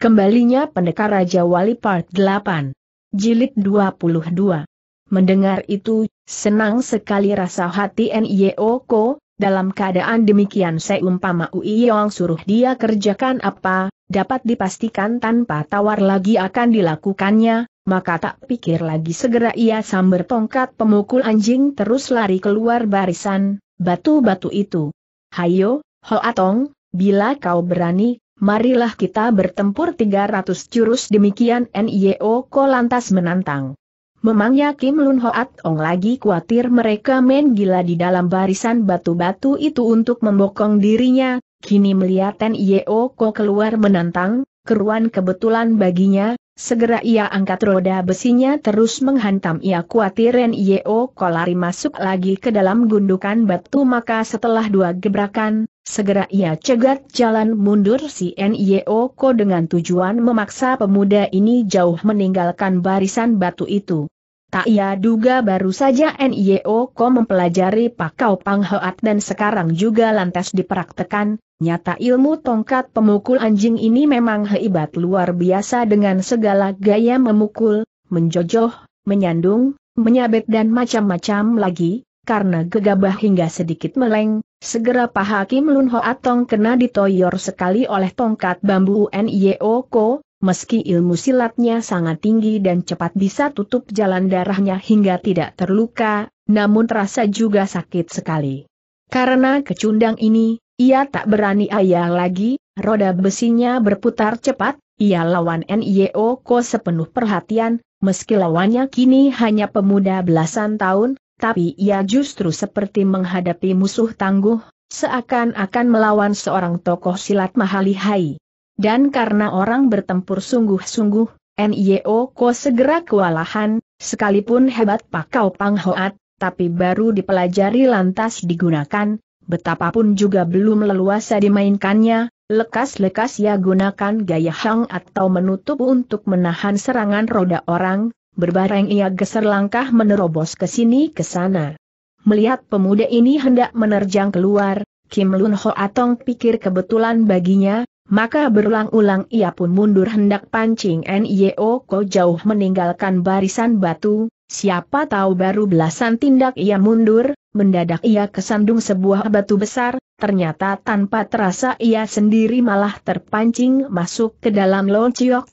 Kembalinya pendekar Raja Wali Part 8. Jilid 22. Mendengar itu, senang sekali rasa hati N.Y.O. dalam keadaan demikian seumpama Ui Yong suruh dia kerjakan apa, dapat dipastikan tanpa tawar lagi akan dilakukannya, maka tak pikir lagi segera ia sambar tongkat pemukul anjing terus lari keluar barisan, batu-batu itu. Hayo, Hoatong, bila kau berani, marilah kita bertempur 300 jurus demikian NIO Ko lantas menantang. Memangnya Kim Lun Hoat Ong lagi khawatir mereka main gila di dalam barisan batu-batu itu untuk membokong dirinya, kini melihat NIO Ko keluar menantang, keruan kebetulan baginya, Segera ia angkat roda besinya terus menghantam ia kuatir Ren Yeo lari masuk lagi ke dalam gundukan batu maka setelah dua gebrakan, segera ia cegat jalan mundur si Yeo Ko dengan tujuan memaksa pemuda ini jauh meninggalkan barisan batu itu. Tak ia duga baru saja Yeo Ko mempelajari pakau panghoat dan sekarang juga lantas dipraktekan, Nyata ilmu tongkat pemukul anjing ini memang hebat luar biasa dengan segala gaya memukul, menjojoh, menyandung, menyabet dan macam-macam lagi, karena gegabah hingga sedikit meleng, segera paha Kim Lun Atong kena ditoyor sekali oleh tongkat bambu Ko, meski ilmu silatnya sangat tinggi dan cepat bisa tutup jalan darahnya hingga tidak terluka, namun terasa juga sakit sekali. Karena kecundang ini, ia tak berani ayah lagi, roda besinya berputar cepat, ia lawan NIO Ko sepenuh perhatian, meski lawannya kini hanya pemuda belasan tahun, tapi ia justru seperti menghadapi musuh tangguh, seakan-akan melawan seorang tokoh silat mahalihai. Dan karena orang bertempur sungguh-sungguh, NIO Ko segera kewalahan, sekalipun hebat Pakau Panghoat, tapi baru dipelajari lantas digunakan, betapapun juga belum leluasa dimainkannya, lekas-lekas ia gunakan gaya hang atau menutup untuk menahan serangan roda orang, berbareng ia geser langkah menerobos ke sini ke sana. Melihat pemuda ini hendak menerjang keluar, Kim Lun Ho Atong pikir kebetulan baginya, maka berulang-ulang ia pun mundur hendak pancing Nyo Ko jauh meninggalkan barisan batu, siapa tahu baru belasan tindak ia mundur, mendadak ia kesandung sebuah batu besar, ternyata tanpa terasa ia sendiri malah terpancing masuk ke dalam Lo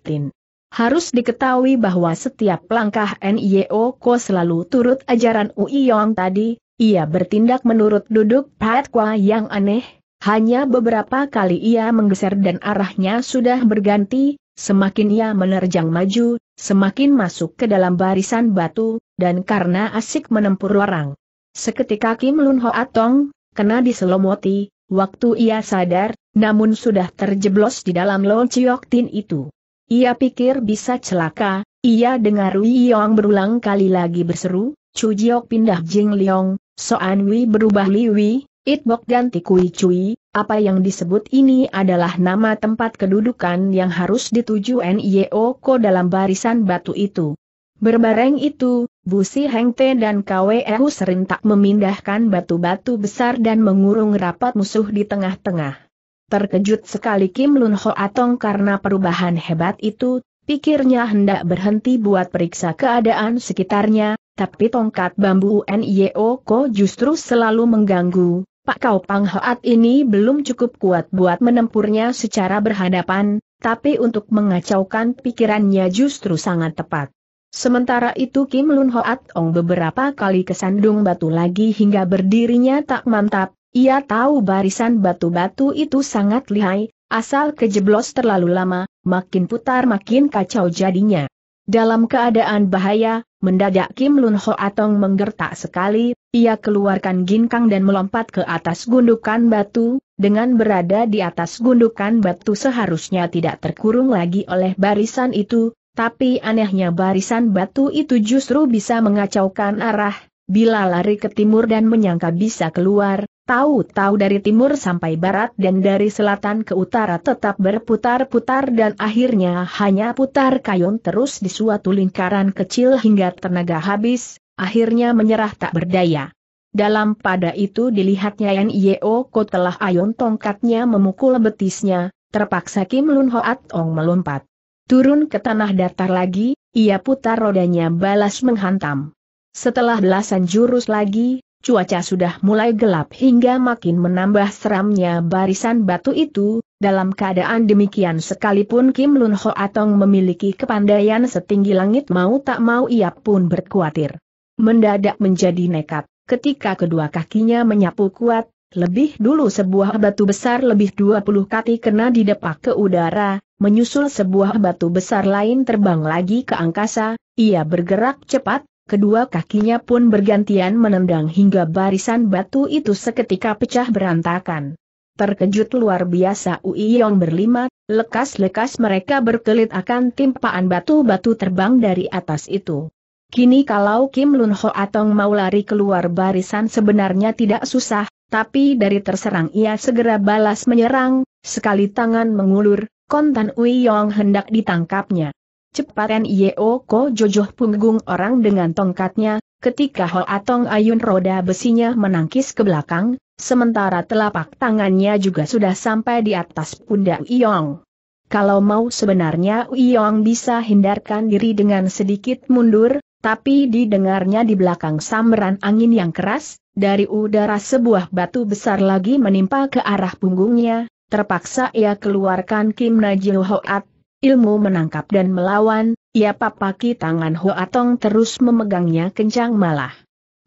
Tin. Harus diketahui bahwa setiap langkah NIO Ko selalu turut ajaran Ui Yong tadi, ia bertindak menurut duduk patwa yang aneh, hanya beberapa kali ia menggeser dan arahnya sudah berganti, semakin ia menerjang maju, semakin masuk ke dalam barisan batu, dan karena asik menempur orang. Seketika Kim Lun Ho atong, kena diselomoti, waktu ia sadar, namun sudah terjeblos di dalam Lo Chiok Tin itu. Ia pikir bisa celaka, ia dengar Wei Yong berulang kali lagi berseru, Chu Jiok pindah Jing Liong, Soan Wei berubah Li Wei, It Bok ganti Kui Cui, apa yang disebut ini adalah nama tempat kedudukan yang harus dituju NIO Ko dalam barisan batu itu. Berbareng itu, Busi Hengte dan Kwehu serentak memindahkan batu-batu besar dan mengurung rapat musuh di tengah-tengah. Terkejut sekali Kim Lun Ho Atong karena perubahan hebat itu, pikirnya hendak berhenti buat periksa keadaan sekitarnya, tapi tongkat bambu Nio Ko justru selalu mengganggu. Pak Kau Pang Hoat ini belum cukup kuat buat menempurnya secara berhadapan, tapi untuk mengacaukan pikirannya justru sangat tepat. Sementara itu Kim Lun Hoat Ong beberapa kali kesandung batu lagi hingga berdirinya tak mantap, ia tahu barisan batu-batu itu sangat lihai, asal kejeblos terlalu lama, makin putar makin kacau jadinya. Dalam keadaan bahaya, mendadak Kim Lun Hoat Ong menggertak sekali, ia keluarkan ginkang dan melompat ke atas gundukan batu, dengan berada di atas gundukan batu seharusnya tidak terkurung lagi oleh barisan itu, tapi anehnya barisan batu itu justru bisa mengacaukan arah, bila lari ke timur dan menyangka bisa keluar, tahu-tahu dari timur sampai barat dan dari selatan ke utara tetap berputar-putar dan akhirnya hanya putar kayun terus di suatu lingkaran kecil hingga tenaga habis, akhirnya menyerah tak berdaya. Dalam pada itu dilihatnya Yeo Ko telah ayun tongkatnya memukul betisnya, terpaksa Kim Lun Hoat Ong melompat. Turun ke tanah datar lagi, ia putar rodanya balas menghantam. Setelah belasan jurus lagi, cuaca sudah mulai gelap hingga makin menambah seramnya barisan batu itu, dalam keadaan demikian sekalipun Kim Lun Ho Atong memiliki kepandaian setinggi langit mau tak mau ia pun berkuatir. Mendadak menjadi nekat, ketika kedua kakinya menyapu kuat, lebih dulu sebuah batu besar lebih 20 kati kena didepak ke udara, Menyusul sebuah batu besar lain terbang lagi ke angkasa, ia bergerak cepat, kedua kakinya pun bergantian menendang hingga barisan batu itu seketika pecah berantakan. Terkejut luar biasa Ui Yong berlima, lekas-lekas mereka berkelit akan timpaan batu-batu terbang dari atas itu. Kini kalau Kim Lun Ho Atong mau lari keluar barisan sebenarnya tidak susah, tapi dari terserang ia segera balas menyerang, sekali tangan mengulur, Kontan Ui Yong hendak ditangkapnya. Cepat Yeo Ko jojoh punggung orang dengan tongkatnya, ketika Ho Atong Ayun roda besinya menangkis ke belakang, sementara telapak tangannya juga sudah sampai di atas pundak Ui Yong. Kalau mau sebenarnya Ui Yong bisa hindarkan diri dengan sedikit mundur, tapi didengarnya di belakang sambaran angin yang keras, dari udara sebuah batu besar lagi menimpa ke arah punggungnya, Terpaksa ia keluarkan Kim Najil Hoat, ilmu menangkap dan melawan, ia papaki tangan Hoatong terus memegangnya kencang malah.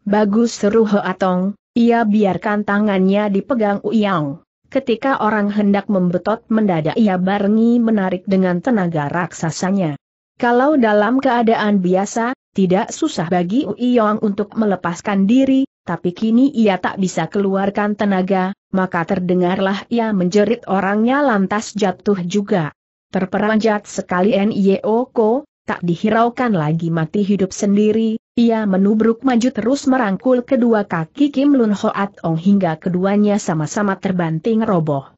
Bagus seru Hoatong, ia biarkan tangannya dipegang Uyang. Ketika orang hendak membetot mendadak ia barengi menarik dengan tenaga raksasanya. Kalau dalam keadaan biasa, tidak susah bagi Uyong untuk melepaskan diri, tapi kini ia tak bisa keluarkan tenaga, maka terdengarlah ia menjerit orangnya lantas jatuh juga. Terperanjat sekali Ko, tak dihiraukan lagi mati hidup sendiri, ia menubruk maju terus merangkul kedua kaki Kim Lun Hoat Ong hingga keduanya sama-sama terbanting roboh.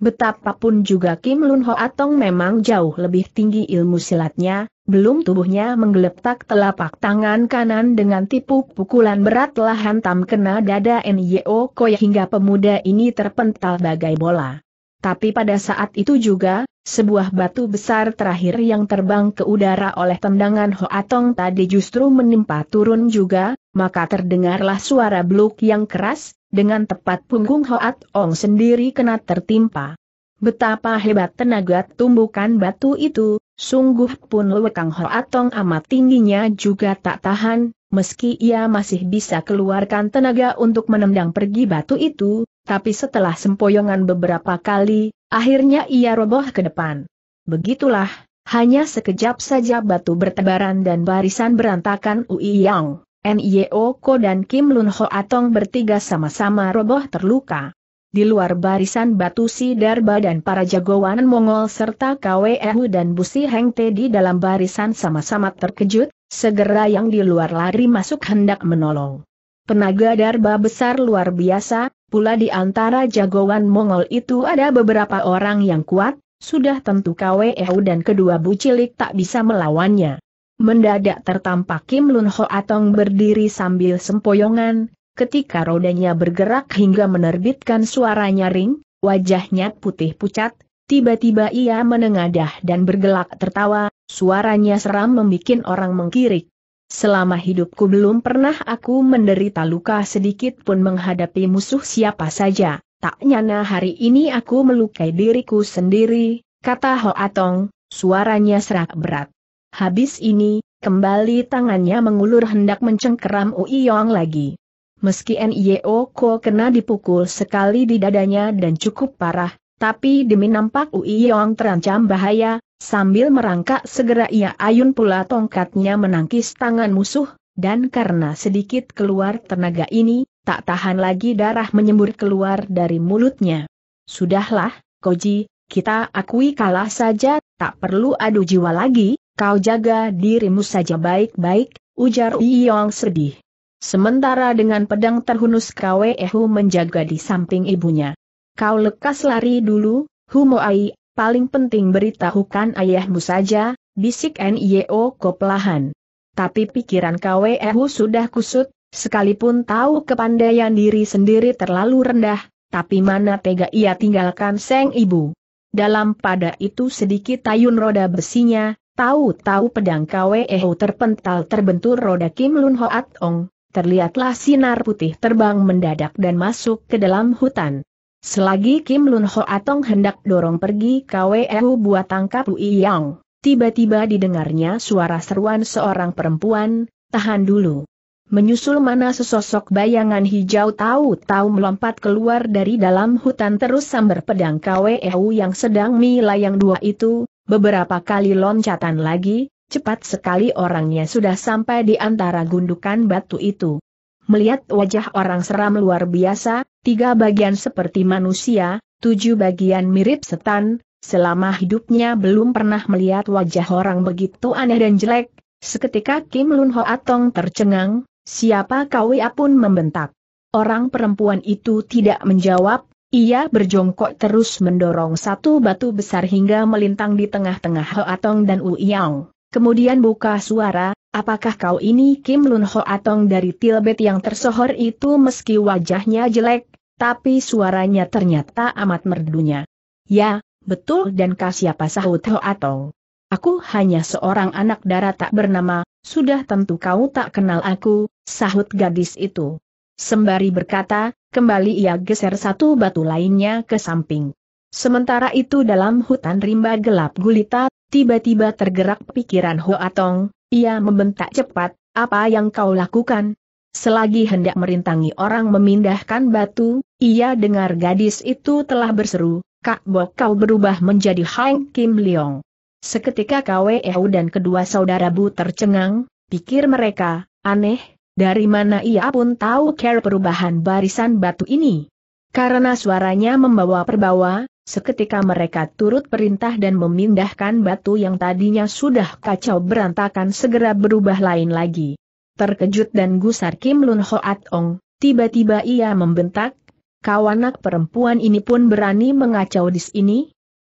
Betapapun juga Kim Lun Ho Atong memang jauh lebih tinggi ilmu silatnya, belum tubuhnya menggeletak telapak tangan kanan dengan tipu pukulan berat telah hantam kena dada Nyo Koya hingga pemuda ini terpental bagai bola. Tapi pada saat itu juga, sebuah batu besar terakhir yang terbang ke udara oleh tendangan Ho Atong tadi justru menimpa turun juga, maka terdengarlah suara bluk yang keras, dengan tepat punggung Hoat Ong sendiri kena tertimpa. Betapa hebat tenaga tumbukan batu itu, sungguh pun lewekang Hoatong amat tingginya juga tak tahan, meski ia masih bisa keluarkan tenaga untuk menendang pergi batu itu, tapi setelah sempoyongan beberapa kali, akhirnya ia roboh ke depan. Begitulah, hanya sekejap saja batu bertebaran dan barisan berantakan Ui Yang. Nio Ko dan Kim Lun Ho Atong bertiga sama-sama roboh terluka. Di luar barisan batu si Darba dan para jagoan Mongol serta Kwe Hu dan Busi Heng Te di dalam barisan sama-sama terkejut, segera yang di luar lari masuk hendak menolong. Penaga Darba besar luar biasa, pula di antara jagoan Mongol itu ada beberapa orang yang kuat, sudah tentu Kwe Hu dan kedua bucilik tak bisa melawannya. Mendadak tertampak Kim Lun Ho Atong berdiri sambil sempoyongan, ketika rodanya bergerak hingga menerbitkan suara nyaring, wajahnya putih pucat, tiba-tiba ia menengadah dan bergelak tertawa, suaranya seram membuat orang mengkirik. Selama hidupku belum pernah aku menderita luka sedikit pun menghadapi musuh siapa saja, tak nyana hari ini aku melukai diriku sendiri, kata Ho Atong, suaranya serak berat. Habis ini, kembali tangannya mengulur hendak mencengkeram Ui Yong lagi. Meski N.I.O. Ko kena dipukul sekali di dadanya dan cukup parah, tapi demi nampak Ui Yong terancam bahaya, sambil merangkak segera ia ayun pula tongkatnya menangkis tangan musuh, dan karena sedikit keluar tenaga ini, tak tahan lagi darah menyembur keluar dari mulutnya. Sudahlah, Koji, kita akui kalah saja, tak perlu adu jiwa lagi, Kau jaga dirimu saja baik-baik, ujar Yiyong sedih. Sementara dengan pedang terhunus Kwe Ehu menjaga di samping ibunya. Kau lekas lari dulu, Humoai, paling penting beritahukan ayahmu saja, bisik Nio koplahan. Tapi pikiran Kwe Ehu sudah kusut, sekalipun tahu kepandaian diri sendiri terlalu rendah, tapi mana tega ia tinggalkan seng ibu. Dalam pada itu sedikit tayun roda besinya, Tahu-tahu pedang Kweho terpental terbentur roda Kim Lun Hoat Ong, terlihatlah sinar putih terbang mendadak dan masuk ke dalam hutan. Selagi Kim Lun Hoat Ong hendak dorong pergi Kweho buat tangkap Ui Yang, tiba-tiba didengarnya suara seruan seorang perempuan, tahan dulu. Menyusul mana sesosok bayangan hijau tahu-tahu melompat keluar dari dalam hutan terus sambar pedang KWEU yang sedang yang dua itu, Beberapa kali loncatan lagi, cepat sekali orangnya sudah sampai di antara gundukan batu itu. Melihat wajah orang seram luar biasa, tiga bagian seperti manusia, tujuh bagian mirip setan, selama hidupnya belum pernah melihat wajah orang begitu aneh dan jelek, seketika Kim Lun Ho Atong tercengang, siapa kau ia pun membentak. Orang perempuan itu tidak menjawab, ia berjongkok terus mendorong satu batu besar hingga melintang di tengah-tengah Hoatong dan Uiang. Kemudian buka suara, apakah kau ini Kim Lun Hoatong dari Tilbet yang tersohor itu meski wajahnya jelek, tapi suaranya ternyata amat merdunya. Ya, betul dan kau siapa sahut Hoatong. Aku hanya seorang anak darah tak bernama, sudah tentu kau tak kenal aku, sahut gadis itu. Sembari berkata, Kembali ia geser satu batu lainnya ke samping. Sementara itu dalam hutan rimba gelap gulita, tiba-tiba tergerak pikiran Hoatong, ia membentak cepat, apa yang kau lakukan? Selagi hendak merintangi orang memindahkan batu, ia dengar gadis itu telah berseru, Kak Bok kau berubah menjadi Hang Kim Leong. Seketika Kweu dan kedua saudara Bu tercengang, pikir mereka, aneh, dari mana ia pun tahu care perubahan barisan batu ini. Karena suaranya membawa perbawa, seketika mereka turut perintah dan memindahkan batu yang tadinya sudah kacau berantakan segera berubah lain lagi. Terkejut dan gusar Kim Lun Hoat Ong, tiba-tiba ia membentak, kawanak perempuan ini pun berani mengacau di sini,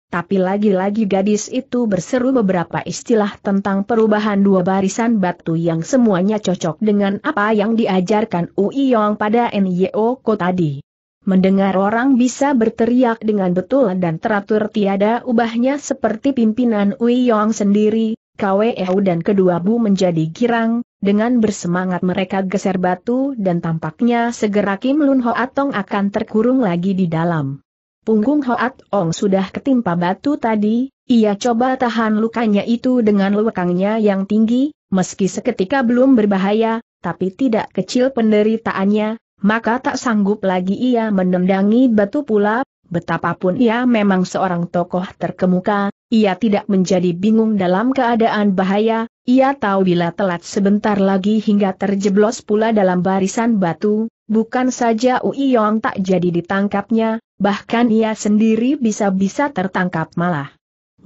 tapi lagi-lagi gadis itu berseru beberapa istilah tentang perubahan dua barisan batu yang semuanya cocok dengan apa yang diajarkan Ui Yong pada Nyo Ko tadi. Mendengar orang bisa berteriak dengan betul dan teratur tiada ubahnya seperti pimpinan Ui Yong sendiri, Kweu dan kedua Bu menjadi girang, dengan bersemangat mereka geser batu dan tampaknya segera Kim Lun Ho Atong akan terkurung lagi di dalam. Punggung Hoat Ong sudah ketimpa batu tadi, ia coba tahan lukanya itu dengan lewekangnya yang tinggi, meski seketika belum berbahaya, tapi tidak kecil penderitaannya, maka tak sanggup lagi ia menendangi batu pula, betapapun ia memang seorang tokoh terkemuka, ia tidak menjadi bingung dalam keadaan bahaya, ia tahu bila telat sebentar lagi hingga terjeblos pula dalam barisan batu, Bukan saja Ui Yong tak jadi ditangkapnya, bahkan ia sendiri bisa-bisa tertangkap malah.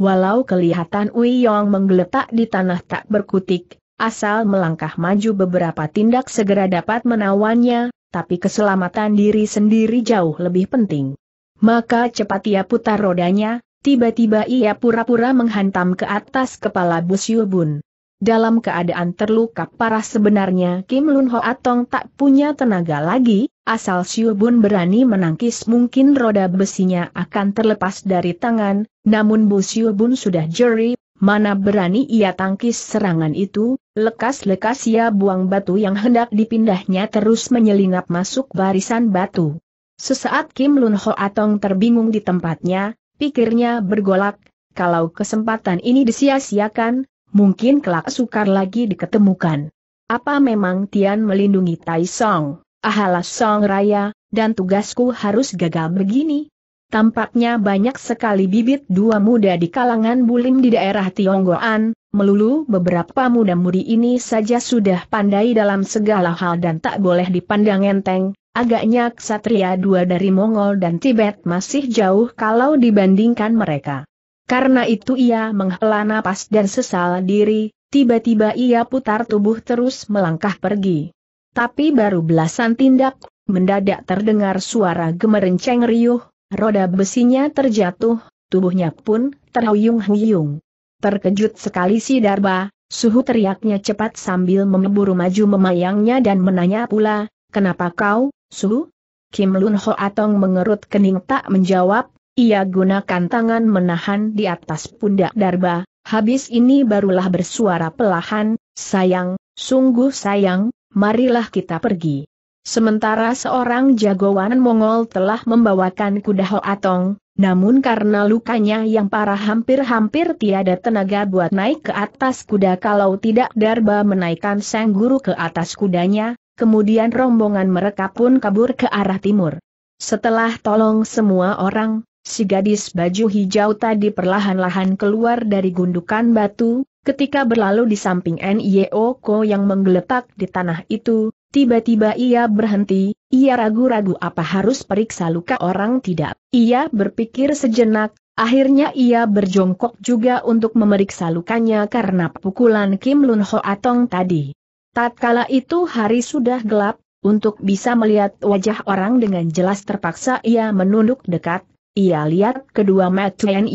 Walau kelihatan Ui Yong menggeletak di tanah tak berkutik, asal melangkah maju beberapa tindak segera dapat menawannya, tapi keselamatan diri sendiri jauh lebih penting. Maka cepat ia putar rodanya, tiba-tiba ia pura-pura menghantam ke atas kepala Bus Yubun. Dalam keadaan terluka parah sebenarnya Kim Lun Ho Atong tak punya tenaga lagi, asal Siu Bun berani menangkis mungkin roda besinya akan terlepas dari tangan, namun Bu Siu Bun sudah jeri, mana berani ia tangkis serangan itu, lekas-lekas ia buang batu yang hendak dipindahnya terus menyelinap masuk barisan batu. Sesaat Kim Lun Ho Atong terbingung di tempatnya, pikirnya bergolak, kalau kesempatan ini disia-siakan, mungkin kelak sukar lagi diketemukan. Apa memang Tian melindungi Tai Song, Ahala Song Raya, dan tugasku harus gagal begini? Tampaknya banyak sekali bibit dua muda di kalangan bulim di daerah Tionggoan, melulu beberapa muda-mudi ini saja sudah pandai dalam segala hal dan tak boleh dipandang enteng, Agaknya ksatria dua dari Mongol dan Tibet masih jauh kalau dibandingkan mereka. Karena itu ia menghela napas dan sesal diri, tiba-tiba ia putar tubuh terus melangkah pergi. Tapi baru belasan tindak, mendadak terdengar suara gemerenceng riuh, roda besinya terjatuh, tubuhnya pun terhuyung-huyung. Terkejut sekali si Darba, suhu teriaknya cepat sambil memburu maju memayangnya dan menanya pula, kenapa kau, suhu? Kim Lun Ho Atong mengerut kening tak menjawab, ia gunakan tangan menahan di atas pundak Darba, habis ini barulah bersuara pelahan, sayang, sungguh sayang, marilah kita pergi. Sementara seorang jagoan Mongol telah membawakan kuda Hoatong, namun karena lukanya yang parah hampir-hampir tiada tenaga buat naik ke atas kuda kalau tidak Darba menaikkan sang guru ke atas kudanya, kemudian rombongan mereka pun kabur ke arah timur. Setelah tolong semua orang, Si gadis baju hijau tadi perlahan-lahan keluar dari gundukan batu, ketika berlalu di samping N.I.O. Ko yang menggeletak di tanah itu, tiba-tiba ia berhenti, ia ragu-ragu apa harus periksa luka orang tidak. Ia berpikir sejenak, akhirnya ia berjongkok juga untuk memeriksa lukanya karena pukulan Kim Lun Ho Atong tadi. Tatkala itu hari sudah gelap, untuk bisa melihat wajah orang dengan jelas terpaksa ia menunduk dekat, ia lihat kedua Matuen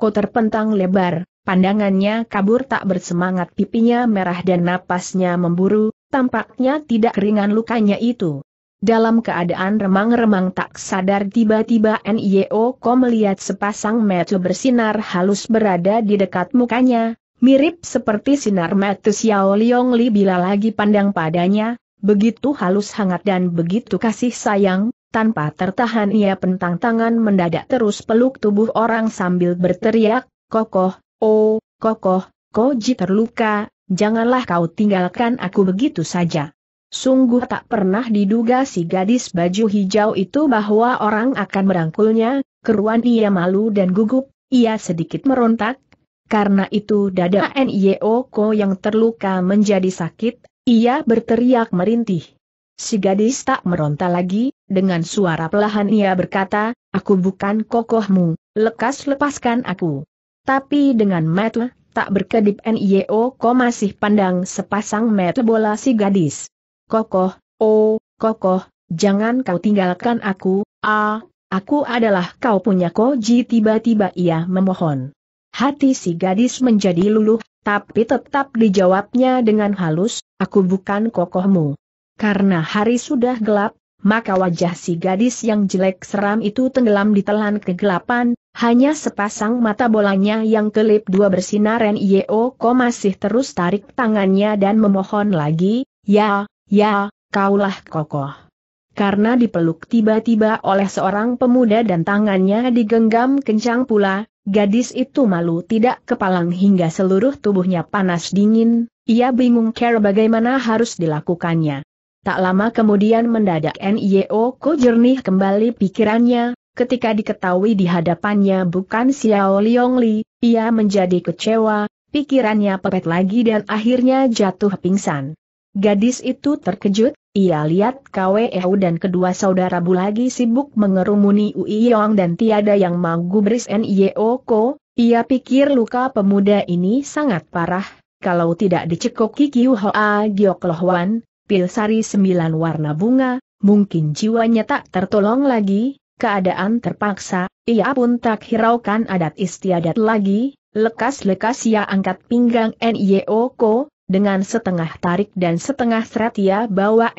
kau terpentang lebar, pandangannya kabur tak bersemangat pipinya merah dan napasnya memburu, tampaknya tidak ringan lukanya itu. Dalam keadaan remang-remang tak sadar tiba-tiba N.I.O. Ko melihat sepasang mata bersinar halus berada di dekat mukanya, mirip seperti sinar mata Xiao Liong Li bila lagi pandang padanya, begitu halus hangat dan begitu kasih sayang, tanpa tertahan ia pentang tangan mendadak terus peluk tubuh orang sambil berteriak, Kokoh, oh, kokoh, koji terluka, janganlah kau tinggalkan aku begitu saja. Sungguh tak pernah diduga si gadis baju hijau itu bahwa orang akan merangkulnya, keruan ia malu dan gugup, ia sedikit merontak, karena itu dada ko yang terluka menjadi sakit, ia berteriak merintih. Si gadis tak meronta lagi, dengan suara pelahan ia berkata, aku bukan kokohmu, lekas lepaskan aku. Tapi dengan mata, tak berkedip NIO ko masih pandang sepasang mata bola si gadis. Kokoh, oh, kokoh, jangan kau tinggalkan aku, ah, aku adalah kau punya koji tiba-tiba ia memohon. Hati si gadis menjadi luluh, tapi tetap dijawabnya dengan halus, aku bukan kokohmu. Karena hari sudah gelap, maka wajah si gadis yang jelek seram itu tenggelam di telan kegelapan, hanya sepasang mata bolanya yang kelip dua bersinar N.I.O. masih terus tarik tangannya dan memohon lagi, ya, ya, kaulah kokoh. Karena dipeluk tiba-tiba oleh seorang pemuda dan tangannya digenggam kencang pula, gadis itu malu tidak kepalang hingga seluruh tubuhnya panas dingin, ia bingung care bagaimana harus dilakukannya. Tak lama kemudian mendadak Nio Ko jernih kembali pikirannya, ketika diketahui di hadapannya bukan Xiao Liong Li, ia menjadi kecewa, pikirannya pepet lagi dan akhirnya jatuh pingsan. Gadis itu terkejut, ia lihat Kwe KWEU dan kedua saudara Bu lagi sibuk mengerumuni Ui Yong dan tiada yang mau gubris Nio Ko, ia pikir luka pemuda ini sangat parah, kalau tidak dicekoki Kiu Hoa Giok Lohwan, Pil sari sembilan warna bunga, mungkin jiwanya tak tertolong lagi, keadaan terpaksa, ia pun tak hiraukan adat istiadat lagi, lekas-lekas ia angkat pinggang Ko dengan setengah tarik dan setengah seret ia bawa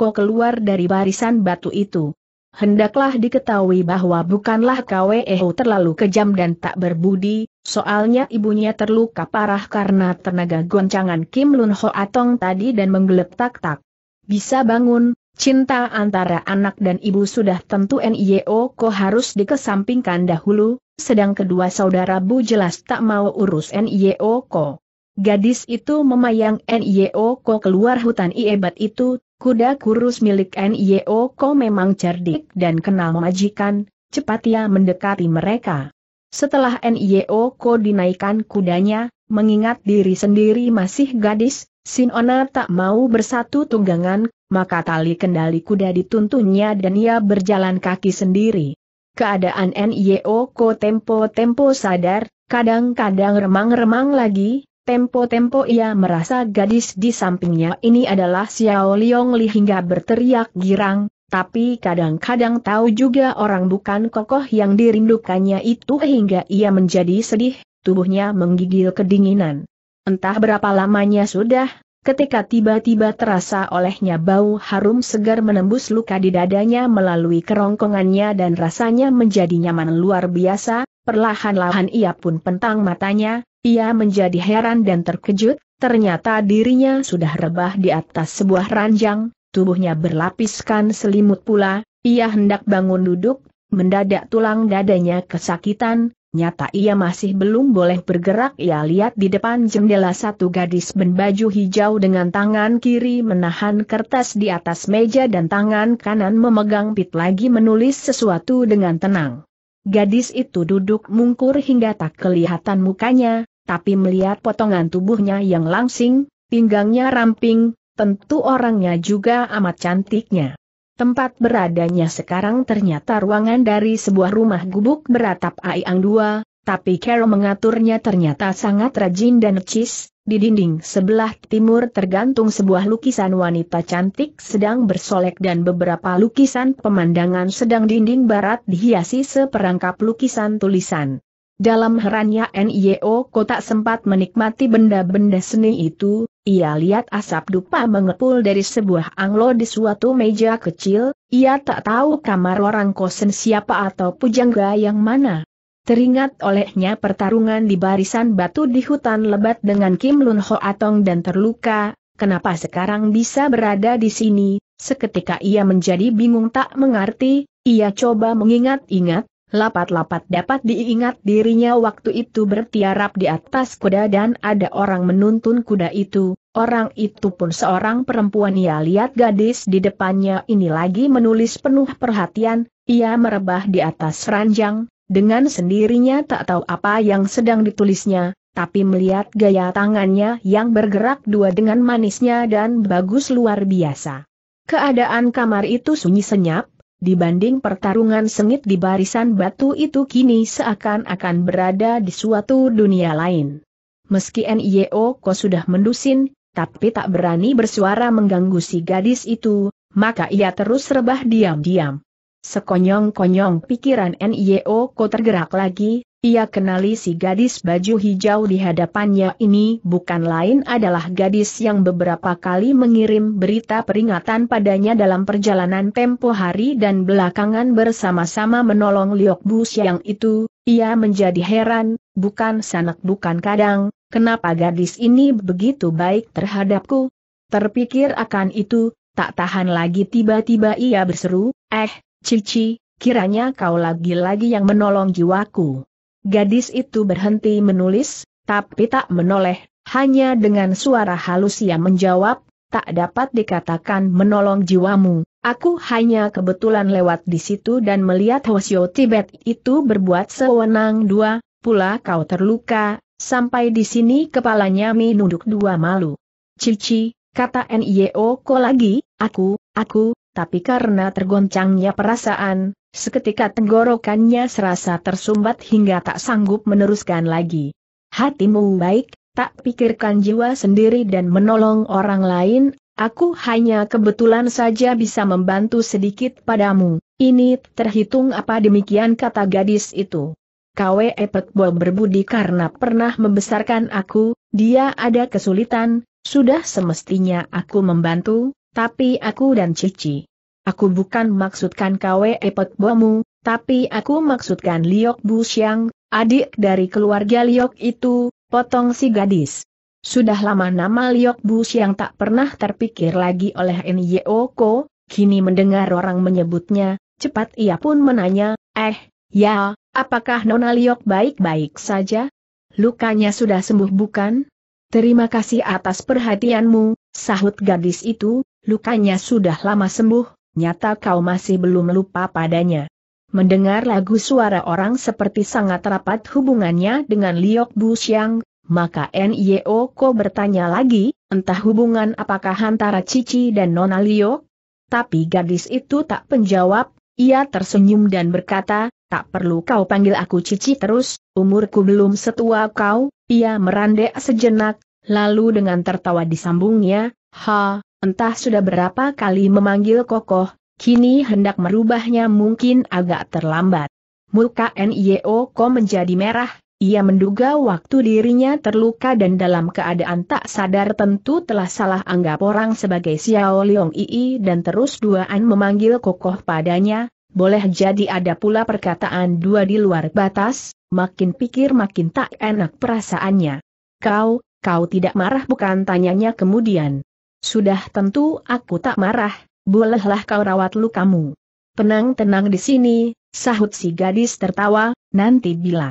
Ko keluar dari barisan batu itu. Hendaklah diketahui bahwa bukanlah e Ho terlalu kejam dan tak berbudi, Soalnya ibunya terluka parah karena tenaga goncangan Kim Lun Ho Atong tadi dan menggeletak-tak. Bisa bangun, cinta antara anak dan ibu sudah tentu NIO Ko harus dikesampingkan dahulu, sedang kedua saudara Bu jelas tak mau urus NIO Ko. Gadis itu memayang NIO Ko keluar hutan iebat itu, kuda kurus milik NIO Ko memang cerdik dan kenal majikan, cepat ia mendekati mereka. Setelah NIO Ko dinaikkan kudanya, mengingat diri sendiri masih gadis, Ona tak mau bersatu tunggangan, maka tali kendali kuda dituntunnya dan ia berjalan kaki sendiri. Keadaan NIO Ko tempo-tempo sadar, kadang-kadang remang-remang lagi, tempo-tempo ia merasa gadis di sampingnya ini adalah Xiao Liong Li hingga berteriak girang, tapi kadang-kadang tahu juga orang bukan kokoh yang dirindukannya itu hingga ia menjadi sedih, tubuhnya menggigil kedinginan. Entah berapa lamanya sudah, ketika tiba-tiba terasa olehnya bau harum segar menembus luka di dadanya melalui kerongkongannya dan rasanya menjadi nyaman luar biasa, perlahan-lahan ia pun pentang matanya, ia menjadi heran dan terkejut, ternyata dirinya sudah rebah di atas sebuah ranjang, tubuhnya berlapiskan selimut pula, ia hendak bangun duduk, mendadak tulang dadanya kesakitan, nyata ia masih belum boleh bergerak ia lihat di depan jendela satu gadis berbaju hijau dengan tangan kiri menahan kertas di atas meja dan tangan kanan memegang pit lagi menulis sesuatu dengan tenang. Gadis itu duduk mungkur hingga tak kelihatan mukanya, tapi melihat potongan tubuhnya yang langsing, pinggangnya ramping, tentu orangnya juga amat cantiknya. Tempat beradanya sekarang ternyata ruangan dari sebuah rumah gubuk beratap Aiang dua, tapi Carol mengaturnya ternyata sangat rajin dan necis, di dinding sebelah timur tergantung sebuah lukisan wanita cantik sedang bersolek dan beberapa lukisan pemandangan sedang dinding barat dihiasi seperangkap lukisan tulisan. Dalam herannya NIO tak sempat menikmati benda-benda seni itu, ia lihat asap dupa mengepul dari sebuah anglo di suatu meja kecil, ia tak tahu kamar orang kosen siapa atau pujangga yang mana. Teringat olehnya pertarungan di barisan batu di hutan lebat dengan Kim Lun Ho Atong dan terluka, kenapa sekarang bisa berada di sini, seketika ia menjadi bingung tak mengerti, ia coba mengingat-ingat, Lapat-lapat dapat diingat dirinya waktu itu bertiarap di atas kuda dan ada orang menuntun kuda itu, orang itu pun seorang perempuan ia lihat gadis di depannya ini lagi menulis penuh perhatian, ia merebah di atas ranjang, dengan sendirinya tak tahu apa yang sedang ditulisnya, tapi melihat gaya tangannya yang bergerak dua dengan manisnya dan bagus luar biasa. Keadaan kamar itu sunyi senyap, dibanding pertarungan sengit di barisan batu itu kini seakan-akan berada di suatu dunia lain. Meski NIO Ko sudah mendusin, tapi tak berani bersuara mengganggu si gadis itu, maka ia terus rebah diam-diam. Sekonyong-konyong pikiran NIO Ko tergerak lagi, ia kenali si gadis baju hijau di hadapannya ini bukan lain adalah gadis yang beberapa kali mengirim berita peringatan padanya dalam perjalanan tempo hari dan belakangan bersama-sama menolong Liok Bu Siang itu, ia menjadi heran, bukan sanak bukan kadang, kenapa gadis ini begitu baik terhadapku? Terpikir akan itu, tak tahan lagi tiba-tiba ia berseru, eh, Cici, kiranya kau lagi-lagi yang menolong jiwaku. Gadis itu berhenti menulis, tapi tak menoleh, hanya dengan suara halus ia menjawab, tak dapat dikatakan menolong jiwamu, aku hanya kebetulan lewat di situ dan melihat Hosyo Tibet itu berbuat sewenang dua, pula kau terluka, sampai di sini kepalanya menunduk dua malu. Cici, kata N.I.O. E ko lagi, aku, aku, tapi karena tergoncangnya perasaan, Seketika tenggorokannya serasa tersumbat hingga tak sanggup meneruskan lagi. Hatimu baik, tak pikirkan jiwa sendiri dan menolong orang lain, aku hanya kebetulan saja bisa membantu sedikit padamu. Ini terhitung apa demikian kata gadis itu. Kwe Epekbo berbudi karena pernah membesarkan aku, dia ada kesulitan, sudah semestinya aku membantu, tapi aku dan Cici. Aku bukan maksudkan KWE Epot Bomu, tapi aku maksudkan Liok Bu Xiang, adik dari keluarga Liok itu, potong si gadis. Sudah lama nama Liok Bu Xiang tak pernah terpikir lagi oleh Nyo Ko, kini mendengar orang menyebutnya, cepat ia pun menanya, eh, ya, apakah Nona Liok baik-baik saja? Lukanya sudah sembuh bukan? Terima kasih atas perhatianmu, sahut gadis itu, lukanya sudah lama sembuh, nyata kau masih belum lupa padanya. Mendengar lagu suara orang seperti sangat rapat hubungannya dengan Liok Bu Xiang, maka N.Y.O. Ko bertanya lagi, entah hubungan apakah antara Cici dan Nona Liok? Tapi gadis itu tak penjawab, ia tersenyum dan berkata, tak perlu kau panggil aku Cici terus, umurku belum setua kau, ia merandek sejenak, lalu dengan tertawa disambungnya, ha, Entah sudah berapa kali memanggil kokoh, kini hendak merubahnya mungkin agak terlambat. Muka Nio Ko menjadi merah, ia menduga waktu dirinya terluka dan dalam keadaan tak sadar tentu telah salah anggap orang sebagai Xiao Leong Ii dan terus duaan memanggil kokoh padanya, boleh jadi ada pula perkataan dua di luar batas, makin pikir makin tak enak perasaannya. Kau, kau tidak marah bukan tanyanya kemudian. Sudah tentu aku tak marah, bolehlah kau rawat lukamu. Tenang-tenang di sini, sahut si gadis tertawa, nanti bila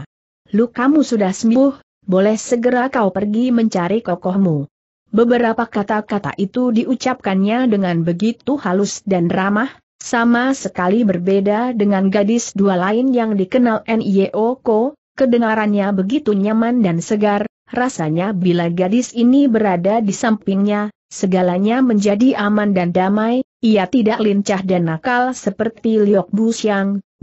lukamu sudah sembuh, boleh segera kau pergi mencari kokohmu. Beberapa kata-kata itu diucapkannya dengan begitu halus dan ramah, sama sekali berbeda dengan gadis dua lain yang dikenal Nyeoko, kedengarannya begitu nyaman dan segar, Rasanya bila gadis ini berada di sampingnya, segalanya menjadi aman dan damai, ia tidak lincah dan nakal seperti Liok Bu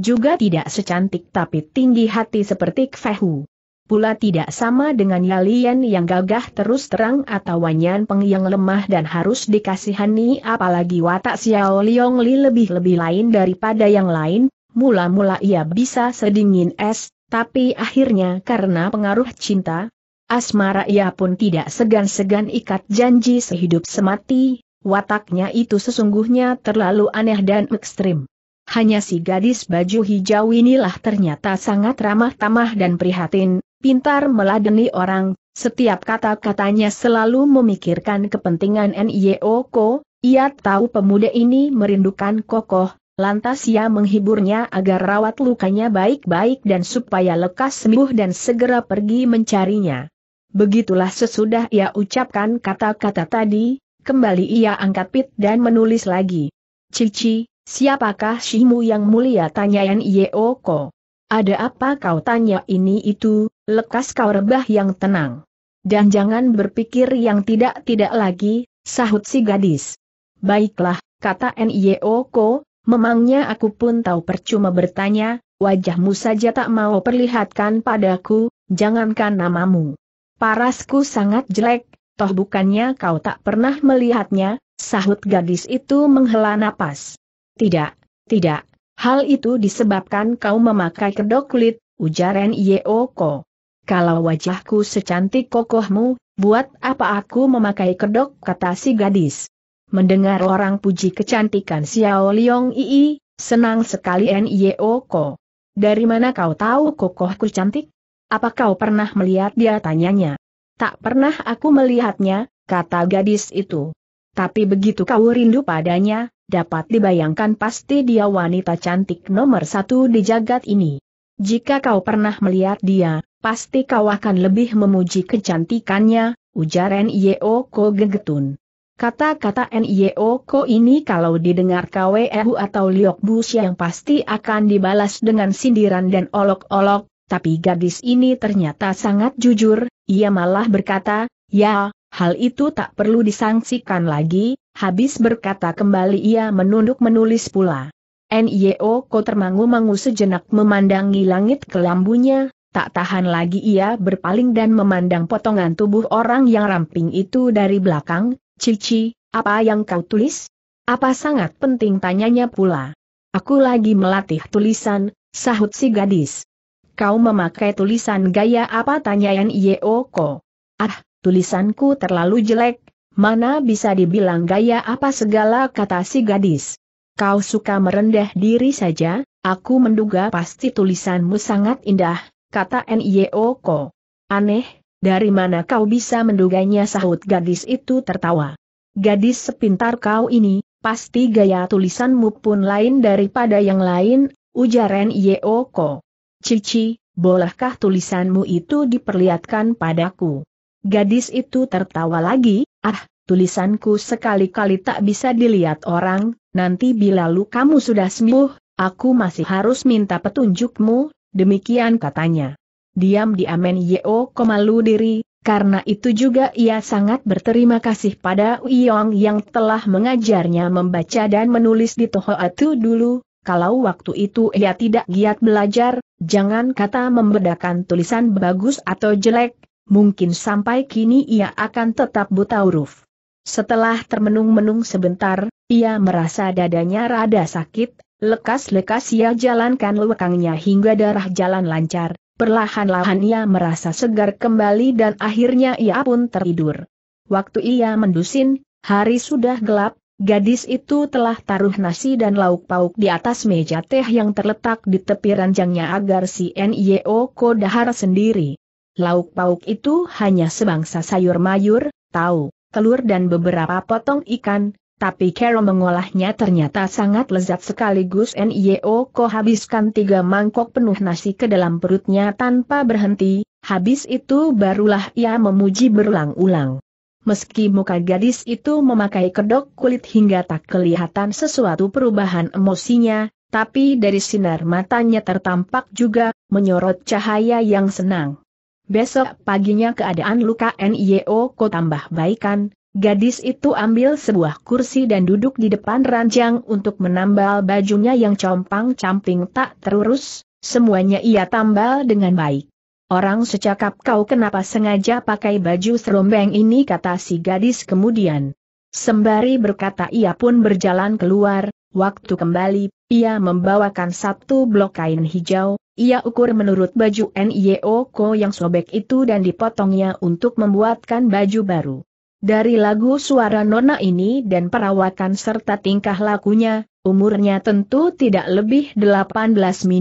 juga tidak secantik tapi tinggi hati seperti Kfehu. Pula tidak sama dengan Yalian yang gagah terus terang atau Wanyan Peng yang lemah dan harus dikasihani apalagi watak Xiao Liong Li lebih-lebih lain daripada yang lain, mula-mula ia bisa sedingin es, tapi akhirnya karena pengaruh cinta, Asmara ia pun tidak segan-segan ikat janji sehidup semati, wataknya itu sesungguhnya terlalu aneh dan ekstrim. Hanya si gadis baju hijau inilah ternyata sangat ramah tamah dan prihatin, pintar meladeni orang, setiap kata-katanya selalu memikirkan kepentingan Nyeoko, ia tahu pemuda ini merindukan kokoh, lantas ia menghiburnya agar rawat lukanya baik-baik dan supaya lekas sembuh dan segera pergi mencarinya. Begitulah sesudah ia ucapkan kata-kata tadi, kembali ia angkat pit dan menulis lagi. Cici, siapakah Shimu yang mulia tanya tanyaan Yeoko? Ada apa kau tanya ini itu, lekas kau rebah yang tenang. Dan jangan berpikir yang tidak-tidak lagi, sahut si gadis. Baiklah, kata Nyeoko, memangnya aku pun tahu percuma bertanya, wajahmu saja tak mau perlihatkan padaku, jangankan namamu. Parasku sangat jelek, toh bukannya kau tak pernah melihatnya, sahut gadis itu menghela napas. Tidak, tidak, hal itu disebabkan kau memakai kedok kulit, ujaran Yeoko. Kalau wajahku secantik kokohmu, buat apa aku memakai kedok kata si gadis. Mendengar orang puji kecantikan Xiao Liong Ii, senang sekali Yeoko. Dari mana kau tahu kokohku cantik? Apa kau pernah melihat dia tanyanya? Tak pernah aku melihatnya, kata gadis itu. Tapi begitu kau rindu padanya, dapat dibayangkan pasti dia wanita cantik nomor satu di jagat ini. Jika kau pernah melihat dia, pasti kau akan lebih memuji kecantikannya, ujar Ko gegetun. Kata-kata Ko ini kalau didengar KWEU atau Liok Bus yang pasti akan dibalas dengan sindiran dan olok-olok, tapi gadis ini ternyata sangat jujur, ia malah berkata, ya, hal itu tak perlu disangsikan lagi, habis berkata kembali ia menunduk menulis pula. NIO Ko termangu-mangu sejenak memandangi langit kelambunya, tak tahan lagi ia berpaling dan memandang potongan tubuh orang yang ramping itu dari belakang, Cici, apa yang kau tulis? Apa sangat penting tanyanya pula. Aku lagi melatih tulisan, sahut si gadis kau memakai tulisan gaya apa tanyaan Yeoko. Ah, tulisanku terlalu jelek, mana bisa dibilang gaya apa segala kata si gadis. Kau suka merendah diri saja, aku menduga pasti tulisanmu sangat indah, kata N.I.O.Ko. Aneh, dari mana kau bisa menduganya sahut gadis itu tertawa. Gadis sepintar kau ini, pasti gaya tulisanmu pun lain daripada yang lain, ujar N.I.O.Ko. Cici, bolehkah tulisanmu itu diperlihatkan padaku? Gadis itu tertawa lagi, ah, tulisanku sekali-kali tak bisa dilihat orang, nanti bila lu kamu sudah sembuh, aku masih harus minta petunjukmu, demikian katanya. Diam-diam di Yo komalu diri, karena itu juga ia sangat berterima kasih pada Uyong yang telah mengajarnya membaca dan menulis di Tohoatu dulu, kalau waktu itu ia tidak giat belajar, jangan kata membedakan tulisan bagus atau jelek, mungkin sampai kini ia akan tetap buta huruf. Setelah termenung-menung sebentar, ia merasa dadanya rada sakit, lekas-lekas ia jalankan lekangnya hingga darah jalan lancar, perlahan-lahan ia merasa segar kembali dan akhirnya ia pun tertidur. Waktu ia mendusin, hari sudah gelap, Gadis itu telah taruh nasi dan lauk pauk di atas meja teh yang terletak di tepi ranjangnya agar si N.I.O. Kodahar sendiri. Lauk pauk itu hanya sebangsa sayur mayur, tahu, telur dan beberapa potong ikan, tapi Carol mengolahnya ternyata sangat lezat sekaligus N.I.O. Ko habiskan tiga mangkok penuh nasi ke dalam perutnya tanpa berhenti, habis itu barulah ia memuji berulang-ulang meski muka gadis itu memakai kedok kulit hingga tak kelihatan sesuatu perubahan emosinya, tapi dari sinar matanya tertampak juga, menyorot cahaya yang senang. Besok paginya keadaan luka NIO ko tambah baikan, gadis itu ambil sebuah kursi dan duduk di depan ranjang untuk menambal bajunya yang compang-camping tak terurus, semuanya ia tambal dengan baik. Orang secakap kau kenapa sengaja pakai baju serombeng ini kata si gadis kemudian. Sembari berkata ia pun berjalan keluar, waktu kembali, ia membawakan satu blok kain hijau, ia ukur menurut baju N.I.O.Ko yang sobek itu dan dipotongnya untuk membuatkan baju baru. Dari lagu suara nona ini dan perawakan serta tingkah lakunya, umurnya tentu tidak lebih 18-19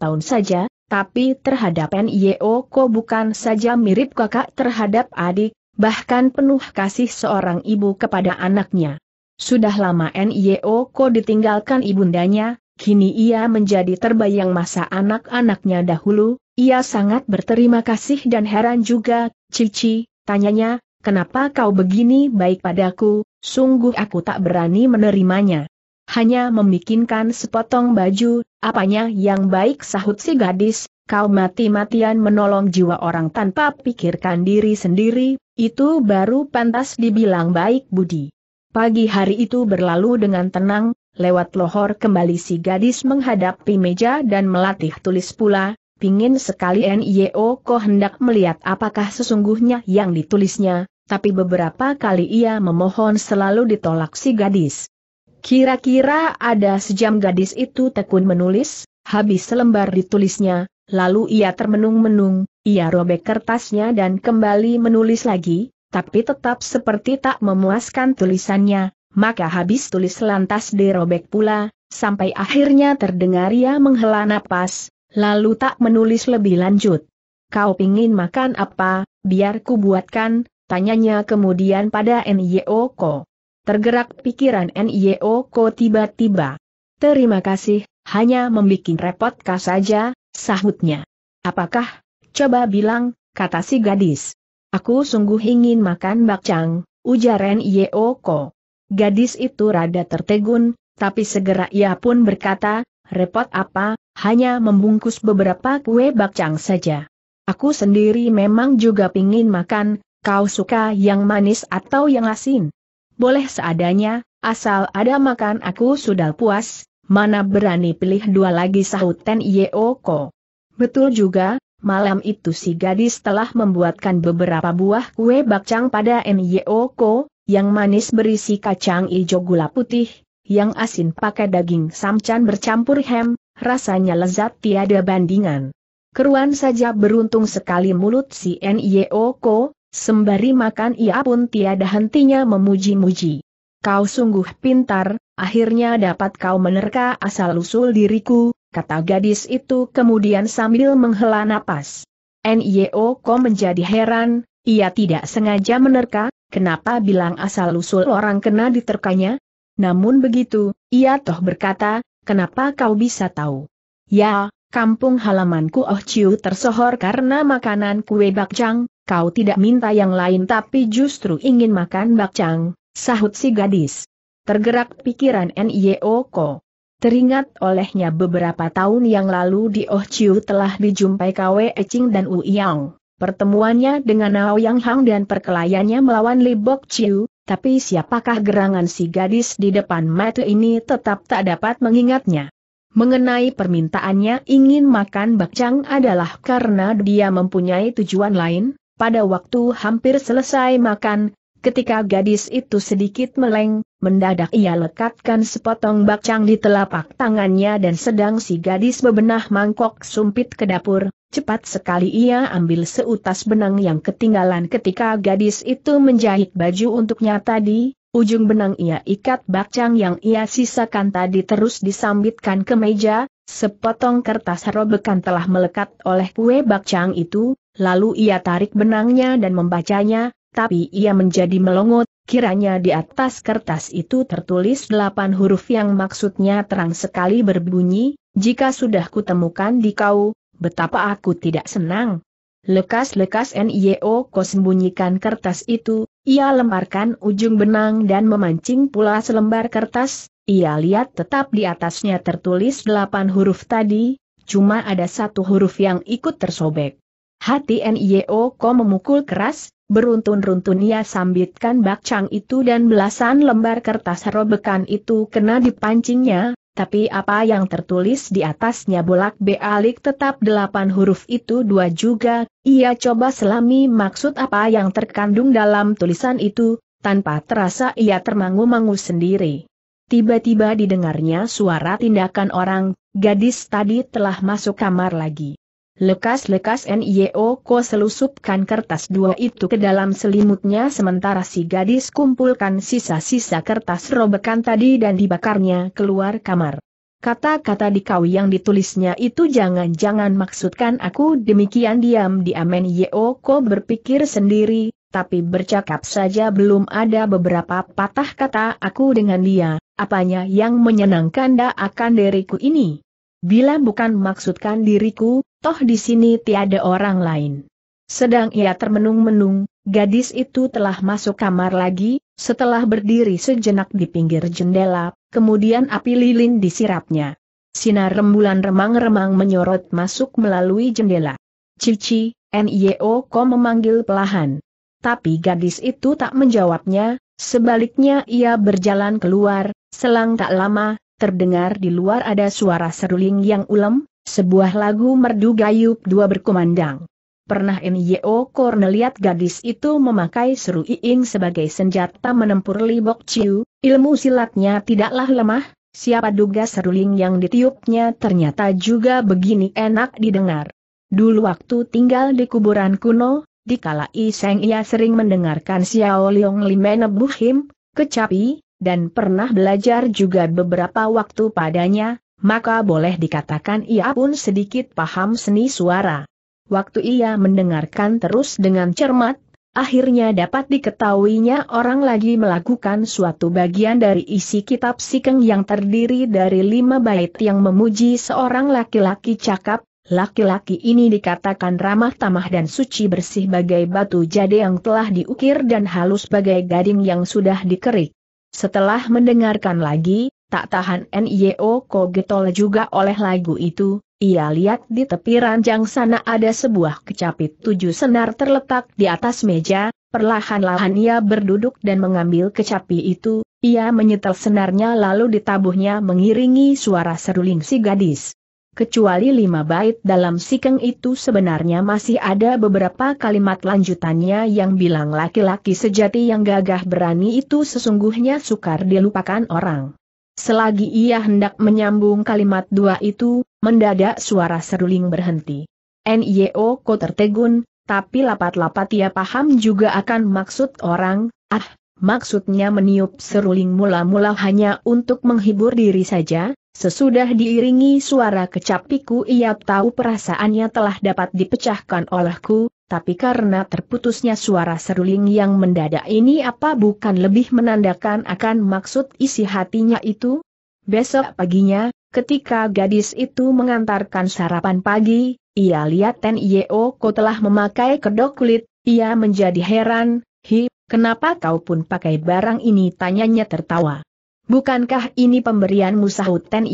tahun saja, tapi terhadap NIO Ko bukan saja mirip kakak terhadap adik, bahkan penuh kasih seorang ibu kepada anaknya. Sudah lama NIO Ko ditinggalkan ibundanya, kini ia menjadi terbayang masa anak-anaknya dahulu, ia sangat berterima kasih dan heran juga, Cici, tanyanya, kenapa kau begini baik padaku, sungguh aku tak berani menerimanya. Hanya memikirkan sepotong baju, Apanya yang baik sahut si gadis, kau mati-matian menolong jiwa orang tanpa pikirkan diri sendiri, itu baru pantas dibilang baik budi. Pagi hari itu berlalu dengan tenang, lewat lohor kembali si gadis menghadapi meja dan melatih tulis pula, pingin sekali NIO Ko hendak melihat apakah sesungguhnya yang ditulisnya, tapi beberapa kali ia memohon selalu ditolak si gadis. Kira-kira ada sejam gadis itu tekun menulis, habis selembar ditulisnya, lalu ia termenung-menung, ia robek kertasnya dan kembali menulis lagi, tapi tetap seperti tak memuaskan tulisannya, maka habis tulis lantas dirobek pula, sampai akhirnya terdengar ia menghela napas, lalu tak menulis lebih lanjut. Kau pingin makan apa, biar ku buatkan, tanyanya kemudian pada N.Y.O.Ko. Tergerak pikiran NIO Ko tiba-tiba. Terima kasih, hanya membuat repot kah saja, sahutnya. Apakah, coba bilang, kata si gadis. Aku sungguh ingin makan bakcang, ujar NIO Ko. Gadis itu rada tertegun, tapi segera ia pun berkata, repot apa, hanya membungkus beberapa kue bakcang saja. Aku sendiri memang juga pingin makan, kau suka yang manis atau yang asin? boleh seadanya, asal ada makan aku sudah puas, mana berani pilih dua lagi sahut Ten Yeoko. Oh Betul juga, malam itu si gadis telah membuatkan beberapa buah kue bakcang pada Yeoko, oh yang manis berisi kacang ijo gula putih, yang asin pakai daging samcan bercampur hem, rasanya lezat tiada bandingan. Keruan saja beruntung sekali mulut si Nyeoko, oh Sembari makan ia pun tiada hentinya memuji-muji. Kau sungguh pintar, akhirnya dapat kau menerka asal-usul diriku, kata gadis itu kemudian sambil menghela napas. Nyo, kau menjadi heran, ia tidak sengaja menerka, kenapa bilang asal-usul orang kena diterkanya? Namun begitu, ia toh berkata, kenapa kau bisa tahu? Ya, kampung halamanku Oh Chiu tersohor karena makanan kue bakcang, kau tidak minta yang lain tapi justru ingin makan bakcang, sahut si gadis. Tergerak pikiran Nyeoko. Teringat olehnya beberapa tahun yang lalu di Oh Chiu telah dijumpai Kwe Eching dan U Yang. Pertemuannya dengan Nao Yang Hang dan perkelayannya melawan Li Bok Chiu, tapi siapakah gerangan si gadis di depan mata ini tetap tak dapat mengingatnya. Mengenai permintaannya ingin makan bakcang adalah karena dia mempunyai tujuan lain, pada waktu hampir selesai makan, ketika gadis itu sedikit meleng, mendadak ia lekatkan sepotong bakcang di telapak tangannya dan sedang si gadis bebenah mangkok sumpit ke dapur, cepat sekali ia ambil seutas benang yang ketinggalan ketika gadis itu menjahit baju untuknya tadi, Ujung benang ia ikat bakcang yang ia sisakan tadi terus disambitkan ke meja, sepotong kertas robekan telah melekat oleh kue bakcang itu, Lalu ia tarik benangnya dan membacanya, tapi ia menjadi melongot, kiranya di atas kertas itu tertulis delapan huruf yang maksudnya terang sekali berbunyi, jika sudah kutemukan di kau, betapa aku tidak senang. Lekas-lekas NIO ko sembunyikan kertas itu, ia lemparkan ujung benang dan memancing pula selembar kertas, ia lihat tetap di atasnya tertulis delapan huruf tadi, cuma ada satu huruf yang ikut tersobek. Hati NIO Ko memukul keras, beruntun-runtun ia sambitkan bakcang itu dan belasan lembar kertas robekan itu kena dipancingnya, tapi apa yang tertulis di atasnya bolak-balik tetap delapan huruf itu dua juga, ia coba selami maksud apa yang terkandung dalam tulisan itu, tanpa terasa ia termangu-mangu sendiri. Tiba-tiba didengarnya suara tindakan orang, gadis tadi telah masuk kamar lagi. Lekas-lekas Nio Ko selusupkan kertas dua itu ke dalam selimutnya sementara si gadis kumpulkan sisa-sisa kertas robekan tadi dan dibakarnya keluar kamar. Kata-kata di kau yang ditulisnya itu jangan-jangan maksudkan aku demikian diam-diam Di Ko berpikir sendiri, tapi bercakap saja belum ada beberapa patah kata aku dengan dia, apanya yang menyenangkan dah akan diriku ini. Bila bukan maksudkan diriku, toh di sini tiada orang lain. Sedang ia termenung-menung, gadis itu telah masuk kamar lagi, setelah berdiri sejenak di pinggir jendela, kemudian api lilin disirapnya. Sinar rembulan remang-remang menyorot masuk melalui jendela. Cici, NIO ko memanggil pelahan. Tapi gadis itu tak menjawabnya, sebaliknya ia berjalan keluar, selang tak lama, terdengar di luar ada suara seruling yang ulem, sebuah lagu merdu gayup dua berkumandang. Pernah Nyo Corneliat gadis itu memakai seru iing sebagai senjata menempur Libok ciu. ilmu silatnya tidaklah lemah, siapa duga seruling yang ditiupnya ternyata juga begini enak didengar. Dulu waktu tinggal di kuburan kuno, di kala Iseng ia sering mendengarkan Xiao Li Lime him, kecapi, dan pernah belajar juga beberapa waktu padanya, maka boleh dikatakan ia pun sedikit paham seni suara. Waktu ia mendengarkan terus dengan cermat, akhirnya dapat diketahuinya orang lagi melakukan suatu bagian dari isi kitab Sikeng yang terdiri dari lima bait yang memuji seorang laki-laki cakap, Laki-laki ini dikatakan ramah tamah dan suci bersih bagai batu jade yang telah diukir dan halus bagai gading yang sudah dikerik. Setelah mendengarkan lagi, Tak tahan NIO Ko getol juga oleh lagu itu, ia lihat di tepi ranjang sana ada sebuah kecapit tujuh senar terletak di atas meja, perlahan-lahan ia berduduk dan mengambil kecapi itu, ia menyetel senarnya lalu ditabuhnya mengiringi suara seruling si gadis. Kecuali lima bait dalam sikeng itu sebenarnya masih ada beberapa kalimat lanjutannya yang bilang laki-laki sejati yang gagah berani itu sesungguhnya sukar dilupakan orang. Selagi ia hendak menyambung kalimat dua itu, mendadak suara seruling berhenti. NIO ko tertegun, tapi lapat-lapat ia paham juga akan maksud orang, ah, maksudnya meniup seruling mula-mula hanya untuk menghibur diri saja, sesudah diiringi suara kecapiku ia tahu perasaannya telah dapat dipecahkan olehku, tapi karena terputusnya suara seruling yang mendadak ini apa bukan lebih menandakan akan maksud isi hatinya itu? Besok paginya, ketika gadis itu mengantarkan sarapan pagi, ia lihat Ten ko telah memakai kedok kulit, ia menjadi heran, hi, kenapa kau pun pakai barang ini tanyanya tertawa. Bukankah ini pemberianmu sahut Ten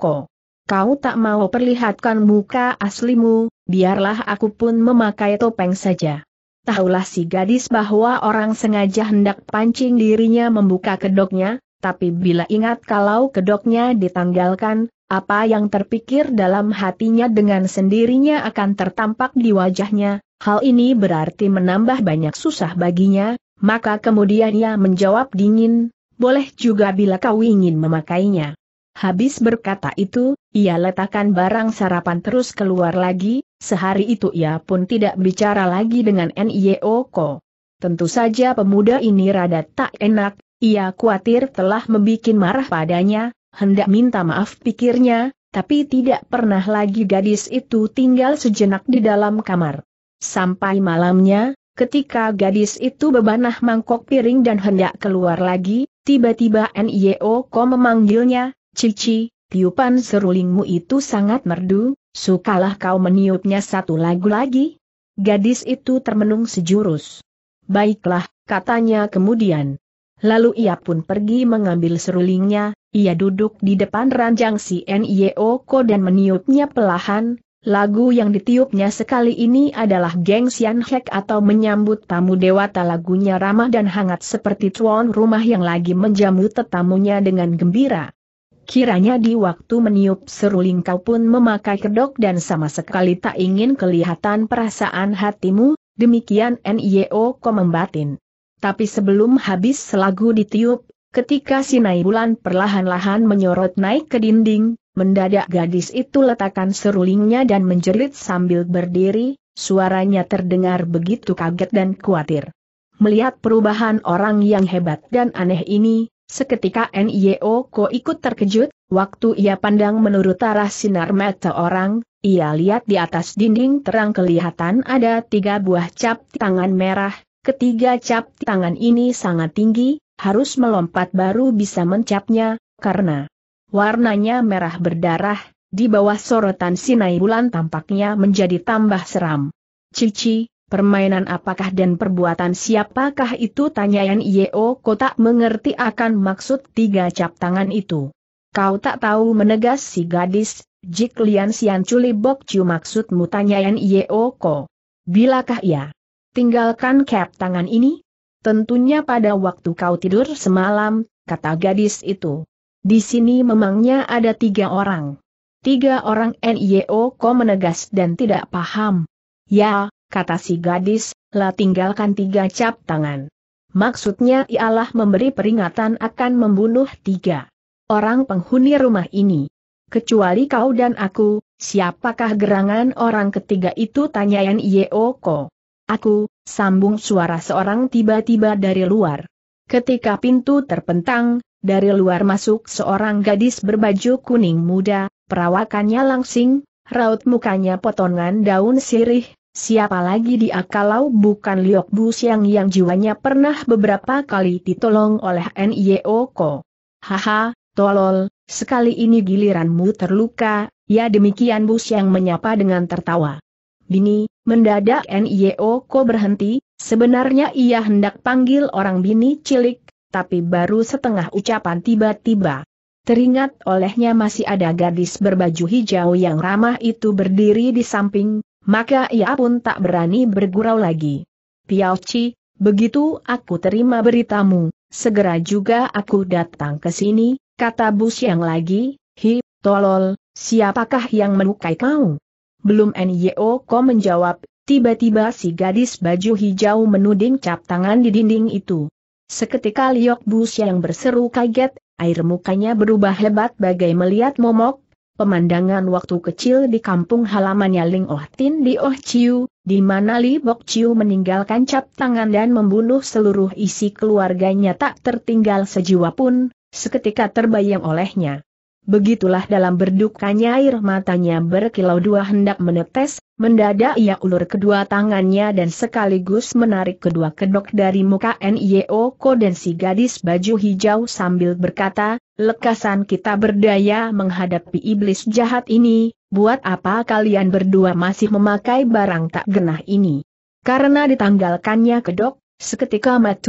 ko? Kau tak mau perlihatkan muka aslimu, biarlah aku pun memakai topeng saja. Tahulah si gadis bahwa orang sengaja hendak pancing dirinya membuka kedoknya, tapi bila ingat kalau kedoknya ditanggalkan, apa yang terpikir dalam hatinya dengan sendirinya akan tertampak di wajahnya, hal ini berarti menambah banyak susah baginya, maka kemudian ia menjawab dingin, boleh juga bila kau ingin memakainya. Habis berkata itu, ia letakkan barang sarapan terus keluar lagi, sehari itu ia pun tidak bicara lagi dengan N.I.O.Ko. Tentu saja pemuda ini rada tak enak, ia khawatir telah membuat marah padanya, hendak minta maaf pikirnya, tapi tidak pernah lagi gadis itu tinggal sejenak di dalam kamar. Sampai malamnya, ketika gadis itu bebanah mangkok piring dan hendak keluar lagi, tiba-tiba N.I.O.Ko memanggilnya, Cici, tiupan serulingmu itu sangat merdu, sukalah kau meniupnya satu lagu lagi? Gadis itu termenung sejurus. Baiklah, katanya kemudian. Lalu ia pun pergi mengambil serulingnya, ia duduk di depan ranjang si Nioko dan meniupnya pelahan, lagu yang ditiupnya sekali ini adalah Geng Sian Hek atau menyambut tamu dewata lagunya ramah dan hangat seperti tuan rumah yang lagi menjamu tetamunya dengan gembira. Kiranya di waktu meniup seruling kau pun memakai kedok dan sama sekali tak ingin kelihatan perasaan hatimu, demikian NIO ko membatin. Tapi sebelum habis selagu ditiup, ketika sinai bulan perlahan-lahan menyorot naik ke dinding, mendadak gadis itu letakkan serulingnya dan menjerit sambil berdiri, suaranya terdengar begitu kaget dan khawatir. Melihat perubahan orang yang hebat dan aneh ini, Seketika NIO Ko ikut terkejut, waktu ia pandang menurut arah sinar mata orang, ia lihat di atas dinding terang kelihatan ada tiga buah cap tangan merah, ketiga cap tangan ini sangat tinggi, harus melompat baru bisa mencapnya, karena warnanya merah berdarah, di bawah sorotan sinai bulan tampaknya menjadi tambah seram. Cici, Permainan apakah dan perbuatan siapakah itu tanya Yan Yeo kau tak mengerti akan maksud tiga cap tangan itu. Kau tak tahu menegas si gadis, Jik Lian Sian Culi Bok maksudmu tanya Yan Yeo ko. Bilakah ya? Tinggalkan cap tangan ini? Tentunya pada waktu kau tidur semalam, kata gadis itu. Di sini memangnya ada tiga orang. Tiga orang NIO ko menegas dan tidak paham. Ya, kata si gadis, la tinggalkan tiga cap tangan. Maksudnya ialah memberi peringatan akan membunuh tiga orang penghuni rumah ini. Kecuali kau dan aku, siapakah gerangan orang ketiga itu tanyain Yeoko. Aku, sambung suara seorang tiba-tiba dari luar. Ketika pintu terpentang, dari luar masuk seorang gadis berbaju kuning muda, perawakannya langsing, raut mukanya potongan daun sirih, Siapa lagi dia kalau bukan Liok Bu Siang yang jiwanya pernah beberapa kali ditolong oleh N.I.O. Ko. Haha, tolol, sekali ini giliranmu terluka, ya demikian Bu Siang menyapa dengan tertawa. Bini, mendadak N.I.O. Ko berhenti, sebenarnya ia hendak panggil orang Bini cilik, tapi baru setengah ucapan tiba-tiba. Teringat olehnya masih ada gadis berbaju hijau yang ramah itu berdiri di samping, maka ia pun tak berani bergurau lagi. Piao Chi, begitu aku terima beritamu, segera juga aku datang ke sini, kata Bu yang lagi, hi, tolol, siapakah yang melukai kau? Belum Nyo Ko menjawab, tiba-tiba si gadis baju hijau menuding cap tangan di dinding itu. Seketika Liok Bu yang berseru kaget, air mukanya berubah hebat bagai melihat momok, pemandangan waktu kecil di kampung halamannya Ling Oh Tin di Oh Chiu, di mana Li Bok Chiu meninggalkan cap tangan dan membunuh seluruh isi keluarganya tak tertinggal sejiwa pun, seketika terbayang olehnya. Begitulah dalam berdukanya air matanya berkilau dua hendak menetes, mendadak ia ulur kedua tangannya dan sekaligus menarik kedua kedok dari muka ko dan si gadis baju hijau sambil berkata, lekasan kita berdaya menghadapi iblis jahat ini, buat apa kalian berdua masih memakai barang tak genah ini? Karena ditanggalkannya kedok, seketika mata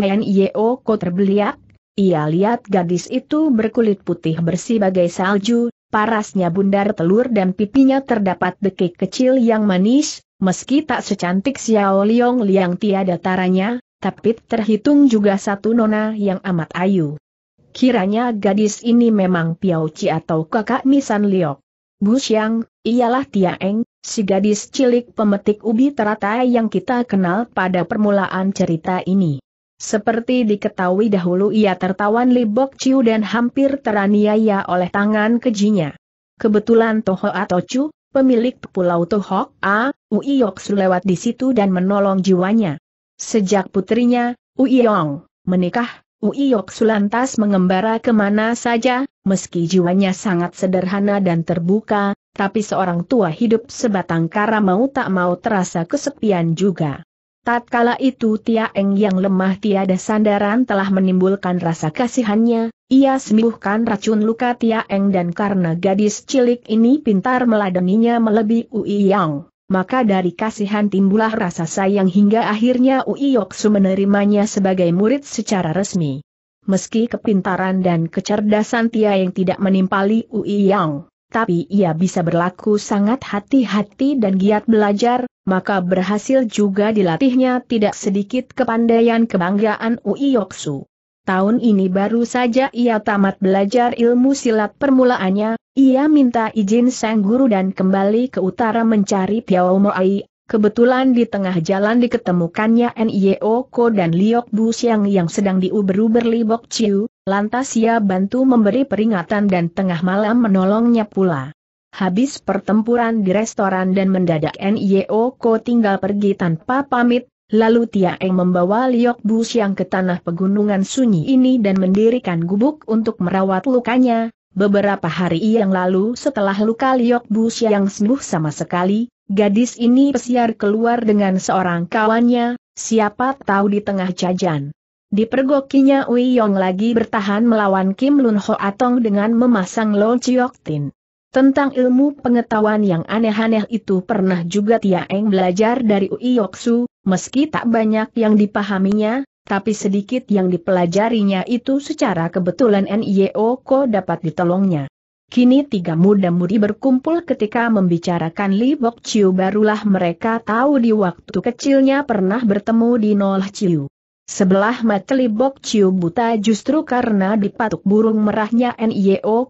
ko terbeliak, ia lihat gadis itu berkulit putih bersih bagai salju, parasnya bundar telur dan pipinya terdapat dekik kecil yang manis, meski tak secantik Xiao Liong Liang tiada taranya, tapi terhitung juga satu nona yang amat ayu. Kiranya gadis ini memang Piao Chi atau kakak Nisan Liok. Bu Xiang, ialah Tia Eng, si gadis cilik pemetik ubi teratai yang kita kenal pada permulaan cerita ini. Seperti diketahui dahulu ia tertawan Bok Ciu dan hampir teraniaya oleh tangan kejinya. Kebetulan Toho atau Chu, pemilik Pulau Toho, A, Uiyok lewat di situ dan menolong jiwanya. Sejak putrinya, Uiyong, menikah, Uiyok lantas mengembara kemana saja, meski jiwanya sangat sederhana dan terbuka, tapi seorang tua hidup sebatang kara mau tak mau terasa kesepian juga. Tatkala itu eng yang lemah tiada sandaran telah menimbulkan rasa kasihannya, ia sembuhkan racun luka eng dan karena gadis cilik ini pintar meladeninya melebihi Ui Yang, maka dari kasihan timbullah rasa sayang hingga akhirnya Ui Yoksu menerimanya sebagai murid secara resmi. Meski kepintaran dan kecerdasan Tiaeng tidak menimpali Ui Yang, tapi ia bisa berlaku sangat hati-hati dan giat belajar, maka berhasil juga dilatihnya tidak sedikit kepandaian kebanggaan Ui Yoksu. Tahun ini baru saja ia tamat belajar ilmu silat permulaannya, ia minta izin sang guru dan kembali ke utara mencari Piao Moai. Kebetulan di tengah jalan diketemukannya Nio e Ko dan Liok Bu Siang yang sedang diuber-uber Libok Chiu, Lantas ia bantu memberi peringatan dan tengah malam menolongnya pula. Habis pertempuran di restoran dan mendadak Nio Ko tinggal pergi tanpa pamit, lalu Tia Eng membawa Liok Bus yang ke tanah pegunungan sunyi ini dan mendirikan gubuk untuk merawat lukanya. Beberapa hari yang lalu setelah luka Liok Bus yang sembuh sama sekali, gadis ini pesiar keluar dengan seorang kawannya, siapa tahu di tengah jajan. Dipergokinya Wei Yong lagi bertahan melawan Kim Lun Ho Atong dengan memasang Lo Chiok Tin. Tentang ilmu pengetahuan yang aneh-aneh itu pernah juga Tia Eng belajar dari Ui Su, meski tak banyak yang dipahaminya, tapi sedikit yang dipelajarinya itu secara kebetulan NIO e Ko dapat ditolongnya. Kini tiga muda-mudi berkumpul ketika membicarakan Li Bok Chiu barulah mereka tahu di waktu kecilnya pernah bertemu di Nol Chiu. Sebelah mata Libok Ciu buta justru karena dipatuk burung merahnya N.I.O.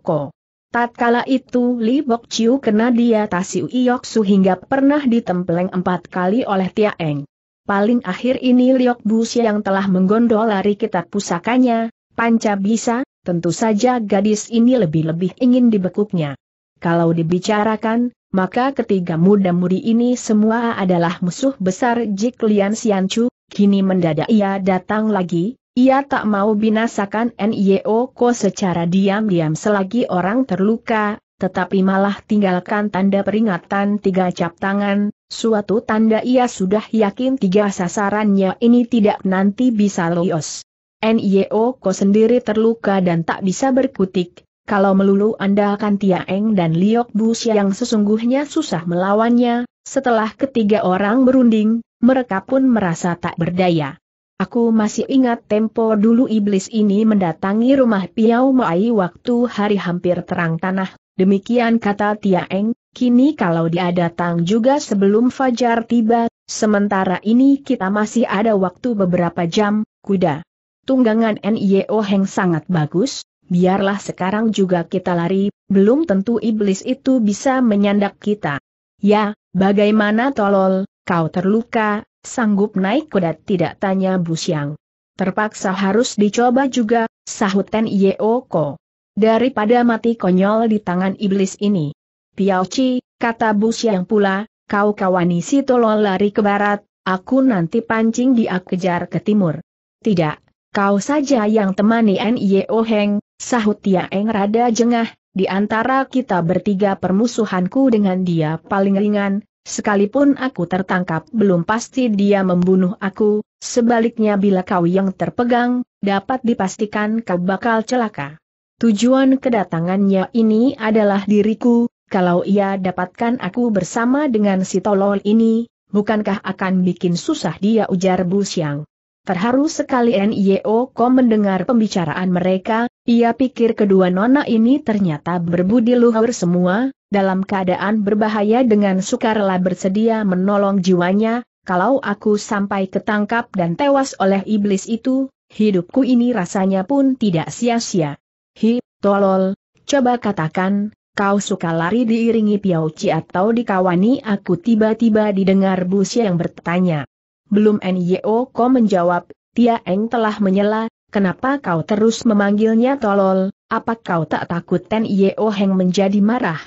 Tatkala itu Li Bok Ciu kena dia Tasiu Su hingga pernah ditempeleng empat kali oleh Tiaeng. Paling akhir ini Liok Busi yang telah menggondol lari kitab pusakanya, Panca Bisa, tentu saja gadis ini lebih-lebih ingin dibekuknya. Kalau dibicarakan, maka ketiga muda-mudi ini semua adalah musuh besar Jik Lian Chu, kini mendadak ia datang lagi, ia tak mau binasakan NIO Ko secara diam-diam selagi orang terluka, tetapi malah tinggalkan tanda peringatan tiga cap tangan, suatu tanda ia sudah yakin tiga sasarannya ini tidak nanti bisa loyos. NIO Ko sendiri terluka dan tak bisa berkutik, kalau melulu anda andalkan Tiaeng dan Liok Bus yang sesungguhnya susah melawannya, setelah ketiga orang berunding, mereka pun merasa tak berdaya. Aku masih ingat tempo dulu iblis ini mendatangi rumah Piau Moai waktu hari hampir terang tanah, demikian kata Tia Eng, kini kalau dia datang juga sebelum fajar tiba, sementara ini kita masih ada waktu beberapa jam, kuda. Tunggangan Nio Heng sangat bagus, biarlah sekarang juga kita lari, belum tentu iblis itu bisa menyandak kita. Ya, bagaimana tolol, Kau terluka, sanggup naik kuda tidak tanya Bu Siang. Terpaksa harus dicoba juga, sahut Ten Yeoko. Daripada mati konyol di tangan iblis ini. Piao Chi, kata Bu Siang pula, kau kawani si tolol lari ke barat, aku nanti pancing dia kejar ke timur. Tidak, kau saja yang temani Nio Heng, sahut Tiaeng rada jengah, di antara kita bertiga permusuhanku dengan dia paling ringan, Sekalipun aku tertangkap belum pasti dia membunuh aku, sebaliknya bila kau yang terpegang, dapat dipastikan kau bakal celaka. Tujuan kedatangannya ini adalah diriku, kalau ia dapatkan aku bersama dengan si tolol ini, bukankah akan bikin susah dia ujar Bu Siang. Terharu sekali NIO mendengar pembicaraan mereka, ia pikir kedua nona ini ternyata berbudi luhur semua, dalam keadaan berbahaya dengan sukarela bersedia menolong jiwanya, kalau aku sampai ketangkap dan tewas oleh iblis itu, hidupku ini rasanya pun tidak sia-sia. Hi, tolol, coba katakan, kau suka lari diiringi Piao atau dikawani aku tiba-tiba didengar busi yang bertanya. Belum Nyo kau menjawab, Tia Eng telah menyela, Kenapa kau terus memanggilnya tolol, apa kau tak takut Ten Yeo Heng menjadi marah?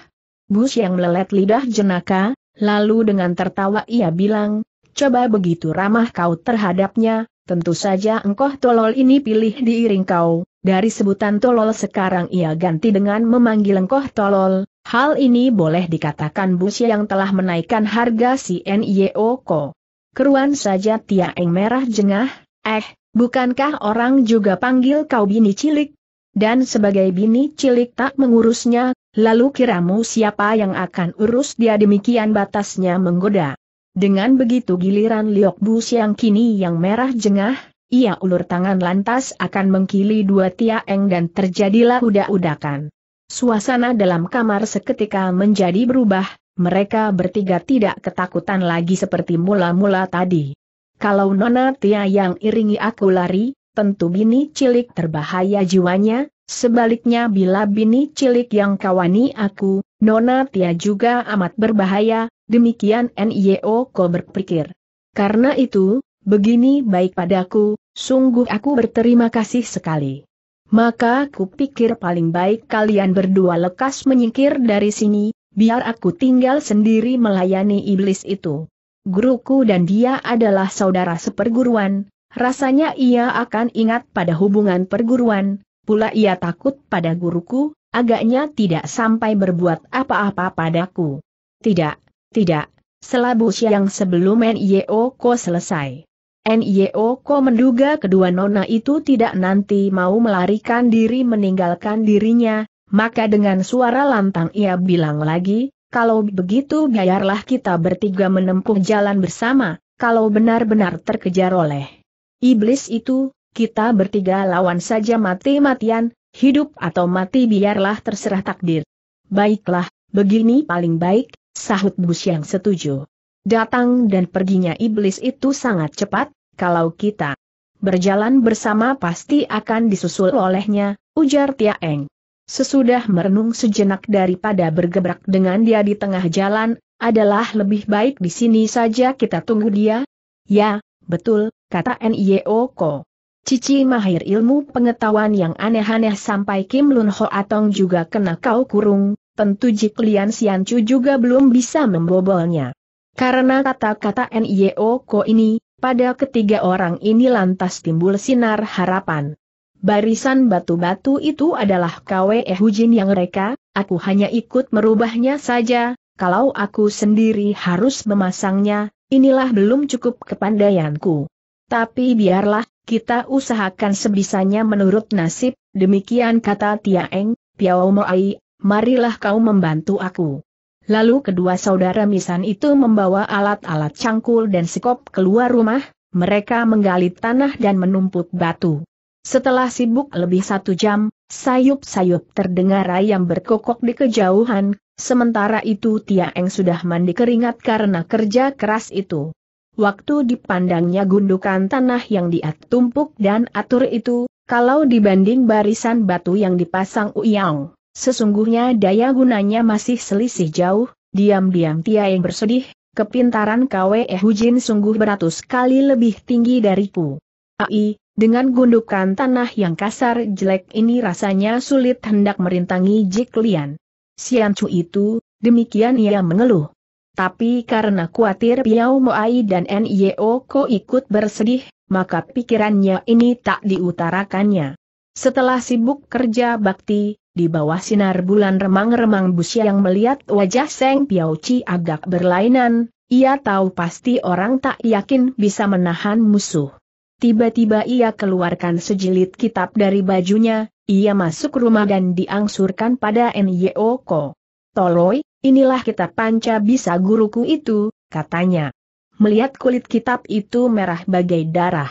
Bus yang melelet lidah jenaka, lalu dengan tertawa ia bilang, coba begitu ramah kau terhadapnya, tentu saja engkau tolol ini pilih diiring kau, dari sebutan tolol sekarang ia ganti dengan memanggil engkau tolol, hal ini boleh dikatakan bus yang telah menaikkan harga si N Ko. Keruan saja Tia Eng merah jengah, eh, Bukankah orang juga panggil kau bini cilik? Dan sebagai bini cilik tak mengurusnya, lalu kiramu siapa yang akan urus dia demikian batasnya menggoda. Dengan begitu giliran Liok Bu Siang kini yang merah jengah, ia ulur tangan lantas akan mengkili dua tiaeng dan terjadilah udak-udakan. Suasana dalam kamar seketika menjadi berubah, mereka bertiga tidak ketakutan lagi seperti mula-mula tadi. Kalau Nona Tia yang iringi aku lari, tentu bini cilik terbahaya jiwanya, sebaliknya bila bini cilik yang kawani aku, Nona Tia juga amat berbahaya, demikian NIO ko berpikir. Karena itu, begini baik padaku, sungguh aku berterima kasih sekali. Maka kupikir paling baik kalian berdua lekas menyingkir dari sini, biar aku tinggal sendiri melayani iblis itu guruku dan dia adalah saudara seperguruan, rasanya ia akan ingat pada hubungan perguruan, pula ia takut pada guruku, agaknya tidak sampai berbuat apa-apa padaku. Tidak, tidak, selabu siang sebelum NIO Ko selesai. NIO Ko menduga kedua nona itu tidak nanti mau melarikan diri meninggalkan dirinya, maka dengan suara lantang ia bilang lagi, kalau begitu biarlah kita bertiga menempuh jalan bersama, kalau benar-benar terkejar oleh iblis itu, kita bertiga lawan saja mati-matian, hidup atau mati biarlah terserah takdir. Baiklah, begini paling baik, sahut Bus yang setuju. Datang dan perginya iblis itu sangat cepat, kalau kita berjalan bersama pasti akan disusul olehnya, ujar Tiaeng. Sesudah merenung sejenak daripada bergebrak dengan dia di tengah jalan, adalah lebih baik di sini saja kita tunggu dia? Ya, betul, kata Nyeoko. Cici mahir ilmu pengetahuan yang aneh-aneh sampai Kim Lun Ho Atong juga kena kau kurung, tentu Jik Lian Sian Chu juga belum bisa membobolnya. Karena kata-kata Nyeoko ini, pada ketiga orang ini lantas timbul sinar harapan. Barisan batu-batu itu adalah Kwe Hujin yang mereka. aku hanya ikut merubahnya saja, kalau aku sendiri harus memasangnya, inilah belum cukup kepandaianku. Tapi biarlah, kita usahakan sebisanya menurut nasib, demikian kata Tiaeng, Piao Moai, marilah kau membantu aku. Lalu kedua saudara misan itu membawa alat-alat cangkul dan sekop keluar rumah, mereka menggali tanah dan menumpuk batu. Setelah sibuk lebih satu jam, sayup-sayup terdengar ayam berkokok di kejauhan, sementara itu Tiaeng sudah mandi keringat karena kerja keras itu. Waktu dipandangnya gundukan tanah yang diat tumpuk dan atur itu, kalau dibanding barisan batu yang dipasang Uyang, sesungguhnya daya gunanya masih selisih jauh, diam-diam Tiaeng bersedih, kepintaran KWE Hujin sungguh beratus kali lebih tinggi dariku. Ai, dengan gundukan tanah yang kasar jelek ini rasanya sulit hendak merintangi Jik Lian. Sian Chu itu, demikian ia mengeluh. Tapi karena khawatir Piao Moai dan Nyeo Ko ikut bersedih, maka pikirannya ini tak diutarakannya. Setelah sibuk kerja bakti, di bawah sinar bulan remang-remang busi yang melihat wajah Seng Piao Chi agak berlainan, ia tahu pasti orang tak yakin bisa menahan musuh. Tiba-tiba ia keluarkan sejilid kitab dari bajunya, ia masuk rumah dan diangsurkan pada Nyeoko. Toloi, inilah kitab panca bisa guruku itu, katanya. Melihat kulit kitab itu merah bagai darah.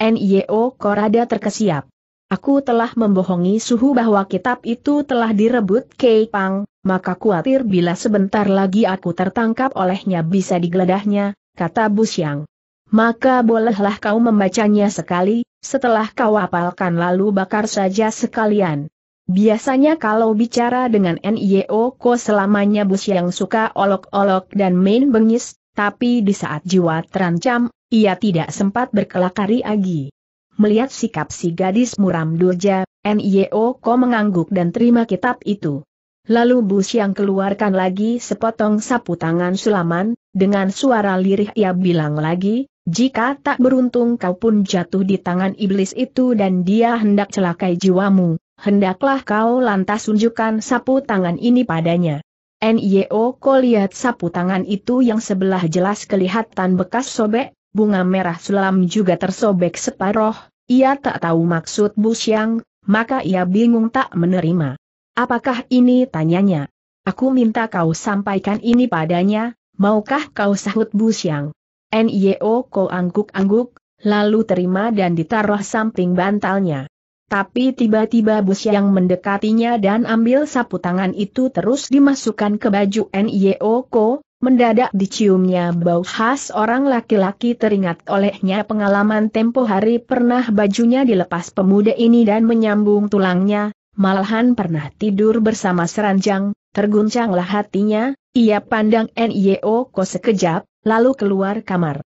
Nyeoko rada terkesiap. Aku telah membohongi suhu bahwa kitab itu telah direbut Kei Pang, maka khawatir bila sebentar lagi aku tertangkap olehnya bisa digeledahnya, kata Busyang maka bolehlah kau membacanya sekali, setelah kau apalkan lalu bakar saja sekalian. Biasanya kalau bicara dengan NIO ko selamanya bus yang suka olok-olok dan main bengis, tapi di saat jiwa terancam, ia tidak sempat berkelakari agi. Melihat sikap si gadis muram durja, NIO ko mengangguk dan terima kitab itu. Lalu bus yang keluarkan lagi sepotong sapu tangan sulaman, dengan suara lirih ia bilang lagi, jika tak beruntung kau pun jatuh di tangan iblis itu dan dia hendak celakai jiwamu, hendaklah kau lantas tunjukkan sapu tangan ini padanya. Nio kau lihat sapu tangan itu yang sebelah jelas kelihatan bekas sobek, bunga merah sulam juga tersobek separoh, ia tak tahu maksud Bu Xiang, maka ia bingung tak menerima. Apakah ini tanyanya? Aku minta kau sampaikan ini padanya, maukah kau sahut Bu Xiang? NIO Ko angguk-angguk, lalu terima dan ditaruh samping bantalnya. Tapi tiba-tiba bus yang mendekatinya dan ambil sapu tangan itu terus dimasukkan ke baju NIO Ko, mendadak diciumnya bau khas orang laki-laki teringat olehnya pengalaman tempo hari pernah bajunya dilepas pemuda ini dan menyambung tulangnya, malahan pernah tidur bersama seranjang, terguncanglah hatinya, ia pandang NIO Ko sekejap, lalu keluar kamar.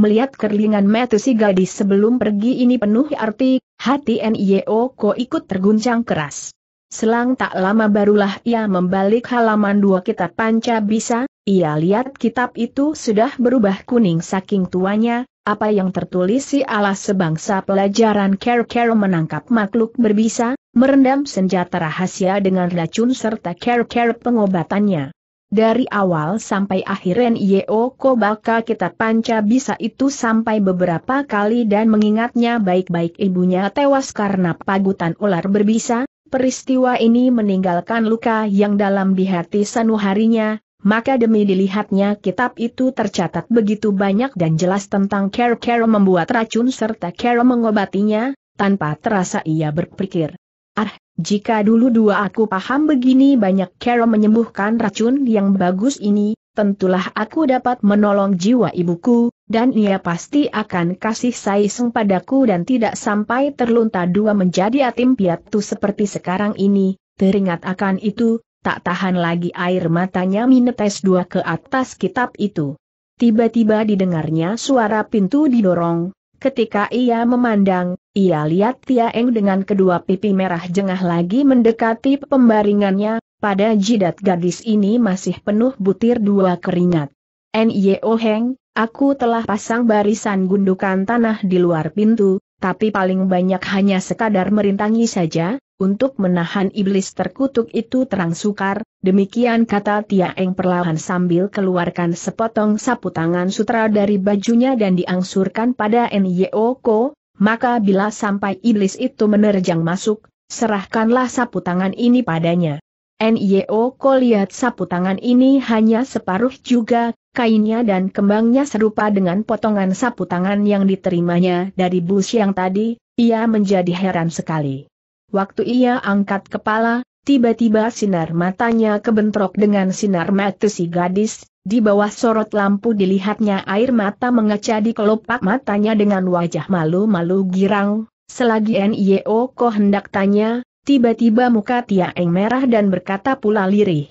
Melihat kerlingan mata si gadis sebelum pergi ini penuh arti, hati N.I.O. Ko ikut terguncang keras. Selang tak lama barulah ia membalik halaman dua kitab panca bisa, ia lihat kitab itu sudah berubah kuning saking tuanya, apa yang tertulis si alas sebangsa pelajaran care-care menangkap makhluk berbisa, merendam senjata rahasia dengan racun serta care-care pengobatannya. Dari awal sampai akhir Nio Kobaka kita panca bisa itu sampai beberapa kali dan mengingatnya baik-baik ibunya tewas karena pagutan ular berbisa, peristiwa ini meninggalkan luka yang dalam di hati sanuharinya, maka demi dilihatnya kitab itu tercatat begitu banyak dan jelas tentang care-care membuat racun serta care mengobatinya, tanpa terasa ia berpikir. Ah, jika dulu dua aku paham begini banyak cara menyembuhkan racun yang bagus ini, tentulah aku dapat menolong jiwa ibuku, dan ia pasti akan kasih saiseng padaku dan tidak sampai terlunta dua menjadi atim piatu seperti sekarang ini, teringat akan itu, tak tahan lagi air matanya minetes dua ke atas kitab itu. Tiba-tiba didengarnya suara pintu didorong, Ketika ia memandang, ia lihat Tia Eng dengan kedua pipi merah jengah lagi mendekati pembaringannya, pada jidat gadis ini masih penuh butir dua keringat. Nyo Oheng, aku telah pasang barisan gundukan tanah di luar pintu, tapi paling banyak hanya sekadar merintangi saja, untuk menahan iblis terkutuk itu terang sukar, demikian kata Tiaeng perlahan sambil keluarkan sepotong sapu tangan sutra dari bajunya dan diangsurkan pada Nyeoko, maka bila sampai iblis itu menerjang masuk, serahkanlah sapu tangan ini padanya. Nyeoko lihat sapu tangan ini hanya separuh juga, kainnya dan kembangnya serupa dengan potongan sapu tangan yang diterimanya dari bus yang tadi, ia menjadi heran sekali. Waktu ia angkat kepala, tiba-tiba sinar matanya kebentrok dengan sinar mata si gadis, di bawah sorot lampu dilihatnya air mata mengaca di kelopak matanya dengan wajah malu-malu girang, selagi NIO Ko hendak tanya, tiba-tiba muka Tia Eng merah dan berkata pula lirih.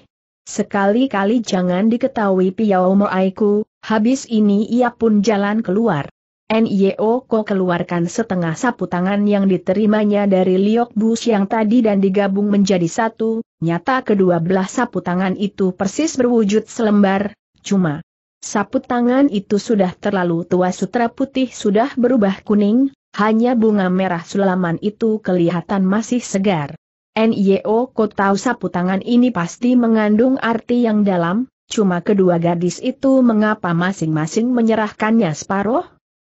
Sekali-kali jangan diketahui Piao Moaiku, habis ini ia pun jalan keluar. Nyo, Ko keluarkan setengah sapu tangan yang diterimanya dari Liok Bus yang tadi dan digabung menjadi satu, nyata kedua belah sapu tangan itu persis berwujud selembar, cuma sapu tangan itu sudah terlalu tua sutra putih sudah berubah kuning, hanya bunga merah sulaman itu kelihatan masih segar. NIO e kota sapu tangan ini pasti mengandung arti yang dalam, cuma kedua gadis itu mengapa masing-masing menyerahkannya separuh?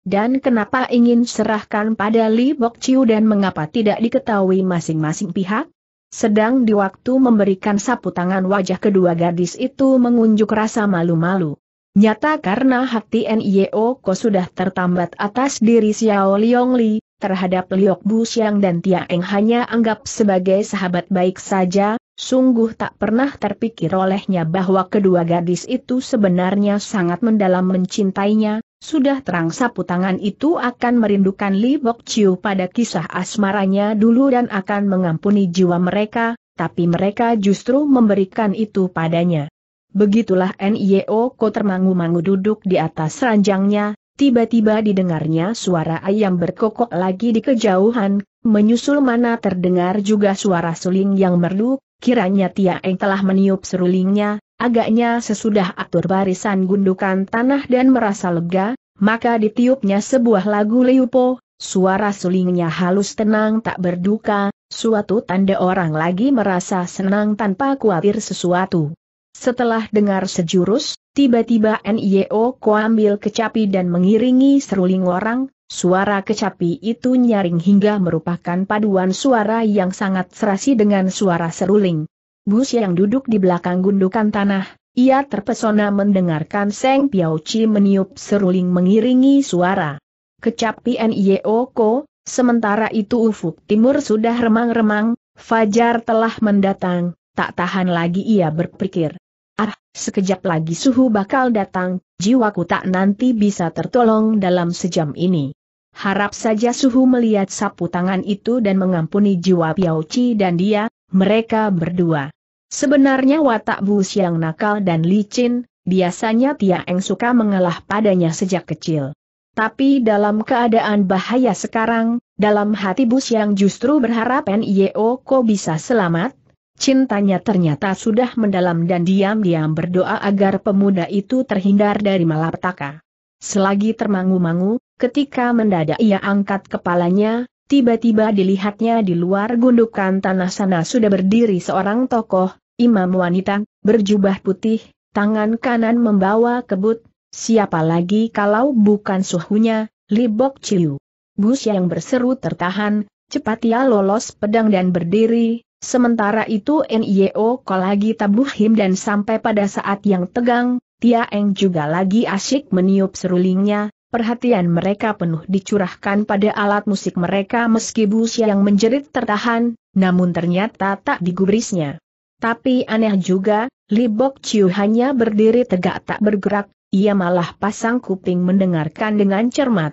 Dan kenapa ingin serahkan pada Li Bok Chiu dan mengapa tidak diketahui masing-masing pihak? Sedang di waktu memberikan sapu tangan wajah kedua gadis itu mengunjuk rasa malu-malu. Nyata karena hati NIO e Ko sudah tertambat atas diri Xiao Liong Li, terhadap Liok Bu Siang dan Tiaeng hanya anggap sebagai sahabat baik saja, sungguh tak pernah terpikir olehnya bahwa kedua gadis itu sebenarnya sangat mendalam mencintainya, sudah terang sapu tangan itu akan merindukan Li Bok Chiu pada kisah asmaranya dulu dan akan mengampuni jiwa mereka, tapi mereka justru memberikan itu padanya. Begitulah Nio Ko termangu-mangu duduk di atas ranjangnya, Tiba-tiba didengarnya suara ayam berkokok lagi di kejauhan, menyusul mana terdengar juga suara suling yang merdu, kiranya Tia Eng telah meniup serulingnya, agaknya sesudah atur barisan gundukan tanah dan merasa lega, maka ditiupnya sebuah lagu leupo. suara sulingnya halus tenang tak berduka, suatu tanda orang lagi merasa senang tanpa khawatir sesuatu. Setelah dengar sejurus, Tiba-tiba NIO ambil kecapi dan mengiringi seruling orang, suara kecapi itu nyaring hingga merupakan paduan suara yang sangat serasi dengan suara seruling. Bus yang duduk di belakang gundukan tanah, ia terpesona mendengarkan Seng Chi meniup seruling mengiringi suara. Kecapi NIO Ko, sementara itu ufuk timur sudah remang-remang, Fajar telah mendatang, tak tahan lagi ia berpikir. Ah, sekejap lagi suhu bakal datang, jiwaku tak nanti bisa tertolong dalam sejam ini. Harap saja suhu melihat sapu tangan itu dan mengampuni jiwa Piao Chi dan dia, mereka berdua. Sebenarnya watak Bu Siang nakal dan licin, biasanya Tia Eng suka mengalah padanya sejak kecil. Tapi dalam keadaan bahaya sekarang, dalam hati Bu Siang justru berharap N.I.O. Ko bisa selamat, Cintanya ternyata sudah mendalam dan diam-diam berdoa agar pemuda itu terhindar dari malapetaka. Selagi termangu-mangu, ketika mendadak ia angkat kepalanya, tiba-tiba dilihatnya di luar gundukan tanah sana sudah berdiri seorang tokoh, imam wanita, berjubah putih, tangan kanan membawa kebut, siapa lagi kalau bukan suhunya, Libok Ciu. Bus yang berseru tertahan, cepat ia lolos pedang dan berdiri, Sementara itu NIO lagi tabuh him dan sampai pada saat yang tegang, Tia Eng juga lagi asyik meniup serulingnya, perhatian mereka penuh dicurahkan pada alat musik mereka meski busi yang menjerit tertahan, namun ternyata tak digubrisnya. Tapi aneh juga, Li Bok Chiu hanya berdiri tegak tak bergerak, ia malah pasang kuping mendengarkan dengan cermat.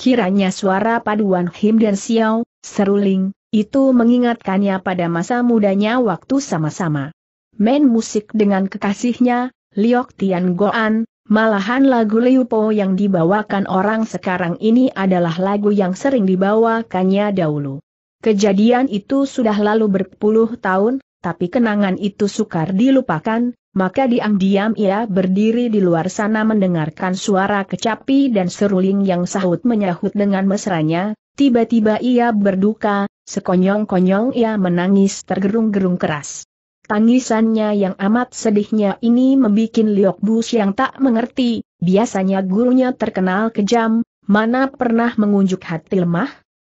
Kiranya suara paduan him dan siau, seruling, itu mengingatkannya pada masa mudanya waktu sama-sama. Main musik dengan kekasihnya, Liok Tian Goan, malahan lagu Liupo yang dibawakan orang sekarang ini adalah lagu yang sering dibawakannya dahulu. Kejadian itu sudah lalu berpuluh tahun, tapi kenangan itu sukar dilupakan, maka diam-diam ia berdiri di luar sana mendengarkan suara kecapi dan seruling yang sahut menyahut dengan mesranya, Tiba-tiba ia berduka, sekonyong-konyong ia menangis tergerung-gerung keras. Tangisannya yang amat sedihnya ini membuat Liok Bus yang tak mengerti, biasanya gurunya terkenal kejam, mana pernah mengunjuk hati lemah?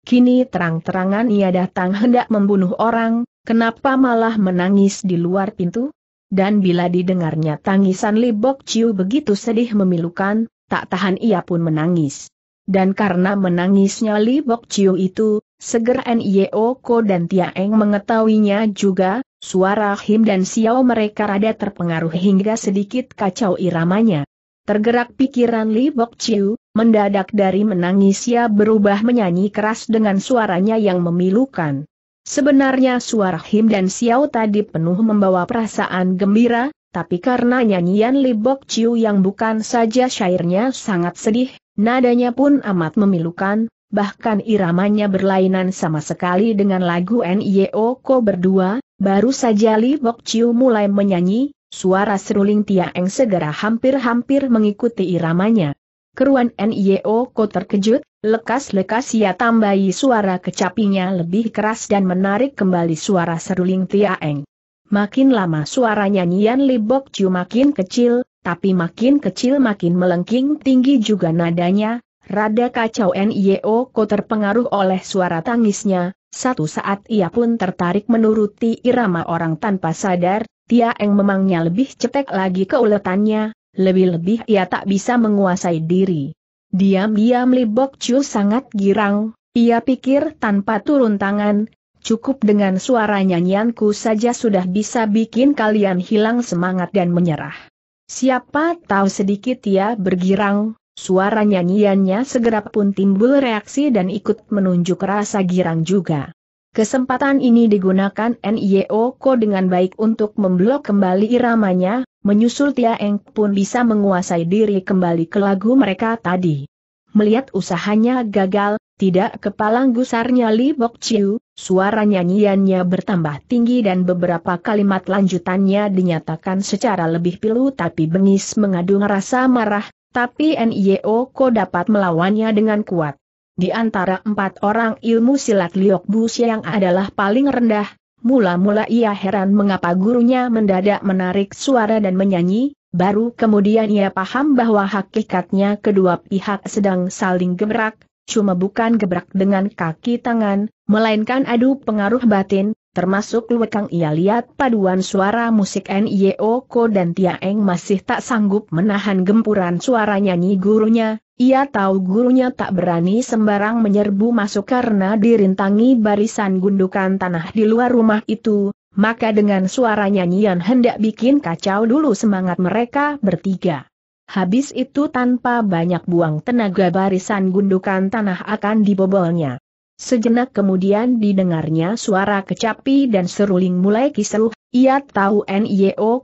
Kini terang-terangan ia datang hendak membunuh orang, kenapa malah menangis di luar pintu? Dan bila didengarnya tangisan Libok Chiu begitu sedih memilukan, tak tahan ia pun menangis. Dan karena menangisnya Li Bok Chiu itu, segera Nio Ko dan Tia Eng mengetahuinya juga, suara Him dan Xiao mereka rada terpengaruh hingga sedikit kacau iramanya. Tergerak pikiran Li Bok Chiu, mendadak dari menangis ia berubah menyanyi keras dengan suaranya yang memilukan. Sebenarnya suara Him dan Xiao tadi penuh membawa perasaan gembira, tapi karena nyanyian Li Bok Chiu yang bukan saja syairnya sangat sedih, Nadanya pun amat memilukan, bahkan iramanya berlainan sama sekali dengan lagu N.I.O. Ko berdua, baru saja Li Bok Chiu mulai menyanyi, suara seruling Tiaeng segera hampir-hampir mengikuti iramanya. Keruan N.I.O. Ko terkejut, lekas-lekas ia tambahi suara kecapinya lebih keras dan menarik kembali suara seruling Tiaeng. Makin lama suara nyanyian Bok Chiu makin kecil, tapi makin kecil makin melengking tinggi juga nadanya, rada kacau NIO ko terpengaruh oleh suara tangisnya, satu saat ia pun tertarik menuruti irama orang tanpa sadar, Tia Eng memangnya lebih cetek lagi keuletannya, lebih-lebih ia tak bisa menguasai diri. Diam-diam Li Bok Chu sangat girang, ia pikir tanpa turun tangan, cukup dengan suara nyanyianku saja sudah bisa bikin kalian hilang semangat dan menyerah. Siapa tahu sedikit ia ya bergirang, suara nyanyiannya segera pun timbul reaksi dan ikut menunjuk rasa girang juga. Kesempatan ini digunakan Ko dengan baik untuk memblok kembali iramanya, menyusul Tia Eng pun bisa menguasai diri kembali ke lagu mereka tadi. Melihat usahanya gagal, tidak kepalang gusarnya Li Bok Chiu, suara nyanyiannya bertambah tinggi dan beberapa kalimat lanjutannya dinyatakan secara lebih pilu tapi bengis mengadu rasa marah, tapi NIO Ko dapat melawannya dengan kuat. Di antara empat orang ilmu silat Liok Bu yang adalah paling rendah, mula-mula ia heran mengapa gurunya mendadak menarik suara dan menyanyi, baru kemudian ia paham bahwa hakikatnya kedua pihak sedang saling gebrak, cuma bukan gebrak dengan kaki tangan, melainkan adu pengaruh batin, termasuk lekang ia lihat paduan suara musik Ko dan Eng masih tak sanggup menahan gempuran suara nyanyi gurunya, ia tahu gurunya tak berani sembarang menyerbu masuk karena dirintangi barisan gundukan tanah di luar rumah itu, maka dengan suara nyanyian hendak bikin kacau dulu semangat mereka bertiga. Habis itu tanpa banyak buang tenaga barisan gundukan tanah akan dibobolnya. Sejenak kemudian didengarnya suara kecapi dan seruling mulai kisruh, ia tahu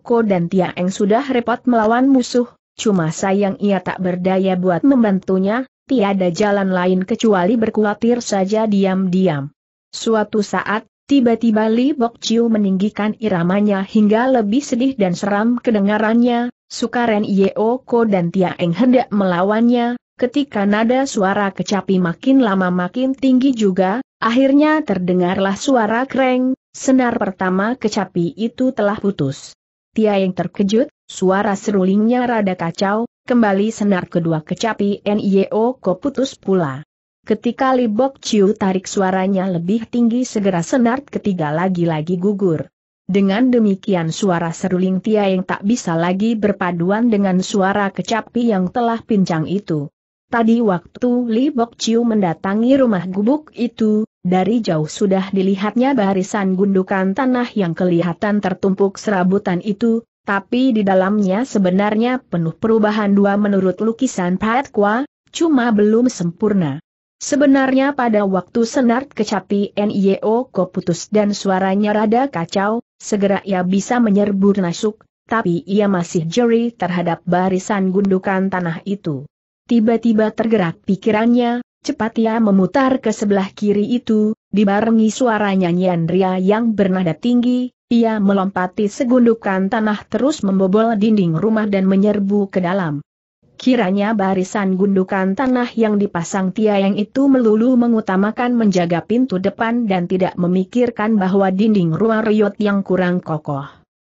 Ko dan Tiaeng sudah repot melawan musuh, cuma sayang ia tak berdaya buat membantunya, tiada jalan lain kecuali berkuatir saja diam-diam. Suatu saat, tiba-tiba Li Bok Chiu meninggikan iramanya hingga lebih sedih dan seram kedengarannya, Sukaren Ko dan Tiaeng hendak melawannya, Ketika nada suara kecapi makin lama makin tinggi juga, akhirnya terdengarlah suara kreng, senar pertama kecapi itu telah putus. Tia yang terkejut, suara serulingnya rada kacau, kembali senar kedua kecapi NIO ko putus pula. Ketika Libok Chiu tarik suaranya lebih tinggi segera senar ketiga lagi-lagi gugur. Dengan demikian suara seruling Tia yang tak bisa lagi berpaduan dengan suara kecapi yang telah pincang itu. Tadi waktu Li Bok Chiu mendatangi rumah gubuk itu, dari jauh sudah dilihatnya barisan gundukan tanah yang kelihatan tertumpuk serabutan itu, tapi di dalamnya sebenarnya penuh perubahan dua menurut lukisan Pat Kwa, cuma belum sempurna. Sebenarnya pada waktu senar kecapi NIO ko putus dan suaranya rada kacau, segera ia bisa menyerbu nasuk, tapi ia masih jeri terhadap barisan gundukan tanah itu. Tiba-tiba tergerak pikirannya, cepat ia memutar ke sebelah kiri itu, dibarengi suara nyanyian ria yang bernada tinggi, ia melompati segundukan tanah terus membobol dinding rumah dan menyerbu ke dalam. Kiranya barisan gundukan tanah yang dipasang tiayang itu melulu mengutamakan menjaga pintu depan dan tidak memikirkan bahwa dinding ruang riot yang kurang kokoh.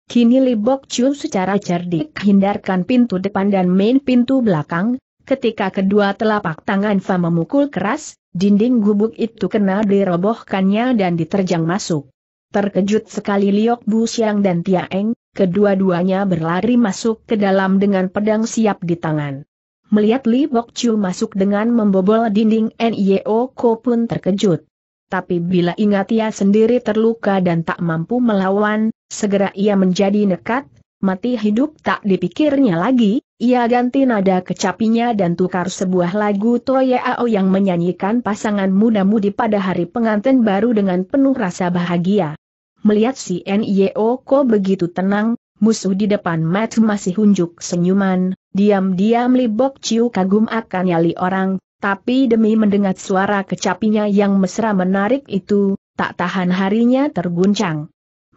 Kini Libok Chu secara cerdik hindarkan pintu depan dan main pintu belakang, Ketika kedua telapak tangan Fa memukul keras, dinding gubuk itu kena dirobohkannya dan diterjang masuk. Terkejut sekali Liok Bu Siang dan Tia Eng, kedua-duanya berlari masuk ke dalam dengan pedang siap di tangan. Melihat Li Bok Chiu masuk dengan membobol dinding NIO Ko pun terkejut. Tapi bila ingat ia sendiri terluka dan tak mampu melawan, segera ia menjadi nekat, mati hidup tak dipikirnya lagi, ia ganti nada kecapinya dan tukar sebuah lagu Toyao yang menyanyikan pasangan muda-mudi pada hari pengantin baru dengan penuh rasa bahagia. Melihat si Nio Ko begitu tenang, musuh di depan Matt masih hunjuk senyuman, diam-diam Li Bok Chiu kagum akan nyali orang, tapi demi mendengar suara kecapinya yang mesra menarik itu, tak tahan harinya terguncang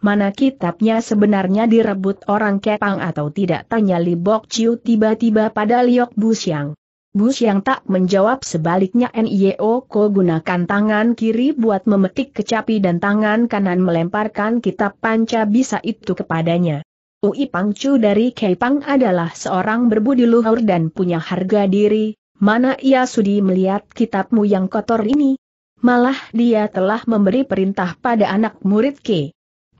mana kitabnya sebenarnya direbut orang Kepang atau tidak tanya Li Bok Chiu tiba-tiba pada Liok Bu Siang. Bu Siang tak menjawab sebaliknya Nio Ko gunakan tangan kiri buat memetik kecapi dan tangan kanan melemparkan kitab panca bisa itu kepadanya. Ui Chu dari Kepang adalah seorang berbudi luhur dan punya harga diri, mana ia sudi melihat kitabmu yang kotor ini? Malah dia telah memberi perintah pada anak murid Ke.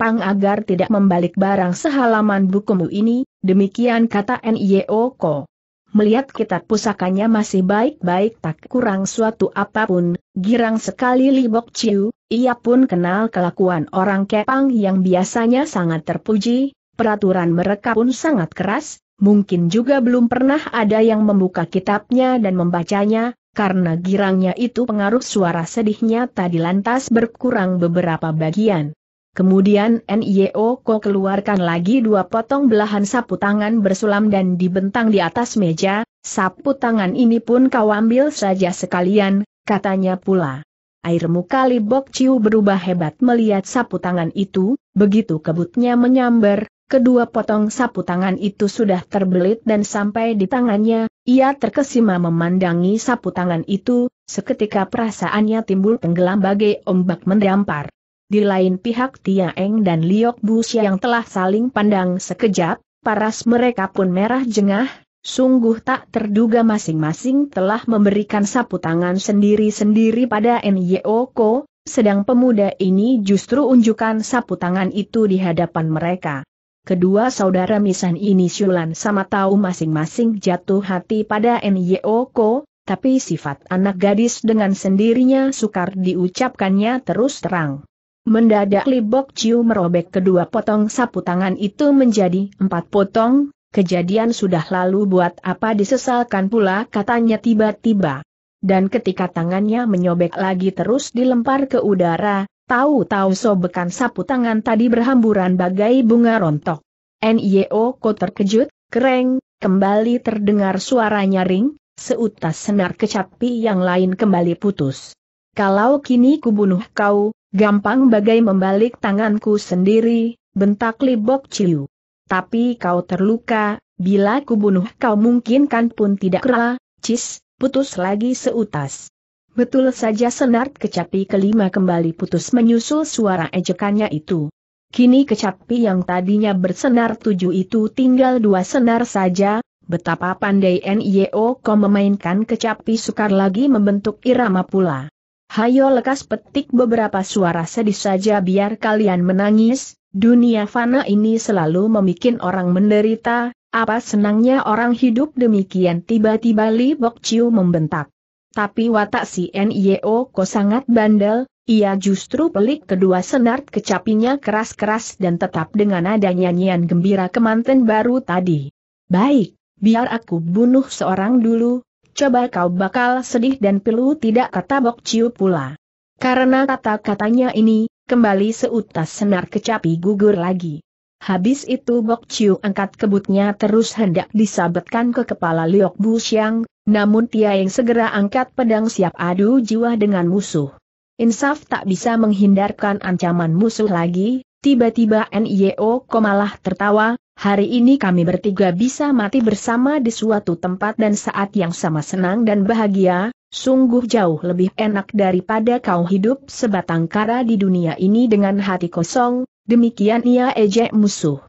Pang agar tidak membalik barang sehalaman bukumu ini, demikian kata N.I.O. Ko. Melihat kitab pusakanya masih baik-baik tak kurang suatu apapun, girang sekali Li Bok Chiu, ia pun kenal kelakuan orang Kepang yang biasanya sangat terpuji, peraturan mereka pun sangat keras, mungkin juga belum pernah ada yang membuka kitabnya dan membacanya, karena girangnya itu pengaruh suara sedihnya tadi lantas berkurang beberapa bagian. Kemudian NIO e Ko keluarkan lagi dua potong belahan sapu tangan bersulam dan dibentang di atas meja, sapu tangan ini pun kau ambil saja sekalian, katanya pula. Air muka Libok Ciu berubah hebat melihat sapu tangan itu, begitu kebutnya menyambar, kedua potong sapu tangan itu sudah terbelit dan sampai di tangannya, ia terkesima memandangi sapu tangan itu, seketika perasaannya timbul tenggelam bagai ombak mendampar. Di lain pihak Tia Eng dan Liok Busia yang telah saling pandang sekejap, paras mereka pun merah jengah, sungguh tak terduga masing-masing telah memberikan sapu tangan sendiri-sendiri pada Nyo Ko, sedang pemuda ini justru unjukkan sapu tangan itu di hadapan mereka. Kedua saudara misan ini Syulan sama tahu masing-masing jatuh hati pada Nyo Ko, tapi sifat anak gadis dengan sendirinya sukar diucapkannya terus terang. Mendadak Libok Ciu merobek kedua potong sapu tangan itu menjadi empat potong, kejadian sudah lalu buat apa disesalkan pula katanya tiba-tiba. Dan ketika tangannya menyobek lagi terus dilempar ke udara, tahu-tahu sobekan sapu tangan tadi berhamburan bagai bunga rontok. NIO Ko terkejut, kereng, kembali terdengar suara nyaring, seutas senar kecapi yang lain kembali putus. Kalau kini kubunuh kau, Gampang bagai membalik tanganku sendiri, bentak Libok Ciu. Tapi kau terluka, bila ku bunuh kau mungkin kan pun tidak rela, cis, putus lagi seutas. Betul saja senar kecapi kelima kembali putus menyusul suara ejekannya itu. Kini kecapi yang tadinya bersenar tujuh itu tinggal dua senar saja, betapa pandai NIO kau memainkan kecapi sukar lagi membentuk irama pula. Hayo lekas petik beberapa suara sedih saja biar kalian menangis, dunia fana ini selalu memikin orang menderita, apa senangnya orang hidup demikian tiba-tiba Li Bok Chiu membentak. Tapi watak si N.I.O. Ko sangat bandel, ia justru pelik kedua senar kecapinya keras-keras dan tetap dengan ada nyanyian gembira kemanten baru tadi. Baik, biar aku bunuh seorang dulu, coba kau bakal sedih dan pilu tidak kata Bok Ciu pula. Karena kata-katanya ini, kembali seutas senar kecapi gugur lagi. Habis itu Bok Ciu angkat kebutnya terus hendak disabetkan ke kepala Liok Bu Xiang, namun Tia yang segera angkat pedang siap adu jiwa dengan musuh. Insaf tak bisa menghindarkan ancaman musuh lagi, tiba-tiba NIO Komalah tertawa, Hari ini kami bertiga bisa mati bersama di suatu tempat dan saat yang sama senang dan bahagia, sungguh jauh lebih enak daripada kau hidup sebatang kara di dunia ini dengan hati kosong, demikian ia ejek musuh.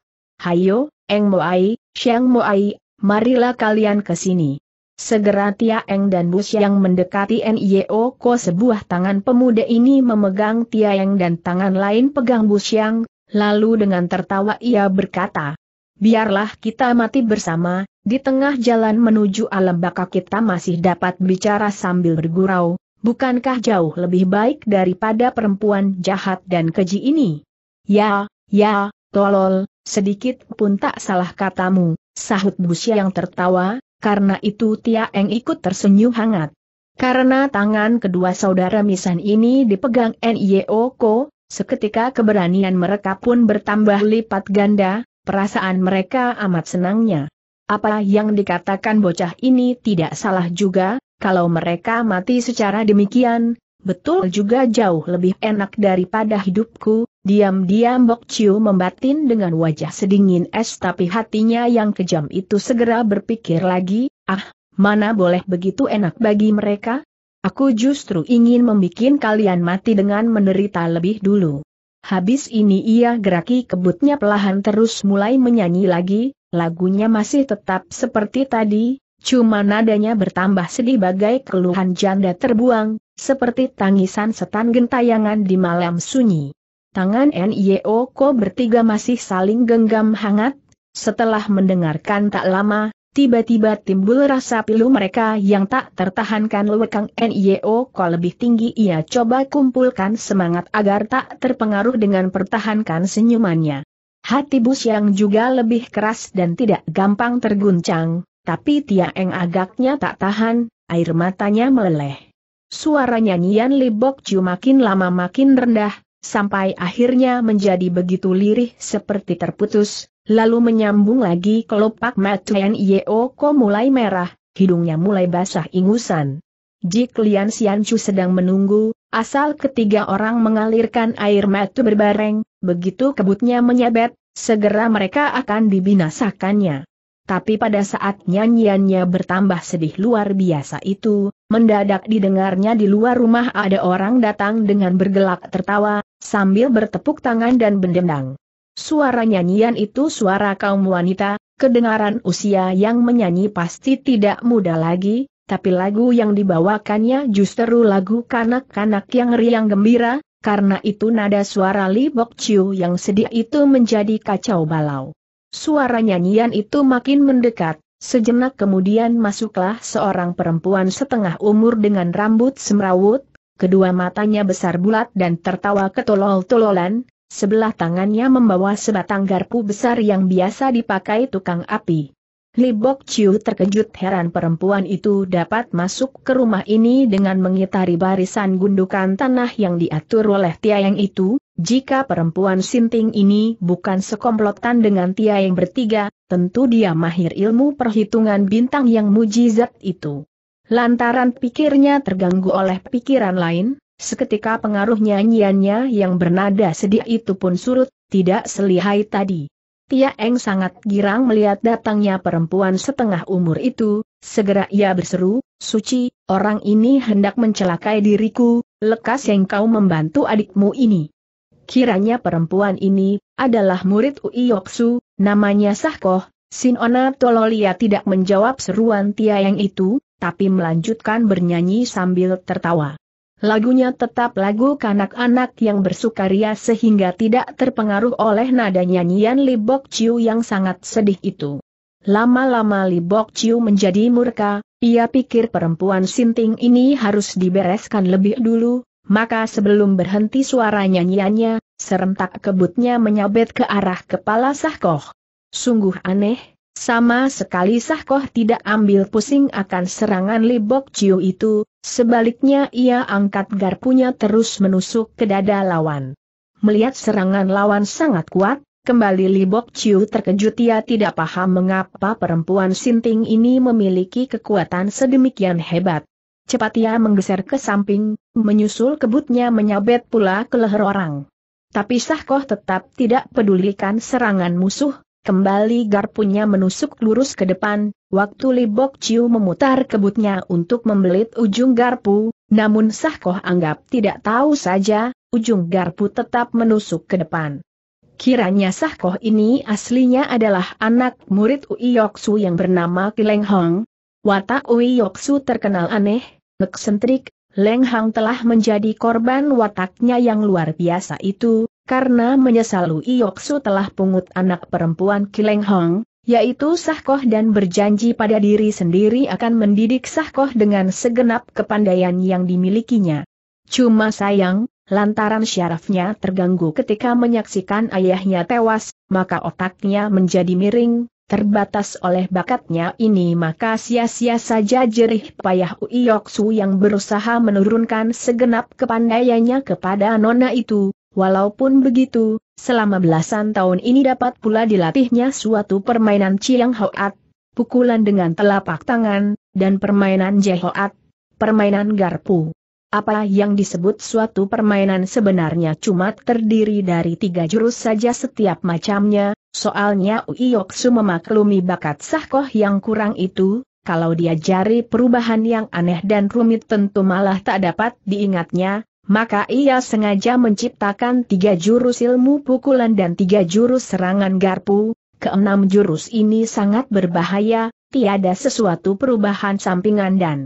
Hayo, Eng Moai, Xiang Moai, marilah kalian ke sini. Segera Tia Eng dan Bu Xiang mendekati Nio Ko sebuah tangan pemuda ini memegang Tia Eng dan tangan lain pegang Bu Xiang, lalu dengan tertawa ia berkata, biarlah kita mati bersama, di tengah jalan menuju alam baka kita masih dapat bicara sambil bergurau, bukankah jauh lebih baik daripada perempuan jahat dan keji ini? Ya, ya, tolol, sedikit pun tak salah katamu, sahut Busia yang tertawa, karena itu Tia Eng ikut tersenyum hangat. Karena tangan kedua saudara Misan ini dipegang N.I.O.Ko, seketika keberanian mereka pun bertambah lipat ganda, perasaan mereka amat senangnya. Apa yang dikatakan bocah ini tidak salah juga, kalau mereka mati secara demikian, betul juga jauh lebih enak daripada hidupku, diam-diam Bok Chiu membatin dengan wajah sedingin es tapi hatinya yang kejam itu segera berpikir lagi, ah, mana boleh begitu enak bagi mereka? Aku justru ingin membuat kalian mati dengan menderita lebih dulu. Habis ini ia geraki kebutnya pelahan terus mulai menyanyi lagi, lagunya masih tetap seperti tadi, cuma nadanya bertambah sedih bagai keluhan janda terbuang, seperti tangisan setan gentayangan di malam sunyi. Tangan Nyeoko bertiga masih saling genggam hangat, setelah mendengarkan tak lama, Tiba-tiba timbul rasa pilu mereka yang tak tertahankan Lewekang NIO kok lebih tinggi ia coba kumpulkan semangat agar tak terpengaruh dengan pertahankan senyumannya. Hati Bus yang juga lebih keras dan tidak gampang terguncang, tapi Tia Eng agaknya tak tahan, air matanya meleleh. Suara nyanyian Libok Ciu makin lama makin rendah, sampai akhirnya menjadi begitu lirih seperti terputus, lalu menyambung lagi kelopak mata Yeoko mulai merah, hidungnya mulai basah ingusan. Jik Lian Xianchu sedang menunggu, asal ketiga orang mengalirkan air matu berbareng, begitu kebutnya menyabet, segera mereka akan dibinasakannya. Tapi pada saat nyanyiannya bertambah sedih luar biasa itu, Mendadak didengarnya di luar rumah ada orang datang dengan bergelak tertawa, sambil bertepuk tangan dan bendendang. Suara nyanyian itu suara kaum wanita, kedengaran usia yang menyanyi pasti tidak muda lagi, tapi lagu yang dibawakannya justru lagu kanak-kanak yang riang gembira, karena itu nada suara Li Bok Chiu yang sedih itu menjadi kacau balau. Suara nyanyian itu makin mendekat, Sejenak kemudian masuklah seorang perempuan setengah umur dengan rambut semrawut, kedua matanya besar bulat dan tertawa ketolol-tololan, sebelah tangannya membawa sebatang garpu besar yang biasa dipakai tukang api. Li Bok Chiu terkejut heran perempuan itu dapat masuk ke rumah ini dengan mengitari barisan gundukan tanah yang diatur oleh tiayang itu, jika perempuan sinting ini bukan sekomplotan dengan Tia yang bertiga, tentu dia mahir ilmu perhitungan bintang yang mujizat itu. Lantaran pikirnya terganggu oleh pikiran lain, seketika pengaruh nyanyiannya yang bernada sedih itu pun surut, tidak selihai tadi. Tia Eng sangat girang melihat datangnya perempuan setengah umur itu, segera ia berseru, Suci, orang ini hendak mencelakai diriku, lekas yang kau membantu adikmu ini. Kiranya perempuan ini adalah murid Uiyoksu, namanya Sahkoh, Sinona Tololia tidak menjawab seruan Tia yang itu, tapi melanjutkan bernyanyi sambil tertawa. Lagunya tetap lagu kanak-anak yang bersukaria sehingga tidak terpengaruh oleh nada nyanyian Libok Chiu yang sangat sedih itu. Lama-lama Libok Chiu menjadi murka, ia pikir perempuan sinting ini harus dibereskan lebih dulu, maka sebelum berhenti suara nyanyiannya, serentak kebutnya menyabet ke arah kepala Sahkoh. Sungguh aneh, sama sekali Sahkoh tidak ambil pusing akan serangan Libok Chiu itu, sebaliknya ia angkat garpunya terus menusuk ke dada lawan. Melihat serangan lawan sangat kuat, kembali Libok Chiu terkejut ia tidak paham mengapa perempuan sinting ini memiliki kekuatan sedemikian hebat cepat ia menggeser ke samping, menyusul kebutnya menyabet pula ke leher orang. Tapi Sahkoh tetap tidak pedulikan serangan musuh, kembali garpunya menusuk lurus ke depan, waktu Bok Chiu memutar kebutnya untuk membelit ujung garpu, namun Sahkoh anggap tidak tahu saja, ujung garpu tetap menusuk ke depan. Kiranya Sahkoh ini aslinya adalah anak murid Ui Yoksu yang bernama Kileng Hong. Watak Ui Yoksu terkenal aneh, Neksentrik, Leng Hang telah menjadi korban wataknya yang luar biasa itu, karena menyesal Lu Yoksu telah pungut anak perempuan Kileng Hong, yaitu Sahkoh dan berjanji pada diri sendiri akan mendidik Sahkoh dengan segenap kepandaian yang dimilikinya. Cuma sayang, lantaran syarafnya terganggu ketika menyaksikan ayahnya tewas, maka otaknya menjadi miring, terbatas oleh bakatnya ini maka sia-sia saja jerih payah Uiyoksu yang berusaha menurunkan segenap kepandaiannya kepada nona itu, walaupun begitu, selama belasan tahun ini dapat pula dilatihnya suatu permainan Chiang Hoat, pukulan dengan telapak tangan, dan permainan Jehoat, permainan garpu. Apa yang disebut suatu permainan sebenarnya cuma terdiri dari tiga jurus saja setiap macamnya, Soalnya Yoksu memaklumi bakat Sahkoh yang kurang itu, kalau diajari perubahan yang aneh dan rumit tentu malah tak dapat diingatnya, maka ia sengaja menciptakan tiga jurus ilmu pukulan dan tiga jurus serangan garpu, keenam jurus ini sangat berbahaya, tiada sesuatu perubahan sampingan dan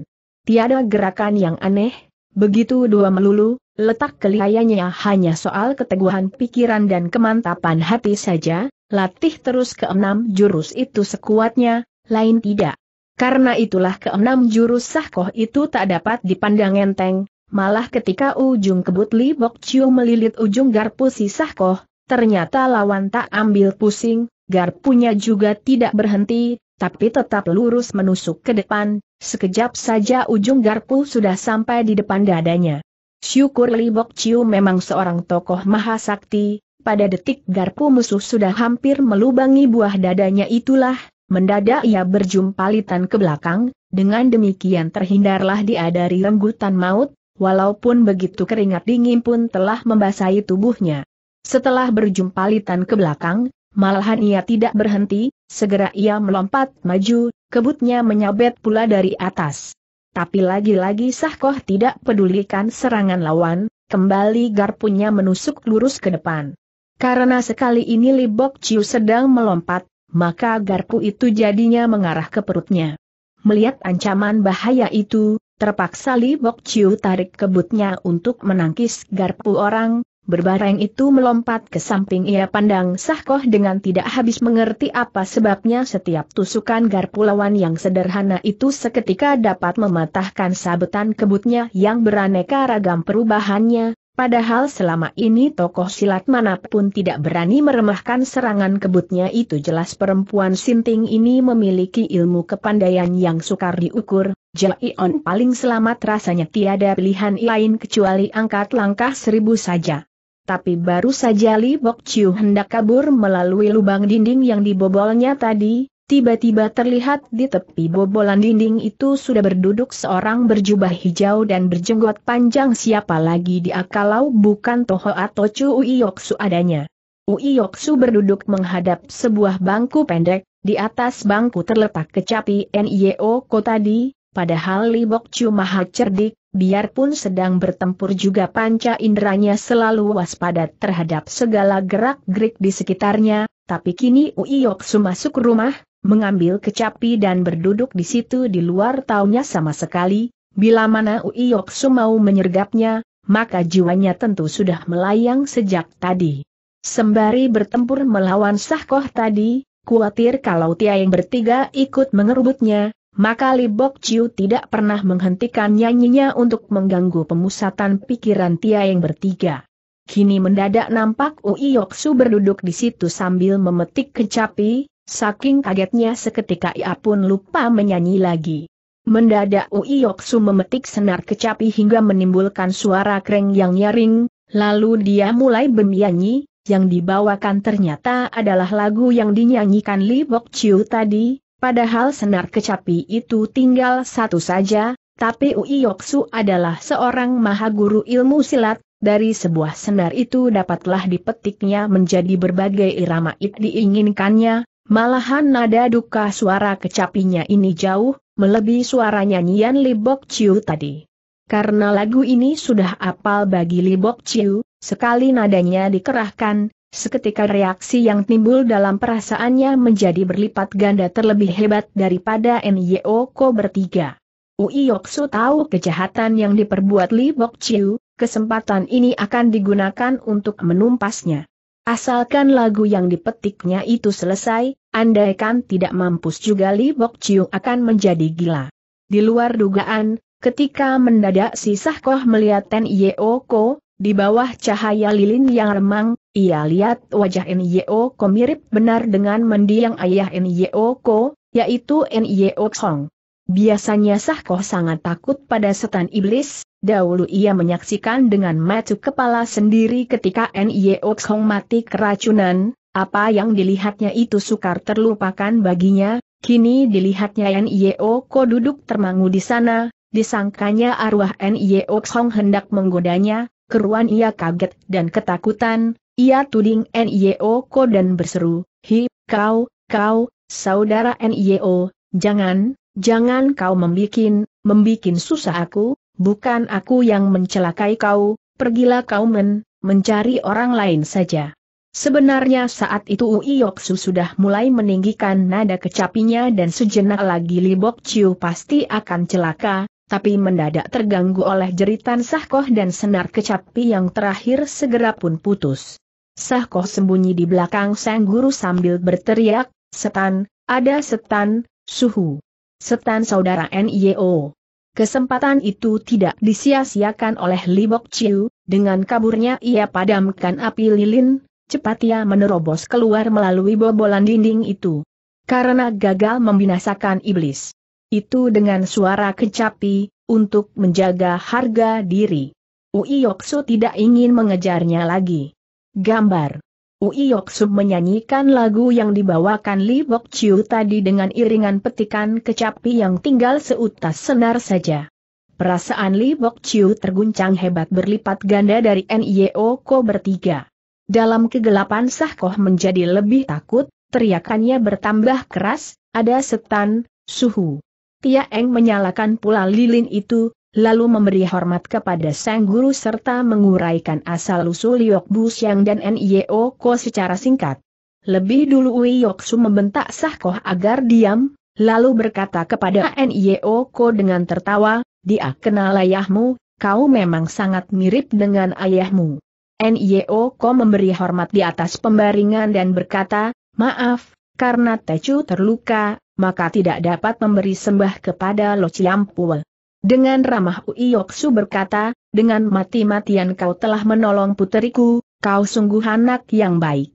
tiada gerakan yang aneh, begitu dua melulu, letak kelihayanya hanya soal keteguhan pikiran dan kemantapan hati saja, latih terus keenam jurus itu sekuatnya, lain tidak. Karena itulah keenam jurus sahkoh itu tak dapat dipandang enteng, malah ketika ujung kebut Li Bok Chiu melilit ujung garpu si sahkoh, ternyata lawan tak ambil pusing, garpunya juga tidak berhenti, tapi tetap lurus menusuk ke depan, sekejap saja ujung garpu sudah sampai di depan dadanya. Syukur Li Bok Chiu memang seorang tokoh mahasakti, pada detik garpu musuh sudah hampir melubangi buah dadanya itulah, mendadak ia berjumpalitan ke belakang, dengan demikian terhindarlah dia dari rembutan maut, walaupun begitu keringat dingin pun telah membasahi tubuhnya. Setelah berjumpalitan ke belakang, malahan ia tidak berhenti, segera ia melompat maju, kebutnya menyabet pula dari atas. Tapi lagi-lagi Sahkoh tidak pedulikan serangan lawan, kembali garpunya menusuk lurus ke depan. Karena sekali ini Libok Bok Chiu sedang melompat, maka garpu itu jadinya mengarah ke perutnya. Melihat ancaman bahaya itu, terpaksa Libok Bok Chiu tarik kebutnya untuk menangkis garpu orang, berbareng itu melompat ke samping ia pandang sahkoh dengan tidak habis mengerti apa sebabnya setiap tusukan garpu lawan yang sederhana itu seketika dapat mematahkan sabetan kebutnya yang beraneka ragam perubahannya, Padahal selama ini tokoh silat manapun tidak berani meremahkan serangan kebutnya itu jelas perempuan sinting ini memiliki ilmu kepandaian yang sukar diukur, Jaion paling selamat rasanya tiada pilihan lain kecuali angkat langkah seribu saja. Tapi baru saja Li Bok Chiu hendak kabur melalui lubang dinding yang dibobolnya tadi, Tiba-tiba terlihat di tepi bobolan dinding itu sudah berduduk seorang berjubah hijau dan berjenggot panjang siapa lagi dia kalau bukan Toho atau Chu Uiyoksu adanya. Uiyoksu berduduk menghadap sebuah bangku pendek, di atas bangku terletak kecapi NIO Ko tadi, padahal Libok Chu maha cerdik, biarpun sedang bertempur juga panca inderanya selalu waspada terhadap segala gerak-gerik di sekitarnya, tapi kini Uiyoksu masuk rumah, mengambil kecapi dan berduduk di situ di luar taunya sama sekali, bila mana Uiyoksu mau menyergapnya, maka jiwanya tentu sudah melayang sejak tadi. Sembari bertempur melawan Sahkoh tadi, khawatir kalau Tia yang bertiga ikut mengerubutnya, maka Libok Chiu tidak pernah menghentikan nyanyinya untuk mengganggu pemusatan pikiran Tia yang bertiga. Kini mendadak nampak Ui Yoksu berduduk di situ sambil memetik kecapi, Saking kagetnya seketika ia pun lupa menyanyi lagi. Mendadak Yoksu memetik senar kecapi hingga menimbulkan suara kreng yang nyaring, lalu dia mulai bernyanyi, yang dibawakan ternyata adalah lagu yang dinyanyikan Li Bok Chiu tadi, padahal senar kecapi itu tinggal satu saja, tapi Yoksu adalah seorang maha guru ilmu silat, dari sebuah senar itu dapatlah dipetiknya menjadi berbagai irama it diinginkannya, Malahan nada duka suara kecapinya ini jauh, melebihi suara nyanyian Libok Chiu tadi. Karena lagu ini sudah apal bagi Libok Chiu, sekali nadanya dikerahkan, seketika reaksi yang timbul dalam perasaannya menjadi berlipat ganda terlebih hebat daripada NYO Ko bertiga. Ui Yoksu tahu kejahatan yang diperbuat Libok Chiu, kesempatan ini akan digunakan untuk menumpasnya. Asalkan lagu yang dipetiknya itu selesai, andaikan tidak mampus juga Li Bok Chiu akan menjadi gila. Di luar dugaan, ketika mendadak si Sahkoh melihat Ten Yeoko, di bawah cahaya lilin yang remang, ia lihat wajah Nyeoko mirip benar dengan mendiang ayah Nyeoko, yaitu Nyeok Song. Biasanya Sahkoh sangat takut pada setan iblis, dahulu ia menyaksikan dengan mata kepala sendiri ketika N.Y.O. E Kong mati keracunan, apa yang dilihatnya itu sukar terlupakan baginya, kini dilihatnya N.Y.O. E Ko duduk termangu di sana, disangkanya arwah N.Y.O. E Kong hendak menggodanya, keruan ia kaget dan ketakutan, ia tuding N.Y.O. Ko dan berseru, Hi, kau, kau, saudara N.Y.O., jangan, jangan kau membikin, membikin susah aku, bukan aku yang mencelakai kau, pergilah kau men, mencari orang lain saja. Sebenarnya saat itu Ui Yoksu sudah mulai meninggikan nada kecapinya dan sejenak lagi Libok Chiu pasti akan celaka, tapi mendadak terganggu oleh jeritan Sahkoh dan senar kecapi yang terakhir segera pun putus. Sahkoh sembunyi di belakang sang guru sambil berteriak, setan, ada setan, suhu. Setan saudara NIO. Kesempatan itu tidak disia-siakan oleh Libok Chiu, dengan kaburnya ia padamkan api lilin, cepat ia menerobos keluar melalui bobolan dinding itu. Karena gagal membinasakan iblis. Itu dengan suara kecapi, untuk menjaga harga diri. Ui tidak ingin mengejarnya lagi. Gambar Ui Sub menyanyikan lagu yang dibawakan Li Bok Chiu tadi dengan iringan petikan kecapi yang tinggal seutas senar saja. Perasaan Li Bok Chiu terguncang hebat berlipat ganda dari NIO Ko bertiga. Dalam kegelapan sah koh menjadi lebih takut, teriakannya bertambah keras, ada setan, suhu. Tia Eng menyalakan pula lilin itu, lalu memberi hormat kepada sang guru serta menguraikan asal-usul Bu Siang dan Nio Ko secara singkat. Lebih dulu Ui Yoksu membentak Sahkoh agar diam, lalu berkata kepada Nio Ko dengan tertawa, dia kenal ayahmu, kau memang sangat mirip dengan ayahmu. Nio Ko memberi hormat di atas pembaringan dan berkata, maaf, karena Tecu terluka, maka tidak dapat memberi sembah kepada Lo Ciampul. Dengan ramah Uiyoksu berkata, dengan mati-matian kau telah menolong puteriku, kau sungguh anak yang baik.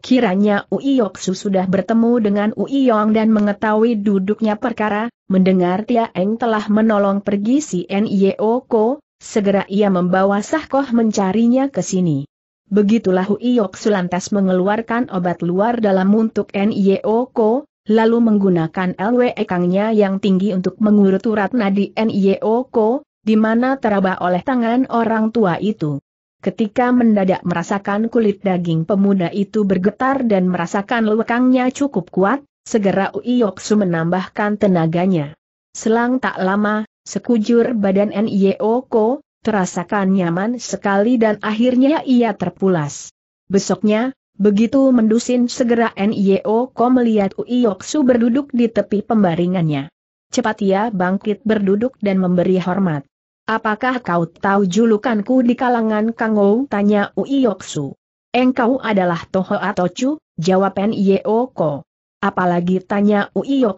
Kiranya Uiyoksu sudah bertemu dengan Uiyong dan mengetahui duduknya perkara, mendengar Tia Eng telah menolong pergi si Nyeoko, segera ia membawa Sahkoh mencarinya ke sini. Begitulah Uiyoksu lantas mengeluarkan obat luar dalam untuk Nyeoko, lalu menggunakan LW ekangnya yang tinggi untuk mengurut urat nadi ko, di mana teraba oleh tangan orang tua itu. Ketika mendadak merasakan kulit daging pemuda itu bergetar dan merasakan lekangnya cukup kuat, segera Uiyoksu menambahkan tenaganya. Selang tak lama, sekujur badan ko terasakan nyaman sekali dan akhirnya ia terpulas. Besoknya, Begitu mendusin segera N.I.O. Ko melihat Su berduduk di tepi pembaringannya. Cepat ia bangkit berduduk dan memberi hormat. Apakah kau tahu julukanku di kalangan Kangou? Tanya Su. Engkau adalah Toho atau Chu jawab N.I.O. Ko. Apalagi tanya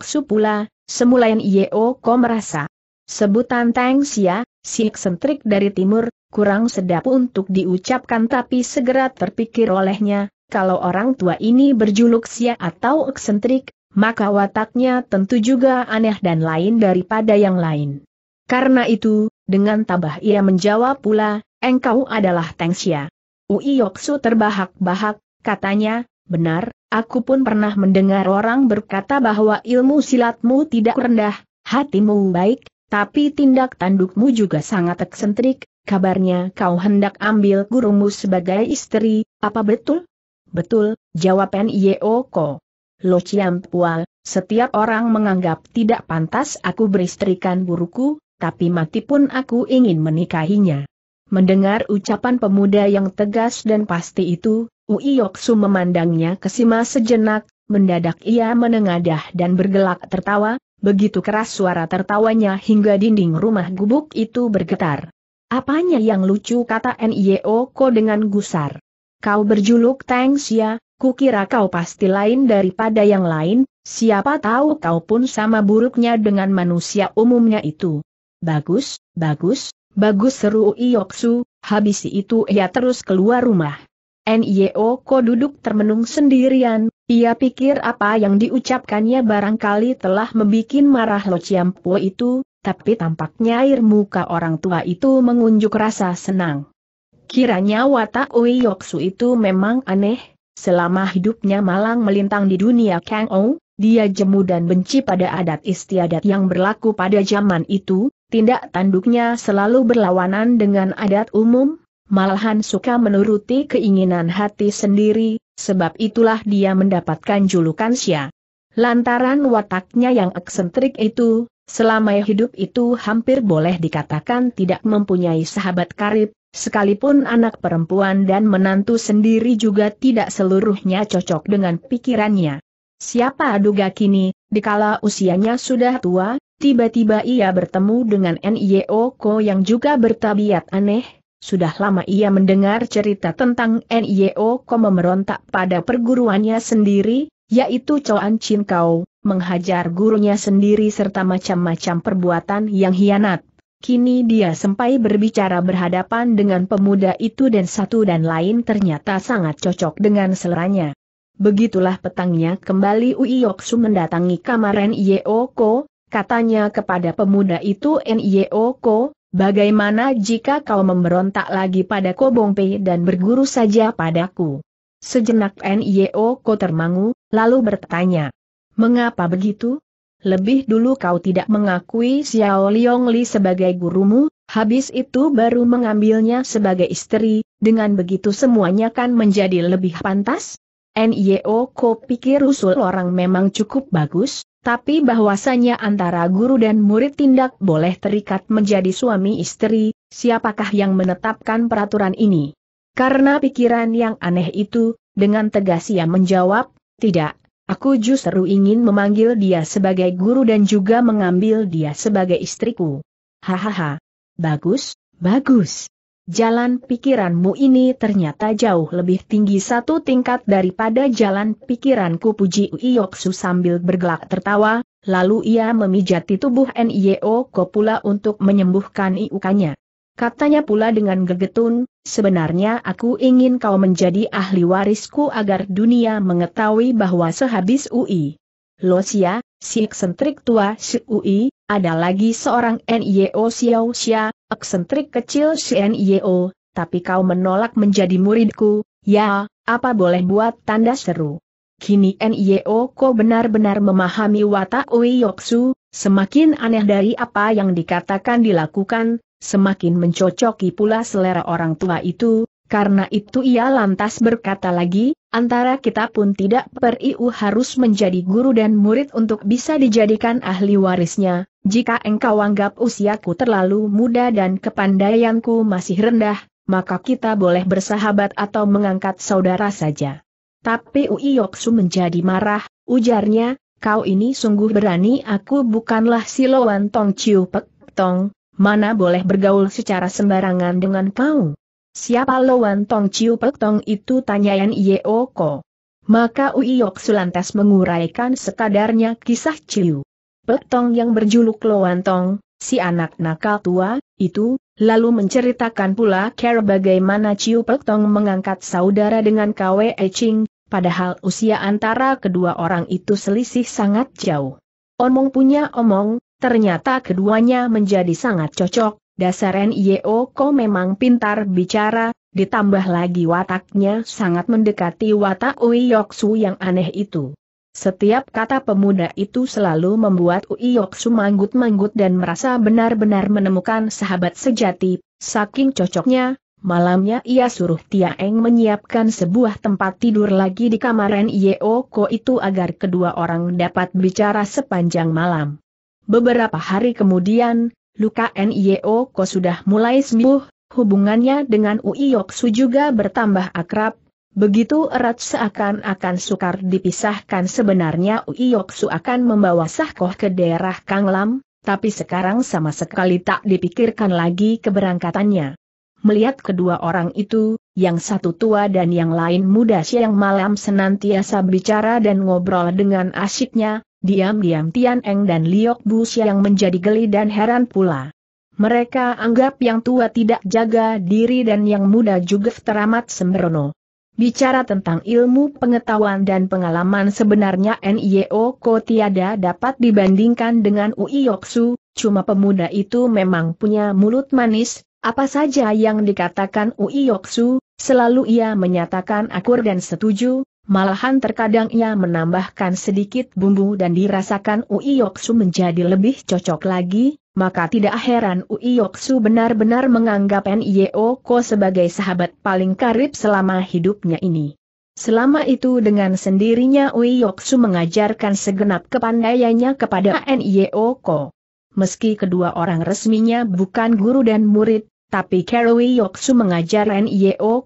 Su pula, semula N.I.O. Ko merasa. Sebutan Tang Xia, si eksentrik dari timur, kurang sedap untuk diucapkan tapi segera terpikir olehnya, kalau orang tua ini berjuluk sia atau eksentrik, maka wataknya tentu juga aneh dan lain daripada yang lain. Karena itu, dengan tabah ia menjawab pula, engkau adalah Xia. Ui Yoksu terbahak-bahak, katanya, benar, aku pun pernah mendengar orang berkata bahwa ilmu silatmu tidak rendah, hatimu baik, tapi tindak tandukmu juga sangat eksentrik, kabarnya kau hendak ambil gurumu sebagai istri, apa betul? Betul, jawab Ko. Lo Ciampual, setiap orang menganggap tidak pantas aku beristrikan buruku, tapi mati pun aku ingin menikahinya. Mendengar ucapan pemuda yang tegas dan pasti itu, Uiyoksu memandangnya kesima sejenak, mendadak ia menengadah dan bergelak tertawa, begitu keras suara tertawanya hingga dinding rumah gubuk itu bergetar. Apanya yang lucu kata Ko dengan gusar. Kau berjuluk Tang Xia, kukira kau pasti lain daripada yang lain, siapa tahu kau pun sama buruknya dengan manusia umumnya itu. Bagus, bagus, bagus seru Ioksu, Habisi itu ia terus keluar rumah. Nio Ko duduk termenung sendirian, ia pikir apa yang diucapkannya barangkali telah membuat marah Lo Chiampo itu, tapi tampaknya air muka orang tua itu mengunjuk rasa senang. Kiranya watak Yoksu itu memang aneh, selama hidupnya malang melintang di dunia Kang Ou, dia jemu dan benci pada adat istiadat yang berlaku pada zaman itu, tindak tanduknya selalu berlawanan dengan adat umum, malahan suka menuruti keinginan hati sendiri, sebab itulah dia mendapatkan julukan Xia. Lantaran wataknya yang eksentrik itu, selama hidup itu hampir boleh dikatakan tidak mempunyai sahabat karib, Sekalipun anak perempuan dan menantu sendiri juga tidak seluruhnya cocok dengan pikirannya. Siapa duga kini, dikala usianya sudah tua, tiba-tiba ia bertemu dengan N.I.O. Ko yang juga bertabiat aneh, sudah lama ia mendengar cerita tentang N.I.O. Ko memerontak pada perguruannya sendiri, yaitu Coan Chin Kau, menghajar gurunya sendiri serta macam-macam perbuatan yang hianat. Kini dia sempai berbicara berhadapan dengan pemuda itu dan satu dan lain ternyata sangat cocok dengan seleranya. Begitulah petangnya kembali Uiyoksu mendatangi kamar Nyeoko, katanya kepada pemuda itu Nyeoko, bagaimana jika kau memberontak lagi pada Kobong Pei dan berguru saja padaku? Sejenak Nyeoko termangu, lalu bertanya, mengapa begitu? lebih dulu kau tidak mengakui Xiao Liong Li sebagai gurumu, habis itu baru mengambilnya sebagai istri, dengan begitu semuanya kan menjadi lebih pantas? N.Y.O. ko pikir usul orang memang cukup bagus, tapi bahwasanya antara guru dan murid tindak boleh terikat menjadi suami istri, siapakah yang menetapkan peraturan ini? Karena pikiran yang aneh itu, dengan tegas ia menjawab, tidak, Aku justru ingin memanggil dia sebagai guru dan juga mengambil dia sebagai istriku. Hahaha. Bagus, bagus. Jalan pikiranmu ini ternyata jauh lebih tinggi satu tingkat daripada jalan pikiranku puji Uyoksu sambil bergelak tertawa, lalu ia memijati tubuh Nio Kopula untuk menyembuhkan iukannya. Katanya pula dengan gegetun, sebenarnya aku ingin kau menjadi ahli warisku agar dunia mengetahui bahwa sehabis UI. Losia, si eksentrik tua si UI, ada lagi seorang NIO Xiao Xia, eksentrik kecil si NIO, tapi kau menolak menjadi muridku, ya, apa boleh buat tanda seru. Kini NIO kau benar-benar memahami watak Ui Yoksu, semakin aneh dari apa yang dikatakan dilakukan, semakin mencocoki pula selera orang tua itu, karena itu ia lantas berkata lagi, antara kita pun tidak periu harus menjadi guru dan murid untuk bisa dijadikan ahli warisnya, jika engkau anggap usiaku terlalu muda dan kepandaianku masih rendah, maka kita boleh bersahabat atau mengangkat saudara saja. Tapi Yoksu menjadi marah, ujarnya, kau ini sungguh berani aku bukanlah Siloan Tong Chiu Pek Tong, mana boleh bergaul secara sembarangan dengan kau. Siapa Loan Tong Chiu Pek Tong itu Ye Oko. Maka Uiyok Sulantas menguraikan sekadarnya kisah Chiu. Pek Tong yang berjuluk Loan Tong, si anak nakal tua, itu, lalu menceritakan pula cara bagaimana Chiu Pek Tong mengangkat saudara dengan Kwe Ching, padahal usia antara kedua orang itu selisih sangat jauh. Omong punya omong, Ternyata keduanya menjadi sangat cocok, dasar NIO Ko memang pintar bicara, ditambah lagi wataknya sangat mendekati watak Ui Yoksu yang aneh itu. Setiap kata pemuda itu selalu membuat Ui Yoksu manggut-manggut dan merasa benar-benar menemukan sahabat sejati, saking cocoknya, malamnya ia suruh Tiaeng menyiapkan sebuah tempat tidur lagi di kamar Yeo Ko itu agar kedua orang dapat bicara sepanjang malam. Beberapa hari kemudian, luka Nio Ko sudah mulai sembuh, hubungannya dengan Su juga bertambah akrab, Begitu erat seakan-akan sukar dipisahkan sebenarnya Su akan membawa Sahkoh ke daerah Kanglam, tapi sekarang sama sekali tak dipikirkan lagi keberangkatannya. Melihat kedua orang itu, yang satu tua dan yang lain muda siang malam senantiasa bicara dan ngobrol dengan asyiknya, Diam-diam Tian Eng dan Liok Bu yang menjadi geli dan heran pula. Mereka anggap yang tua tidak jaga diri dan yang muda juga teramat sembrono. Bicara tentang ilmu pengetahuan dan pengalaman sebenarnya NIO Ko tiada dapat dibandingkan dengan Ui Yoksu, cuma pemuda itu memang punya mulut manis, apa saja yang dikatakan Ui Yoksu, selalu ia menyatakan akur dan setuju, Malahan terkadang ia menambahkan sedikit bumbu dan dirasakan Ui Yoksu menjadi lebih cocok lagi, maka tidak heran Ui Yoksu benar-benar menganggap Ko sebagai sahabat paling karib selama hidupnya ini. Selama itu dengan sendirinya Ui Yoksu mengajarkan segenap kepandaiannya kepada Ko, Meski kedua orang resminya bukan guru dan murid, tapi Kerowi Yoksu mengajar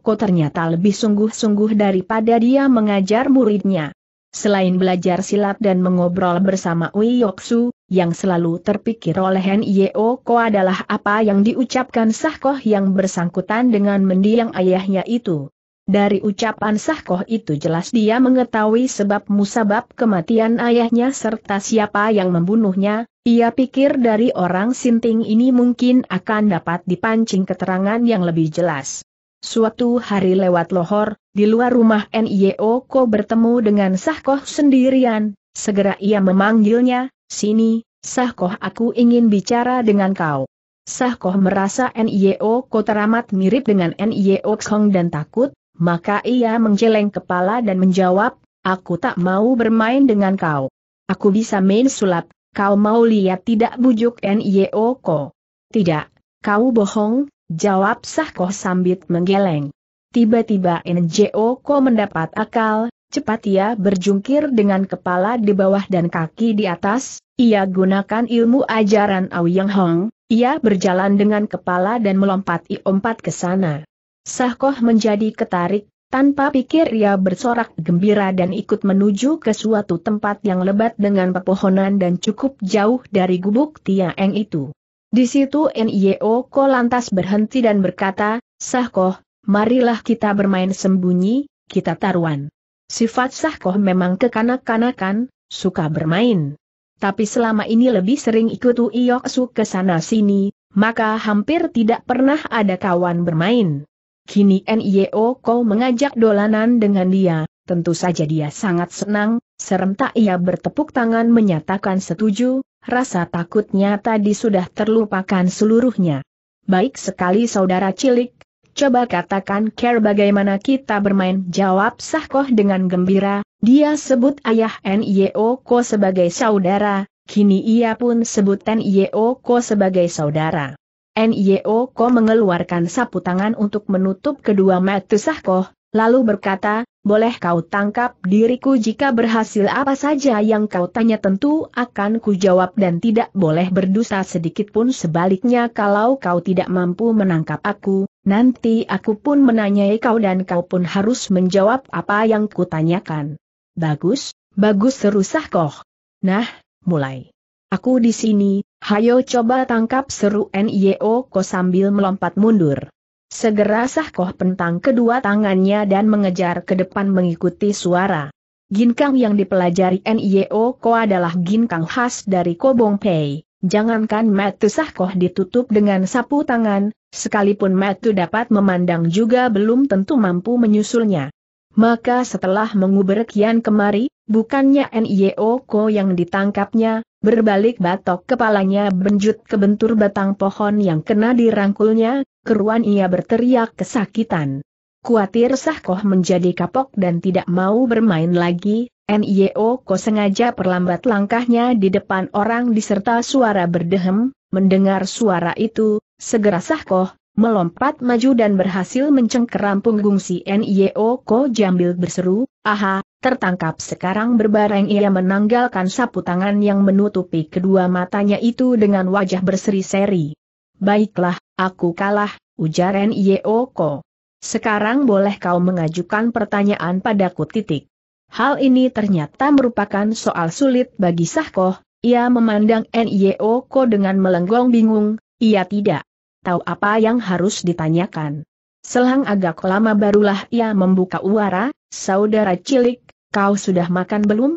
Ko ternyata lebih sungguh-sungguh daripada dia mengajar muridnya. Selain belajar silat dan mengobrol bersama Wei Yoksu, yang selalu terpikir oleh Ko adalah apa yang diucapkan Sahkoh yang bersangkutan dengan mendiang ayahnya itu. Dari ucapan Sahkoh itu jelas dia mengetahui sebab musabab kematian ayahnya serta siapa yang membunuhnya, ia pikir dari orang sinting ini mungkin akan dapat dipancing keterangan yang lebih jelas. Suatu hari lewat lohor, di luar rumah Nio Ko bertemu dengan Sahkoh sendirian, segera ia memanggilnya, sini, Sahkoh aku ingin bicara dengan kau. Sahkoh merasa Nio Ko teramat mirip dengan Nio Xhong dan takut, maka ia menjeleng kepala dan menjawab, aku tak mau bermain dengan kau. Aku bisa main sulap, kau mau lihat tidak bujuk Nyeoko. Tidak, kau bohong, jawab Sahko sambil menggeleng. Tiba-tiba Njoko mendapat akal, cepat ia berjungkir dengan kepala di bawah dan kaki di atas, ia gunakan ilmu ajaran Aoyang Hong, ia berjalan dengan kepala dan melompat iompat ke sana. Sahkoh menjadi ketarik, tanpa pikir ia bersorak gembira dan ikut menuju ke suatu tempat yang lebat dengan pepohonan dan cukup jauh dari gubuk Tiaeng itu. Di situ Nio Ko lantas berhenti dan berkata, Sahkoh, marilah kita bermain sembunyi, kita taruhan. Sifat Sahkoh memang kekanak-kanakan, suka bermain. Tapi selama ini lebih sering ikut Uyok Su ke sana sini, maka hampir tidak pernah ada kawan bermain. Kini NIO Ko mengajak dolanan dengan dia, tentu saja dia sangat senang, serentak ia bertepuk tangan menyatakan setuju, rasa takutnya tadi sudah terlupakan seluruhnya. Baik sekali saudara cilik, Coba katakan care bagaimana kita bermain jawab Sahkoh dengan gembira, dia sebut ayah N.I.O. Ko sebagai saudara, kini ia pun sebut N.I.O. Ko sebagai saudara. NIO Ko mengeluarkan sapu tangan untuk menutup kedua mata Sahkoh, lalu berkata, boleh kau tangkap diriku jika berhasil apa saja yang kau tanya tentu akan kujawab dan tidak boleh berdosa sedikitpun sebaliknya kalau kau tidak mampu menangkap aku, nanti aku pun menanyai kau dan kau pun harus menjawab apa yang kutanyakan. Bagus, bagus seru Sahkoh. Nah, mulai. Aku di sini, hayo coba tangkap seru Nio Ko sambil melompat mundur. Segera Sahkoh pentang kedua tangannya dan mengejar ke depan mengikuti suara. Ginkang yang dipelajari Nio Ko adalah ginkang khas dari Kobong Pei. Jangankan metu Sahkoh ditutup dengan sapu tangan, sekalipun metu dapat memandang juga belum tentu mampu menyusulnya. Maka setelah menguber kian kemari, bukannya NIO Ko yang ditangkapnya, berbalik batok kepalanya benjut ke bentur batang pohon yang kena dirangkulnya, keruan ia berteriak kesakitan. Kuatir Sahkoh menjadi kapok dan tidak mau bermain lagi, NIO Ko sengaja perlambat langkahnya di depan orang diserta suara berdehem, mendengar suara itu, segera Sahkoh, melompat maju dan berhasil mencengkeram punggung si Nio Ko Jambil berseru, aha, tertangkap sekarang berbareng ia menanggalkan sapu tangan yang menutupi kedua matanya itu dengan wajah berseri-seri. Baiklah, aku kalah, ujar Nio Ko. Sekarang boleh kau mengajukan pertanyaan padaku titik. Hal ini ternyata merupakan soal sulit bagi Sahkoh, ia memandang Nio Ko dengan melenggong bingung, ia tidak tahu apa yang harus ditanyakan. Selang agak lama barulah ia membuka uara, saudara cilik, kau sudah makan belum?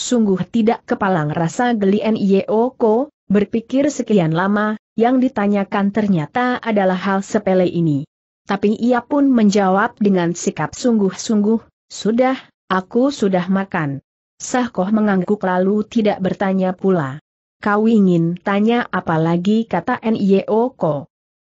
Sungguh tidak kepalang rasa geli N.I.O.Ko, berpikir sekian lama, yang ditanyakan ternyata adalah hal sepele ini. Tapi ia pun menjawab dengan sikap sungguh-sungguh, sudah, aku sudah makan. Sahkoh mengangguk lalu tidak bertanya pula. Kau ingin tanya apa lagi kata N.I.O.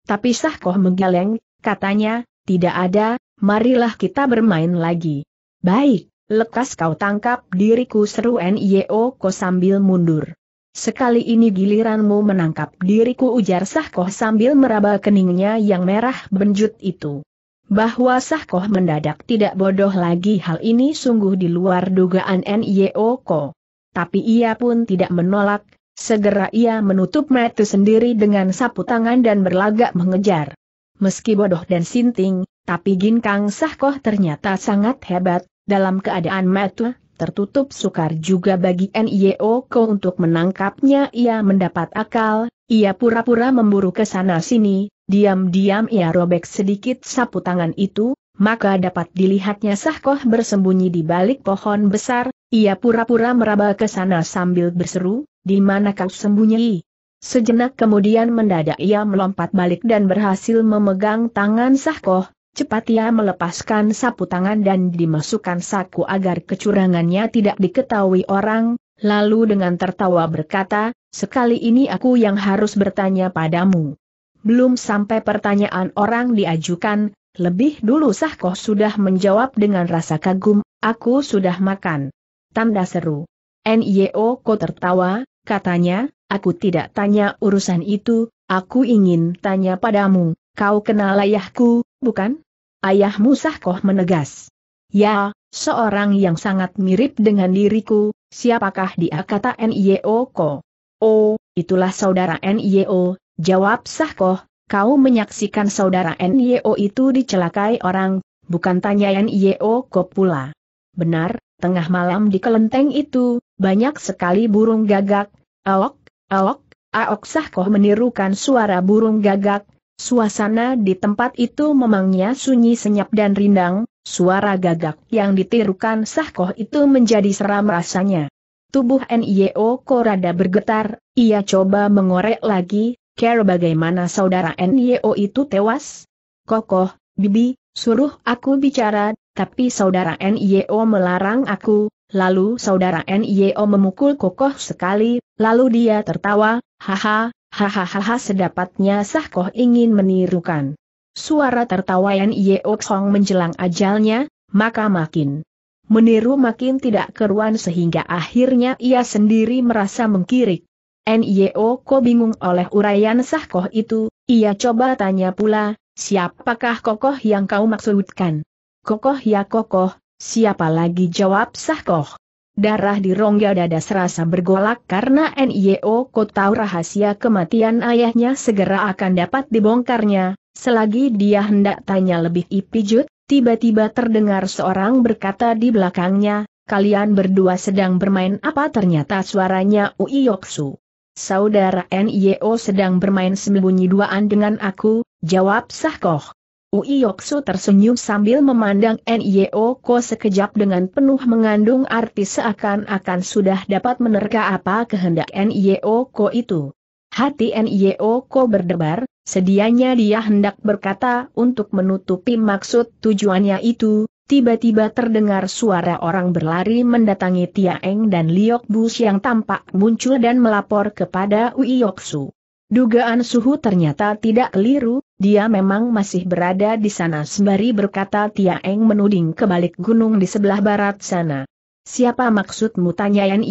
Tapi Sahkoh menggeleng, katanya, tidak ada, marilah kita bermain lagi. Baik, lekas kau tangkap diriku seru Nio Ko sambil mundur. Sekali ini giliranmu menangkap diriku ujar Sahkoh sambil meraba keningnya yang merah benjut itu. Bahwa Sahkoh mendadak tidak bodoh lagi hal ini sungguh di luar dugaan Nio Ko. Tapi ia pun tidak menolak, Segera ia menutup mata sendiri dengan sapu tangan dan berlagak mengejar. Meski bodoh dan sinting, tapi Ginkang Sahkoh ternyata sangat hebat, dalam keadaan mata tertutup sukar juga bagi NIO Ko untuk menangkapnya ia mendapat akal, ia pura-pura memburu ke sana sini, diam-diam ia robek sedikit sapu tangan itu, maka dapat dilihatnya Sahkoh bersembunyi di balik pohon besar, ia pura-pura meraba ke sana sambil berseru, di mana kau sembunyi? Sejenak kemudian mendadak ia melompat balik dan berhasil memegang tangan Sahkoh, cepat ia melepaskan sapu tangan dan dimasukkan saku agar kecurangannya tidak diketahui orang, lalu dengan tertawa berkata, sekali ini aku yang harus bertanya padamu. Belum sampai pertanyaan orang diajukan, lebih dulu Sahkoh sudah menjawab dengan rasa kagum, aku sudah makan. Tanda seru. NIO ko tertawa, katanya, aku tidak tanya urusan itu, aku ingin tanya padamu, kau kenal ayahku, bukan? Ayahmu Sahkoh menegas. Ya, seorang yang sangat mirip dengan diriku, siapakah dia kata N.I.O.Ko? Oh, itulah saudara N.I.O, jawab Sahkoh, kau menyaksikan saudara N.I.O itu dicelakai orang, bukan tanya N.I.O Ko pula. Benar, tengah malam di kelenteng itu, banyak sekali burung gagak, Aok, aok, aok sah koh menirukan suara burung gagak, suasana di tempat itu memangnya sunyi senyap dan rindang, suara gagak yang ditirukan sah koh itu menjadi seram rasanya. Tubuh NIO Ko rada bergetar, ia coba mengorek lagi, care bagaimana saudara NIO itu tewas? Kokoh, Bibi, suruh aku bicara, tapi saudara NIO melarang aku, lalu saudara NIO memukul kokoh sekali, lalu dia tertawa, haha, hahaha sedapatnya Sahkoh ingin menirukan. Suara tertawa Nio Song menjelang ajalnya, maka makin meniru makin tidak keruan sehingga akhirnya ia sendiri merasa mengkirik. Nio Ko bingung oleh uraian Sahkoh itu, ia coba tanya pula, siapakah kokoh yang kau maksudkan? Kokoh ya kokoh, siapa lagi jawab Sahkoh? Darah di rongga dada serasa bergolak karena NIO tahu rahasia kematian ayahnya segera akan dapat dibongkarnya, selagi dia hendak tanya lebih ipijut, tiba-tiba terdengar seorang berkata di belakangnya, kalian berdua sedang bermain apa ternyata suaranya Ui Yoksu. Saudara NIO sedang bermain sembunyi duaan dengan aku, jawab Sahkoh. Ui Yoksu tersenyum sambil memandang Nio Ko sekejap dengan penuh mengandung arti seakan-akan sudah dapat menerka apa kehendak Nio Ko itu. Hati Nio Ko berdebar, sedianya dia hendak berkata untuk menutupi maksud tujuannya itu, Tiba-tiba terdengar suara orang berlari mendatangi Tiaeng dan Liok Bus yang tampak muncul dan melapor kepada Ui Yoksu. Dugaan suhu ternyata tidak keliru, dia memang masih berada di sana sembari berkata Tiaeng menuding ke balik gunung di sebelah barat sana. Siapa maksudmu tanya Yan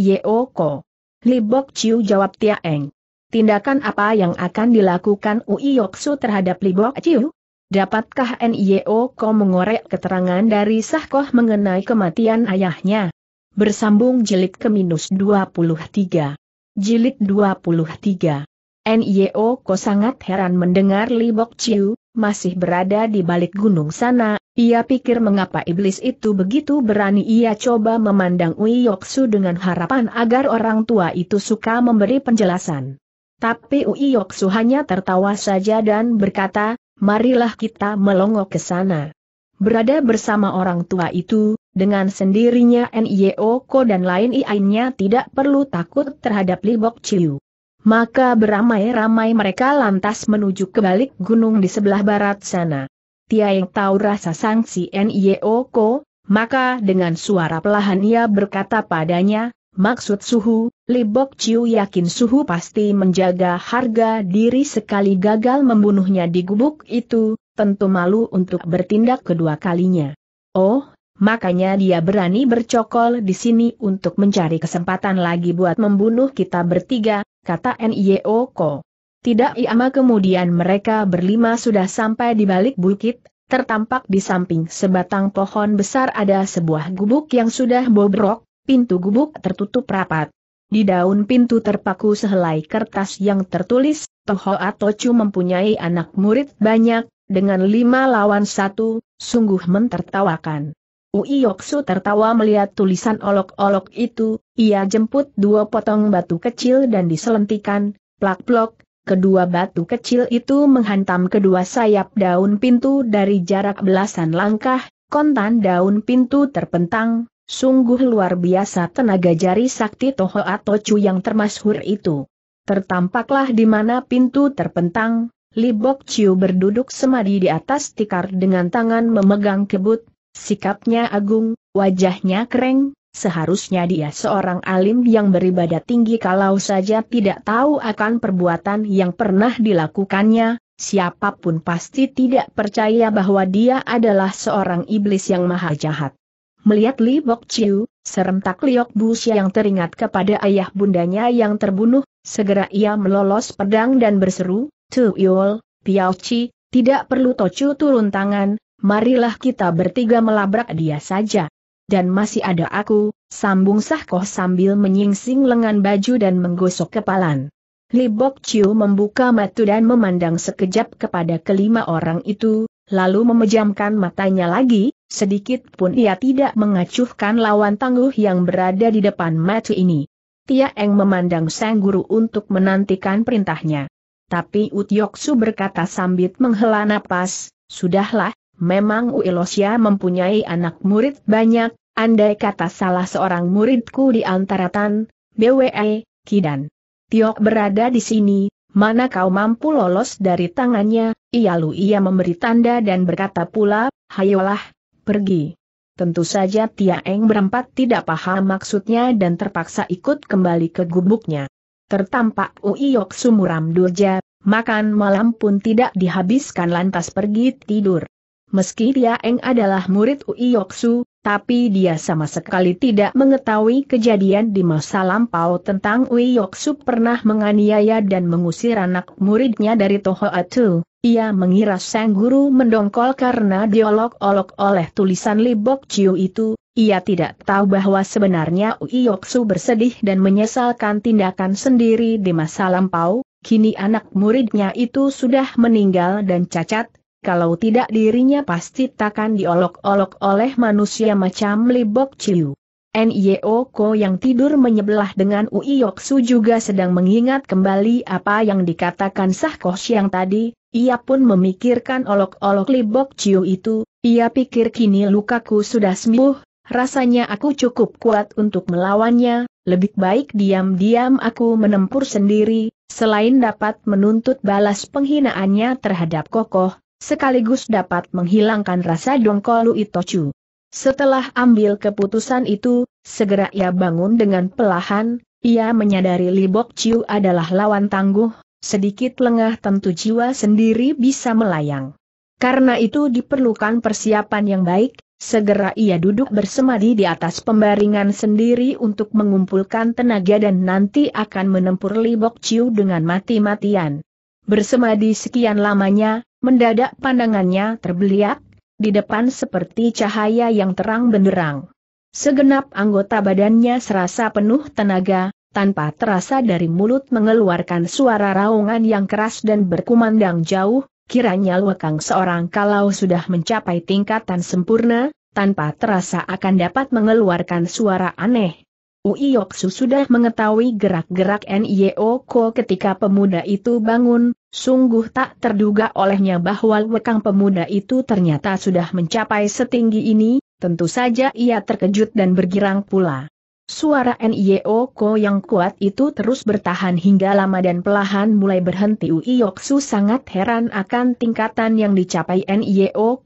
Ko? Li Bok Chiu jawab Tiaeng. Tindakan apa yang akan dilakukan Ui Su terhadap Li Bok Chiu? Dapatkah Ko mengorek keterangan dari Sahkoh mengenai kematian ayahnya? Bersambung jilid ke minus 23. Jilid 23. NIO Ko sangat heran mendengar Li Bok Chiu, masih berada di balik gunung sana, ia pikir mengapa iblis itu begitu berani ia coba memandang Ui Yoksu dengan harapan agar orang tua itu suka memberi penjelasan. Tapi Ui Yoksu hanya tertawa saja dan berkata, marilah kita melongok ke sana. Berada bersama orang tua itu, dengan sendirinya NIO Ko dan lain-lainnya tidak perlu takut terhadap Li Bok Chiu. Maka beramai-ramai mereka lantas menuju ke balik gunung di sebelah barat sana. yang tahu rasa sangsi Nioko, maka dengan suara pelahan ia berkata padanya, maksud suhu, Libok Chiu yakin suhu pasti menjaga harga diri sekali gagal membunuhnya di gubuk itu, tentu malu untuk bertindak kedua kalinya. Oh, makanya dia berani bercokol di sini untuk mencari kesempatan lagi buat membunuh kita bertiga, kata Nioko. E Tidak lama kemudian mereka berlima sudah sampai di balik bukit, tertampak di samping sebatang pohon besar ada sebuah gubuk yang sudah bobrok, pintu gubuk tertutup rapat. Di daun pintu terpaku sehelai kertas yang tertulis, Toho Atochu mempunyai anak murid banyak, dengan lima lawan satu, sungguh mentertawakan. Ui Yoksu tertawa melihat tulisan olok-olok itu, ia jemput dua potong batu kecil dan diselentikan, plak-plok, kedua batu kecil itu menghantam kedua sayap daun pintu dari jarak belasan langkah, kontan daun pintu terpentang, sungguh luar biasa tenaga jari sakti Toho atau Chu yang termasyhur itu. Tertampaklah di mana pintu terpentang, Libok Chiu berduduk semadi di atas tikar dengan tangan memegang kebut, Sikapnya agung, wajahnya kering, seharusnya dia seorang alim yang beribadah tinggi kalau saja tidak tahu akan perbuatan yang pernah dilakukannya, siapapun pasti tidak percaya bahwa dia adalah seorang iblis yang maha jahat. Melihat Li Bok Chiu, serentak Liok Busia yang teringat kepada ayah bundanya yang terbunuh, segera ia melolos pedang dan berseru, Tu Yul, Piao Chi, tidak perlu Tochu turun tangan, marilah kita bertiga melabrak dia saja. Dan masih ada aku, sambung Sahkoh sambil menyingsing lengan baju dan menggosok kepalan. Li Bok Chiu membuka mata dan memandang sekejap kepada kelima orang itu, lalu memejamkan matanya lagi, sedikit pun ia tidak mengacuhkan lawan tangguh yang berada di depan mata ini. Tia Eng memandang sang guru untuk menantikan perintahnya. Tapi Ut Su berkata sambil menghela napas, Sudahlah, memang Uilosia mempunyai anak murid banyak, andai kata salah seorang muridku di antara Tan, BWE, Kidan. Tiok berada di sini, mana kau mampu lolos dari tangannya, ia lalu ia memberi tanda dan berkata pula, hayolah, pergi. Tentu saja Tiaeng berempat tidak paham maksudnya dan terpaksa ikut kembali ke gubuknya. Tertampak Uiyok Sumuram Durja, makan malam pun tidak dihabiskan lantas pergi tidur meski dia Eng adalah murid Uiyoksu, tapi dia sama sekali tidak mengetahui kejadian di masa lampau tentang Uiyoksu pernah menganiaya dan mengusir anak muridnya dari Toho Atu. Ia mengira sang guru mendongkol karena diolok-olok oleh tulisan Libok Chiu itu, ia tidak tahu bahwa sebenarnya Uiyoksu bersedih dan menyesalkan tindakan sendiri di masa lampau, kini anak muridnya itu sudah meninggal dan cacat, kalau tidak dirinya pasti takkan diolok-olok oleh manusia macam Libok Chiu. Nio Ko yang tidur menyebelah dengan Uiok Su juga sedang mengingat kembali apa yang dikatakan Sah Koh Siang tadi, ia pun memikirkan olok-olok Libok Chiu itu, ia pikir kini lukaku sudah sembuh, rasanya aku cukup kuat untuk melawannya, lebih baik diam-diam aku menempur sendiri, selain dapat menuntut balas penghinaannya terhadap kokoh, sekaligus dapat menghilangkan rasa dongkol Itochu. Setelah ambil keputusan itu, segera ia bangun dengan pelahan, ia menyadari Libok Chiu adalah lawan tangguh, sedikit lengah tentu jiwa sendiri bisa melayang. Karena itu diperlukan persiapan yang baik, segera ia duduk bersemadi di atas pembaringan sendiri untuk mengumpulkan tenaga dan nanti akan menempur Libok Chiu dengan mati-matian. Bersemadi sekian lamanya, Mendadak pandangannya terbeliak, di depan seperti cahaya yang terang benderang. Segenap anggota badannya serasa penuh tenaga, tanpa terasa dari mulut mengeluarkan suara raungan yang keras dan berkumandang jauh, kiranya Luekang seorang kalau sudah mencapai tingkatan sempurna, tanpa terasa akan dapat mengeluarkan suara aneh. Yoksu sudah mengetahui gerak-gerak Nio Ko ketika pemuda itu bangun, Sungguh tak terduga olehnya bahwa wekang pemuda itu ternyata sudah mencapai setinggi ini, tentu saja ia terkejut dan bergirang pula. Suara Ko yang kuat itu terus bertahan hingga lama dan pelahan mulai berhenti Uiyoksu sangat heran akan tingkatan yang dicapai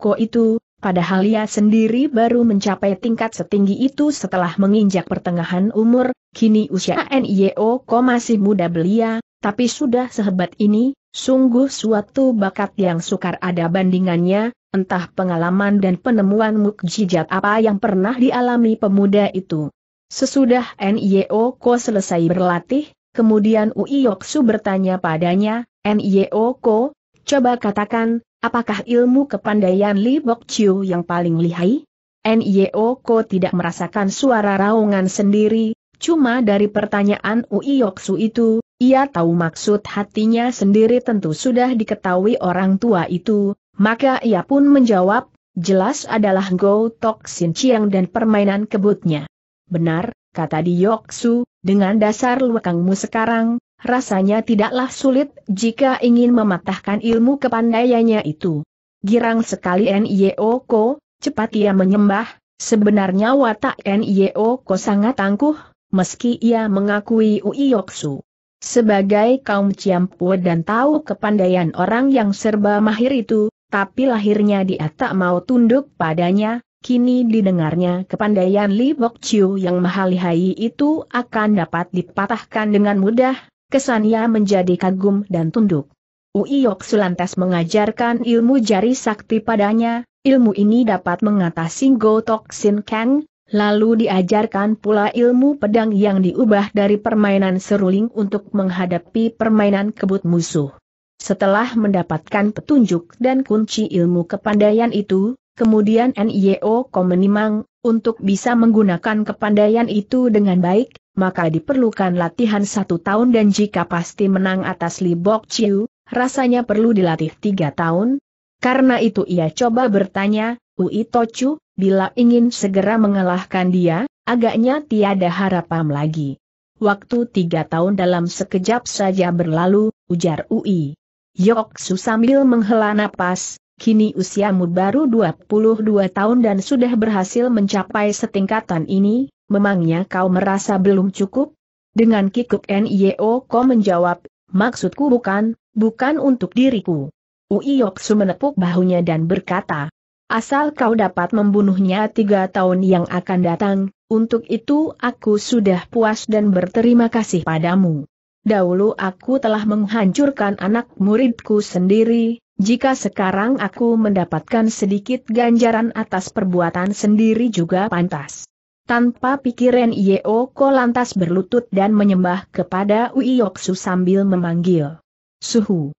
Ko itu, Padahal ia sendiri baru mencapai tingkat setinggi itu setelah menginjak pertengahan umur, kini usia NIO masih muda belia, tapi sudah sehebat ini, sungguh suatu bakat yang sukar ada bandingannya, entah pengalaman dan penemuan mukjizat apa yang pernah dialami pemuda itu. Sesudah NIO Ko selesai berlatih, kemudian Uiyoksu bertanya padanya, NIO Ko, coba katakan, Apakah ilmu kepandaian Li Bok Chiu yang paling lihai? Nio Ko tidak merasakan suara raungan sendiri, cuma dari pertanyaan Ui Yoksu itu, ia tahu maksud hatinya sendiri tentu sudah diketahui orang tua itu, maka ia pun menjawab, jelas adalah Go Tok Sin Chiang dan permainan kebutnya. Benar, kata Di Yoksu, dengan dasar luakangmu sekarang, Rasanya tidaklah sulit jika ingin mematahkan ilmu kepandaiannya itu. Girang sekali Nyeoko, cepat ia menyembah, sebenarnya watak Nyeoko sangat tangguh, meski ia mengakui Uiyoksu. Sebagai kaum ciampu dan tahu kepandaian orang yang serba mahir itu, tapi lahirnya dia tak mau tunduk padanya, kini didengarnya kepandaian Li Bok Chiu yang mahalihai itu akan dapat dipatahkan dengan mudah, kesannya menjadi kagum dan tunduk. Uiyok Sulantas mengajarkan ilmu jari sakti padanya, ilmu ini dapat mengatasi Gotok Sin Kang, lalu diajarkan pula ilmu pedang yang diubah dari permainan seruling untuk menghadapi permainan kebut musuh. Setelah mendapatkan petunjuk dan kunci ilmu kepandaian itu, kemudian NIO Komenimang, untuk bisa menggunakan kepandaian itu dengan baik, maka diperlukan latihan satu tahun dan jika pasti menang atas Li Bok Chiu, rasanya perlu dilatih tiga tahun. Karena itu ia coba bertanya, Ui Tochu, bila ingin segera mengalahkan dia, agaknya tiada harapan lagi. Waktu tiga tahun dalam sekejap saja berlalu, ujar Ui. Yok Su sambil menghela napas, kini usiamu baru 22 tahun dan sudah berhasil mencapai setingkatan ini, memangnya kau merasa belum cukup? Dengan kikuk NIO kau menjawab, maksudku bukan, bukan untuk diriku. Uiyoksu menepuk bahunya dan berkata, asal kau dapat membunuhnya tiga tahun yang akan datang, untuk itu aku sudah puas dan berterima kasih padamu. Dahulu aku telah menghancurkan anak muridku sendiri, jika sekarang aku mendapatkan sedikit ganjaran atas perbuatan sendiri juga pantas. Tanpa pikiran Yeo Ko lantas berlutut dan menyembah kepada Uiyoksu sambil memanggil. Suhu.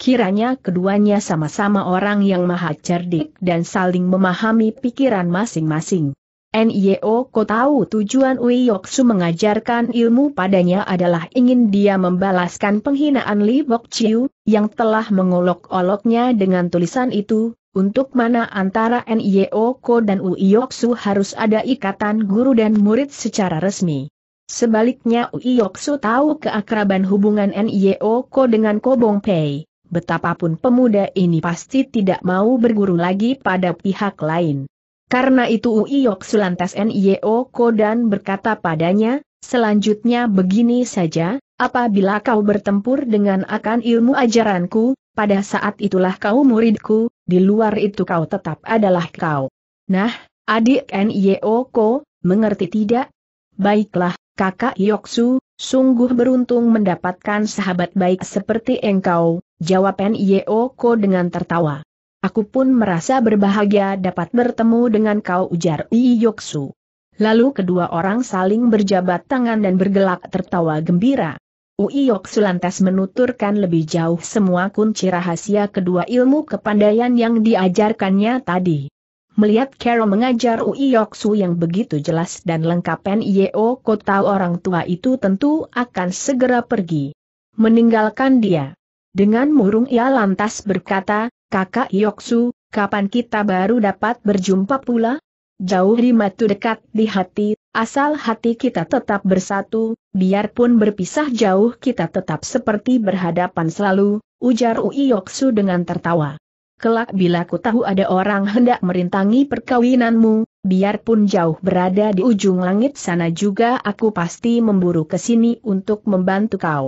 Kiranya keduanya sama-sama orang yang maha cerdik dan saling memahami pikiran masing-masing. NIO ko tahu tujuan Uyoksu mengajarkan ilmu padanya adalah ingin dia membalaskan penghinaan Li Bok Chiu, yang telah mengolok-oloknya dengan tulisan itu, untuk mana antara NIO ko dan Uyoksu harus ada ikatan guru dan murid secara resmi. Sebaliknya Uyoksu tahu keakraban hubungan NIO ko dengan Kobong Pei, betapapun pemuda ini pasti tidak mau berguru lagi pada pihak lain. Karena itu Yok Sulantas Nio dan berkata padanya, selanjutnya begini saja, apabila kau bertempur dengan akan ilmu ajaranku, pada saat itulah kau muridku, di luar itu kau tetap adalah kau. Nah, adik Nio Ko, mengerti tidak? Baiklah, kakak Yoksu, sungguh beruntung mendapatkan sahabat baik seperti engkau, jawab Nio Ko dengan tertawa. Aku pun merasa berbahagia dapat bertemu dengan kau ujar Iyoksu. Lalu kedua orang saling berjabat tangan dan bergelak tertawa gembira. Uiyoksu lantas menuturkan lebih jauh semua kunci rahasia kedua ilmu kepandaian yang diajarkannya tadi. Melihat Kero mengajar Ui Yoksu yang begitu jelas dan lengkap Yeo kota orang tua itu tentu akan segera pergi. Meninggalkan dia. Dengan murung ia lantas berkata, Kakak Yoksu, kapan kita baru dapat berjumpa pula? Jauh di matu dekat di hati, asal hati kita tetap bersatu, biarpun berpisah jauh kita tetap seperti berhadapan selalu, ujar Ui Yoksu dengan tertawa. Kelak bila ku tahu ada orang hendak merintangi perkawinanmu, biarpun jauh berada di ujung langit sana juga aku pasti memburu ke sini untuk membantu kau.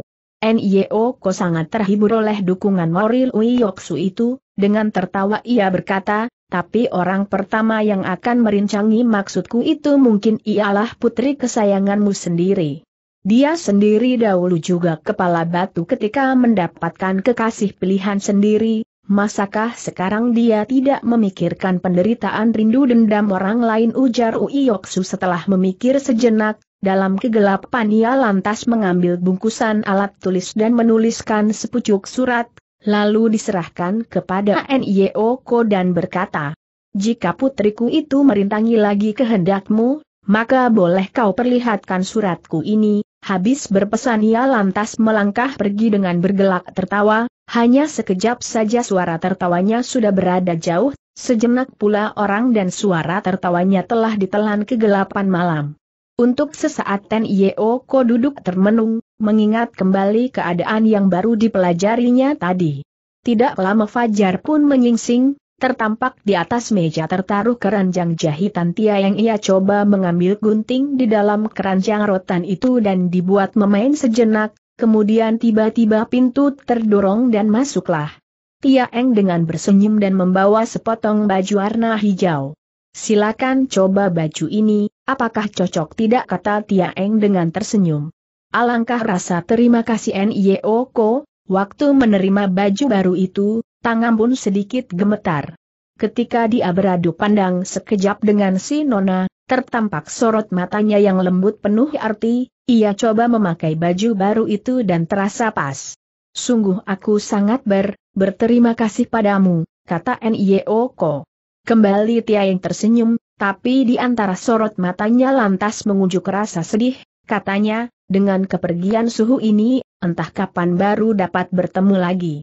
Ko sangat terhibur oleh dukungan Moril Yoksu itu, dengan tertawa ia berkata, tapi orang pertama yang akan merincangi maksudku itu mungkin ialah putri kesayanganmu sendiri. Dia sendiri dahulu juga kepala batu ketika mendapatkan kekasih pilihan sendiri, masakah sekarang dia tidak memikirkan penderitaan rindu dendam orang lain ujar Yoksu setelah memikir sejenak, dalam kegelapan ia lantas mengambil bungkusan alat tulis dan menuliskan sepucuk surat, lalu diserahkan kepada NIO Ko dan berkata, Jika putriku itu merintangi lagi kehendakmu, maka boleh kau perlihatkan suratku ini. Habis berpesan ia lantas melangkah pergi dengan bergelak tertawa, hanya sekejap saja suara tertawanya sudah berada jauh, sejenak pula orang dan suara tertawanya telah ditelan kegelapan malam. Untuk sesaat Ten Ko duduk termenung, mengingat kembali keadaan yang baru dipelajarinya tadi. Tidak lama Fajar pun menyingsing, tertampak di atas meja tertaruh keranjang jahitan Tia yang ia coba mengambil gunting di dalam keranjang rotan itu dan dibuat memain sejenak, kemudian tiba-tiba pintu terdorong dan masuklah. Tia Eng dengan bersenyum dan membawa sepotong baju warna hijau. Silakan coba baju ini, apakah cocok tidak kata Tia Eng dengan tersenyum. Alangkah rasa terima kasih N.Y.O. Ko, waktu menerima baju baru itu, tangan pun sedikit gemetar. Ketika dia beradu pandang sekejap dengan si Nona, tertampak sorot matanya yang lembut penuh arti, ia coba memakai baju baru itu dan terasa pas. Sungguh aku sangat ber, berterima kasih padamu, kata N.Y.O. Ko. Kembali Tia yang tersenyum, tapi di antara sorot matanya lantas mengunjuk rasa sedih, katanya, dengan kepergian suhu ini, entah kapan baru dapat bertemu lagi.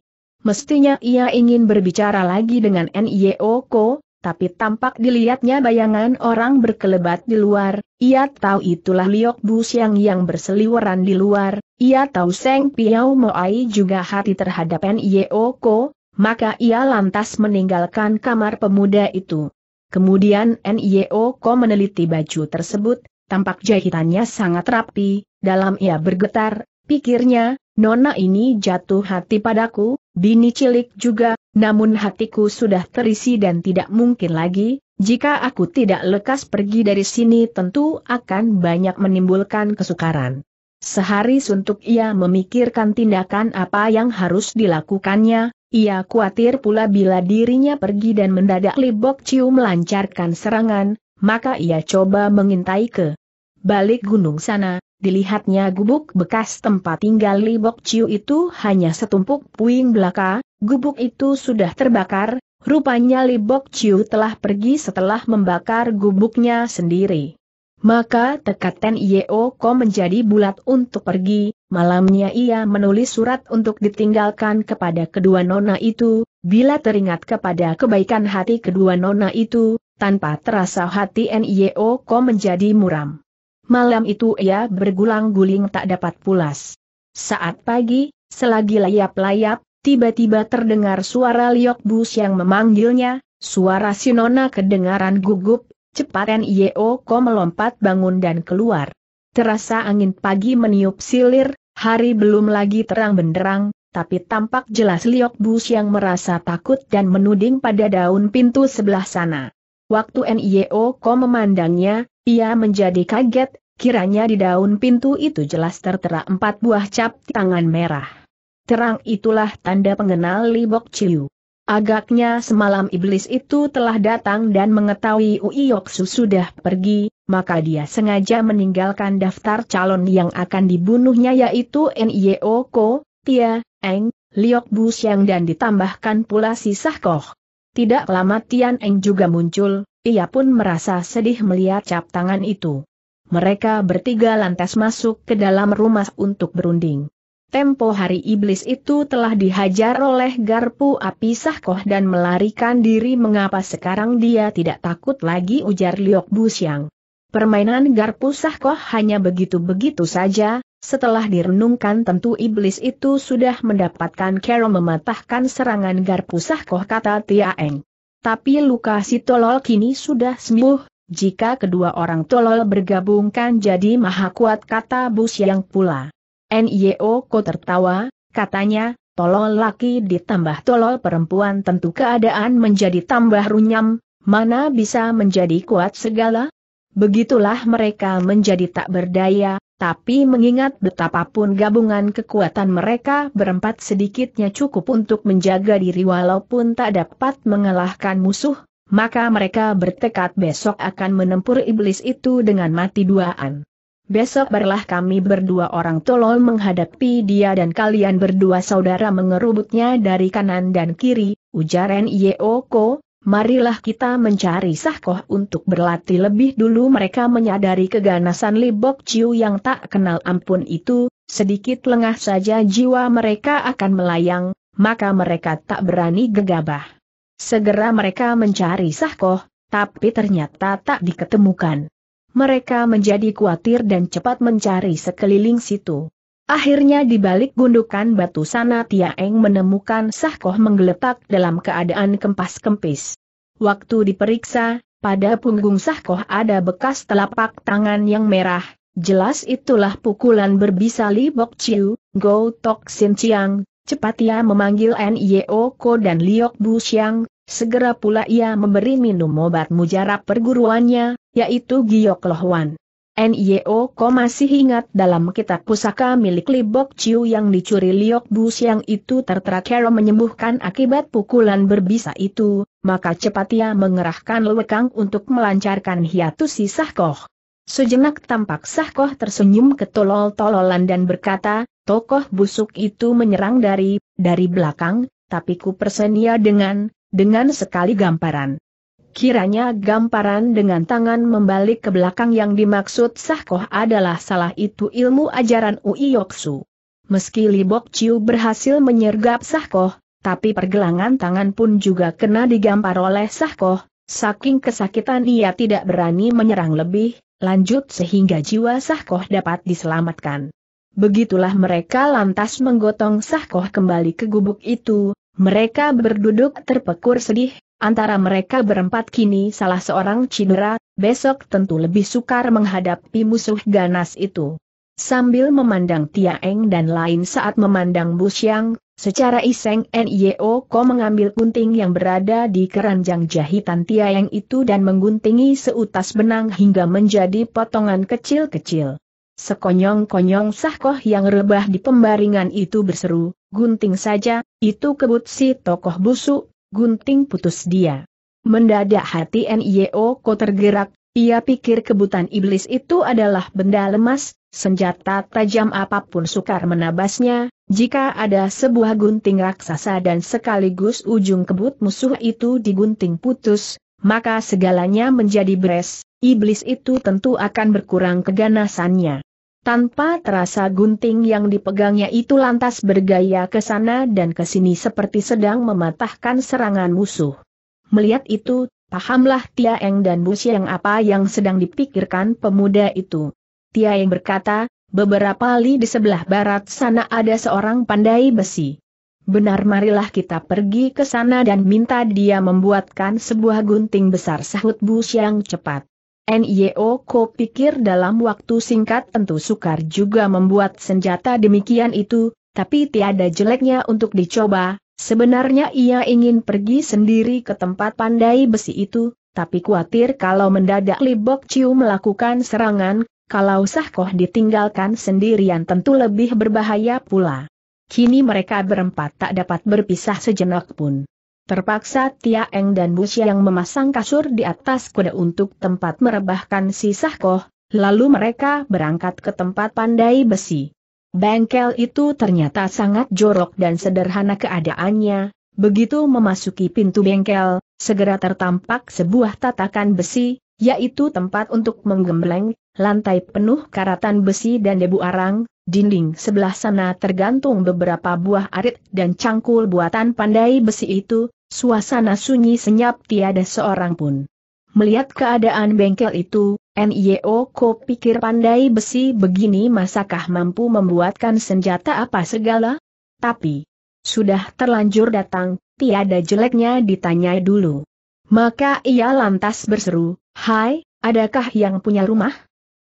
Mestinya ia ingin berbicara lagi dengan NIO Ko, tapi tampak dilihatnya bayangan orang berkelebat di luar, ia tahu itulah Liok Bu Siang yang berseliweran di luar, ia tahu Seng Piao Moai juga hati terhadap NIO Ko, maka ia lantas meninggalkan kamar pemuda itu. Kemudian NIO Ko meneliti baju tersebut, tampak jahitannya sangat rapi, dalam ia bergetar, pikirnya, Nona ini jatuh hati padaku, bini cilik juga, namun hatiku sudah terisi dan tidak mungkin lagi, jika aku tidak lekas pergi dari sini tentu akan banyak menimbulkan kesukaran. Sehari suntuk ia memikirkan tindakan apa yang harus dilakukannya, ia khawatir pula bila dirinya pergi dan mendadak Libok Ciu melancarkan serangan, maka ia coba mengintai ke balik gunung sana, dilihatnya gubuk bekas tempat tinggal Libok Ciu itu hanya setumpuk puing belaka, gubuk itu sudah terbakar, rupanya Libok Ciu telah pergi setelah membakar gubuknya sendiri. Maka Yeo Ko menjadi bulat untuk pergi, malamnya ia menulis surat untuk ditinggalkan kepada kedua nona itu, bila teringat kepada kebaikan hati kedua nona itu, tanpa terasa hati Ko menjadi muram. Malam itu ia bergulang-guling tak dapat pulas. Saat pagi, selagi layap-layap, tiba-tiba terdengar suara Liok Bus yang memanggilnya, suara si nona kedengaran gugup, Cepat Nio Ko melompat bangun dan keluar. Terasa angin pagi meniup silir, hari belum lagi terang benderang, tapi tampak jelas Liok Bus yang merasa takut dan menuding pada daun pintu sebelah sana. Waktu Nio Ko memandangnya, ia menjadi kaget, kiranya di daun pintu itu jelas tertera empat buah cap tangan merah. Terang itulah tanda pengenal Libok Ciu. Agaknya semalam iblis itu telah datang dan mengetahui Uiyoksu sudah pergi, maka dia sengaja meninggalkan daftar calon yang akan dibunuhnya yaitu Ko, Tia, Eng, Liok Bu dan ditambahkan pula si Sahkoh. Tidak lama Tian Eng juga muncul, ia pun merasa sedih melihat cap tangan itu. Mereka bertiga lantas masuk ke dalam rumah untuk berunding. Tempo hari iblis itu telah dihajar oleh garpu api sahkoh dan melarikan diri mengapa sekarang dia tidak takut lagi ujar Liok Busiang. Permainan garpu sahkoh hanya begitu-begitu saja, setelah direnungkan tentu iblis itu sudah mendapatkan kero mematahkan serangan garpu sahkoh kata Tiaeng. Tapi luka si tolol kini sudah sembuh, jika kedua orang tolol bergabungkan jadi maha kuat kata Busiang pula. NIO Ko tertawa, katanya, tolol laki ditambah tolol perempuan tentu keadaan menjadi tambah runyam, mana bisa menjadi kuat segala? Begitulah mereka menjadi tak berdaya, tapi mengingat betapapun gabungan kekuatan mereka berempat sedikitnya cukup untuk menjaga diri walaupun tak dapat mengalahkan musuh, maka mereka bertekad besok akan menempur iblis itu dengan mati duaan. Besok barulah kami berdua orang tolol menghadapi dia dan kalian berdua saudara mengerubutnya dari kanan dan kiri, ujar Nyeoko, marilah kita mencari sahkoh untuk berlatih lebih dulu mereka menyadari keganasan Libok Ciu yang tak kenal ampun itu, sedikit lengah saja jiwa mereka akan melayang, maka mereka tak berani gegabah. Segera mereka mencari sahkoh, tapi ternyata tak diketemukan mereka menjadi khawatir dan cepat mencari sekeliling situ. Akhirnya di balik gundukan batu sana Tiaeng menemukan Sahkoh menggeletak dalam keadaan kempas-kempis. Waktu diperiksa, pada punggung Sahkoh ada bekas telapak tangan yang merah, jelas itulah pukulan berbisa Li Bok Chiu, Go Tok Sin Chiang, cepat ia memanggil N.Y.O. Ko dan Liok Bu Xiang, segera pula ia memberi minum obat mujarab perguruannya, yaitu Giyok Lohwan. NIO Ko masih ingat dalam kitab pusaka milik Libok Chiu yang dicuri Liok Bu yang itu tertera Kero menyembuhkan akibat pukulan berbisa itu, maka cepat ia mengerahkan lewekang untuk melancarkan hiatus si Sahkoh. Sejenak tampak Sahkoh tersenyum ketolol-tololan dan berkata, tokoh busuk itu menyerang dari, dari belakang, tapi ku persenia dengan, dengan sekali gamparan. Kiranya gamparan dengan tangan membalik ke belakang yang dimaksud Sahkoh adalah salah itu ilmu ajaran Ui Yoksu. Meski Libok Chiu berhasil menyergap Sahkoh, tapi pergelangan tangan pun juga kena digampar oleh Sahkoh, saking kesakitan ia tidak berani menyerang lebih, lanjut sehingga jiwa Sahkoh dapat diselamatkan. Begitulah mereka lantas menggotong Sahkoh kembali ke gubuk itu, mereka berduduk terpekur sedih, Antara mereka berempat kini salah seorang cedera, besok tentu lebih sukar menghadapi musuh ganas itu. Sambil memandang Tia Eng dan lain saat memandang Bu Xiang, secara iseng Nio Ko mengambil gunting yang berada di keranjang jahitan Tia Eng itu dan mengguntingi seutas benang hingga menjadi potongan kecil-kecil. Sekonyong-konyong sahkoh yang rebah di pembaringan itu berseru, gunting saja, itu kebut si tokoh busuk, gunting putus dia. Mendadak hati NIO Ko tergerak, ia pikir kebutan iblis itu adalah benda lemas, senjata tajam apapun sukar menabasnya, jika ada sebuah gunting raksasa dan sekaligus ujung kebut musuh itu digunting putus, maka segalanya menjadi beres, iblis itu tentu akan berkurang keganasannya. Tanpa terasa gunting yang dipegangnya itu lantas bergaya ke sana dan ke sini seperti sedang mematahkan serangan musuh. Melihat itu, pahamlah Tia Eng dan Bu Xiang apa yang sedang dipikirkan pemuda itu. Tia Eng berkata, beberapa li di sebelah barat sana ada seorang pandai besi. Benar marilah kita pergi ke sana dan minta dia membuatkan sebuah gunting besar sahut Bu Xiang cepat. NIO Ko pikir dalam waktu singkat tentu sukar juga membuat senjata demikian itu, tapi tiada jeleknya untuk dicoba, sebenarnya ia ingin pergi sendiri ke tempat pandai besi itu, tapi khawatir kalau mendadak Libok Ciu melakukan serangan, kalau Sahkoh ditinggalkan sendirian tentu lebih berbahaya pula. Kini mereka berempat tak dapat berpisah sejenak pun. Terpaksa Tia Eng dan Bu yang memasang kasur di atas kuda untuk tempat merebahkan sisah koh, lalu mereka berangkat ke tempat pandai besi. Bengkel itu ternyata sangat jorok dan sederhana keadaannya, begitu memasuki pintu bengkel, segera tertampak sebuah tatakan besi, yaitu tempat untuk menggembleng, lantai penuh karatan besi dan debu arang, Dinding sebelah sana tergantung beberapa buah arit dan cangkul buatan pandai besi itu, Suasana sunyi senyap tiada seorang pun. Melihat keadaan bengkel itu, NIO Ko pikir pandai besi begini masakah mampu membuatkan senjata apa segala? Tapi, sudah terlanjur datang, tiada jeleknya ditanya dulu. Maka ia lantas berseru, Hai, adakah yang punya rumah?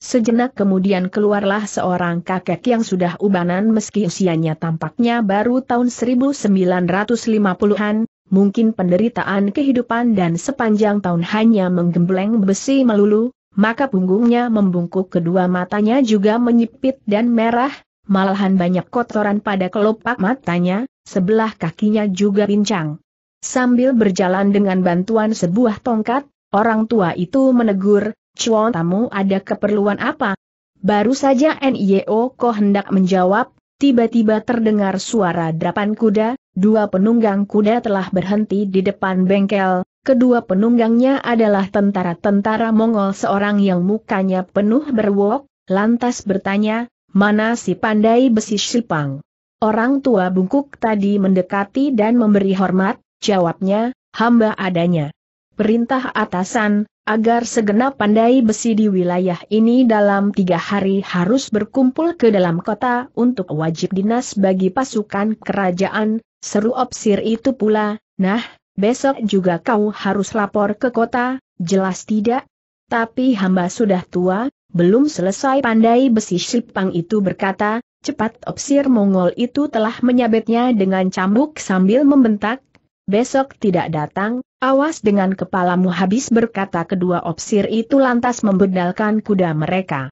Sejenak kemudian keluarlah seorang kakek yang sudah ubanan meski usianya tampaknya baru tahun 1950-an, mungkin penderitaan kehidupan dan sepanjang tahun hanya menggembleng besi melulu, maka punggungnya membungkuk kedua matanya juga menyipit dan merah, malahan banyak kotoran pada kelopak matanya, sebelah kakinya juga pincang. Sambil berjalan dengan bantuan sebuah tongkat, orang tua itu menegur, Cuan tamu ada keperluan apa? Baru saja NIO Ko hendak menjawab, tiba-tiba terdengar suara drapan kuda, Dua penunggang kuda telah berhenti di depan bengkel, kedua penunggangnya adalah tentara-tentara Mongol seorang yang mukanya penuh berwok, lantas bertanya, mana si pandai besi Sipang? Orang tua bungkuk tadi mendekati dan memberi hormat, jawabnya, hamba adanya. Perintah atasan, agar segenap pandai besi di wilayah ini dalam tiga hari harus berkumpul ke dalam kota untuk wajib dinas bagi pasukan kerajaan, Seru opsir itu pula, nah, besok juga kau harus lapor ke kota, jelas tidak? Tapi hamba sudah tua, belum selesai pandai besi Sipang itu berkata, cepat opsir Mongol itu telah menyabetnya dengan cambuk sambil membentak, besok tidak datang, awas dengan kepalamu habis berkata kedua opsir itu lantas membedalkan kuda mereka.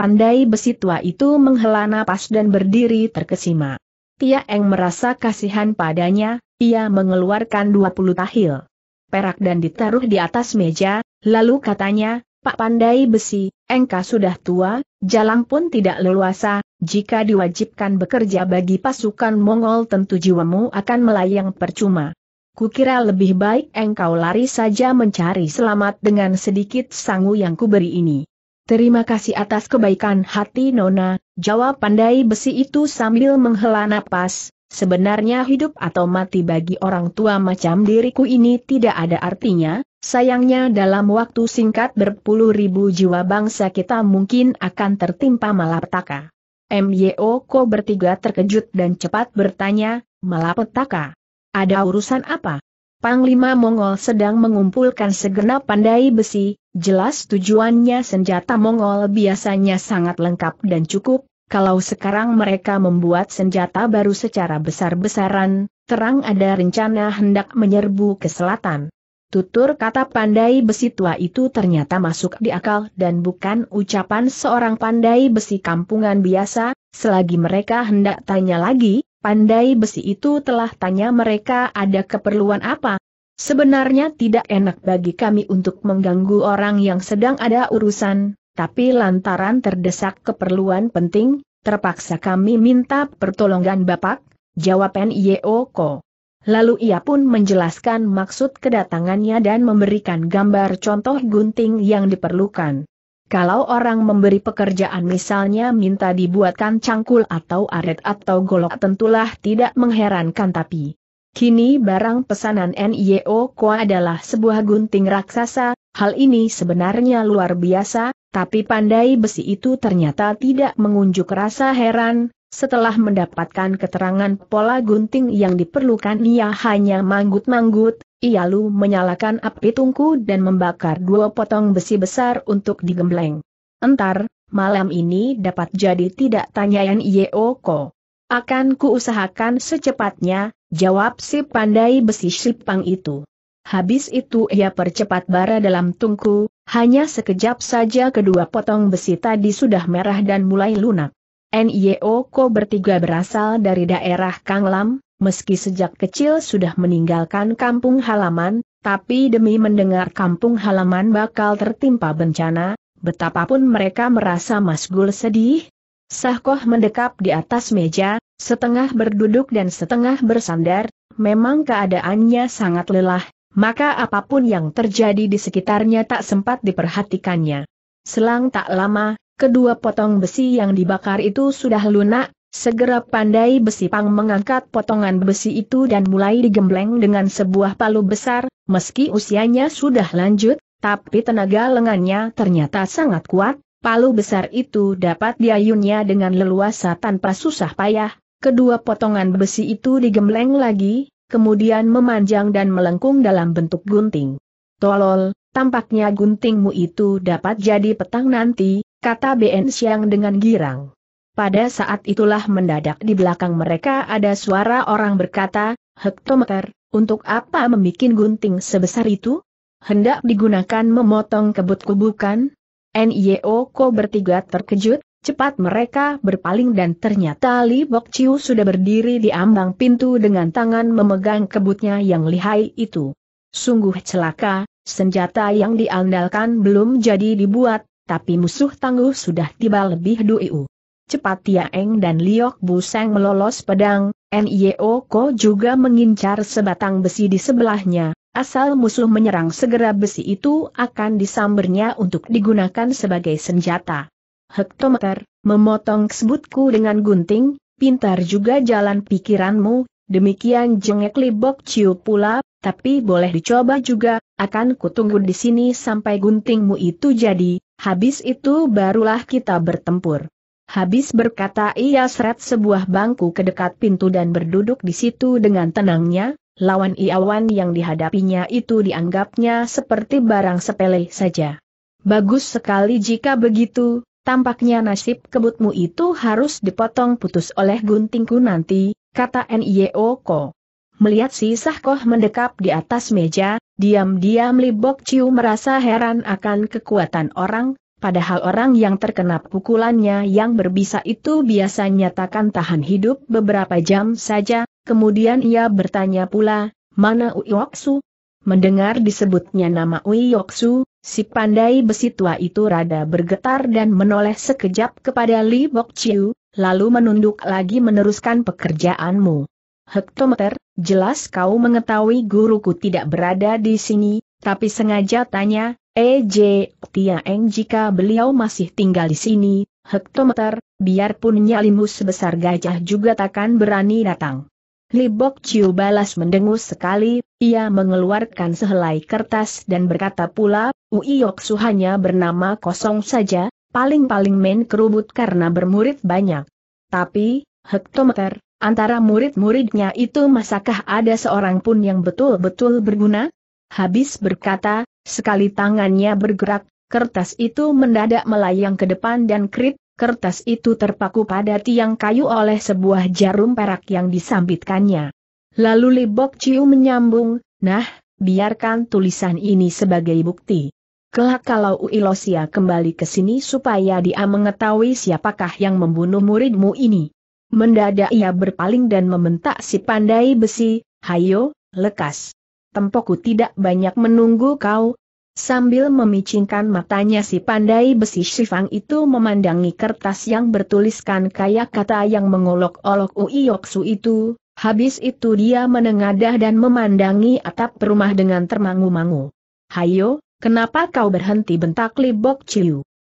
Pandai besi tua itu menghela napas dan berdiri terkesima. Tia Eng merasa kasihan padanya, ia mengeluarkan 20 tahil perak dan ditaruh di atas meja, lalu katanya, Pak Pandai Besi, engkau sudah tua, jalan pun tidak leluasa, jika diwajibkan bekerja bagi pasukan Mongol tentu jiwamu akan melayang percuma. Kukira lebih baik engkau lari saja mencari selamat dengan sedikit sangu yang kuberi ini. Terima kasih atas kebaikan hati Nona, jawab pandai besi itu sambil menghela napas, sebenarnya hidup atau mati bagi orang tua macam diriku ini tidak ada artinya, sayangnya dalam waktu singkat berpuluh ribu jiwa bangsa kita mungkin akan tertimpa malapetaka. MYO Ko bertiga terkejut dan cepat bertanya, malapetaka? Ada urusan apa? Panglima Mongol sedang mengumpulkan segenap pandai besi, jelas tujuannya senjata Mongol biasanya sangat lengkap dan cukup, kalau sekarang mereka membuat senjata baru secara besar-besaran, terang ada rencana hendak menyerbu ke selatan. Tutur kata pandai besi tua itu ternyata masuk di akal dan bukan ucapan seorang pandai besi kampungan biasa, selagi mereka hendak tanya lagi, pandai besi itu telah tanya mereka ada keperluan apa. Sebenarnya tidak enak bagi kami untuk mengganggu orang yang sedang ada urusan, tapi lantaran terdesak keperluan penting, terpaksa kami minta pertolongan Bapak, jawab N.I.O.Ko. Lalu ia pun menjelaskan maksud kedatangannya dan memberikan gambar contoh gunting yang diperlukan. Kalau orang memberi pekerjaan misalnya minta dibuatkan cangkul atau aret atau golok tentulah tidak mengherankan tapi Kini barang pesanan NIO Ko adalah sebuah gunting raksasa, hal ini sebenarnya luar biasa, tapi pandai besi itu ternyata tidak mengunjuk rasa heran, setelah mendapatkan keterangan pola gunting yang diperlukan ia hanya manggut-manggut, Ialu menyalakan api tungku dan membakar dua potong besi besar untuk digembleng. Entar, malam ini dapat jadi tidak tanyaan Yeoko. Akan kuusahakan secepatnya, jawab si pandai besi sipang itu. Habis itu ia percepat bara dalam tungku, hanya sekejap saja kedua potong besi tadi sudah merah dan mulai lunak. Nyeo Ko bertiga berasal dari daerah Kanglam, Meski sejak kecil sudah meninggalkan kampung halaman, tapi demi mendengar kampung halaman bakal tertimpa bencana, betapapun mereka merasa masgul sedih. Sahkoh mendekap di atas meja, setengah berduduk dan setengah bersandar, memang keadaannya sangat lelah, maka apapun yang terjadi di sekitarnya tak sempat diperhatikannya. Selang tak lama, kedua potong besi yang dibakar itu sudah lunak, Segera pandai besi pang mengangkat potongan besi itu dan mulai digembleng dengan sebuah palu besar, meski usianya sudah lanjut, tapi tenaga lengannya ternyata sangat kuat, palu besar itu dapat diayunnya dengan leluasa tanpa susah payah, kedua potongan besi itu digembleng lagi, kemudian memanjang dan melengkung dalam bentuk gunting. Tolol, tampaknya guntingmu itu dapat jadi petang nanti, kata BN Siang dengan girang. Pada saat itulah mendadak di belakang mereka ada suara orang berkata, hektometer, untuk apa membuat gunting sebesar itu? Hendak digunakan memotong kebut kubukan? N.Y.O. Ko bertiga terkejut, cepat mereka berpaling dan ternyata Li Bok Chiu sudah berdiri di ambang pintu dengan tangan memegang kebutnya yang lihai itu. Sungguh celaka, senjata yang diandalkan belum jadi dibuat, tapi musuh tangguh sudah tiba lebih dulu. Cepat Eng dan Liok Buseng melolos pedang, Nio Ko juga mengincar sebatang besi di sebelahnya, asal musuh menyerang segera besi itu akan disambernya untuk digunakan sebagai senjata. Hektometer, memotong sebutku dengan gunting, pintar juga jalan pikiranmu, demikian jengek Libok Ciu pula, tapi boleh dicoba juga, akan kutunggu di sini sampai guntingmu itu jadi, habis itu barulah kita bertempur. Habis berkata ia seret sebuah bangku ke dekat pintu dan berduduk di situ dengan tenangnya, lawan Iawan yang dihadapinya itu dianggapnya seperti barang sepele saja. Bagus sekali jika begitu, tampaknya nasib kebutmu itu harus dipotong putus oleh guntingku nanti, kata Nioko. Melihat si Sahkoh mendekap di atas meja, diam-diam Libok Ciu merasa heran akan kekuatan orang Padahal orang yang terkena pukulannya yang berbisa itu biasanya takkan tahan hidup beberapa jam saja, kemudian ia bertanya pula, mana Uyoksu? Mendengar disebutnya nama Uyoksu, si pandai besi tua itu rada bergetar dan menoleh sekejap kepada Li Bok Chiu, lalu menunduk lagi meneruskan pekerjaanmu. Hektometer, jelas kau mengetahui guruku tidak berada di sini, tapi sengaja tanya, EJ, Tia Eng jika beliau masih tinggal di sini, hektometer, biarpun nyalimu sebesar gajah juga takkan berani datang. Libok Chiu balas mendengus sekali, ia mengeluarkan sehelai kertas dan berkata pula, Uiok suhanya bernama kosong saja, paling-paling main kerubut karena bermurid banyak. Tapi, hektometer, antara murid-muridnya itu masakah ada seorang pun yang betul-betul berguna? Habis berkata, Sekali tangannya bergerak, kertas itu mendadak melayang ke depan dan krit, kertas itu terpaku pada tiang kayu oleh sebuah jarum perak yang disambitkannya. Lalu Libok Ciu menyambung, nah, biarkan tulisan ini sebagai bukti. Kelak kalau Uilosia kembali ke sini supaya dia mengetahui siapakah yang membunuh muridmu ini. Mendadak ia berpaling dan mementak si pandai besi, hayo, lekas tempoku tidak banyak menunggu kau. Sambil memicingkan matanya si pandai besi Shifang itu memandangi kertas yang bertuliskan kaya kata yang mengolok-olok Uiyoksu itu, habis itu dia menengadah dan memandangi atap rumah dengan termangu-mangu. Hayo, kenapa kau berhenti bentak Li Bok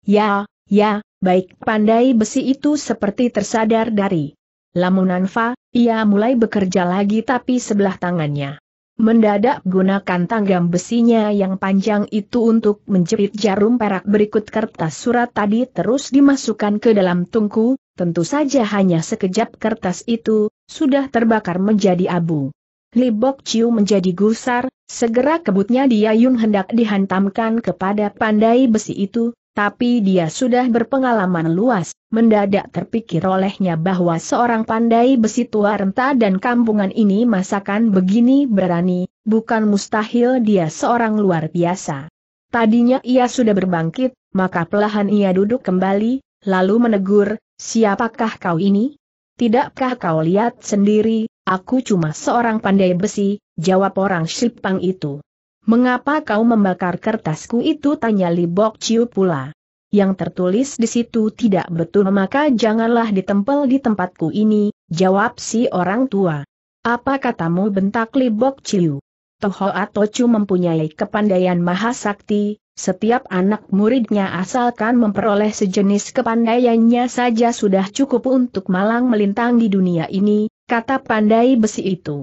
Ya, ya, baik pandai besi itu seperti tersadar dari Lamunanfa, ia mulai bekerja lagi tapi sebelah tangannya Mendadak gunakan tanggam besinya yang panjang itu untuk menjepit jarum perak berikut kertas surat tadi terus dimasukkan ke dalam tungku, tentu saja hanya sekejap kertas itu, sudah terbakar menjadi abu. Libok Bok Chiu menjadi gusar, segera kebutnya Dia Yun hendak dihantamkan kepada pandai besi itu, tapi dia sudah berpengalaman luas, mendadak terpikir olehnya bahwa seorang pandai besi tua renta dan kampungan ini masakan begini berani, bukan mustahil dia seorang luar biasa. Tadinya ia sudah berbangkit, maka pelahan ia duduk kembali, lalu menegur, siapakah kau ini? Tidakkah kau lihat sendiri, aku cuma seorang pandai besi, jawab orang Sipang itu. Mengapa kau membakar kertasku itu tanya Li Bok Chiu pula. Yang tertulis di situ tidak betul maka janganlah ditempel di tempatku ini, jawab si orang tua. Apa katamu bentak Li Bok Chiu? Toho Atochu mempunyai kepandaian maha sakti, setiap anak muridnya asalkan memperoleh sejenis kepandaiannya saja sudah cukup untuk malang melintang di dunia ini, kata pandai besi itu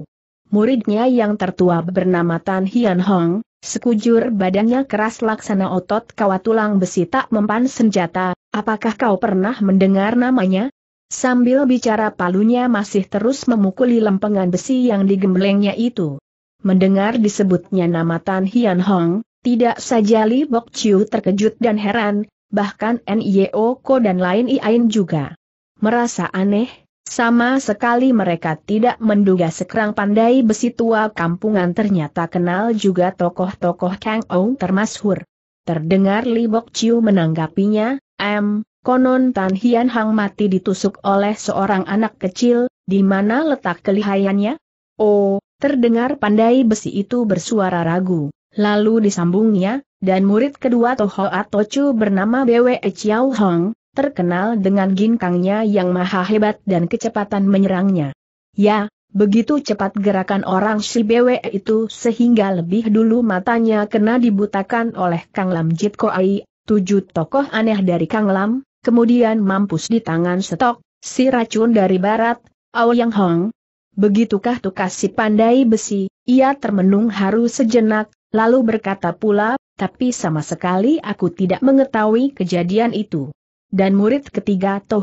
muridnya yang tertua bernama Tan Hian Hong, sekujur badannya keras laksana otot kawat tulang besi tak mempan senjata, apakah kau pernah mendengar namanya? Sambil bicara palunya masih terus memukuli lempengan besi yang digemblengnya itu. Mendengar disebutnya nama Tan Hian Hong, tidak saja Li Bok Chiu terkejut dan heran, bahkan N.I.O. Ko dan lain lain juga. Merasa aneh, sama sekali mereka tidak menduga sekerang pandai besi tua kampungan ternyata kenal juga tokoh-tokoh Kang Ong termasyhur. Terdengar Li Bok Chiu menanggapinya, M, konon Tan Hian Hang mati ditusuk oleh seorang anak kecil, di mana letak kelihayannya? Oh, terdengar pandai besi itu bersuara ragu, lalu disambungnya, dan murid kedua Toho atau bernama Bwe Chiao Hong, terkenal dengan ginkangnya yang maha hebat dan kecepatan menyerangnya. Ya, begitu cepat gerakan orang si bwe itu sehingga lebih dulu matanya kena dibutakan oleh Kang Lam Jit Koai, tujuh tokoh aneh dari Kang Lam, kemudian mampus di tangan setok, si racun dari barat, yang Hong. Begitukah tukas si pandai besi, ia termenung haru sejenak, lalu berkata pula, tapi sama sekali aku tidak mengetahui kejadian itu. Dan murid ketiga atau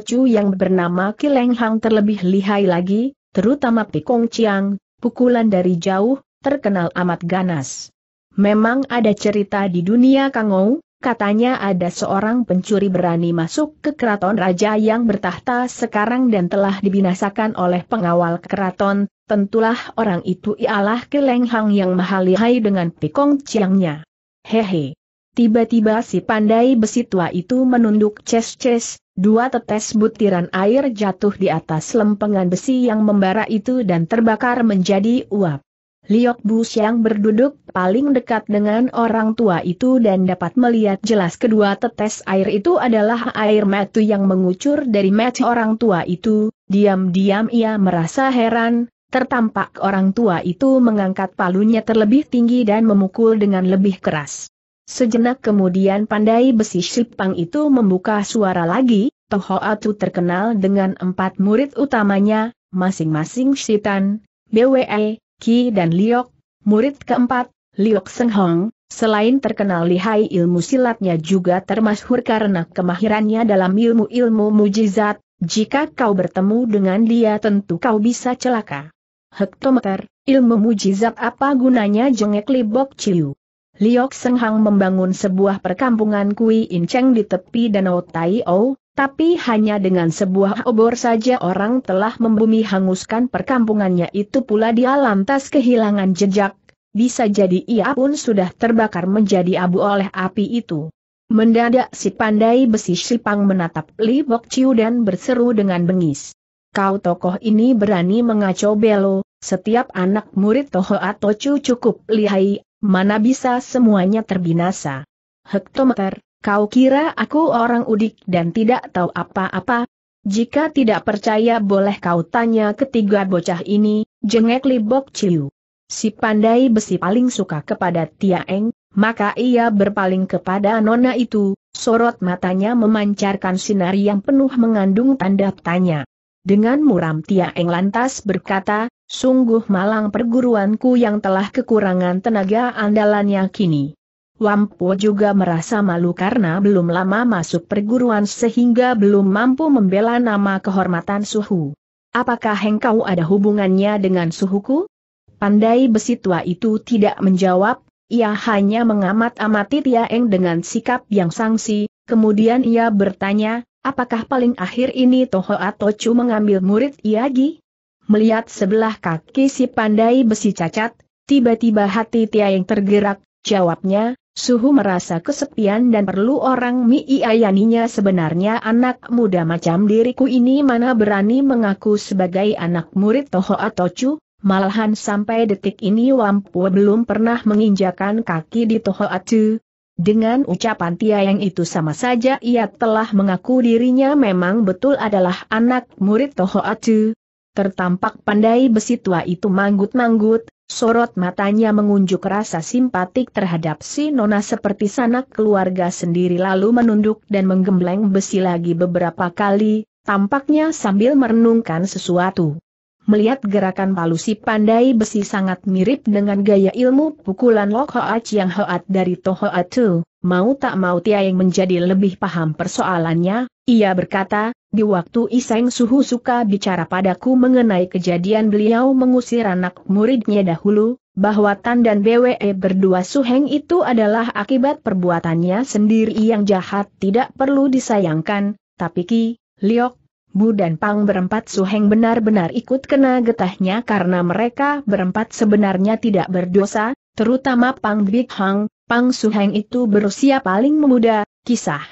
Chu yang bernama Kileng Hang terlebih lihai lagi, terutama Pikong Chiang, pukulan dari jauh, terkenal amat ganas. Memang ada cerita di dunia Kangou, katanya ada seorang pencuri berani masuk ke keraton raja yang bertahta sekarang dan telah dibinasakan oleh pengawal keraton, tentulah orang itu ialah Kileng Hang yang mahalihai dengan Pikong Chiangnya. Hehe. Tiba-tiba si pandai besi tua itu menunduk ces-ces, dua tetes butiran air jatuh di atas lempengan besi yang membara itu dan terbakar menjadi uap. Liok Bus yang berduduk paling dekat dengan orang tua itu dan dapat melihat jelas kedua tetes air itu adalah air metu yang mengucur dari mata orang tua itu, diam-diam ia merasa heran, tertampak orang tua itu mengangkat palunya terlebih tinggi dan memukul dengan lebih keras. Sejenak kemudian pandai besi Sipang itu membuka suara lagi, Toho Atu terkenal dengan empat murid utamanya, masing-masing Shitan, BWE, Ki dan Liok, murid keempat, Liok Seng Hong, selain terkenal lihai ilmu silatnya juga termasyhur karena kemahirannya dalam ilmu-ilmu mujizat, jika kau bertemu dengan dia tentu kau bisa celaka. Hektometer, ilmu mujizat apa gunanya jengek libok ciu. Liok Seng Hang membangun sebuah perkampungan Kui Inceng di tepi Danau Taiou, tapi hanya dengan sebuah obor saja orang telah membumi hanguskan perkampungannya itu pula dia lantas kehilangan jejak, bisa jadi ia pun sudah terbakar menjadi abu oleh api itu. Mendadak si pandai besi Sipang menatap Li Bok Chiu dan berseru dengan bengis. Kau tokoh ini berani mengacau belo, setiap anak murid Toho atau Chu cukup lihai mana bisa semuanya terbinasa. Hektometer, kau kira aku orang udik dan tidak tahu apa-apa? Jika tidak percaya boleh kau tanya ketiga bocah ini, jengek Libok Ciu. Si pandai besi paling suka kepada Tiaeng, maka ia berpaling kepada nona itu, sorot matanya memancarkan sinar yang penuh mengandung tanda tanya. Dengan muram Tiaeng lantas berkata, Sungguh malang perguruanku yang telah kekurangan tenaga andalannya kini. Wampo juga merasa malu karena belum lama masuk perguruan sehingga belum mampu membela nama kehormatan suhu. Apakah engkau ada hubungannya dengan suhuku? Pandai besi tua itu tidak menjawab, ia hanya mengamat-amati Eng dengan sikap yang sangsi, kemudian ia bertanya, apakah paling akhir ini Toho Atochu mengambil murid Iagi? Melihat sebelah kaki si pandai besi cacat, tiba-tiba hati Tia yang tergerak, jawabnya, Suhu merasa kesepian dan perlu orang ayahnya sebenarnya anak muda macam diriku ini mana berani mengaku sebagai anak murid Toho atau Chu, malahan sampai detik ini Wampu belum pernah menginjakan kaki di Toho Atsu. Dengan ucapan Tia yang itu sama saja ia telah mengaku dirinya memang betul adalah anak murid Toho Atu, Tertampak pandai besi tua itu manggut-manggut, sorot matanya mengunjuk rasa simpatik terhadap si Nona seperti sanak keluarga sendiri lalu menunduk dan menggembleng besi lagi beberapa kali, tampaknya sambil merenungkan sesuatu melihat gerakan palu si pandai besi sangat mirip dengan gaya ilmu pukulan Lok Hoat yang Hoat dari Tohoa Tu, mau tak mau Tia yang menjadi lebih paham persoalannya, ia berkata, di waktu Iseng Suhu suka bicara padaku mengenai kejadian beliau mengusir anak muridnya dahulu, bahwa Tan dan BWE berdua Suheng itu adalah akibat perbuatannya sendiri yang jahat tidak perlu disayangkan, tapi Ki, Liok Bu dan Pang berempat Suheng benar-benar ikut kena getahnya karena mereka berempat sebenarnya tidak berdosa, terutama Pang Big Hang, Pang Suheng itu berusia paling muda, kisah.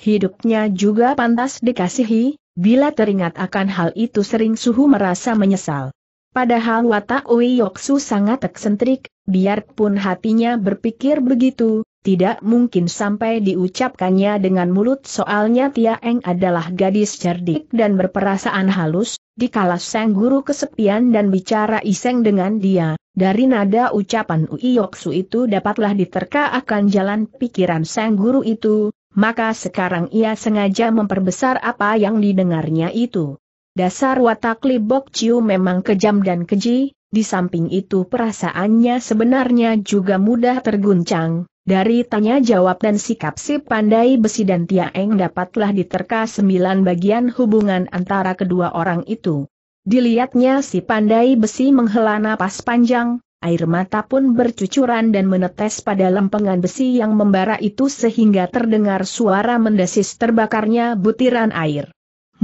Hidupnya juga pantas dikasihi, bila teringat akan hal itu sering Suhu merasa menyesal. Padahal watak Ui Yoksu sangat eksentrik, biarpun hatinya berpikir begitu, tidak mungkin sampai diucapkannya dengan mulut soalnya Tia Eng adalah gadis cerdik dan berperasaan halus, dikala sang guru kesepian dan bicara iseng dengan dia, dari nada ucapan Ui Yoksu itu dapatlah diterka akan jalan pikiran sang guru itu, maka sekarang ia sengaja memperbesar apa yang didengarnya itu. Dasar watak Li Bok Chiu memang kejam dan keji, di samping itu perasaannya sebenarnya juga mudah terguncang, dari tanya jawab dan sikap si pandai besi dan Tiaeng dapatlah diterka sembilan bagian hubungan antara kedua orang itu. Dilihatnya si pandai besi menghela napas panjang, air mata pun bercucuran dan menetes pada lempengan besi yang membara itu sehingga terdengar suara mendesis terbakarnya butiran air.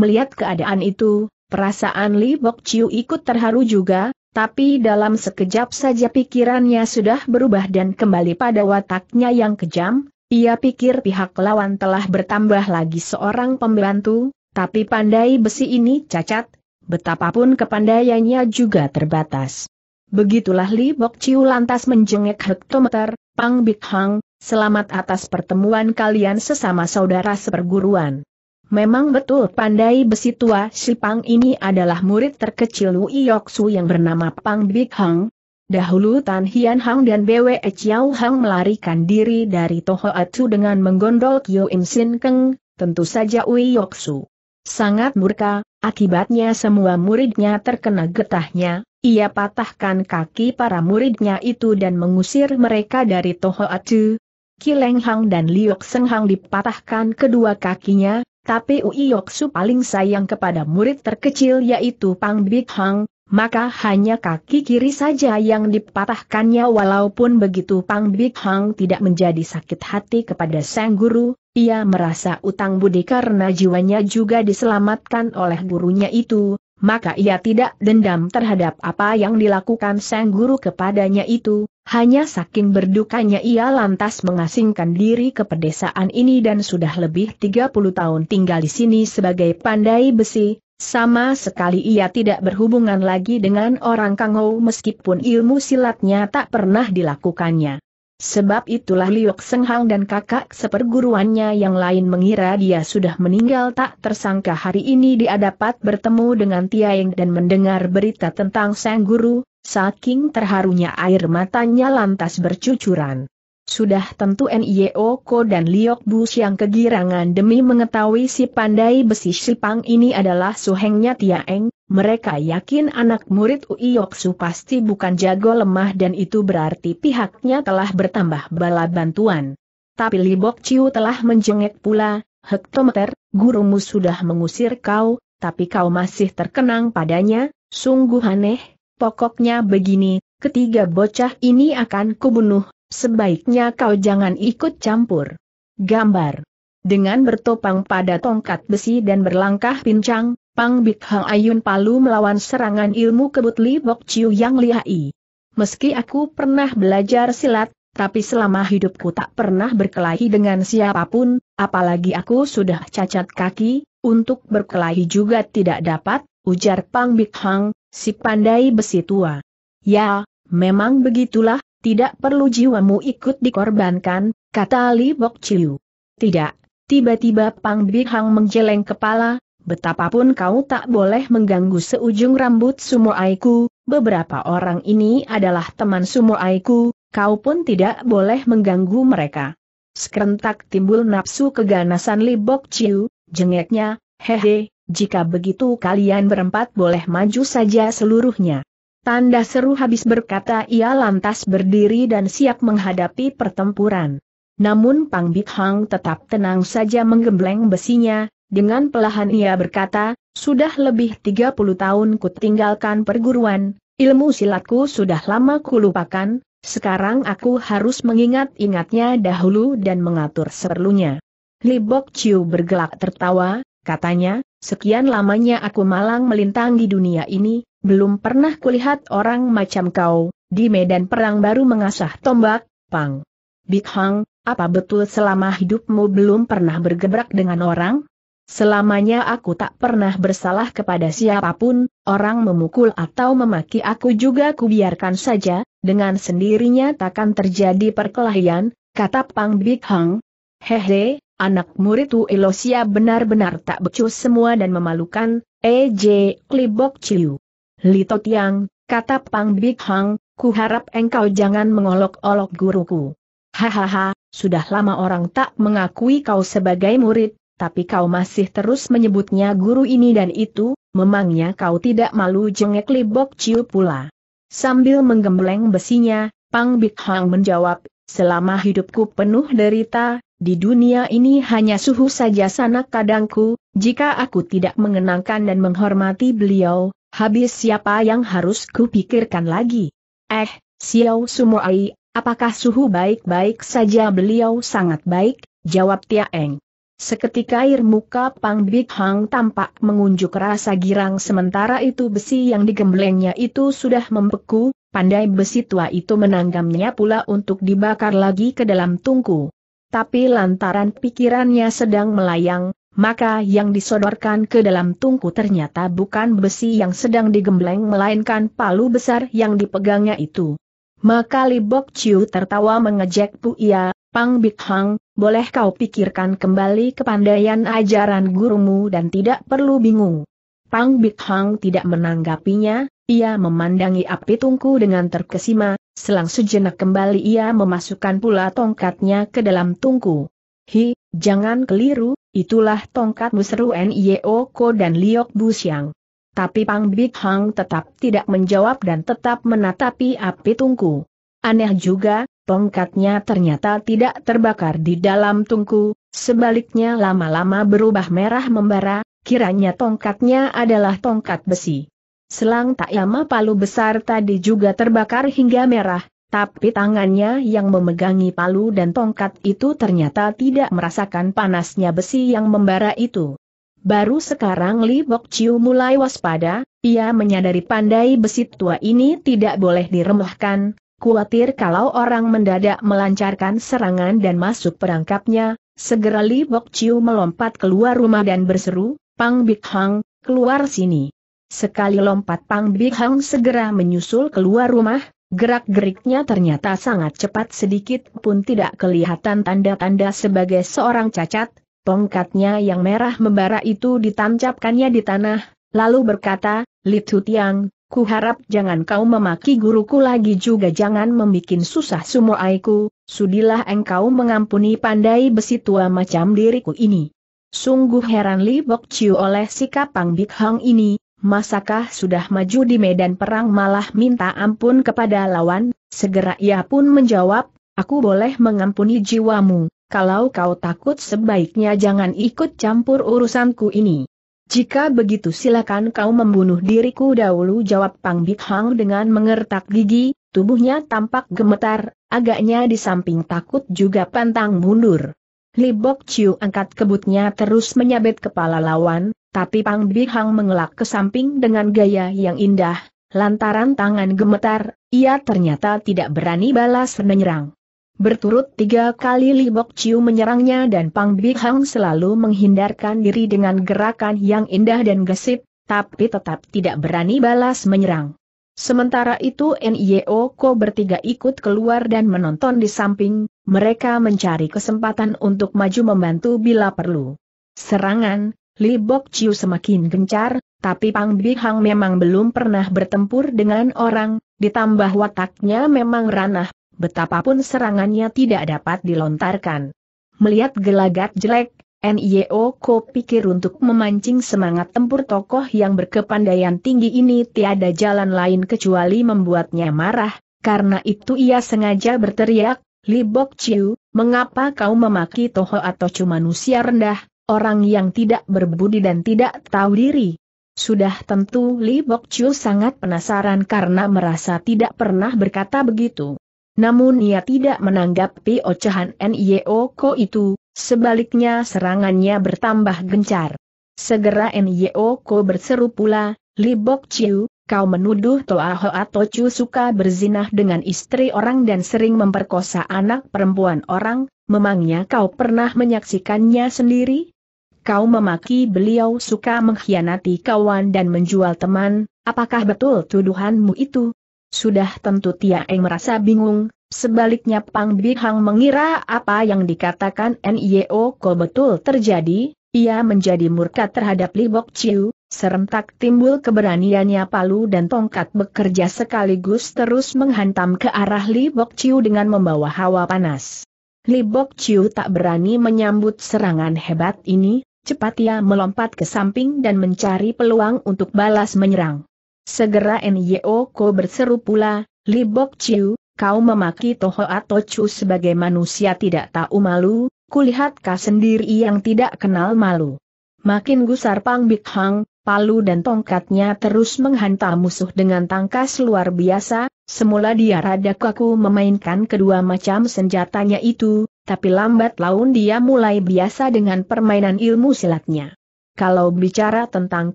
Melihat keadaan itu, perasaan Li Bok Chiu ikut terharu juga, tapi dalam sekejap saja pikirannya sudah berubah dan kembali pada wataknya yang kejam, ia pikir pihak lawan telah bertambah lagi seorang pembantu, tapi pandai besi ini cacat, betapapun kepandaiannya juga terbatas. Begitulah Li Bok Chiu lantas menjengek hektometer, Pang Bik Hang, selamat atas pertemuan kalian sesama saudara seperguruan. Memang betul pandai besi tua si Pang ini adalah murid terkecil Lu Yoksu yang bernama Pang Big Hang. Dahulu Tan Hian Hang dan Bwe Chiao Hang melarikan diri dari Toho Atu dengan menggondol Kyo Im Sin Keng, tentu saja Ui Yoksu. Sangat murka, akibatnya semua muridnya terkena getahnya, ia patahkan kaki para muridnya itu dan mengusir mereka dari Toho Atu. Kileng Hang dan Liok Seng Hang dipatahkan kedua kakinya, tapi UI Yoksu paling sayang kepada murid terkecil yaitu Pang Bik Hang, maka hanya kaki kiri saja yang dipatahkannya walaupun begitu Pang Bik Hang tidak menjadi sakit hati kepada sang guru, ia merasa utang budi karena jiwanya juga diselamatkan oleh gurunya itu, maka ia tidak dendam terhadap apa yang dilakukan sang guru kepadanya itu, hanya saking berdukanya ia lantas mengasingkan diri ke pedesaan ini dan sudah lebih 30 tahun tinggal di sini sebagai pandai besi, sama sekali ia tidak berhubungan lagi dengan orang Kangou meskipun ilmu silatnya tak pernah dilakukannya. Sebab itulah Liok Senghang dan kakak seperguruannya yang lain mengira dia sudah meninggal tak tersangka hari ini dia dapat bertemu dengan Tiaeng dan mendengar berita tentang sang guru, saking terharunya air matanya lantas bercucuran. Sudah tentu NIO Ko dan Liok Bu yang kegirangan demi mengetahui si pandai besi Sipang ini adalah suhengnya Tiaeng, mereka yakin anak murid Uiok Su pasti bukan jago lemah dan itu berarti pihaknya telah bertambah bala bantuan. Tapi Libok Ciu telah menjengek pula, Hektometer, gurumu sudah mengusir kau, tapi kau masih terkenang padanya, sungguh aneh, pokoknya begini, ketiga bocah ini akan kubunuh, Sebaiknya kau jangan ikut campur. Gambar. Dengan bertopang pada tongkat besi dan berlangkah pincang, Pang Bik Hang Ayun Palu melawan serangan ilmu kebut Li Bok Chiu yang lihai. Meski aku pernah belajar silat, tapi selama hidupku tak pernah berkelahi dengan siapapun, apalagi aku sudah cacat kaki, untuk berkelahi juga tidak dapat, ujar Pang Bik Hang, si pandai besi tua. Ya, memang begitulah, tidak perlu jiwamu ikut dikorbankan, kata Li Bok Chiu. Tidak, tiba-tiba Pang Bihang menjeleng kepala, betapapun kau tak boleh mengganggu seujung rambut aiku. beberapa orang ini adalah teman aiku. kau pun tidak boleh mengganggu mereka. Sekrentak timbul nafsu keganasan Li Bok Chiu, jengeknya, hehe, jika begitu kalian berempat boleh maju saja seluruhnya. Tanda seru habis berkata ia lantas berdiri dan siap menghadapi pertempuran. Namun Pang Bit Hang tetap tenang saja menggembleng besinya, dengan pelahan ia berkata, sudah lebih 30 tahun ku tinggalkan perguruan, ilmu silatku sudah lama kulupakan. sekarang aku harus mengingat-ingatnya dahulu dan mengatur seperlunya. Li Bok Chiu bergelak tertawa, katanya, sekian lamanya aku malang melintang di dunia ini, belum pernah kulihat orang macam kau, di medan perang baru mengasah tombak, Pang. Big Hang, apa betul selama hidupmu belum pernah bergebrak dengan orang? Selamanya aku tak pernah bersalah kepada siapapun, orang memukul atau memaki aku juga kubiarkan saja, dengan sendirinya takkan terjadi perkelahian, kata Pang Big Hang. Hehe, anak murid Ilosia benar-benar tak becus semua dan memalukan, EJ Klibok Ciu. Lito Tiang, kata Pang Big Hang, ku harap engkau jangan mengolok-olok guruku. Hahaha, sudah lama orang tak mengakui kau sebagai murid, tapi kau masih terus menyebutnya guru ini dan itu, memangnya kau tidak malu jengek Libok Ciu pula. Sambil menggembleng besinya, Pang Big Hang menjawab, selama hidupku penuh derita, di dunia ini hanya suhu saja sanak kadangku, jika aku tidak mengenangkan dan menghormati beliau, Habis siapa yang harus kupikirkan lagi? Eh, Xiao Sumoai, apakah suhu baik-baik saja beliau sangat baik? Jawab Tia Eng. Seketika air muka Pang Big Hang tampak mengunjuk rasa girang sementara itu besi yang digemblengnya itu sudah membeku, pandai besi tua itu menanggamnya pula untuk dibakar lagi ke dalam tungku. Tapi lantaran pikirannya sedang melayang, maka yang disodorkan ke dalam tungku ternyata bukan besi yang sedang digembleng melainkan palu besar yang dipegangnya itu. Maka Li Bok Chiu tertawa mengejek Puia. Pang Bik Hang, boleh kau pikirkan kembali kepandaian ajaran gurumu dan tidak perlu bingung. Pang Bik Hang tidak menanggapinya, ia memandangi api tungku dengan terkesima, selang sejenak kembali ia memasukkan pula tongkatnya ke dalam tungku. Hi, jangan keliru, Itulah tongkat seru Nio Ko dan Liok Busiang. Tapi Pang Big Hang tetap tidak menjawab dan tetap menatapi api tungku. Aneh juga, tongkatnya ternyata tidak terbakar di dalam tungku, sebaliknya lama-lama berubah merah membara, kiranya tongkatnya adalah tongkat besi. Selang tak lama palu besar tadi juga terbakar hingga merah, tapi tangannya yang memegangi palu dan tongkat itu ternyata tidak merasakan panasnya besi yang membara itu. Baru sekarang Li Bok Chiu mulai waspada, ia menyadari pandai besi tua ini tidak boleh diremehkan, khawatir kalau orang mendadak melancarkan serangan dan masuk perangkapnya, segera Li Bok Chiu melompat keluar rumah dan berseru, Pang Bik Hang, keluar sini. Sekali lompat Pang Bik Hang segera menyusul keluar rumah, Gerak-geriknya ternyata sangat cepat sedikit pun tidak kelihatan tanda-tanda sebagai seorang cacat, tongkatnya yang merah membara itu ditancapkannya di tanah, lalu berkata, Litu Tiang, ku harap jangan kau memaki guruku lagi juga jangan membuat susah aiku. sudilah engkau mengampuni pandai besi tua macam diriku ini. Sungguh heran Li Bok Chiu oleh sikap Pang Bik Hang ini, Masakah sudah maju di medan perang malah minta ampun kepada lawan? Segera ia pun menjawab, aku boleh mengampuni jiwamu, kalau kau takut sebaiknya jangan ikut campur urusanku ini. Jika begitu silakan kau membunuh diriku dahulu jawab Pang Bik Hang dengan mengertak gigi, tubuhnya tampak gemetar, agaknya di samping takut juga pantang mundur. Li Bok Chiu angkat kebutnya terus menyabet kepala lawan, tapi Pang Bihang mengelak ke samping dengan gaya yang indah, lantaran tangan gemetar, ia ternyata tidak berani balas menyerang. Berturut tiga kali Li Bok Chiu menyerangnya dan Pang Bihang selalu menghindarkan diri dengan gerakan yang indah dan gesit, tapi tetap tidak berani balas menyerang. Sementara itu NIO Ko bertiga ikut keluar dan menonton di samping, mereka mencari kesempatan untuk maju membantu bila perlu. Serangan, Li Bok Chiu semakin gencar, tapi Pang Hang memang belum pernah bertempur dengan orang, ditambah wataknya memang ranah, betapapun serangannya tidak dapat dilontarkan. Melihat gelagat jelek, NIO Ko pikir untuk memancing semangat tempur tokoh yang berkepandaian tinggi ini tiada jalan lain kecuali membuatnya marah, karena itu ia sengaja berteriak, Li Bok Chiu, mengapa kau memaki Toho atau cuma manusia rendah, orang yang tidak berbudi dan tidak tahu diri. Sudah tentu Li Bok Chiu sangat penasaran karena merasa tidak pernah berkata begitu. Namun ia tidak menanggapi ocehan Nio Ko itu, sebaliknya serangannya bertambah gencar. Segera Nio Ko berseru pula, Li Bok Chiu, kau menuduh Toa atau Chiu suka berzinah dengan istri orang dan sering memperkosa anak perempuan orang, memangnya kau pernah menyaksikannya sendiri? kau memaki beliau suka mengkhianati kawan dan menjual teman, apakah betul tuduhanmu itu? Sudah tentu Tia Eng merasa bingung, sebaliknya Pang Bihang mengira apa yang dikatakan NIO Ko betul terjadi, ia menjadi murka terhadap Li Bok Chiu, serentak timbul keberaniannya palu dan tongkat bekerja sekaligus terus menghantam ke arah Li Bok Chiu dengan membawa hawa panas. Li Bok Chiu tak berani menyambut serangan hebat ini, cepat ia melompat ke samping dan mencari peluang untuk balas menyerang. Segera Nyo Ko berseru pula, Li Bok Chiu, kau memaki Toho atau Chu sebagai manusia tidak tahu malu, kulihat kau sendiri yang tidak kenal malu. Makin gusar Pang Bik Hang, palu dan tongkatnya terus menghantam musuh dengan tangkas luar biasa, semula dia rada kaku memainkan kedua macam senjatanya itu, tapi lambat laun dia mulai biasa dengan permainan ilmu silatnya. Kalau bicara tentang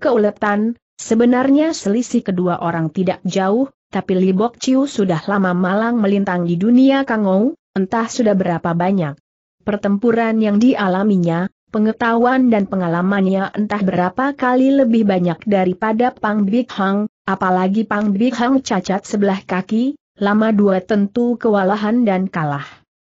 keuletan, sebenarnya selisih kedua orang tidak jauh, tapi Li Bok Chiu sudah lama malang melintang di dunia Kangou, entah sudah berapa banyak. Pertempuran yang dialaminya, pengetahuan dan pengalamannya entah berapa kali lebih banyak daripada Pang Big Hang, apalagi Pang Big Hang cacat sebelah kaki, lama dua tentu kewalahan dan kalah.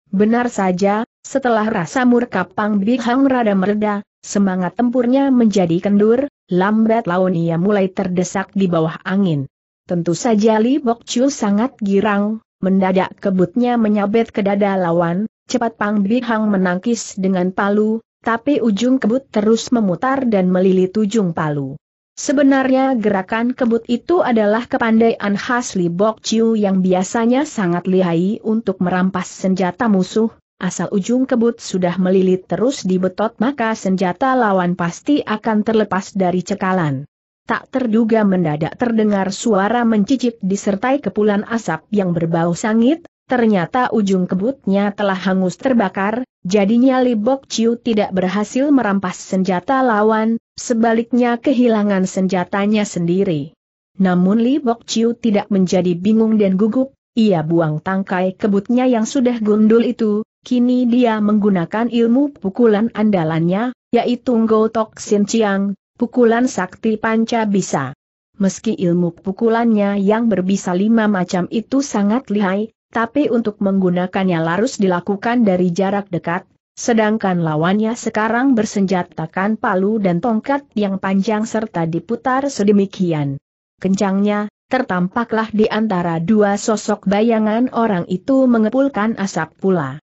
Benar saja, setelah rasa murka Pang Bihang rada mereda, semangat tempurnya menjadi kendur, lambat laun ia mulai terdesak di bawah angin. Tentu saja Li Bok Chu sangat girang, mendadak kebutnya menyabet ke dada lawan, cepat Pang Bihang menangkis dengan palu, tapi ujung kebut terus memutar dan melilit ujung palu. Sebenarnya gerakan kebut itu adalah kepandaian khas Li Bok Chiu yang biasanya sangat lihai untuk merampas senjata musuh, asal ujung kebut sudah melilit terus di betot maka senjata lawan pasti akan terlepas dari cekalan. Tak terduga mendadak terdengar suara mencicip disertai kepulan asap yang berbau sangit, Ternyata ujung kebutnya telah hangus terbakar, jadinya Li Bok Chiu tidak berhasil merampas senjata lawan, sebaliknya kehilangan senjatanya sendiri. Namun Li Bok Chiu tidak menjadi bingung dan gugup, ia buang tangkai kebutnya yang sudah gundul itu, kini dia menggunakan ilmu pukulan andalannya, yaitu Ngotok Sin Chiang, pukulan sakti panca bisa. Meski ilmu pukulannya yang berbisa lima macam itu sangat lihai, tapi untuk menggunakannya harus dilakukan dari jarak dekat, sedangkan lawannya sekarang bersenjatakan palu dan tongkat yang panjang serta diputar sedemikian. Kencangnya, tertampaklah di antara dua sosok bayangan orang itu mengepulkan asap pula.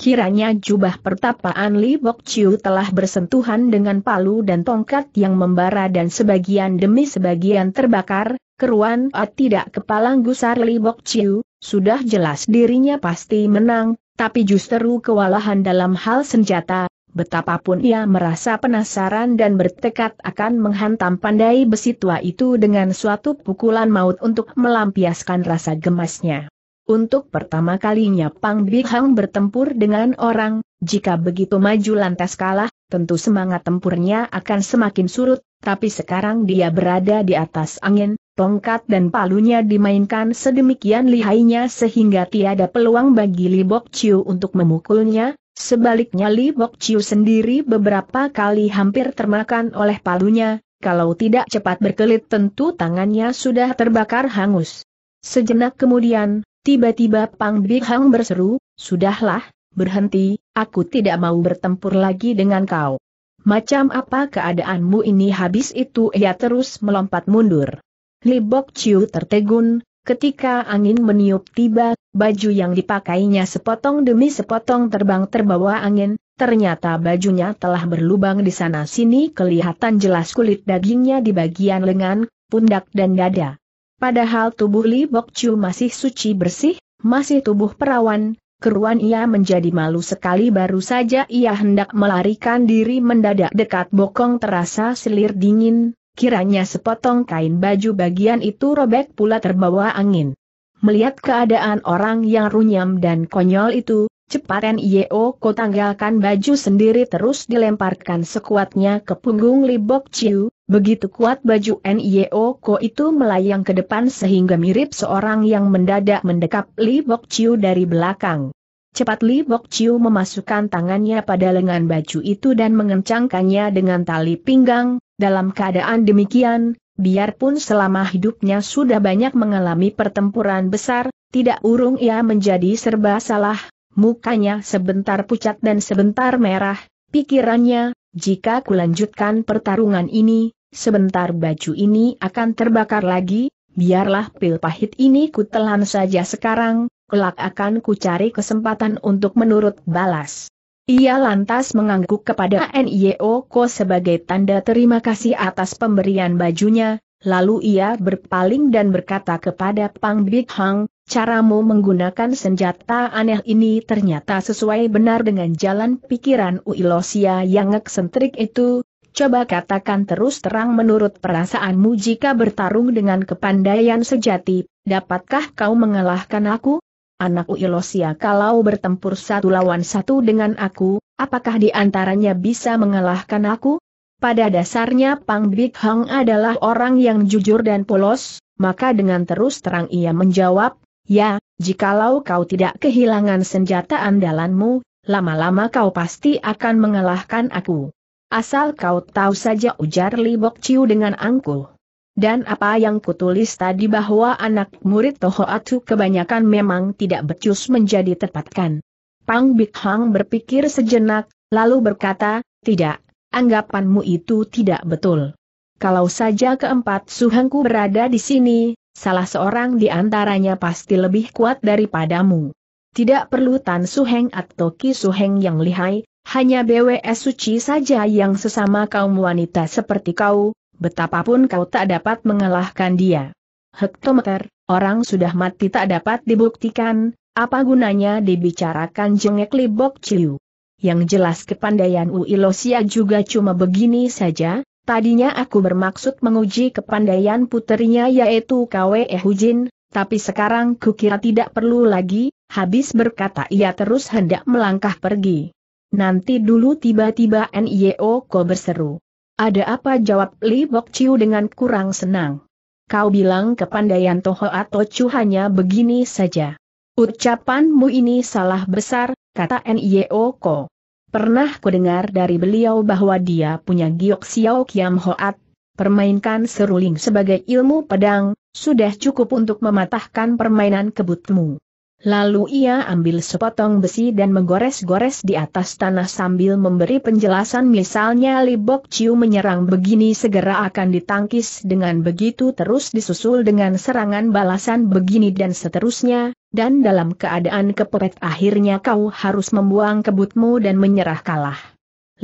Kiranya jubah pertapaan Li Bok Chiu telah bersentuhan dengan palu dan tongkat yang membara dan sebagian demi sebagian terbakar, keruan atau ah, tidak kepalang gusar Li Bok Chiu, sudah jelas dirinya pasti menang, tapi justru kewalahan dalam hal senjata, betapapun ia merasa penasaran dan bertekad akan menghantam pandai besi tua itu dengan suatu pukulan maut untuk melampiaskan rasa gemasnya. Untuk pertama kalinya Pang Bihang bertempur dengan orang, jika begitu maju lantas kalah tentu semangat tempurnya akan semakin surut, tapi sekarang dia berada di atas angin, tongkat dan palunya dimainkan sedemikian lihainya sehingga tiada peluang bagi Li Bok Chiu untuk memukulnya, sebaliknya Li Bok Chiu sendiri beberapa kali hampir termakan oleh palunya, kalau tidak cepat berkelit tentu tangannya sudah terbakar hangus. Sejenak kemudian, tiba-tiba Pang Hang berseru, Sudahlah, berhenti, Aku tidak mau bertempur lagi dengan kau. Macam apa keadaanmu ini habis itu ia terus melompat mundur. Libok Chiu tertegun, ketika angin meniup tiba, baju yang dipakainya sepotong demi sepotong terbang terbawa angin, ternyata bajunya telah berlubang di sana-sini kelihatan jelas kulit dagingnya di bagian lengan, pundak dan dada. Padahal tubuh Libok Chiu masih suci bersih, masih tubuh perawan, keruan ia menjadi malu sekali baru saja ia hendak melarikan diri mendadak dekat bokong terasa selir dingin, kiranya sepotong kain baju bagian itu robek pula terbawa angin. Melihat keadaan orang yang runyam dan konyol itu, Cepat Nio Ko tanggalkan baju sendiri terus dilemparkan sekuatnya ke punggung Li Bok Chiu, begitu kuat baju Nio Ko itu melayang ke depan sehingga mirip seorang yang mendadak mendekap Li Bok Chiu dari belakang. Cepat Li Bok Chiu memasukkan tangannya pada lengan baju itu dan mengencangkannya dengan tali pinggang, dalam keadaan demikian, biarpun selama hidupnya sudah banyak mengalami pertempuran besar, tidak urung ia menjadi serba salah, mukanya sebentar pucat dan sebentar merah, pikirannya, jika kulanjutkan pertarungan ini, sebentar baju ini akan terbakar lagi, biarlah pil pahit ini ku saja sekarang, kelak akan kucari kesempatan untuk menurut balas. Ia lantas mengangguk kepada Ko sebagai tanda terima kasih atas pemberian bajunya, lalu ia berpaling dan berkata kepada Pang Big Hang, Caramu menggunakan senjata aneh ini ternyata sesuai benar dengan jalan pikiran Uilosia yang eksentrik itu. Coba katakan terus terang menurut perasaanmu jika bertarung dengan kepandaian sejati, dapatkah kau mengalahkan aku? Anak Uilosia kalau bertempur satu lawan satu dengan aku, apakah di antaranya bisa mengalahkan aku? Pada dasarnya Pang Big Hang adalah orang yang jujur dan polos, maka dengan terus terang ia menjawab, Ya, jikalau kau tidak kehilangan senjata andalanmu, lama-lama kau pasti akan mengalahkan aku. Asal kau tahu saja ujar Li Bok Chiu dengan angkuh. Dan apa yang kutulis tadi bahwa anak murid Toho Tohoatu kebanyakan memang tidak becus menjadi tepatkan. Pang Bik Hang berpikir sejenak, lalu berkata, tidak, anggapanmu itu tidak betul. Kalau saja keempat suhengku berada di sini, salah seorang di antaranya pasti lebih kuat daripadamu. Tidak perlu Tan Suheng atau Ki Suheng yang lihai, hanya BWS suci saja yang sesama kaum wanita seperti kau, betapapun kau tak dapat mengalahkan dia. Hektometer, orang sudah mati tak dapat dibuktikan, apa gunanya dibicarakan jengek libok ciu. Yang jelas kepandaian Uilosia juga cuma begini saja, Tadinya aku bermaksud menguji kepandaian puterinya yaitu Kwe Hujin, tapi sekarang kukira tidak perlu lagi, habis berkata ia terus hendak melangkah pergi. Nanti dulu tiba-tiba N.I.O. Ko berseru. Ada apa jawab Li Bok Chiu dengan kurang senang? Kau bilang kepandaian Toho atau Chu hanya begini saja. Ucapanmu ini salah besar, kata N.I.O. Ko. Pernah kudengar dari beliau bahwa dia punya giok Xiao Kiam Hoat, permainkan seruling sebagai ilmu pedang, sudah cukup untuk mematahkan permainan kebutmu. Lalu ia ambil sepotong besi dan menggores-gores di atas tanah sambil memberi penjelasan misalnya Li Bok Chiu menyerang begini segera akan ditangkis dengan begitu terus disusul dengan serangan balasan begini dan seterusnya, dan dalam keadaan kepepet akhirnya kau harus membuang kebutmu dan menyerah kalah.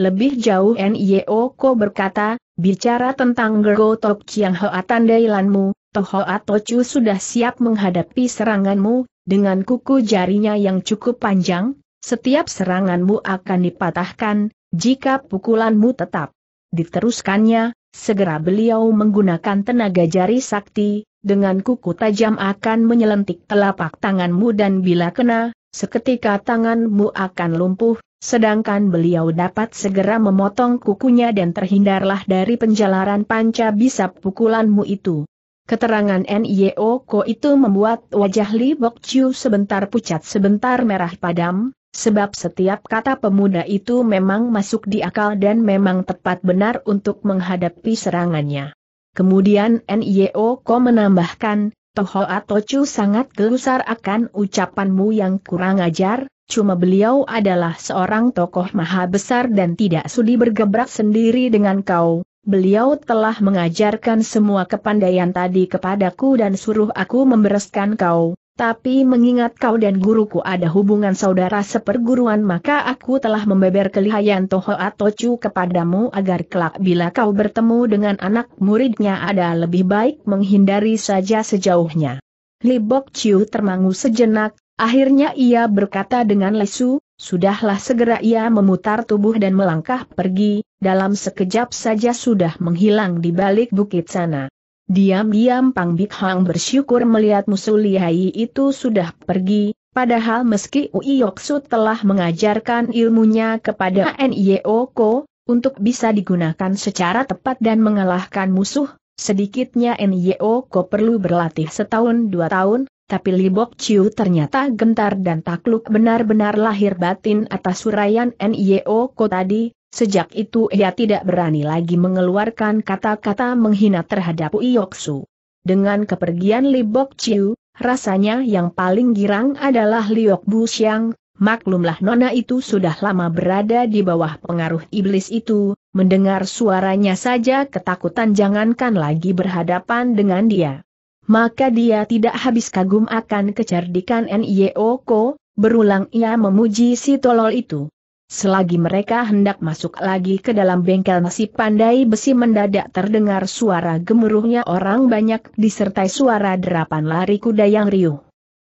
Lebih jauh Nio Ko berkata, bicara tentang Gergo Tok Chiang Hoa Tandailanmu, Tohoa Tochu sudah siap menghadapi seranganmu, dengan kuku jarinya yang cukup panjang, setiap seranganmu akan dipatahkan, jika pukulanmu tetap diteruskannya, segera beliau menggunakan tenaga jari sakti, dengan kuku tajam akan menyelentik telapak tanganmu dan bila kena, seketika tanganmu akan lumpuh, sedangkan beliau dapat segera memotong kukunya dan terhindarlah dari penjalaran panca bisa pukulanmu itu. Keterangan NIO Ko itu membuat wajah Li Bok Chiu sebentar pucat sebentar merah padam, sebab setiap kata pemuda itu memang masuk di akal dan memang tepat benar untuk menghadapi serangannya. Kemudian NIO Ko menambahkan, Toho atau Chu sangat gelusar akan ucapanmu yang kurang ajar, cuma beliau adalah seorang tokoh maha besar dan tidak sudi bergebrak sendiri dengan kau, beliau telah mengajarkan semua kepandaian tadi kepadaku dan suruh aku membereskan kau, tapi mengingat kau dan guruku ada hubungan saudara seperguruan maka aku telah membeber kelihayan Toho Atochu kepadamu agar kelak bila kau bertemu dengan anak muridnya ada lebih baik menghindari saja sejauhnya. Li Libok Chiu termangu sejenak, akhirnya ia berkata dengan lesu, Sudahlah segera ia memutar tubuh dan melangkah pergi, dalam sekejap saja sudah menghilang di balik bukit sana. Diam-diam Pang Bik Hang bersyukur melihat musuh lihai itu sudah pergi, padahal meski Ui Yoksu telah mengajarkan ilmunya kepada Nio Ko, untuk bisa digunakan secara tepat dan mengalahkan musuh, sedikitnya Nio Ko perlu berlatih setahun dua tahun, tapi Libok Chiu ternyata gentar dan takluk benar-benar lahir batin atas surayan NIO Ko tadi, sejak itu ia tidak berani lagi mengeluarkan kata-kata menghina terhadap Uyoksu. Dengan kepergian Libok Chiu, rasanya yang paling girang adalah Liok Bu Xiang, maklumlah nona itu sudah lama berada di bawah pengaruh iblis itu, mendengar suaranya saja ketakutan jangankan lagi berhadapan dengan dia maka dia tidak habis kagum akan kecerdikan N.I.O.Ko, berulang ia memuji si tolol itu. Selagi mereka hendak masuk lagi ke dalam bengkel nasi pandai besi mendadak terdengar suara gemuruhnya orang banyak disertai suara derapan lari kuda yang riuh.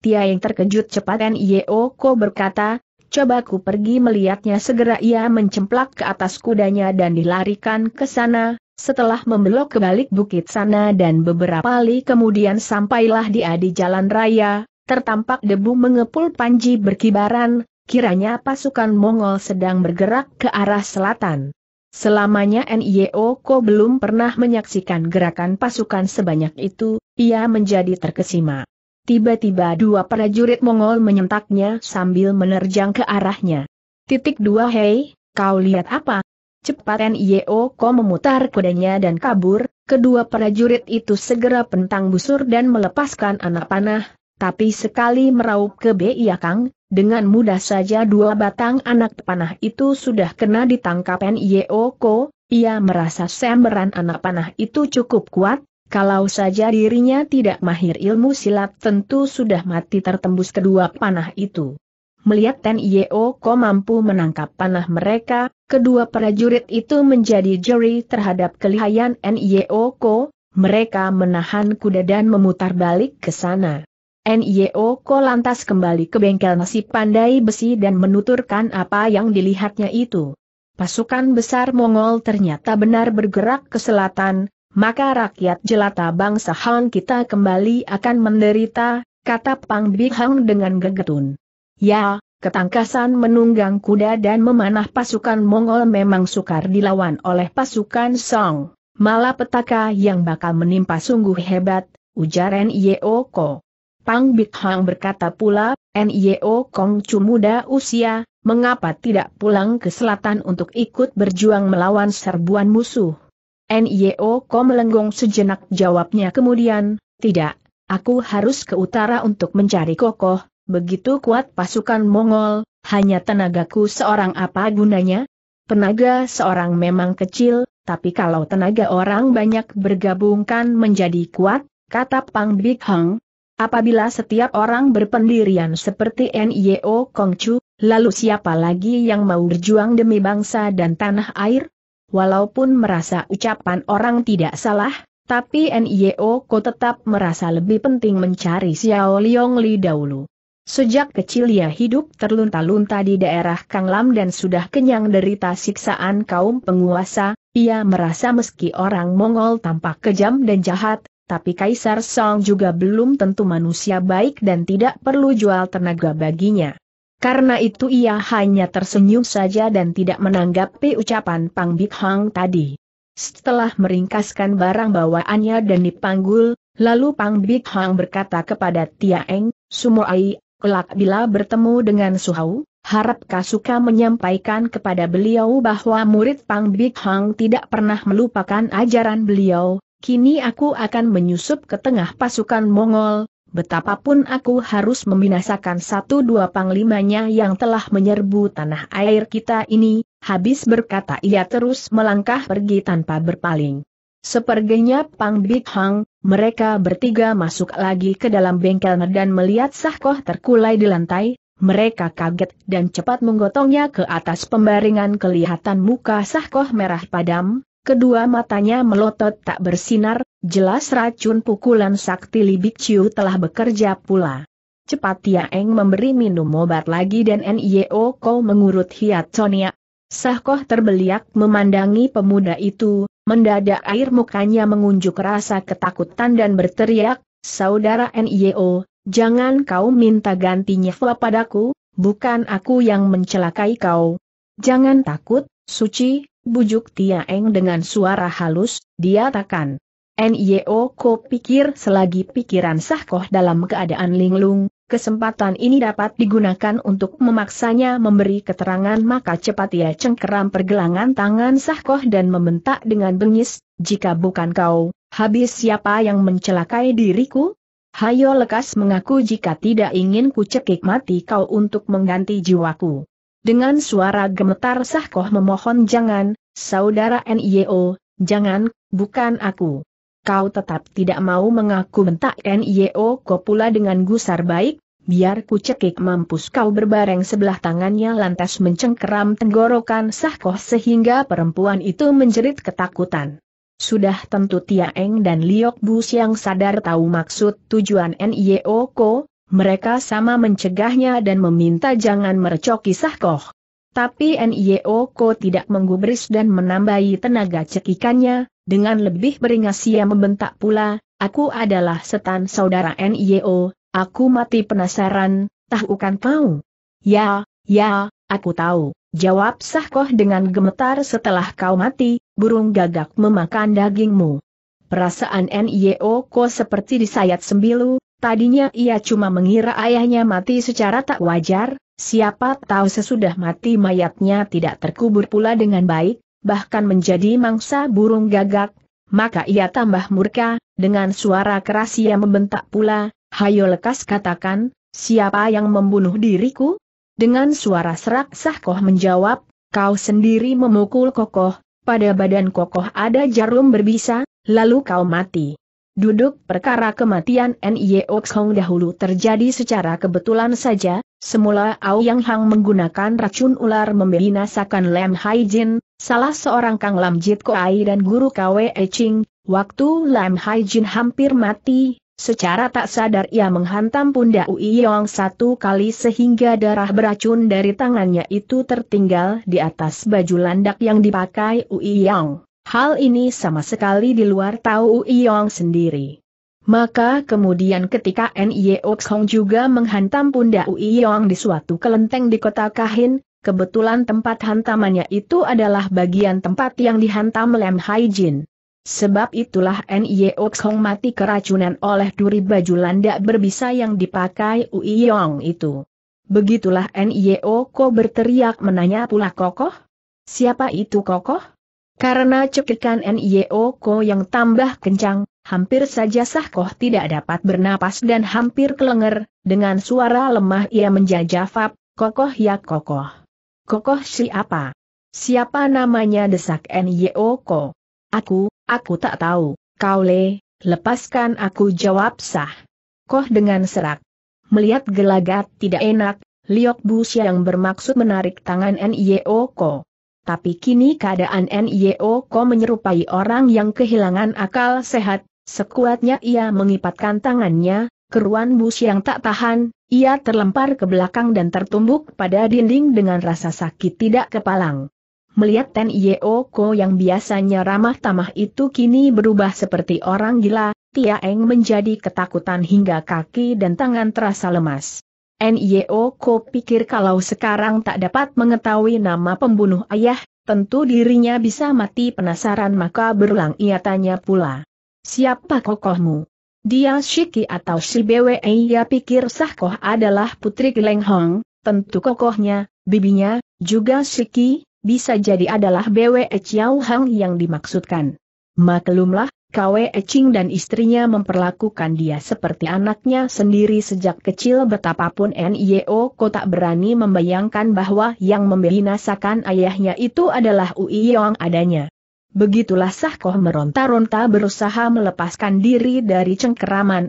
Tia yang terkejut cepat Nyeoko berkata, coba ku pergi melihatnya segera ia mencemplak ke atas kudanya dan dilarikan ke sana, setelah membelok ke balik bukit sana dan beberapa kali kemudian sampailah di di jalan raya, tertampak debu mengepul panji berkibaran, kiranya pasukan Mongol sedang bergerak ke arah selatan. Selamanya N.I.O. Ko belum pernah menyaksikan gerakan pasukan sebanyak itu, ia menjadi terkesima. Tiba-tiba dua prajurit Mongol menyentaknya sambil menerjang ke arahnya. Titik dua hei, kau lihat apa? Cepat Nio Ko memutar kudanya dan kabur, kedua prajurit itu segera pentang busur dan melepaskan anak panah, tapi sekali meraup ke Biakang, dengan mudah saja dua batang anak panah itu sudah kena ditangkap Nio Ko, ia merasa semberan anak panah itu cukup kuat, kalau saja dirinya tidak mahir ilmu silat tentu sudah mati tertembus kedua panah itu. Melihat Ten Yeo Ko mampu menangkap panah mereka, Kedua prajurit itu menjadi juri terhadap kelihayan Nyeoko, mereka menahan kuda dan memutar balik ke sana. Nyeoko lantas kembali ke bengkel nasi pandai besi dan menuturkan apa yang dilihatnya itu. Pasukan besar Mongol ternyata benar bergerak ke selatan, maka rakyat jelata bangsa Han kita kembali akan menderita, kata Pang Bihang dengan gegetun. Ya, Ketangkasan menunggang kuda dan memanah pasukan Mongol memang sukar dilawan oleh pasukan Song. Malah petaka yang bakal menimpa sungguh hebat, ujar Ko. Pang Bik Hang berkata pula, N.I.O. Kong Chu muda usia, mengapa tidak pulang ke selatan untuk ikut berjuang melawan serbuan musuh? N.I.O. Ko melenggong sejenak jawabnya kemudian, tidak, aku harus ke utara untuk mencari kokoh, Begitu kuat pasukan Mongol, hanya tenagaku seorang apa gunanya? Tenaga seorang memang kecil, tapi kalau tenaga orang banyak bergabungkan menjadi kuat, kata Pang Big Hang. Apabila setiap orang berpendirian seperti NIO Kongcu, lalu siapa lagi yang mau berjuang demi bangsa dan tanah air? Walaupun merasa ucapan orang tidak salah, tapi NIO Ko tetap merasa lebih penting mencari Xiao Liong Li dahulu. Sejak kecil ia hidup terlunta-lunta di daerah Kanglam dan sudah kenyang derita siksaan kaum penguasa, ia merasa meski orang Mongol tampak kejam dan jahat, tapi Kaisar Song juga belum tentu manusia baik dan tidak perlu jual tenaga baginya. Karena itu ia hanya tersenyum saja dan tidak menanggapi ucapan Pang Bik Hang tadi. Setelah meringkaskan barang bawaannya dan dipanggul, lalu Pang Bik Hang berkata kepada Tia Eng, Ai Kelak bila bertemu dengan Suhau, harap Kasuka menyampaikan kepada beliau bahwa murid Pang Big Hang tidak pernah melupakan ajaran beliau, kini aku akan menyusup ke tengah pasukan Mongol, betapapun aku harus membinasakan satu dua panglimanya yang telah menyerbu tanah air kita ini, habis berkata ia terus melangkah pergi tanpa berpaling. Seperginya Pang Big Hang, mereka bertiga masuk lagi ke dalam bengkel dan melihat Sahkoh terkulai di lantai, mereka kaget dan cepat menggotongnya ke atas pembaringan kelihatan muka Sahkoh merah padam, kedua matanya melotot tak bersinar, jelas racun pukulan sakti Libik Chiu telah bekerja pula. Cepat Tia Eng memberi minum obat lagi dan Nio e Ko mengurut Hiat Sonia, Sahkoh terbeliak memandangi pemuda itu, mendadak air mukanya mengunjuk rasa ketakutan dan berteriak, Saudara NIO, jangan kau minta gantinya nyewa padaku, bukan aku yang mencelakai kau. Jangan takut, Suci, bujuk Tia Eng dengan suara halus, dia takkan. NIO kau pikir selagi pikiran Sahkoh dalam keadaan linglung, kesempatan ini dapat digunakan untuk memaksanya memberi keterangan maka cepat ia cengkeram pergelangan tangan Sahkoh dan membentak dengan bengis, jika bukan kau, habis siapa yang mencelakai diriku? Hayo lekas mengaku jika tidak ingin ku cekik mati kau untuk mengganti jiwaku. Dengan suara gemetar Sahkoh memohon jangan, saudara NIO, e jangan, bukan aku kau tetap tidak mau mengaku mentak Nio Ko pula dengan gusar baik, biar ku cekik mampus kau berbareng sebelah tangannya lantas mencengkeram tenggorokan Sahkoh sehingga perempuan itu menjerit ketakutan. Sudah tentu Tia Eng dan Liok Bus yang sadar tahu maksud tujuan Nio Ko, mereka sama mencegahnya dan meminta jangan merecoki Sahkoh. Tapi Nio Ko tidak menggubris dan menambahi tenaga cekikannya, dengan lebih beringas ia membentak pula, aku adalah setan saudara NIO, aku mati penasaran, tahukan kau? Ya, ya, aku tahu, jawab Sahkoh dengan gemetar setelah kau mati, burung gagak memakan dagingmu. Perasaan NIO ko seperti disayat sembilu, tadinya ia cuma mengira ayahnya mati secara tak wajar, siapa tahu sesudah mati mayatnya tidak terkubur pula dengan baik, bahkan menjadi mangsa burung gagak, maka ia tambah murka, dengan suara keras ia membentak pula, hayo lekas katakan, siapa yang membunuh diriku? Dengan suara serak Sahkoh menjawab, kau sendiri memukul kokoh, pada badan kokoh ada jarum berbisa, lalu kau mati. Duduk perkara kematian N.Y.O. E Hong dahulu terjadi secara kebetulan saja, Semula Ao Yang Hang menggunakan racun ular membinasakan Lam Hai Jin, salah seorang Kang Lam Jit Koai dan guru Kwe Ching, waktu Lam Hai Jin hampir mati, secara tak sadar ia menghantam pundak Ui Yong satu kali sehingga darah beracun dari tangannya itu tertinggal di atas baju landak yang dipakai Ui Yong. Hal ini sama sekali di luar tahu Ui Yong sendiri. Maka kemudian ketika Nyeok Hong juga menghantam pundak Uiyong di suatu kelenteng di kota Kahin, kebetulan tempat hantamannya itu adalah bagian tempat yang dihantam Lem Hai Jin. Sebab itulah Nyeok Hong mati keracunan oleh duri baju landak berbisa yang dipakai Uiyong itu. Begitulah Ko berteriak menanya pula kokoh. Siapa itu kokoh? Karena cekikan Ko yang tambah kencang, Hampir saja sah koh tidak dapat bernapas dan hampir kelenger, dengan suara lemah ia menjajafap, kokoh ya kokoh. Kokoh siapa? Siapa namanya desak Nyoko? Aku, aku tak tahu, kau le, lepaskan aku jawab sah. Koh dengan serak. Melihat gelagat tidak enak, Liok Bu yang bermaksud menarik tangan Nyoko. Tapi kini keadaan Nyoko menyerupai orang yang kehilangan akal sehat, Sekuatnya ia mengipatkan tangannya, keruan bus yang tak tahan, ia terlempar ke belakang dan tertumbuk pada dinding dengan rasa sakit tidak kepalang. Melihat Ten Yeoko yang biasanya ramah tamah itu kini berubah seperti orang gila, Tia Eng menjadi ketakutan hingga kaki dan tangan terasa lemas. N.Y.O. Ko pikir kalau sekarang tak dapat mengetahui nama pembunuh ayah, tentu dirinya bisa mati penasaran maka berulang ia tanya pula. Siapa kokohmu? Dia Shiki atau si BWE ya pikir Sahkoh adalah putri Leng Hong, tentu kokohnya, bibinya, juga Shiki, bisa jadi adalah BWE Chiao Hang yang dimaksudkan. Maklumlah, Kwe Eching dan istrinya memperlakukan dia seperti anaknya sendiri sejak kecil betapapun NIO Ko tak berani membayangkan bahwa yang membinasakan ayahnya itu adalah Ui Yong adanya. Begitulah Sahkoh meronta-ronta berusaha melepaskan diri dari cengkeraman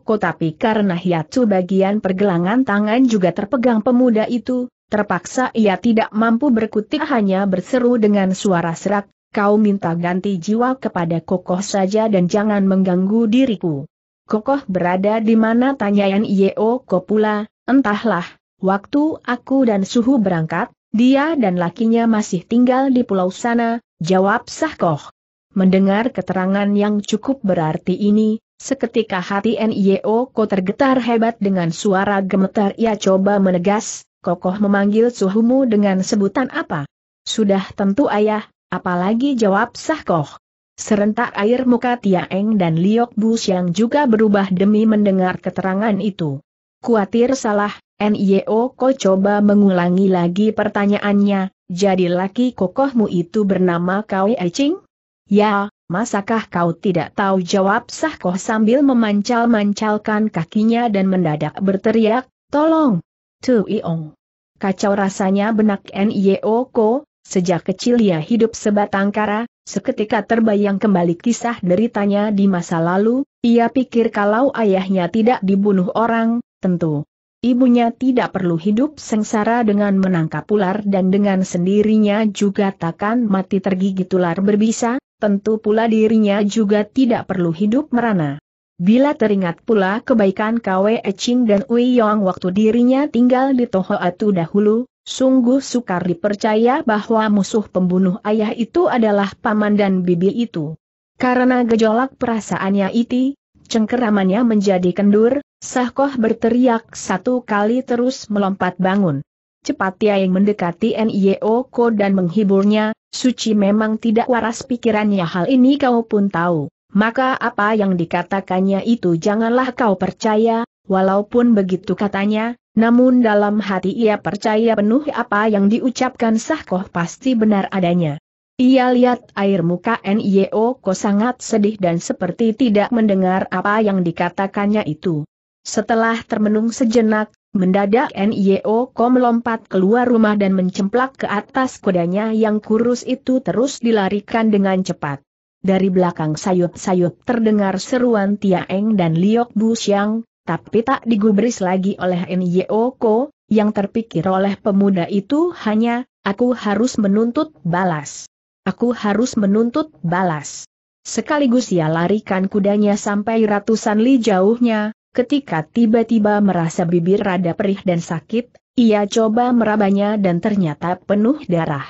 Ko tapi karena hiatu bagian pergelangan tangan juga terpegang pemuda itu, terpaksa ia tidak mampu berkutik hanya berseru dengan suara serak, kau minta ganti jiwa kepada kokoh saja dan jangan mengganggu diriku. Kokoh berada di mana tanya Ko pula, entahlah, waktu aku dan suhu berangkat, dia dan lakinya masih tinggal di pulau sana, Jawab Sahkoh. Mendengar keterangan yang cukup berarti ini, seketika hati NIO Ko tergetar hebat dengan suara gemetar ia coba menegas, Kokoh memanggil suhumu dengan sebutan apa? Sudah tentu ayah, apalagi jawab Sahkoh. Serentak air muka Tiaeng dan Liok Bus yang juga berubah demi mendengar keterangan itu. Kuatir salah, NIO Ko coba mengulangi lagi pertanyaannya, jadi laki kokohmu itu bernama Kau Eching? Ya, masakah kau tidak tahu jawab sah Koh sambil memancal-mancalkan kakinya dan mendadak berteriak, tolong! Iong. Kacau rasanya benak NIO Ko, sejak kecil ia hidup sebatang kara, seketika terbayang kembali kisah deritanya di masa lalu, ia pikir kalau ayahnya tidak dibunuh orang, tentu Ibunya tidak perlu hidup sengsara dengan menangkap ular dan dengan sendirinya juga takkan mati tergigit ular berbisa, tentu pula dirinya juga tidak perlu hidup merana. Bila teringat pula kebaikan Kwe Eching dan Wei Yong waktu dirinya tinggal di Toho Atu dahulu, sungguh sukar dipercaya bahwa musuh pembunuh ayah itu adalah paman dan bibi itu. Karena gejolak perasaannya itu, cengkeramannya menjadi kendur, Sahkoh berteriak satu kali terus melompat bangun. Cepat yang mendekati Nio Ko dan menghiburnya, Suci memang tidak waras pikirannya hal ini kau pun tahu, maka apa yang dikatakannya itu janganlah kau percaya, walaupun begitu katanya, namun dalam hati ia percaya penuh apa yang diucapkan Sahkoh pasti benar adanya. Ia lihat air muka Nio Ko sangat sedih dan seperti tidak mendengar apa yang dikatakannya itu. Setelah termenung sejenak, mendadak NIO Ko melompat keluar rumah dan mencemplak ke atas kudanya yang kurus itu terus dilarikan dengan cepat. Dari belakang sayup-sayup terdengar seruan Tia Eng dan Liok Bu Xiang, tapi tak digubris lagi oleh NIO Ko, yang terpikir oleh pemuda itu hanya, aku harus menuntut balas. Aku harus menuntut balas. Sekaligus ia larikan kudanya sampai ratusan li jauhnya, Ketika tiba-tiba merasa bibir rada perih dan sakit, ia coba merabanya dan ternyata penuh darah.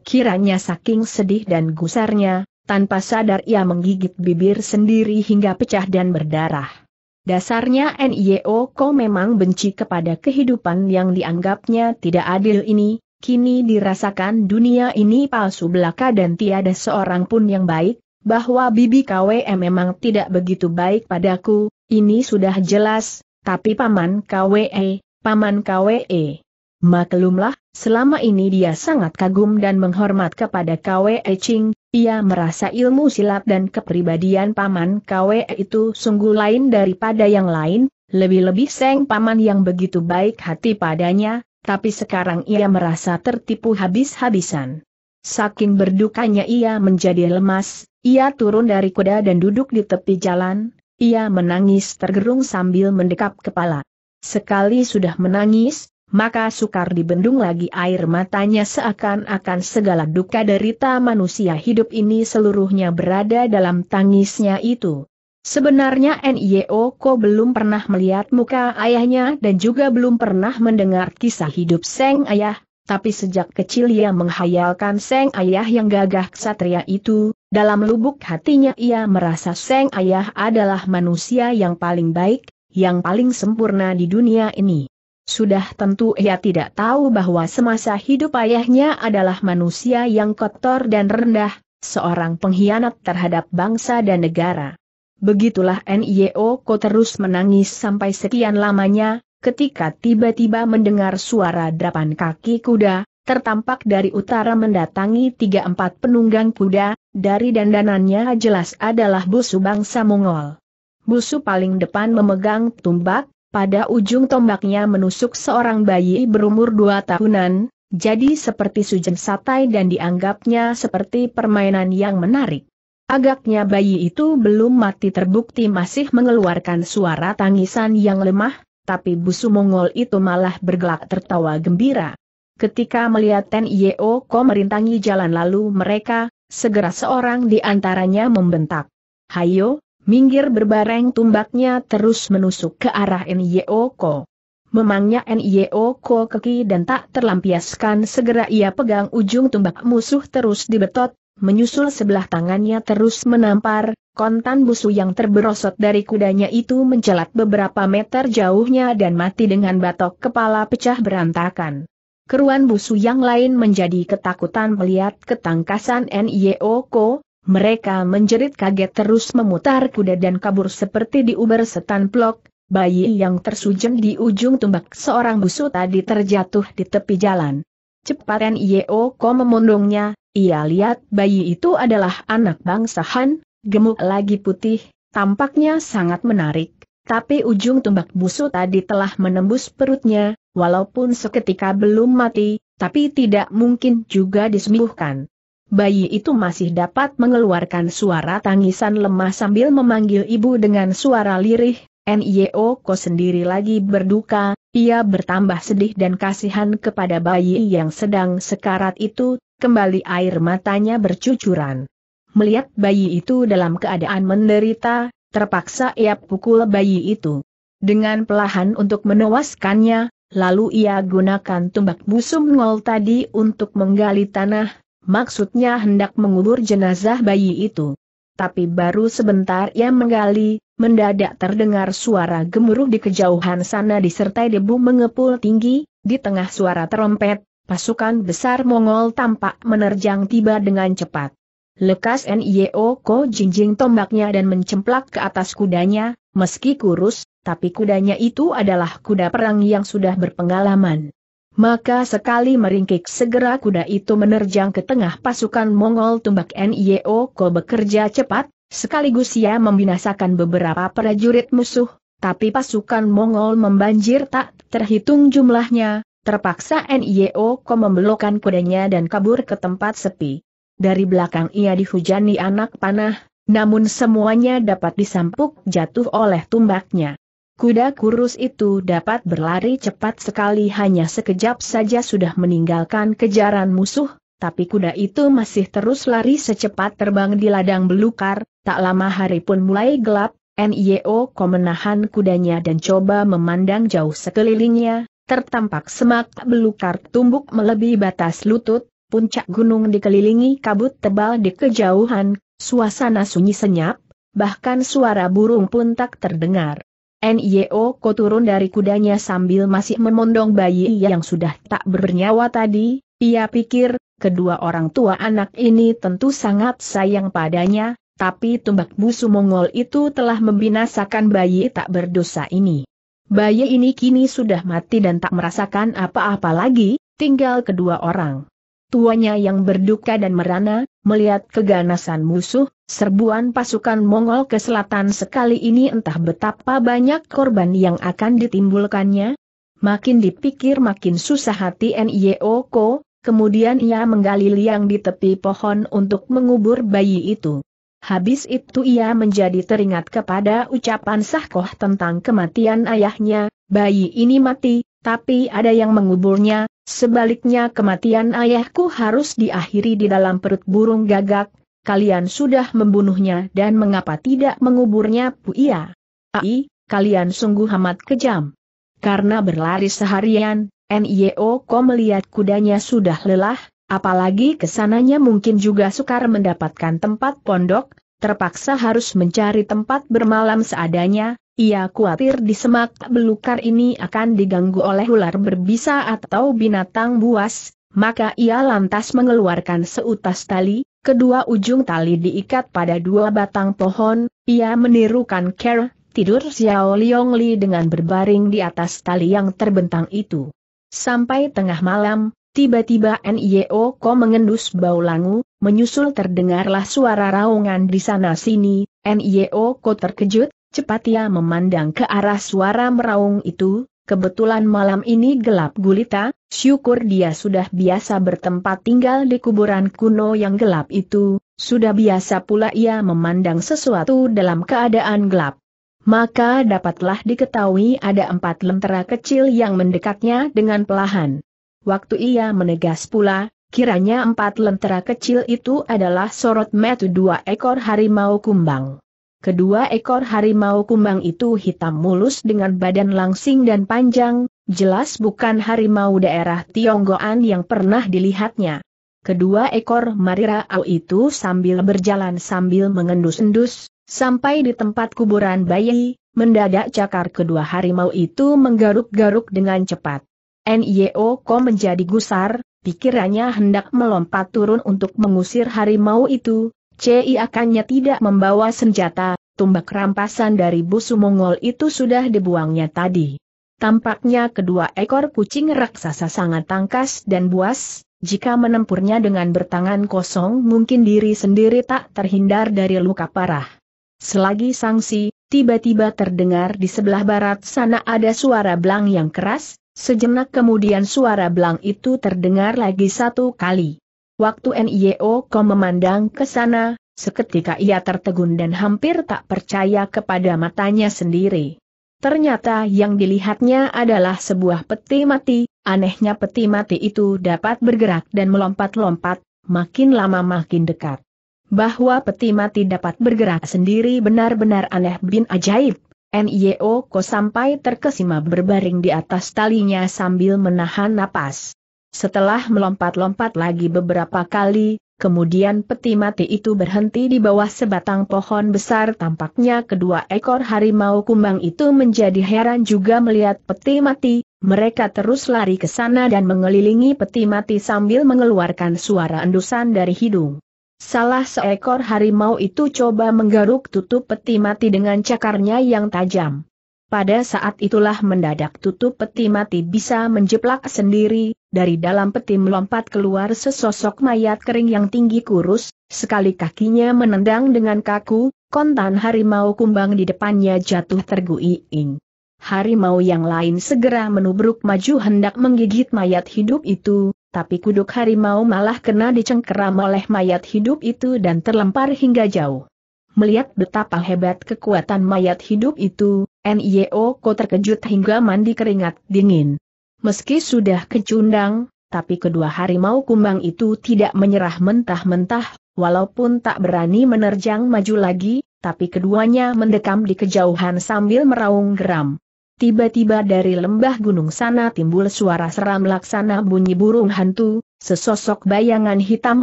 Kiranya saking sedih dan gusarnya, tanpa sadar ia menggigit bibir sendiri hingga pecah dan berdarah. Dasarnya NIO Ko memang benci kepada kehidupan yang dianggapnya tidak adil ini, kini dirasakan dunia ini palsu belaka dan tiada seorang pun yang baik, bahwa Bibi KWM memang tidak begitu baik padaku, ini sudah jelas, tapi Paman KWE, Paman KWE. Maklumlah, selama ini dia sangat kagum dan menghormat kepada KWE Ching, ia merasa ilmu silat dan kepribadian Paman KWE itu sungguh lain daripada yang lain, lebih-lebih Seng Paman yang begitu baik hati padanya, tapi sekarang ia merasa tertipu habis-habisan. Saking berdukanya ia menjadi lemas, ia turun dari kuda dan duduk di tepi jalan, ia menangis tergerung sambil mendekap kepala. Sekali sudah menangis, maka sukar dibendung lagi air matanya seakan-akan segala duka derita manusia hidup ini seluruhnya berada dalam tangisnya itu. Sebenarnya N.I.O. Ko belum pernah melihat muka ayahnya dan juga belum pernah mendengar kisah hidup Seng Ayah, tapi sejak kecil ia menghayalkan Seng Ayah yang gagah ksatria itu, dalam lubuk hatinya ia merasa Seng Ayah adalah manusia yang paling baik, yang paling sempurna di dunia ini. Sudah tentu ia tidak tahu bahwa semasa hidup ayahnya adalah manusia yang kotor dan rendah, seorang pengkhianat terhadap bangsa dan negara. Begitulah NIO Ko terus menangis sampai sekian lamanya, ketika tiba-tiba mendengar suara derapan kaki kuda, tertampak dari utara mendatangi tiga empat penunggang kuda, dari dandanannya jelas adalah busu bangsa Mongol. Busu paling depan memegang tombak, pada ujung tombaknya menusuk seorang bayi berumur dua tahunan, jadi seperti sujen satai dan dianggapnya seperti permainan yang menarik. Agaknya bayi itu belum mati terbukti masih mengeluarkan suara tangisan yang lemah, tapi busu Mongol itu malah bergelak tertawa gembira. Ketika melihat Ten Yeo Ko merintangi jalan lalu mereka, segera seorang di antaranya membentak. Hayo, minggir berbareng tumbaknya terus menusuk ke arah Yeo Ko. Memangnya Yeo Ko keki dan tak terlampiaskan segera ia pegang ujung tumbak musuh terus dibetot, menyusul sebelah tangannya terus menampar, kontan busu yang terberosot dari kudanya itu menjelat beberapa meter jauhnya dan mati dengan batok kepala pecah berantakan. Keruan busu yang lain menjadi ketakutan melihat ketangkasan Nioko, mereka menjerit kaget terus memutar kuda dan kabur seperti diuber setan blok, bayi yang tersujen di ujung tumbak seorang busu tadi terjatuh di tepi jalan. Cepat Nioko memundungnya. Ia lihat bayi itu adalah anak bangsa Han, gemuk lagi putih, tampaknya sangat menarik, tapi ujung tombak busuk tadi telah menembus perutnya, walaupun seketika belum mati, tapi tidak mungkin juga disembuhkan. Bayi itu masih dapat mengeluarkan suara tangisan lemah sambil memanggil ibu dengan suara lirih, Nyo, Ko sendiri lagi berduka, ia bertambah sedih dan kasihan kepada bayi yang sedang sekarat itu, kembali air matanya bercucuran. Melihat bayi itu dalam keadaan menderita, terpaksa ia pukul bayi itu. Dengan pelahan untuk menewaskannya, lalu ia gunakan tumbak busum ngol tadi untuk menggali tanah, maksudnya hendak mengubur jenazah bayi itu. Tapi baru sebentar ia menggali, mendadak terdengar suara gemuruh di kejauhan sana disertai debu mengepul tinggi, di tengah suara trompet, pasukan besar Mongol tampak menerjang tiba dengan cepat. Lekas Nio Ko jinjing tombaknya dan mencemplak ke atas kudanya, meski kurus, tapi kudanya itu adalah kuda perang yang sudah berpengalaman. Maka sekali meringkik segera kuda itu menerjang ke tengah pasukan Mongol tombak Nio Ko bekerja cepat, sekaligus ia membinasakan beberapa prajurit musuh, tapi pasukan Mongol membanjir tak terhitung jumlahnya, Terpaksa NIO membelokkan kudanya dan kabur ke tempat sepi. Dari belakang ia dihujani anak panah, namun semuanya dapat disampuk jatuh oleh tumbaknya. Kuda kurus itu dapat berlari cepat sekali hanya sekejap saja sudah meninggalkan kejaran musuh, tapi kuda itu masih terus lari secepat terbang di ladang belukar, tak lama hari pun mulai gelap, NIO menahan kudanya dan coba memandang jauh sekelilingnya, tertampak semak belukar tumbuk melebihi batas lutut, puncak gunung dikelilingi kabut tebal di kejauhan, suasana sunyi senyap, bahkan suara burung pun tak terdengar. NIO Ko turun dari kudanya sambil masih memondong bayi yang sudah tak bernyawa tadi, ia pikir, kedua orang tua anak ini tentu sangat sayang padanya, tapi tumbak busu Mongol itu telah membinasakan bayi tak berdosa ini. Bayi ini kini sudah mati dan tak merasakan apa-apa lagi, tinggal kedua orang. Tuanya yang berduka dan merana, melihat keganasan musuh, serbuan pasukan Mongol ke selatan sekali ini entah betapa banyak korban yang akan ditimbulkannya. Makin dipikir makin susah hati N.I.O.Ko, kemudian ia menggali liang di tepi pohon untuk mengubur bayi itu. Habis itu ia menjadi teringat kepada ucapan Sahkoh tentang kematian ayahnya, bayi ini mati, tapi ada yang menguburnya, sebaliknya kematian ayahku harus diakhiri di dalam perut burung gagak, kalian sudah membunuhnya dan mengapa tidak menguburnya Ia? Ai, kalian sungguh amat kejam. Karena berlari seharian, NIO kau melihat kudanya sudah lelah, Apalagi kesananya mungkin juga sukar mendapatkan tempat pondok, terpaksa harus mencari tempat bermalam seadanya, ia khawatir di semak belukar ini akan diganggu oleh ular berbisa atau binatang buas, maka ia lantas mengeluarkan seutas tali, kedua ujung tali diikat pada dua batang pohon, ia menirukan Ker, tidur Xiao Li dengan berbaring di atas tali yang terbentang itu. Sampai tengah malam, Tiba-tiba NIO Ko mengendus bau langu, menyusul terdengarlah suara raungan di sana-sini, NIO Ko terkejut, cepat ia memandang ke arah suara meraung itu, kebetulan malam ini gelap gulita, syukur dia sudah biasa bertempat tinggal di kuburan kuno yang gelap itu, sudah biasa pula ia memandang sesuatu dalam keadaan gelap maka dapatlah diketahui ada empat lentera kecil yang mendekatnya dengan pelahan. Waktu ia menegas pula, kiranya empat lentera kecil itu adalah sorot metu dua ekor harimau kumbang. Kedua ekor harimau kumbang itu hitam mulus dengan badan langsing dan panjang, jelas bukan harimau daerah Tionggoan yang pernah dilihatnya. Kedua ekor au itu sambil berjalan sambil mengendus-endus, sampai di tempat kuburan bayi, mendadak cakar kedua harimau itu menggaruk-garuk dengan cepat. Nio menjadi gusar, pikirannya hendak melompat turun untuk mengusir harimau itu, Ci akannya tidak membawa senjata, tumbak rampasan dari busu Mongol itu sudah dibuangnya tadi. Tampaknya kedua ekor kucing raksasa sangat tangkas dan buas, jika menempurnya dengan bertangan kosong mungkin diri sendiri tak terhindar dari luka parah. Selagi sangsi, tiba-tiba terdengar di sebelah barat sana ada suara belang yang keras, Sejenak kemudian suara belang itu terdengar lagi satu kali. Waktu NIO Ko memandang ke sana, seketika ia tertegun dan hampir tak percaya kepada matanya sendiri. Ternyata yang dilihatnya adalah sebuah peti mati, anehnya peti mati itu dapat bergerak dan melompat-lompat, makin lama makin dekat. Bahwa peti mati dapat bergerak sendiri benar-benar aneh bin ajaib ko sampai terkesima berbaring di atas talinya sambil menahan napas. Setelah melompat-lompat lagi beberapa kali, kemudian peti mati itu berhenti di bawah sebatang pohon besar tampaknya kedua ekor harimau kumbang itu menjadi heran juga melihat peti mati, mereka terus lari ke sana dan mengelilingi peti mati sambil mengeluarkan suara endusan dari hidung salah seekor harimau itu coba menggaruk tutup peti mati dengan cakarnya yang tajam. Pada saat itulah mendadak tutup peti mati bisa menjeplak sendiri, dari dalam peti melompat keluar sesosok mayat kering yang tinggi kurus, sekali kakinya menendang dengan kaku, kontan harimau kumbang di depannya jatuh terguiing. Harimau yang lain segera menubruk maju hendak menggigit mayat hidup itu, tapi kuduk harimau malah kena dicengkeram oleh mayat hidup itu dan terlempar hingga jauh. Melihat betapa hebat kekuatan mayat hidup itu, NIO Ko terkejut hingga mandi keringat dingin. Meski sudah kecundang, tapi kedua harimau kumbang itu tidak menyerah mentah-mentah, walaupun tak berani menerjang maju lagi, tapi keduanya mendekam di kejauhan sambil meraung geram. Tiba-tiba dari lembah gunung sana timbul suara seram laksana bunyi burung hantu, sesosok bayangan hitam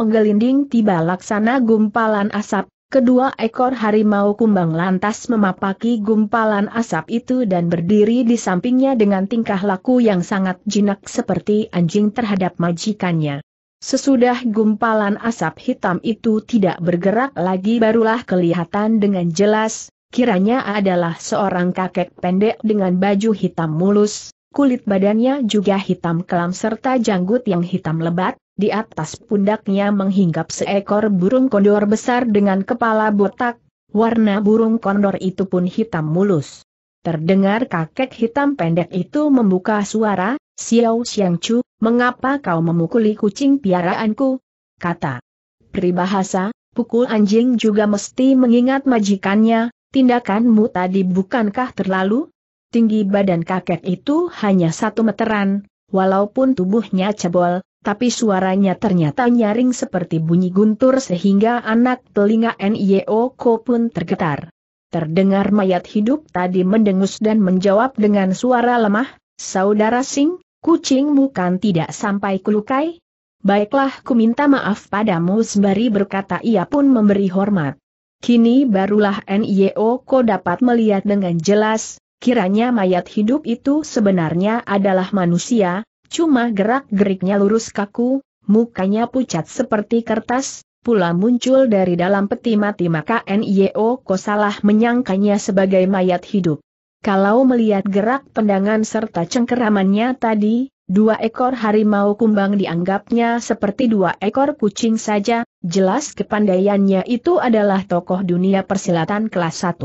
menggelinding tiba laksana gumpalan asap, kedua ekor harimau kumbang lantas memapaki gumpalan asap itu dan berdiri di sampingnya dengan tingkah laku yang sangat jinak seperti anjing terhadap majikannya. Sesudah gumpalan asap hitam itu tidak bergerak lagi barulah kelihatan dengan jelas, kiranya adalah seorang kakek pendek dengan baju hitam mulus, kulit badannya juga hitam kelam serta janggut yang hitam lebat, di atas pundaknya menghinggap seekor burung kondor besar dengan kepala botak, warna burung kondor itu pun hitam mulus. Terdengar kakek hitam pendek itu membuka suara, Xiao Xiangchu, mengapa kau memukuli kucing piaraanku? Kata. Peribahasa, pukul anjing juga mesti mengingat majikannya, tindakanmu tadi bukankah terlalu? Tinggi badan kakek itu hanya satu meteran, walaupun tubuhnya cebol, tapi suaranya ternyata nyaring seperti bunyi guntur sehingga anak telinga NIO Ko pun tergetar. Terdengar mayat hidup tadi mendengus dan menjawab dengan suara lemah, Saudara Sing, kucing bukan tidak sampai kulukai? Baiklah ku minta maaf padamu sembari berkata ia pun memberi hormat. Kini barulah NIO Ko dapat melihat dengan jelas, kiranya mayat hidup itu sebenarnya adalah manusia, cuma gerak-geriknya lurus kaku, mukanya pucat seperti kertas, pula muncul dari dalam peti mati maka NIO Ko salah menyangkanya sebagai mayat hidup. Kalau melihat gerak tendangan serta cengkeramannya tadi, dua ekor harimau kumbang dianggapnya seperti dua ekor kucing saja, Jelas kepandaiannya itu adalah tokoh dunia persilatan kelas 1.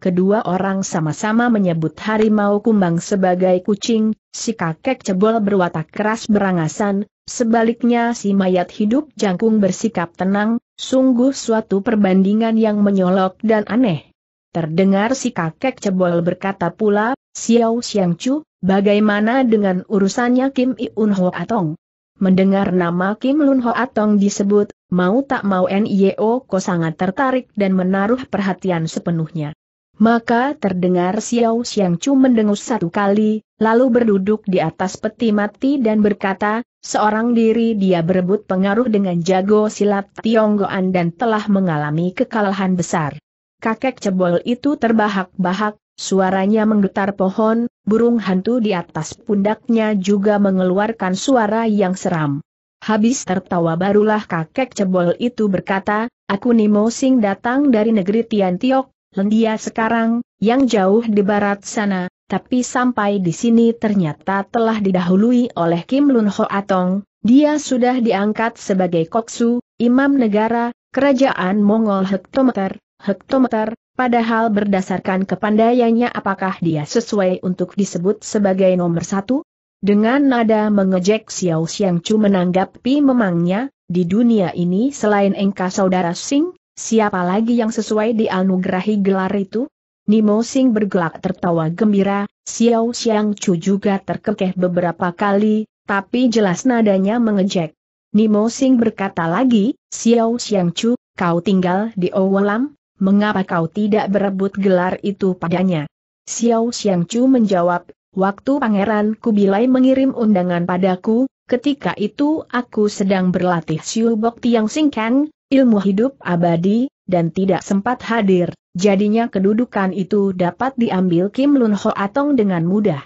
Kedua orang sama-sama menyebut harimau kumbang sebagai kucing, si kakek cebol berwatak keras berangasan, sebaliknya si mayat hidup jangkung bersikap tenang, sungguh suatu perbandingan yang menyolok dan aneh. Terdengar si kakek cebol berkata pula, Xiao Xiangchu, bagaimana dengan urusannya Kim Iun Ho Atong? Mendengar nama Kim Lun Ho Atong disebut, mau tak mau NIO Ko sangat tertarik dan menaruh perhatian sepenuhnya. Maka terdengar Xiao Xiang Chu mendengus satu kali, lalu berduduk di atas peti mati dan berkata, seorang diri dia berebut pengaruh dengan jago silat Tionggoan dan telah mengalami kekalahan besar. Kakek cebol itu terbahak-bahak, suaranya menggetar pohon, burung hantu di atas pundaknya juga mengeluarkan suara yang seram. Habis tertawa barulah kakek cebol itu berkata, aku Nimo Sing datang dari negeri Tian Tiok, Lendia sekarang, yang jauh di barat sana, tapi sampai di sini ternyata telah didahului oleh Kim Lun Ho Atong, dia sudah diangkat sebagai koksu, imam negara, kerajaan Mongol hektometer, hektometer, padahal berdasarkan kepandaiannya apakah dia sesuai untuk disebut sebagai nomor satu? Dengan nada mengejek Xiao Xiang Chu menanggapi memangnya, di dunia ini selain engkau saudara Sing, siapa lagi yang sesuai dianugerahi gelar itu? Nimo Sing bergelak tertawa gembira, Xiao Xiang Chu juga terkekeh beberapa kali, tapi jelas nadanya mengejek. Nimo Sing berkata lagi, Xiao Xiang Chu, kau tinggal di Owalam, mengapa kau tidak berebut gelar itu padanya? Xiao Xiang Chu menjawab, Waktu Pangeran Kubilai mengirim undangan padaku, ketika itu aku sedang berlatih Siu tiang yang singkang, ilmu hidup abadi, dan tidak sempat hadir, jadinya kedudukan itu dapat diambil Kim Lun Ho Atong dengan mudah.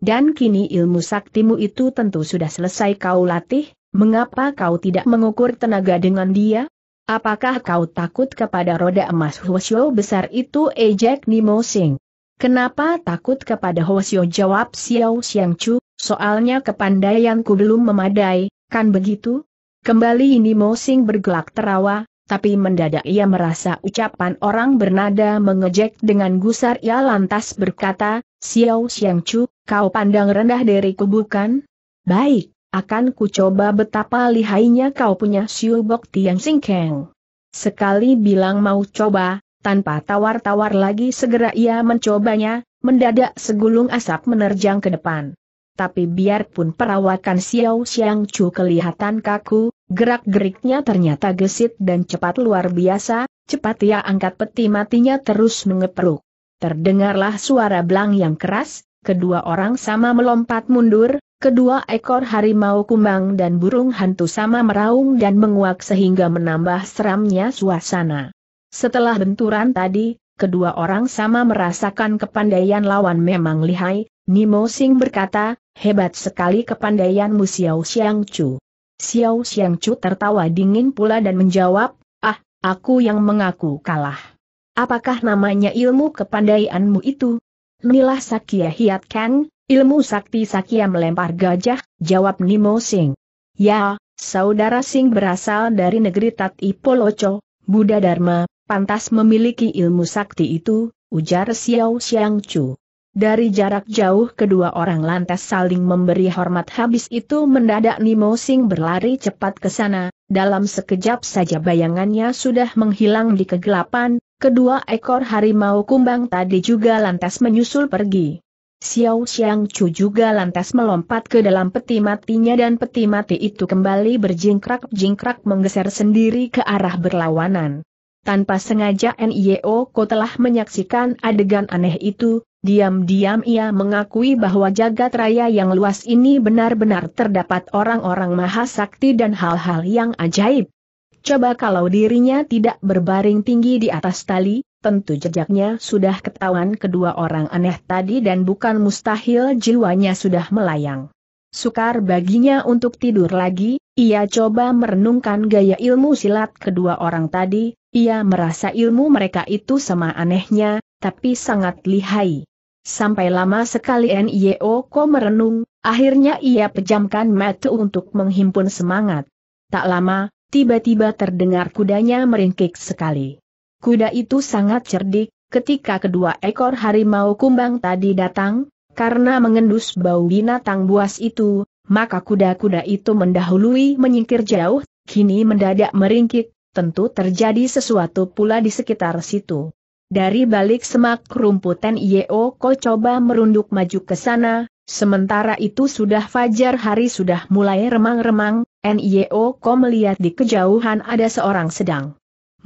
Dan kini ilmu saktimu itu tentu sudah selesai kau latih, mengapa kau tidak mengukur tenaga dengan dia? Apakah kau takut kepada roda emas Huosyo besar itu ejek Nimo Sing? Kenapa takut kepada Hosio jawab Xiao Xiang soalnya kepandaianku belum memadai, kan begitu? Kembali ini Mo Sing bergelak terawa, tapi mendadak ia merasa ucapan orang bernada mengejek dengan gusar ia lantas berkata, Xiao Xiang kau pandang rendah diriku bukan? Baik, akan ku coba betapa lihainya kau punya Xiu Bok Tiang Singkeng. Sekali bilang mau coba, tanpa tawar-tawar lagi segera ia mencobanya, mendadak segulung asap menerjang ke depan. Tapi biarpun perawakan Xiao Xiang Chu kelihatan kaku, gerak-geriknya ternyata gesit dan cepat luar biasa, cepat ia angkat peti matinya terus mengeperuk. Terdengarlah suara belang yang keras, kedua orang sama melompat mundur, kedua ekor harimau kumbang dan burung hantu sama meraung dan menguak sehingga menambah seramnya suasana. Setelah benturan tadi, kedua orang sama merasakan kepandaian lawan memang lihai, Nimo Sing berkata, hebat sekali kepandaianmu Xiao Xiang Chu. Xiao Xiang Chu tertawa dingin pula dan menjawab, ah, aku yang mengaku kalah. Apakah namanya ilmu kepandaianmu itu? Nilah Sakya Hiat Kang, ilmu sakti Sakya melempar gajah, jawab Nimo Sing. Ya, saudara Sing berasal dari negeri Tat Ipolocho, Buddha Dharma, Pantas memiliki ilmu sakti itu, ujar Xiao Xiang Chu. Dari jarak jauh kedua orang lantas saling memberi hormat habis itu mendadak Nimo Sing berlari cepat ke sana, dalam sekejap saja bayangannya sudah menghilang di kegelapan, kedua ekor harimau kumbang tadi juga lantas menyusul pergi. Xiao Xiang Chu juga lantas melompat ke dalam peti matinya dan peti mati itu kembali berjingkrak-jingkrak menggeser sendiri ke arah berlawanan. Tanpa sengaja NIO Ko telah menyaksikan adegan aneh itu, diam-diam ia mengakui bahwa jagat raya yang luas ini benar-benar terdapat orang-orang maha sakti dan hal-hal yang ajaib. Coba kalau dirinya tidak berbaring tinggi di atas tali, tentu jejaknya sudah ketahuan kedua orang aneh tadi dan bukan mustahil jiwanya sudah melayang. Sukar baginya untuk tidur lagi, ia coba merenungkan gaya ilmu silat kedua orang tadi, ia merasa ilmu mereka itu sama anehnya, tapi sangat lihai. Sampai lama sekali Nio Ko merenung, akhirnya ia pejamkan mata untuk menghimpun semangat. Tak lama, tiba-tiba terdengar kudanya meringkik sekali. Kuda itu sangat cerdik, ketika kedua ekor harimau kumbang tadi datang, karena mengendus bau binatang buas itu, maka kuda-kuda itu mendahului menyingkir jauh, kini mendadak meringkik, tentu terjadi sesuatu pula di sekitar situ. Dari balik semak rumputan Yeo Ko coba merunduk maju ke sana, sementara itu sudah fajar hari sudah mulai remang-remang, N.I.O. Ko melihat di kejauhan ada seorang sedang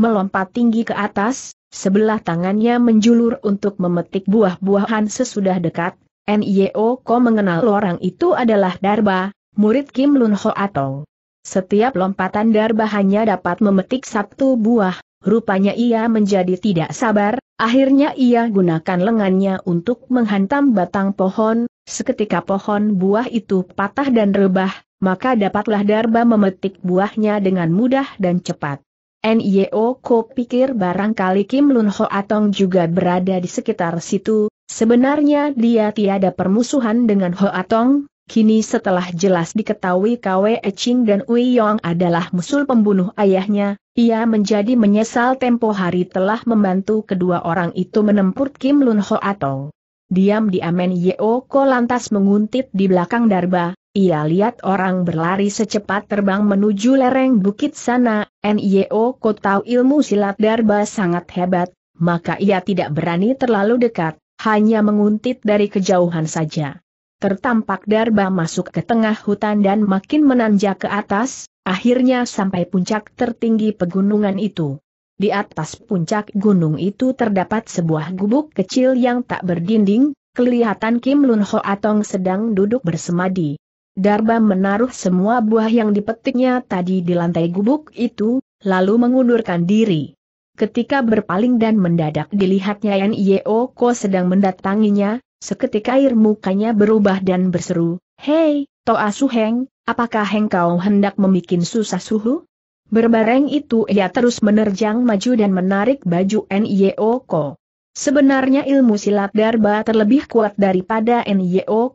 melompat tinggi ke atas, sebelah tangannya menjulur untuk memetik buah-buahan sesudah dekat, N.I.O. Ko mengenal orang itu adalah Darba, murid Kim Lun Ho Atong. Setiap lompatan darbahannya dapat memetik satu buah, rupanya ia menjadi tidak sabar, akhirnya ia gunakan lengannya untuk menghantam batang pohon, seketika pohon buah itu patah dan rebah, maka dapatlah darba memetik buahnya dengan mudah dan cepat. Nyo, Ko pikir barangkali Kim Lun Ho Atong juga berada di sekitar situ, sebenarnya dia tiada permusuhan dengan Ho Atong, Kini setelah jelas diketahui Kwe Eching dan Ui Yong adalah musuh pembunuh ayahnya, ia menjadi menyesal tempo hari telah membantu kedua orang itu menempur Kim Lun Ho atau diam-diam Yeo Ko lantas menguntit di belakang Darba, ia lihat orang berlari secepat terbang menuju lereng bukit sana, N.Y.O. Ko tahu ilmu silat darba sangat hebat, maka ia tidak berani terlalu dekat, hanya menguntit dari kejauhan saja tertampak darba masuk ke tengah hutan dan makin menanjak ke atas, akhirnya sampai puncak tertinggi pegunungan itu. Di atas puncak gunung itu terdapat sebuah gubuk kecil yang tak berdinding, kelihatan Kim Lun Ho Atong sedang duduk bersemadi. Darba menaruh semua buah yang dipetiknya tadi di lantai gubuk itu, lalu mengundurkan diri. Ketika berpaling dan mendadak dilihatnya Yan Yeo Ko sedang mendatanginya, Seketika air mukanya berubah dan berseru, Hei, Toa Suheng, apakah engkau hendak memikin susah suhu? Berbareng itu ia terus menerjang maju dan menarik baju Ko. Sebenarnya ilmu silat Darba terlebih kuat daripada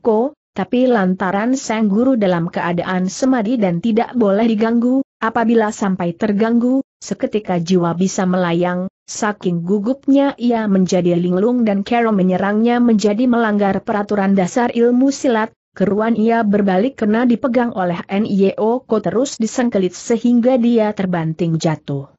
Ko, tapi lantaran sang guru dalam keadaan semadi dan tidak boleh diganggu, apabila sampai terganggu, seketika jiwa bisa melayang, Saking gugupnya ia menjadi linglung dan Kero menyerangnya menjadi melanggar peraturan dasar ilmu silat, keruan ia berbalik kena dipegang oleh NIO Ko terus disengkelit sehingga dia terbanting jatuh.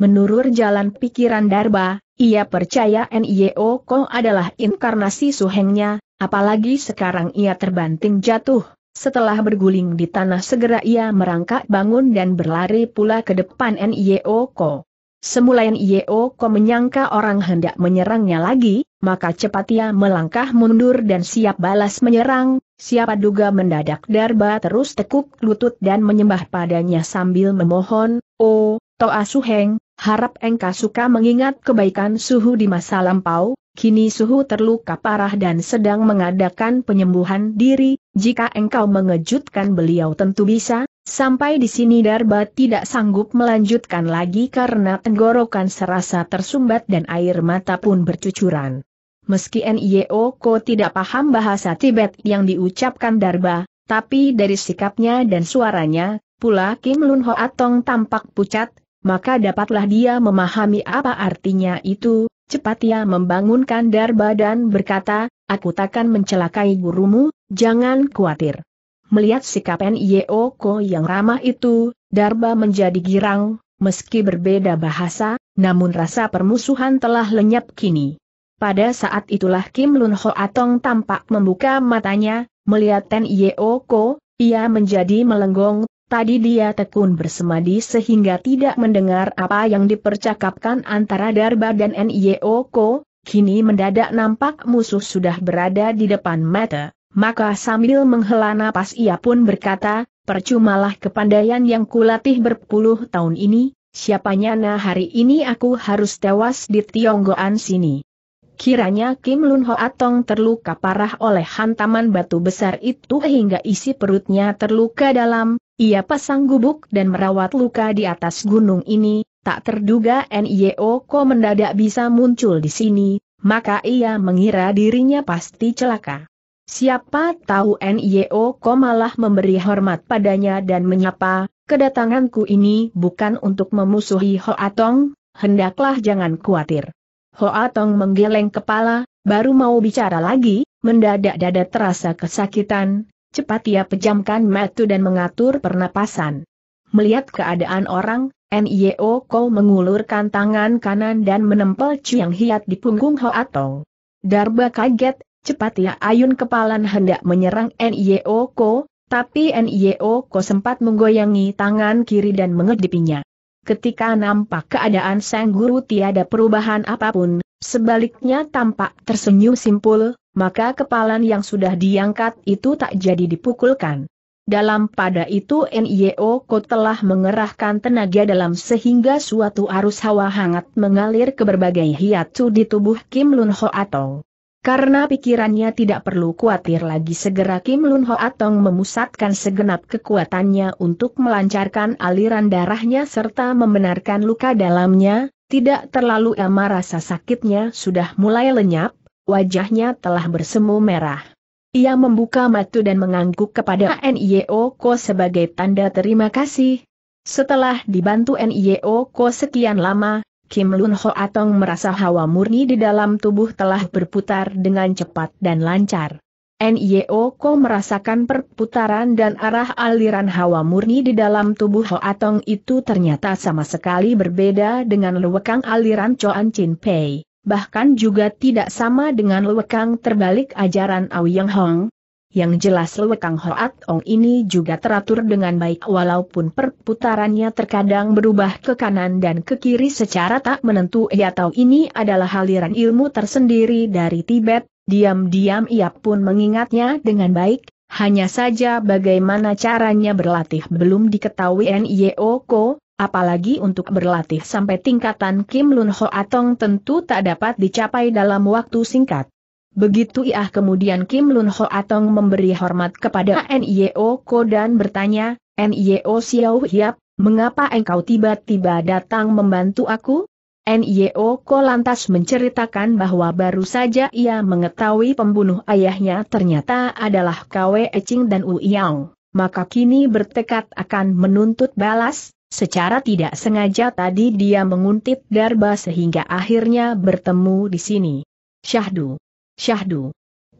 Menurut jalan pikiran Darba, ia percaya NIO Ko adalah inkarnasi suhengnya, apalagi sekarang ia terbanting jatuh. Setelah berguling di tanah segera ia merangkak bangun dan berlari pula ke depan NIO Ko. Semula yang Yeo Ko menyangka orang hendak menyerangnya lagi, maka cepat ia melangkah mundur dan siap balas menyerang, siapa duga mendadak Darba terus tekuk lutut dan menyembah padanya sambil memohon, Oh, Toa Suheng, harap engkau suka mengingat kebaikan suhu di masa lampau, kini suhu terluka parah dan sedang mengadakan penyembuhan diri, jika engkau mengejutkan beliau tentu bisa, Sampai di sini Darba tidak sanggup melanjutkan lagi karena tenggorokan serasa tersumbat dan air mata pun bercucuran. Meski N.I.O. Ko tidak paham bahasa Tibet yang diucapkan Darba, tapi dari sikapnya dan suaranya, pula Kim Lun Ho Atong tampak pucat, maka dapatlah dia memahami apa artinya itu, cepat ia membangunkan Darba dan berkata, aku takkan mencelakai gurumu, jangan khawatir. Melihat sikap Nio Ko yang ramah itu, Darba menjadi girang, meski berbeda bahasa, namun rasa permusuhan telah lenyap kini. Pada saat itulah Kim Lun Ho Atong tampak membuka matanya, melihat Nio Ko, ia menjadi melenggong, tadi dia tekun bersemadi sehingga tidak mendengar apa yang dipercakapkan antara Darba dan Nio Ko, kini mendadak nampak musuh sudah berada di depan mata. Maka sambil menghela napas ia pun berkata, percumalah kepandaian yang kulatih berpuluh tahun ini, siapanya nah hari ini aku harus tewas di Tionggoan sini. Kiranya Kim Lun Ho Atong terluka parah oleh hantaman batu besar itu hingga isi perutnya terluka dalam, ia pasang gubuk dan merawat luka di atas gunung ini, tak terduga NIO Ko mendadak bisa muncul di sini, maka ia mengira dirinya pasti celaka. Siapa tahu NIO kau malah memberi hormat padanya dan menyapa, kedatanganku ini bukan untuk memusuhi Tong, hendaklah jangan khawatir. Tong menggeleng kepala, baru mau bicara lagi, mendadak dada terasa kesakitan, cepat ia pejamkan mata dan mengatur pernapasan. Melihat keadaan orang, NIO Kau mengulurkan tangan kanan dan menempel Chiang Hiat di punggung Hoa Tong. Darba kaget, Cepat ya, ayun kepalan hendak menyerang N.I.O. Ko, tapi N.I.O. Ko sempat menggoyangi tangan kiri dan mengedipinya. Ketika nampak keadaan sang guru tiada perubahan apapun, sebaliknya tampak tersenyum simpul, maka kepalan yang sudah diangkat itu tak jadi dipukulkan. Dalam pada itu NIO Ko telah mengerahkan tenaga dalam sehingga suatu arus hawa hangat mengalir ke berbagai hiatu di tubuh Kim Lun Ho atau karena pikirannya tidak perlu khawatir lagi segera Kim Lun Ho Atong memusatkan segenap kekuatannya untuk melancarkan aliran darahnya serta membenarkan luka dalamnya, tidak terlalu lama rasa sakitnya sudah mulai lenyap, wajahnya telah bersemu merah. Ia membuka mata dan mengangguk kepada NIO Ko sebagai tanda terima kasih. Setelah dibantu NIO Ko sekian lama, Kim Lun Ho Atong merasa hawa murni di dalam tubuh telah berputar dengan cepat dan lancar. Nio Ko merasakan perputaran dan arah aliran hawa murni di dalam tubuh Ho Atong itu ternyata sama sekali berbeda dengan lewekang aliran Chuan Chin Pei, bahkan juga tidak sama dengan lewekang terbalik ajaran Yang Hong, yang jelas Lewekang Hoat Ong ini juga teratur dengan baik walaupun perputarannya terkadang berubah ke kanan dan ke kiri secara tak menentu ia tahu ini adalah aliran ilmu tersendiri dari Tibet, diam-diam ia pun mengingatnya dengan baik, hanya saja bagaimana caranya berlatih belum diketahui Nio Ko, apalagi untuk berlatih sampai tingkatan Kim Lun Ho Atong tentu tak dapat dicapai dalam waktu singkat. Begitu Iah kemudian Kim Lun Ho Atong memberi hormat kepada NIO e Ko dan bertanya, NIO e Xiao Hiap, mengapa engkau tiba-tiba datang membantu aku? NIO e Ko lantas menceritakan bahwa baru saja ia mengetahui pembunuh ayahnya ternyata adalah Kwe Eching dan U Yang, maka kini bertekad akan menuntut balas, Secara tidak sengaja tadi dia menguntit Darba sehingga akhirnya bertemu di sini. Syahdu. Syahdu.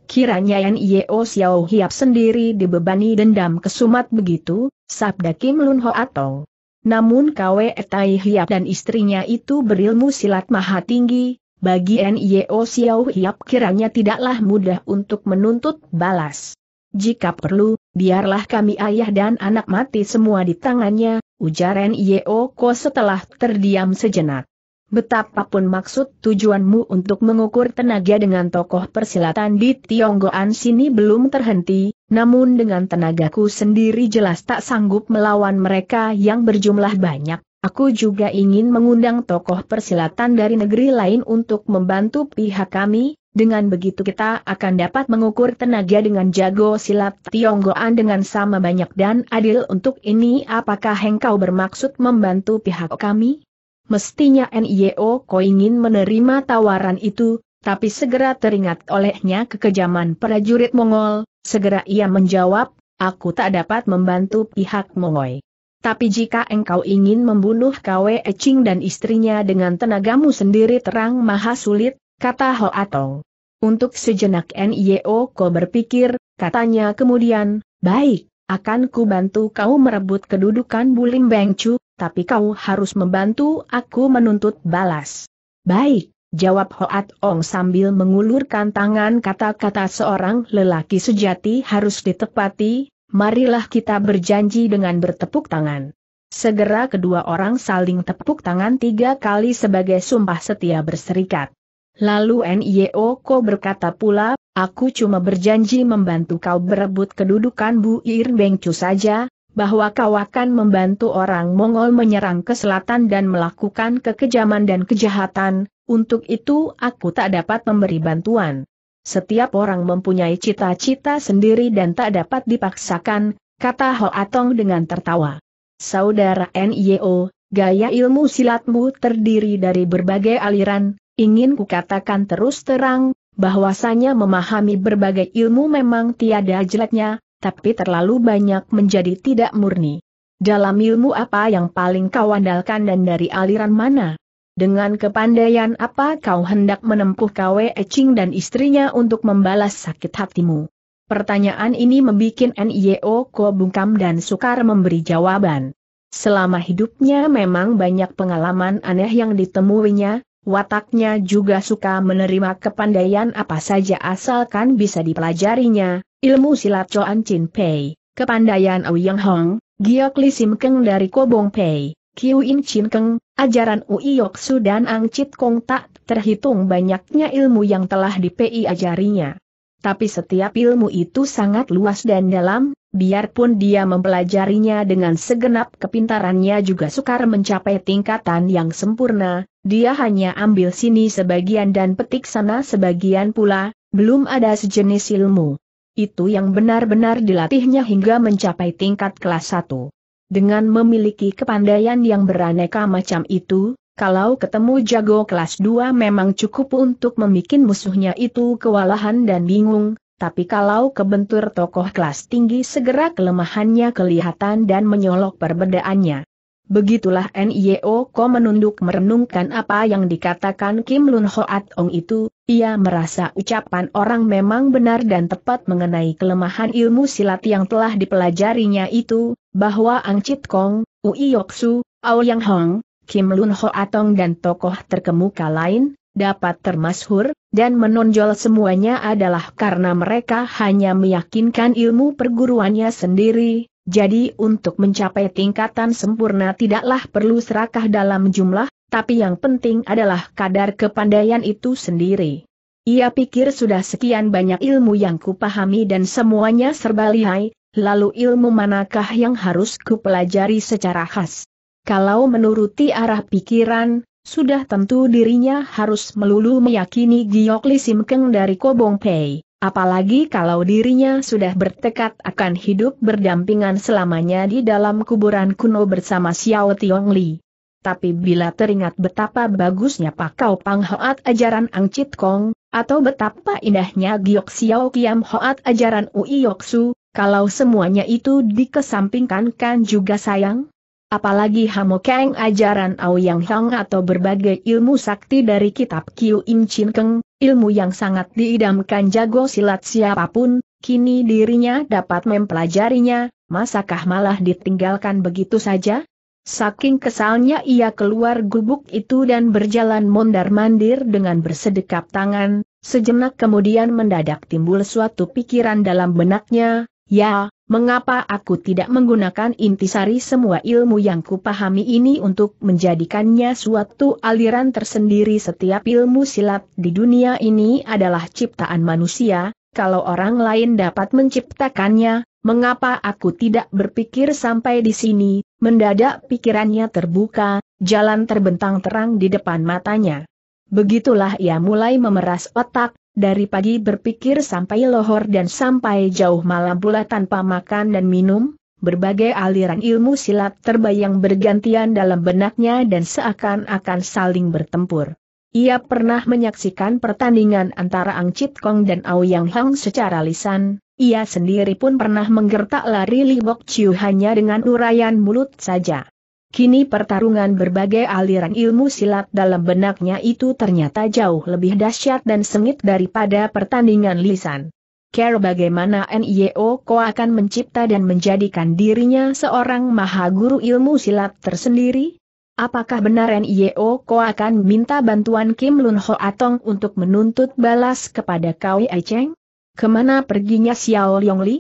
Kiranya Nio Xiao Hiap sendiri dibebani dendam kesumat begitu, sabda Kim Lun Ho atau. Namun Kwe Tai Hiap dan istrinya itu berilmu silat maha tinggi, bagi Nio Xiao Hiap kiranya tidaklah mudah untuk menuntut balas. Jika perlu, biarlah kami ayah dan anak mati semua di tangannya, ujar Nio Ko setelah terdiam sejenak. Betapapun maksud tujuanmu untuk mengukur tenaga dengan tokoh persilatan di Tionggoan sini belum terhenti, namun dengan tenagaku sendiri jelas tak sanggup melawan mereka yang berjumlah banyak. Aku juga ingin mengundang tokoh persilatan dari negeri lain untuk membantu pihak kami, dengan begitu kita akan dapat mengukur tenaga dengan jago silat Tionggoan dengan sama banyak dan adil untuk ini apakah engkau bermaksud membantu pihak kami? Mestinya NIO Ko ingin menerima tawaran itu, tapi segera teringat olehnya kekejaman prajurit Mongol, segera ia menjawab, aku tak dapat membantu pihak Mongol. Tapi jika engkau ingin membunuh Kwe Eching dan istrinya dengan tenagamu sendiri terang maha sulit, kata Ho Atong. Untuk sejenak NIO Ko berpikir, katanya kemudian, baik, akan ku bantu kau merebut kedudukan Bulim Bengcu, tapi kau harus membantu aku menuntut balas. Baik, jawab Hoat Ong sambil mengulurkan tangan kata-kata seorang lelaki sejati harus ditepati, marilah kita berjanji dengan bertepuk tangan. Segera kedua orang saling tepuk tangan tiga kali sebagai sumpah setia berserikat. Lalu N.I.O. Ko berkata pula, aku cuma berjanji membantu kau berebut kedudukan Bu Ir Bengcu saja, bahwa kau akan membantu orang Mongol menyerang ke selatan dan melakukan kekejaman dan kejahatan, untuk itu aku tak dapat memberi bantuan. Setiap orang mempunyai cita-cita sendiri dan tak dapat dipaksakan, kata Atong dengan tertawa. Saudara NIO, gaya ilmu silatmu terdiri dari berbagai aliran, ingin kukatakan terus terang, bahwasanya memahami berbagai ilmu memang tiada jeleknya, tapi terlalu banyak menjadi tidak murni. Dalam ilmu apa yang paling kau andalkan dan dari aliran mana? Dengan kepandaian apa kau hendak menempuh Kwe Eching dan istrinya untuk membalas sakit hatimu? Pertanyaan ini membuat NIO Ko bungkam dan sukar memberi jawaban. Selama hidupnya memang banyak pengalaman aneh yang ditemuinya, Wataknya juga suka menerima kepandaian apa saja asalkan bisa dipelajarinya, ilmu silat Choan Chin Pei, kepandaian Ouyang Hong, Giok Li Sim Keng dari Kobong Pei, Kiu In Chin Keng, ajaran Ui Su dan Ang Chit Kong tak terhitung banyaknya ilmu yang telah dipei ajarinya tapi setiap ilmu itu sangat luas dan dalam, biarpun dia mempelajarinya dengan segenap kepintarannya juga sukar mencapai tingkatan yang sempurna, dia hanya ambil sini sebagian dan petik sana sebagian pula, belum ada sejenis ilmu. Itu yang benar-benar dilatihnya hingga mencapai tingkat kelas 1. Dengan memiliki kepandaian yang beraneka macam itu, kalau ketemu jago kelas 2 memang cukup untuk membuat musuhnya itu kewalahan dan bingung, tapi kalau kebentur tokoh kelas tinggi segera kelemahannya kelihatan dan menyolok perbedaannya. Begitulah NIO Ko menunduk merenungkan apa yang dikatakan Kim Lun Hoat Ong itu, ia merasa ucapan orang memang benar dan tepat mengenai kelemahan ilmu silat yang telah dipelajarinya itu, bahwa Ang Chit Kong, Ui Yoksu, Ao Yang Hong, Kim Lun Ho Atong dan tokoh terkemuka lain, dapat termasyhur, dan menonjol semuanya adalah karena mereka hanya meyakinkan ilmu perguruannya sendiri, jadi untuk mencapai tingkatan sempurna tidaklah perlu serakah dalam jumlah, tapi yang penting adalah kadar kepandaian itu sendiri. Ia pikir sudah sekian banyak ilmu yang kupahami dan semuanya serba lihai, lalu ilmu manakah yang harus kupelajari secara khas. Kalau menuruti arah pikiran, sudah tentu dirinya harus melulu meyakini Giok Li Sim Keng dari Kobong Pei. Apalagi kalau dirinya sudah bertekad akan hidup berdampingan selamanya di dalam kuburan kuno bersama Xiao Tiong Li. Tapi bila teringat betapa bagusnya pakau Hoat ajaran Ang Chit Kong, atau betapa indahnya Giok Xiao Kiam Hoat ajaran Ui Yoksu, kalau semuanya itu dikesampingkan kan juga sayang? Apalagi Hamokeng ajaran Yang Hang atau berbagai ilmu sakti dari kitab Kiu Im Chin Keng, ilmu yang sangat diidamkan jago silat siapapun, kini dirinya dapat mempelajarinya, masakah malah ditinggalkan begitu saja? Saking kesalnya ia keluar gubuk itu dan berjalan mondar-mandir dengan bersedekap tangan, sejenak kemudian mendadak timbul suatu pikiran dalam benaknya, ya, mengapa aku tidak menggunakan intisari semua ilmu yang kupahami ini untuk menjadikannya suatu aliran tersendiri setiap ilmu silat di dunia ini adalah ciptaan manusia, kalau orang lain dapat menciptakannya, mengapa aku tidak berpikir sampai di sini, mendadak pikirannya terbuka, jalan terbentang terang di depan matanya. Begitulah ia mulai memeras otak, dari pagi berpikir sampai lohor dan sampai jauh malam pula tanpa makan dan minum, berbagai aliran ilmu silat terbayang bergantian dalam benaknya dan seakan-akan saling bertempur. Ia pernah menyaksikan pertandingan antara Ang Chit Kong dan Aoyang Hang secara lisan, ia sendiri pun pernah menggertak lari Li Bok Chiu hanya dengan urayan mulut saja. Kini pertarungan berbagai aliran ilmu silat dalam benaknya itu ternyata jauh lebih dahsyat dan sengit daripada pertandingan lisan. Care bagaimana NIO Ko akan mencipta dan menjadikan dirinya seorang maha guru ilmu silat tersendiri? Apakah benar NIO Ko akan minta bantuan Kim Lun Ho Atong untuk menuntut balas kepada Kau Ai Cheng? Kemana perginya Xiao Yong Li?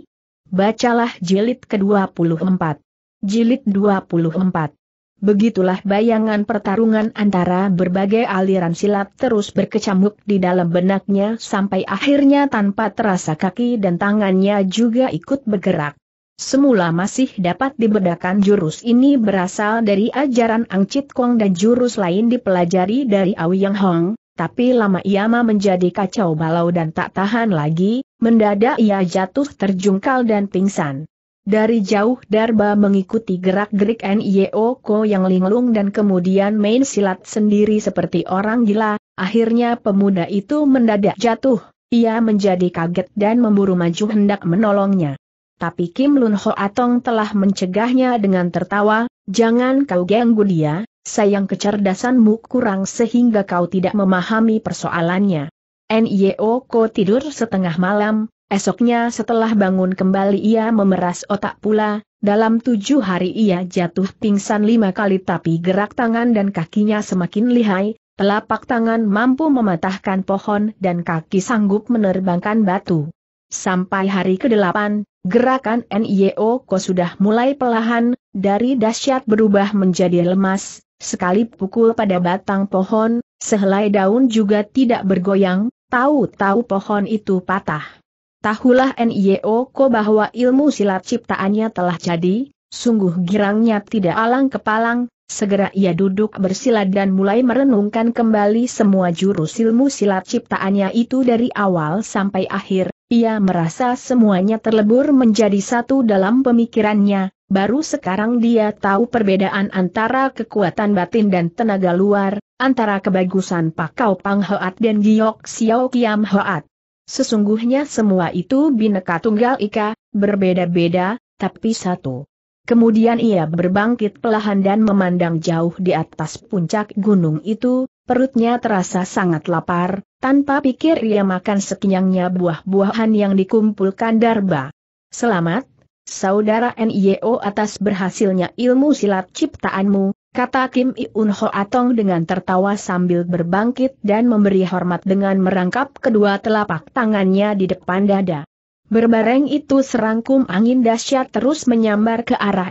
Bacalah jilid ke-24. Jilid 24 Begitulah bayangan pertarungan antara berbagai aliran silat terus berkecamuk di dalam benaknya sampai akhirnya tanpa terasa kaki dan tangannya juga ikut bergerak. Semula masih dapat dibedakan jurus ini berasal dari ajaran Angcit Kong dan jurus lain dipelajari dari Aoyang Hong, tapi lama mah menjadi kacau balau dan tak tahan lagi, mendadak ia jatuh terjungkal dan pingsan. Dari jauh Darba mengikuti gerak-gerik N.I.O. Ko yang linglung dan kemudian main silat sendiri seperti orang gila, akhirnya pemuda itu mendadak jatuh, ia menjadi kaget dan memburu maju hendak menolongnya. Tapi Kim Lun Ho Atong telah mencegahnya dengan tertawa, jangan kau ganggu dia, sayang kecerdasanmu kurang sehingga kau tidak memahami persoalannya. N.I.O. Ko tidur setengah malam, Esoknya setelah bangun kembali ia memeras otak pula, dalam tujuh hari ia jatuh pingsan lima kali tapi gerak tangan dan kakinya semakin lihai, telapak tangan mampu mematahkan pohon dan kaki sanggup menerbangkan batu. Sampai hari ke-8, gerakan NIO Ko sudah mulai pelahan, dari dahsyat berubah menjadi lemas, sekali pukul pada batang pohon, sehelai daun juga tidak bergoyang, tahu-tahu pohon itu patah. Tahulah Nio ko bahwa ilmu silat ciptaannya telah jadi, sungguh girangnya tidak alang kepalang, segera ia duduk bersilat dan mulai merenungkan kembali semua jurus ilmu silat ciptaannya itu dari awal sampai akhir, ia merasa semuanya terlebur menjadi satu dalam pemikirannya, baru sekarang dia tahu perbedaan antara kekuatan batin dan tenaga luar, antara kebagusan Pakau Pang Hoat dan Giok Xiao Kiam Hoat. Sesungguhnya semua itu bineka tunggal ika, berbeda-beda, tapi satu. Kemudian ia berbangkit pelahan dan memandang jauh di atas puncak gunung itu, perutnya terasa sangat lapar, tanpa pikir ia makan sekenyangnya buah-buahan yang dikumpulkan Darba. Selamat, Saudara NIO atas berhasilnya ilmu silat ciptaanmu, Kata Kim Iun Ho Atong dengan tertawa sambil berbangkit dan memberi hormat dengan merangkap kedua telapak tangannya di depan dada. Berbareng itu serangkum angin dahsyat terus menyambar ke arah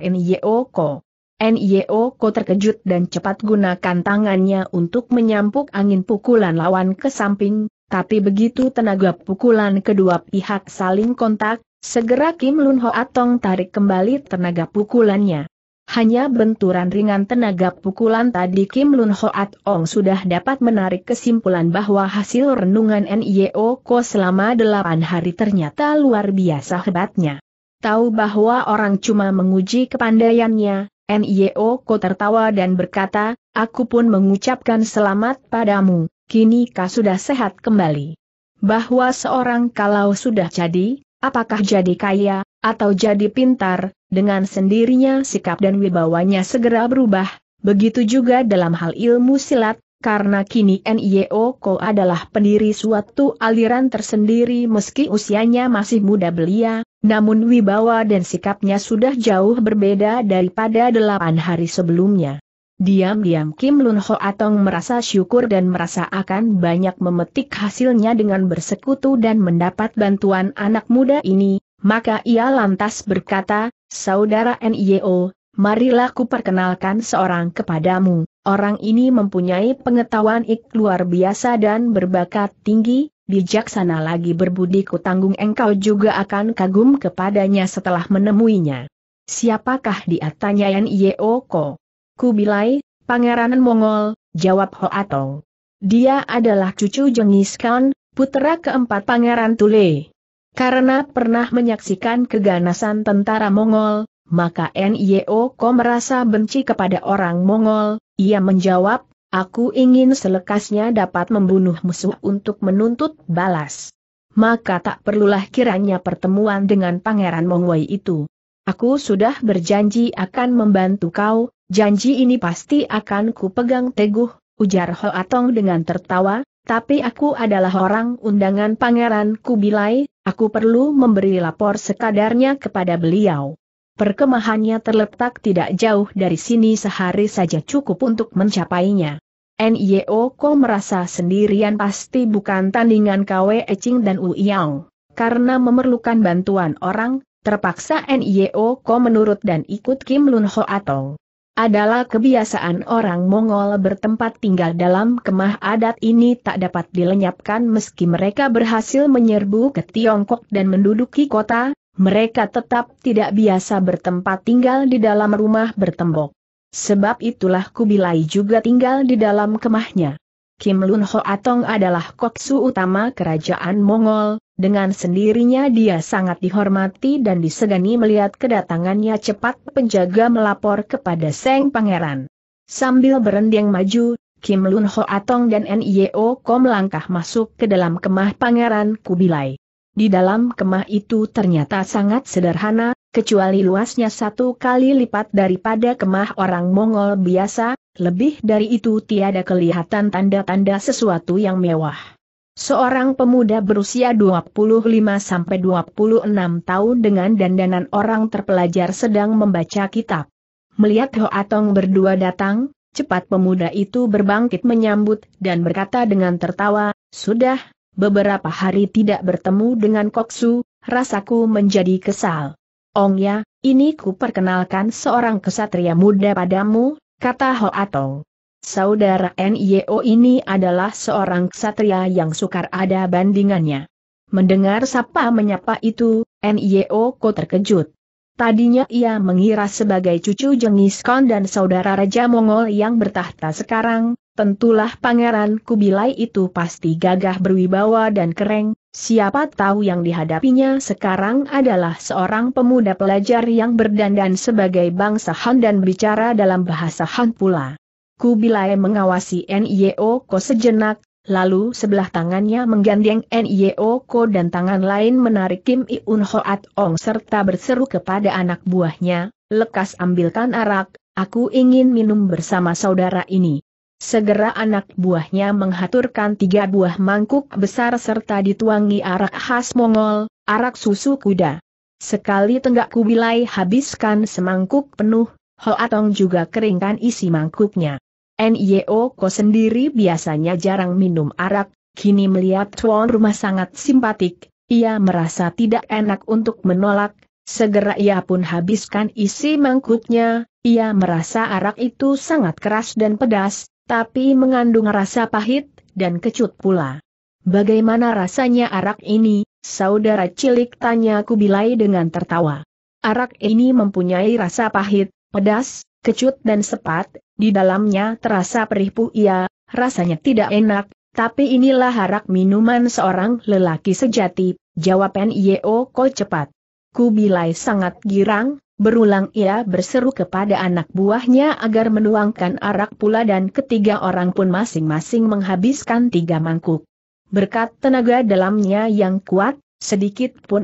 Ko. Nyo Ko terkejut dan cepat gunakan tangannya untuk menyampuk angin pukulan lawan ke samping, tapi begitu tenaga pukulan kedua pihak saling kontak, segera Kim Lun Ho Atong tarik kembali tenaga pukulannya. Hanya benturan ringan tenaga pukulan tadi Kim Lun Hoat Ong sudah dapat menarik kesimpulan bahwa hasil renungan NIO e Ko selama delapan hari ternyata luar biasa hebatnya. Tahu bahwa orang cuma menguji kepandaiannya, NIO e Ko tertawa dan berkata, aku pun mengucapkan selamat padamu, kini kau sudah sehat kembali. Bahwa seorang kalau sudah jadi, apakah jadi kaya, atau jadi pintar, dengan sendirinya sikap dan wibawanya segera berubah, begitu juga dalam hal ilmu silat, karena kini NIO Ko adalah pendiri suatu aliran tersendiri meski usianya masih muda belia, namun wibawa dan sikapnya sudah jauh berbeda daripada delapan hari sebelumnya. Diam-diam Kim Lun Ho Atong merasa syukur dan merasa akan banyak memetik hasilnya dengan bersekutu dan mendapat bantuan anak muda ini, maka ia lantas berkata, Saudara NIO, marilah kuperkenalkan seorang kepadamu. Orang ini mempunyai pengetahuan ik luar biasa dan berbakat tinggi, bijaksana lagi berbudi Tanggung engkau juga akan kagum kepadanya setelah menemuinya. Siapakah dia tanya NIO ko? Kubilai, Pangeran Mongol, jawab Hoatong. Dia adalah cucu Jengis Khan, putera keempat Pangeran Tule. Karena pernah menyaksikan keganasan tentara Mongol, maka Nio Ko merasa benci kepada orang Mongol, ia menjawab, aku ingin selekasnya dapat membunuh musuh untuk menuntut balas. Maka tak perlulah kiranya pertemuan dengan Pangeran Mongwei itu. Aku sudah berjanji akan membantu kau, janji ini pasti akan kupegang teguh, ujar Hoatong dengan tertawa, tapi aku adalah orang undangan Pangeran Kubilai, aku perlu memberi lapor sekadarnya kepada beliau. Perkemahannya terletak tidak jauh dari sini sehari saja cukup untuk mencapainya. NIO Ko merasa sendirian pasti bukan tandingan KW Ecing dan Yang. Karena memerlukan bantuan orang, terpaksa NIO Ko menurut dan ikut Kim Lun Ho Atong adalah kebiasaan orang Mongol bertempat tinggal dalam kemah adat ini tak dapat dilenyapkan meski mereka berhasil menyerbu ke Tiongkok dan menduduki kota, mereka tetap tidak biasa bertempat tinggal di dalam rumah bertembok. Sebab itulah Kubilai juga tinggal di dalam kemahnya. Kim Lun Ho Atong adalah koksu utama kerajaan Mongol, dengan sendirinya dia sangat dihormati dan disegani melihat kedatangannya cepat penjaga melapor kepada Seng Pangeran. Sambil berendeng maju, Kim Lun Ho Atong dan NIO Ko melangkah masuk ke dalam kemah Pangeran Kubilai. Di dalam kemah itu ternyata sangat sederhana, kecuali luasnya satu kali lipat daripada kemah orang Mongol biasa, lebih dari itu tiada kelihatan tanda-tanda sesuatu yang mewah. Seorang pemuda berusia 25-26 tahun dengan dandanan orang terpelajar sedang membaca kitab. Melihat Hoatong berdua datang, cepat pemuda itu berbangkit menyambut dan berkata dengan tertawa, Sudah, beberapa hari tidak bertemu dengan Koksu, rasaku menjadi kesal. Ong ya, ini ku perkenalkan seorang kesatria muda padamu, kata Hoatong. Saudara NIO ini adalah seorang ksatria yang sukar ada bandingannya. Mendengar sapa menyapa itu, NIO ko terkejut. Tadinya ia mengira sebagai cucu Jengis Khan dan saudara Raja Mongol yang bertahta sekarang, tentulah pangeran Kubilai itu pasti gagah berwibawa dan keren, Siapa tahu yang dihadapinya sekarang adalah seorang pemuda pelajar yang berdandan sebagai bangsa Han dan bicara dalam bahasa Han pula. Kubilai mengawasi Nio e Ko sejenak, lalu sebelah tangannya menggandeng Nio e Ko dan tangan lain menarik Kim Iun Hoat Ong serta berseru kepada anak buahnya, lekas ambilkan arak, aku ingin minum bersama saudara ini. Segera anak buahnya menghaturkan tiga buah mangkuk besar serta dituangi arak khas Mongol, arak susu kuda. Sekali tenggak kubilai habiskan semangkuk penuh, Hoatong juga keringkan isi mangkuknya. Nyo Ko sendiri biasanya jarang minum arak, kini melihat tuan rumah sangat simpatik, ia merasa tidak enak untuk menolak, segera ia pun habiskan isi mangkuknya, ia merasa arak itu sangat keras dan pedas, tapi mengandung rasa pahit dan kecut pula. Bagaimana rasanya arak ini, saudara cilik tanya Kubilai dengan tertawa. Arak ini mempunyai rasa pahit, pedas, kecut dan sepat, di dalamnya terasa perih ia, rasanya tidak enak, tapi inilah arak minuman seorang lelaki sejati, jawab N.I.O. Ko cepat. Kubilai sangat girang, Berulang ia berseru kepada anak buahnya agar menuangkan arak pula dan ketiga orang pun masing-masing menghabiskan tiga mangkuk. Berkat tenaga dalamnya yang kuat, sedikit pun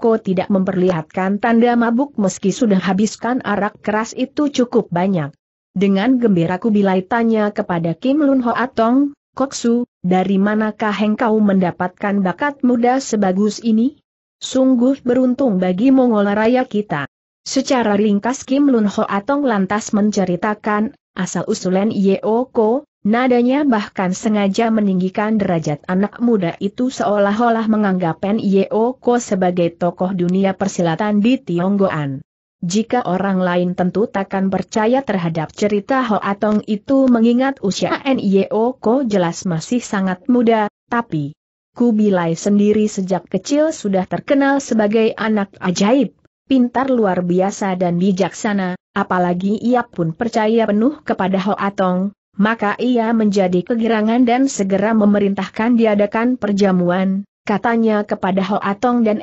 Ko tidak memperlihatkan tanda mabuk meski sudah habiskan arak keras itu cukup banyak. Dengan gembira Kubilai tanya kepada Kim Lun Ho Atong, Koksu, dari manakah engkau mendapatkan bakat muda sebagus ini? Sungguh beruntung bagi Mongol Raya kita. Secara ringkas Kim Lun Ho Atong lantas menceritakan, asal-usulan Yeo Ko, nadanya bahkan sengaja meninggikan derajat anak muda itu seolah-olah menganggap Pen Yeo Ko sebagai tokoh dunia persilatan di Tionggoan. Jika orang lain tentu takkan percaya terhadap cerita Ho Atong itu mengingat usia N.Y.O. Ko jelas masih sangat muda, tapi Kubilai sendiri sejak kecil sudah terkenal sebagai anak ajaib pintar luar biasa dan bijaksana, apalagi ia pun percaya penuh kepada Ho Atong, maka ia menjadi kegirangan dan segera memerintahkan diadakan perjamuan, katanya kepada Ho Atong dan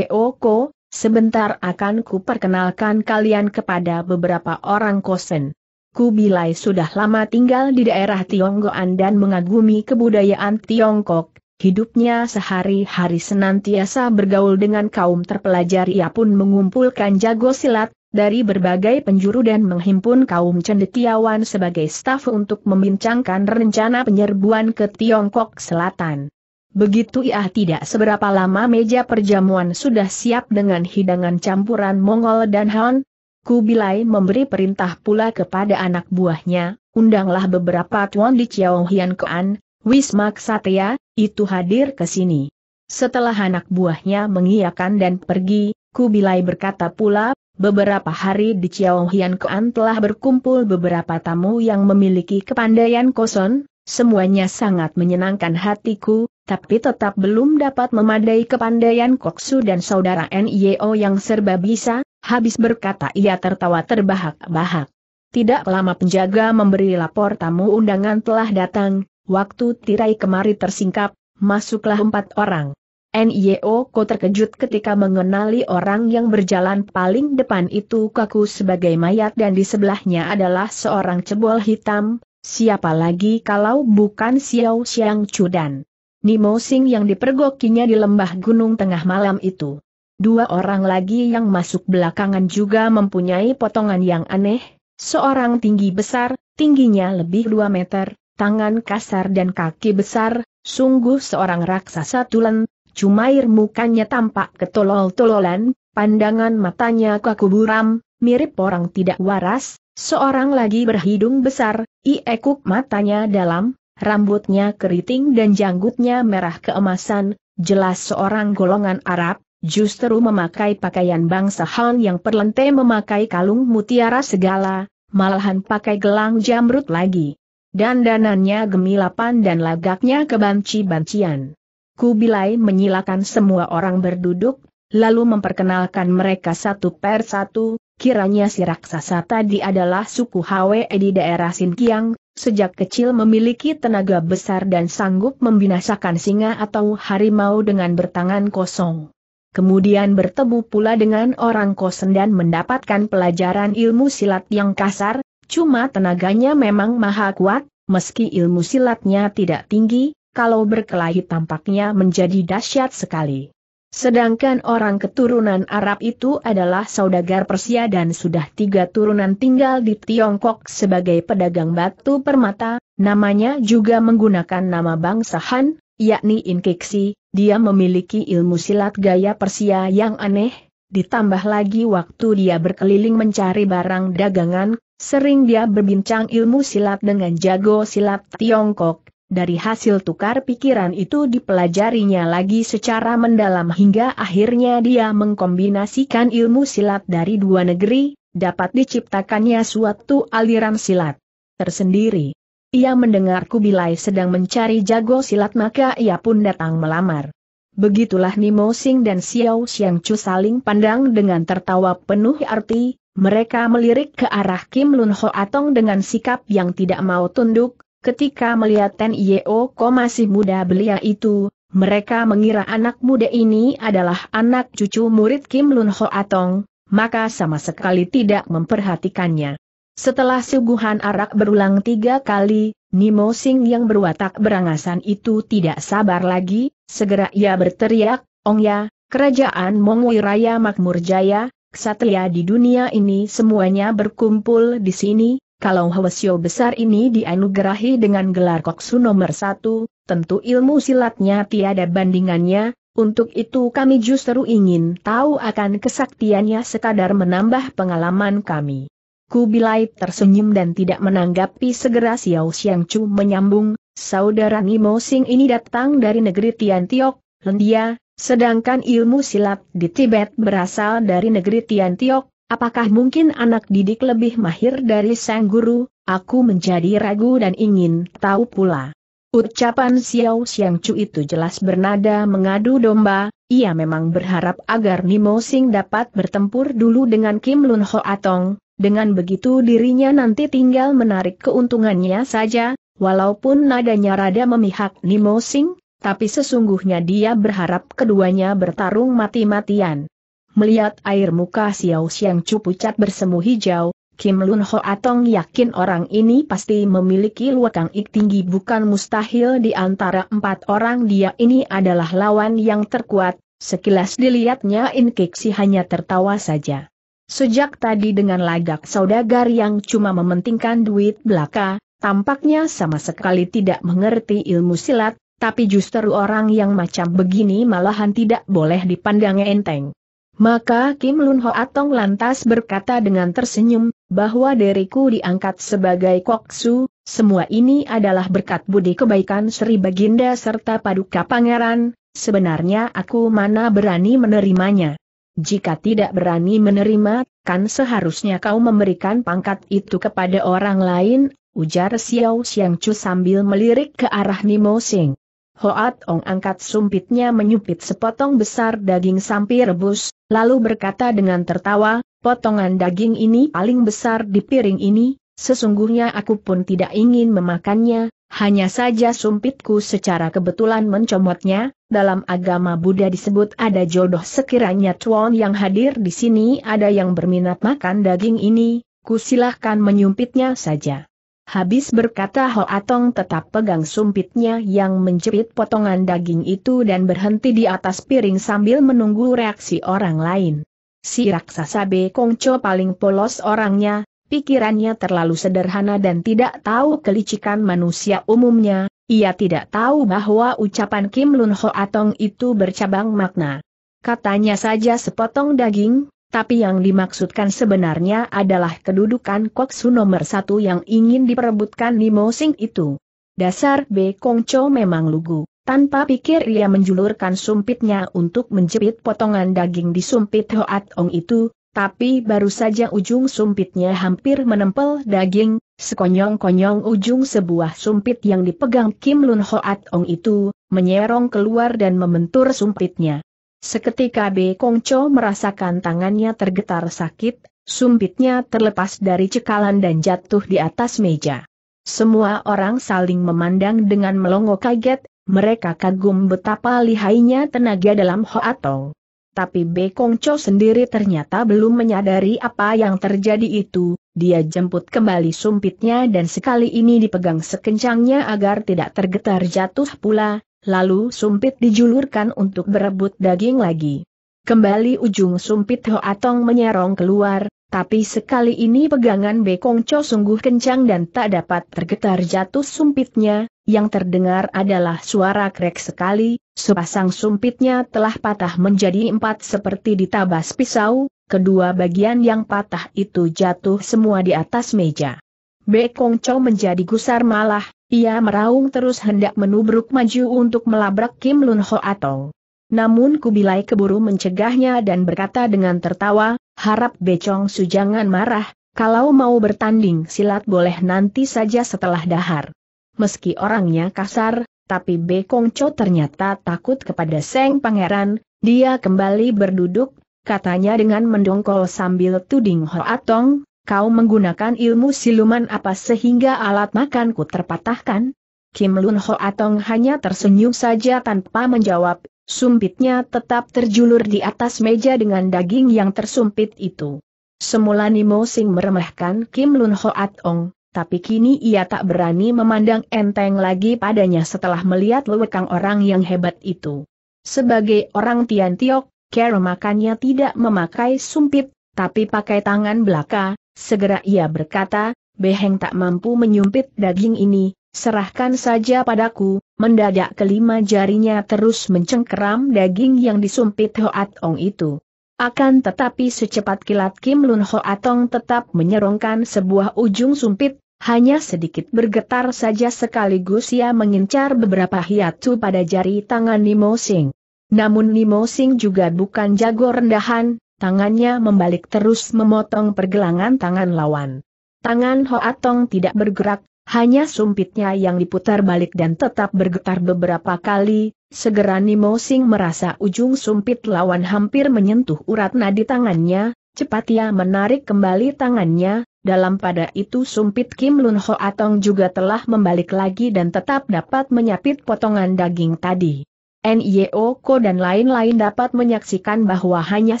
Ko, sebentar akan kuperkenalkan kalian kepada beberapa orang kosen. Kubilai sudah lama tinggal di daerah Tionggoan dan mengagumi kebudayaan Tiongkok, Hidupnya sehari-hari senantiasa bergaul dengan kaum terpelajar ia pun mengumpulkan jago silat, dari berbagai penjuru dan menghimpun kaum cendekiawan sebagai staf untuk membincangkan rencana penyerbuan ke Tiongkok Selatan. Begitu ia tidak seberapa lama meja perjamuan sudah siap dengan hidangan campuran Mongol dan Han, Kubilai memberi perintah pula kepada anak buahnya, undanglah beberapa tuan di Chiao Hian Koan, Wismak Satya, itu hadir ke sini. Setelah anak buahnya mengiyakan dan pergi, Kubilai berkata pula, beberapa hari di Chiao Hian telah berkumpul beberapa tamu yang memiliki kepandaian kosong. semuanya sangat menyenangkan hatiku, tapi tetap belum dapat memadai kepandaian Koksu dan saudara NIO yang serba bisa, habis berkata ia tertawa terbahak-bahak. Tidak lama penjaga memberi lapor tamu undangan telah datang, Waktu tirai kemari tersingkap, masuklah empat orang. NIO Ko terkejut ketika mengenali orang yang berjalan paling depan itu kaku sebagai mayat dan di sebelahnya adalah seorang cebol hitam, siapa lagi kalau bukan Xiao Xiang Chudan. Nimo Sing yang dipergokinya di lembah gunung tengah malam itu. Dua orang lagi yang masuk belakangan juga mempunyai potongan yang aneh, seorang tinggi besar, tingginya lebih 2 meter, tangan kasar dan kaki besar, sungguh seorang raksasa tulen, Cumair mukanya tampak ketolol-tololan, pandangan matanya kaku buram, mirip orang tidak waras, seorang lagi berhidung besar, iekuk matanya dalam, rambutnya keriting dan janggutnya merah keemasan, jelas seorang golongan Arab, justru memakai pakaian bangsa Han yang perlente memakai kalung mutiara segala, malahan pakai gelang jamrut lagi. Dan dandanannya gemilapan dan lagaknya kebanci-bancian. Kubilai menyilakan semua orang berduduk, lalu memperkenalkan mereka satu per satu, kiranya si raksasa tadi adalah suku Hwe di daerah Sinkiang, sejak kecil memiliki tenaga besar dan sanggup membinasakan singa atau harimau dengan bertangan kosong. Kemudian bertemu pula dengan orang kosen dan mendapatkan pelajaran ilmu silat yang kasar, Cuma tenaganya memang maha kuat, meski ilmu silatnya tidak tinggi, kalau berkelahi tampaknya menjadi dahsyat sekali. Sedangkan orang keturunan Arab itu adalah saudagar Persia dan sudah tiga turunan tinggal di Tiongkok sebagai pedagang batu permata, namanya juga menggunakan nama bangsa Han, yakni Inkiksi, dia memiliki ilmu silat gaya Persia yang aneh, ditambah lagi waktu dia berkeliling mencari barang dagangan, Sering dia berbincang ilmu silat dengan jago silat Tiongkok, dari hasil tukar pikiran itu dipelajarinya lagi secara mendalam hingga akhirnya dia mengkombinasikan ilmu silat dari dua negeri, dapat diciptakannya suatu aliran silat tersendiri. Ia mendengar Kubilai sedang mencari jago silat maka ia pun datang melamar. Begitulah Nimo Sing dan Xiao Xiang Chu saling pandang dengan tertawa penuh arti, mereka melirik ke arah Kim Lun Ho Atong dengan sikap yang tidak mau tunduk, ketika melihat Ten Yeo Ko masih muda belia itu, mereka mengira anak muda ini adalah anak cucu murid Kim Lun Ho Atong, maka sama sekali tidak memperhatikannya. Setelah suguhan arak berulang tiga kali, Nimo Sing yang berwatak berangasan itu tidak sabar lagi, segera ia berteriak, Ong ya, kerajaan Mongwiraya Makmur Jaya, ksatria di dunia ini semuanya berkumpul di sini, kalau Hwasyo besar ini dianugerahi dengan gelar koksu nomor satu, tentu ilmu silatnya tiada bandingannya, untuk itu kami justru ingin tahu akan kesaktiannya sekadar menambah pengalaman kami. Kubilai tersenyum dan tidak menanggapi segera Xiao Xiangchu menyambung, Saudara Nimo Sing ini datang dari negeri Tian Tiok, Lendia, Sedangkan ilmu silat di Tibet berasal dari negeri Tiok, apakah mungkin anak didik lebih mahir dari sang guru? Aku menjadi ragu dan ingin tahu pula. Ucapan Xiao Xiang Chu itu jelas bernada mengadu domba, ia memang berharap agar Nimo Sing dapat bertempur dulu dengan Kim Lun Ho Atong, dengan begitu dirinya nanti tinggal menarik keuntungannya saja, walaupun nadanya rada memihak Nimo Sing, tapi sesungguhnya dia berharap keduanya bertarung mati-matian. Melihat air muka Xiao Xiang Chu pucat bersemu hijau, Kim Lun Ho Atong yakin orang ini pasti memiliki luakang ik tinggi bukan mustahil di antara empat orang dia ini adalah lawan yang terkuat, sekilas dilihatnya In Kixi hanya tertawa saja. Sejak tadi dengan lagak saudagar yang cuma mementingkan duit belaka, tampaknya sama sekali tidak mengerti ilmu silat, tapi justru orang yang macam begini malahan tidak boleh dipandang enteng. Maka Kim Lun Ho Atong lantas berkata dengan tersenyum, bahwa diriku diangkat sebagai koksu, semua ini adalah berkat budi kebaikan Sri Baginda serta Paduka Pangeran, sebenarnya aku mana berani menerimanya. Jika tidak berani menerima, kan seharusnya kau memberikan pangkat itu kepada orang lain, ujar Xiao Xiang Chu sambil melirik ke arah Nimo Sing. Hoat Ong angkat sumpitnya menyupit sepotong besar daging sampai rebus, lalu berkata dengan tertawa, potongan daging ini paling besar di piring ini, sesungguhnya aku pun tidak ingin memakannya, hanya saja sumpitku secara kebetulan mencomotnya, dalam agama Buddha disebut ada jodoh sekiranya cuan yang hadir di sini ada yang berminat makan daging ini, kusilahkan menyumpitnya saja. Habis berkata Ho Atong tetap pegang sumpitnya yang menjepit potongan daging itu dan berhenti di atas piring sambil menunggu reaksi orang lain. Si raksasa B Kongco paling polos orangnya, pikirannya terlalu sederhana dan tidak tahu kelicikan manusia umumnya, ia tidak tahu bahwa ucapan Kim Lun Ho Atong itu bercabang makna. Katanya saja sepotong daging, tapi yang dimaksudkan sebenarnya adalah kedudukan Koksu nomor satu yang ingin diperebutkan Nimo Sing itu. Dasar B. Kong Cho memang lugu. Tanpa pikir ia menjulurkan sumpitnya untuk menjepit potongan daging di sumpit Hoat Ong itu, tapi baru saja ujung sumpitnya hampir menempel daging, sekonyong-konyong ujung sebuah sumpit yang dipegang Kim Lun Hoat Ong itu, menyerong keluar dan membentur sumpitnya. Seketika B. Kongco merasakan tangannya tergetar sakit, sumpitnya terlepas dari cekalan dan jatuh di atas meja. Semua orang saling memandang dengan melongo kaget, mereka kagum betapa lihainya tenaga dalam Hoatong. Tapi B. Kongco sendiri ternyata belum menyadari apa yang terjadi itu, dia jemput kembali sumpitnya dan sekali ini dipegang sekencangnya agar tidak tergetar jatuh pula, Lalu sumpit dijulurkan untuk berebut daging lagi. Kembali ujung sumpit Hoatong menyerong keluar, tapi sekali ini pegangan Bekong Cho sungguh kencang dan tak dapat tergetar jatuh sumpitnya, yang terdengar adalah suara krek sekali, sepasang sumpitnya telah patah menjadi empat seperti ditabas pisau, kedua bagian yang patah itu jatuh semua di atas meja. Bekong Cho menjadi gusar malah, ia meraung terus hendak menubruk maju untuk melabrak Kim Lun Ho Atong. Namun Kubilai keburu mencegahnya dan berkata dengan tertawa, harap Becong Su jangan marah, kalau mau bertanding silat boleh nanti saja setelah dahar. Meski orangnya kasar, tapi Bekong Cho ternyata takut kepada Seng Pangeran, dia kembali berduduk, katanya dengan mendongkol sambil tuding Ho Atong, Kau menggunakan ilmu siluman apa sehingga alat makanku terpatahkan? Kim Lun Ho Atong hanya tersenyum saja tanpa menjawab, sumpitnya tetap terjulur di atas meja dengan daging yang tersumpit itu. Semula Nimo Sing meremehkan Kim Lun Ho Atong, tapi kini ia tak berani memandang enteng lagi padanya setelah melihat lewekang orang yang hebat itu. Sebagai orang Tian Tiok, Kero makannya tidak memakai sumpit, tapi pakai tangan belaka, Segera ia berkata, Beheng tak mampu menyumpit daging ini, serahkan saja padaku, mendadak kelima jarinya terus mencengkeram daging yang disumpit Hoat Ong itu. Akan tetapi secepat kilat Kim Lun Hoat Ong tetap menyerongkan sebuah ujung sumpit, hanya sedikit bergetar saja sekaligus ia mengincar beberapa hiatu pada jari tangan Nimo Sing. Namun Nimo Sing juga bukan jago rendahan, tangannya membalik terus memotong pergelangan tangan lawan. Tangan Hoatong tidak bergerak, hanya sumpitnya yang diputar balik dan tetap bergetar beberapa kali, segera Nimo Sing merasa ujung sumpit lawan hampir menyentuh urat nadi tangannya, cepat ia menarik kembali tangannya, dalam pada itu sumpit Kim Lun Hoatong juga telah membalik lagi dan tetap dapat menyapit potongan daging tadi. E Ko dan lain-lain dapat menyaksikan bahwa hanya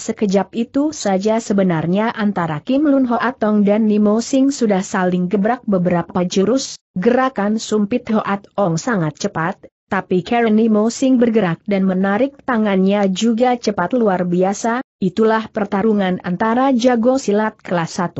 sekejap itu saja sebenarnya antara Kim Lun Ho Atong dan Nimo Sing sudah saling gebrak beberapa jurus, gerakan sumpit Ho Atong sangat cepat, tapi Karen Nimo Sing bergerak dan menarik tangannya juga cepat luar biasa, itulah pertarungan antara jago silat kelas 1.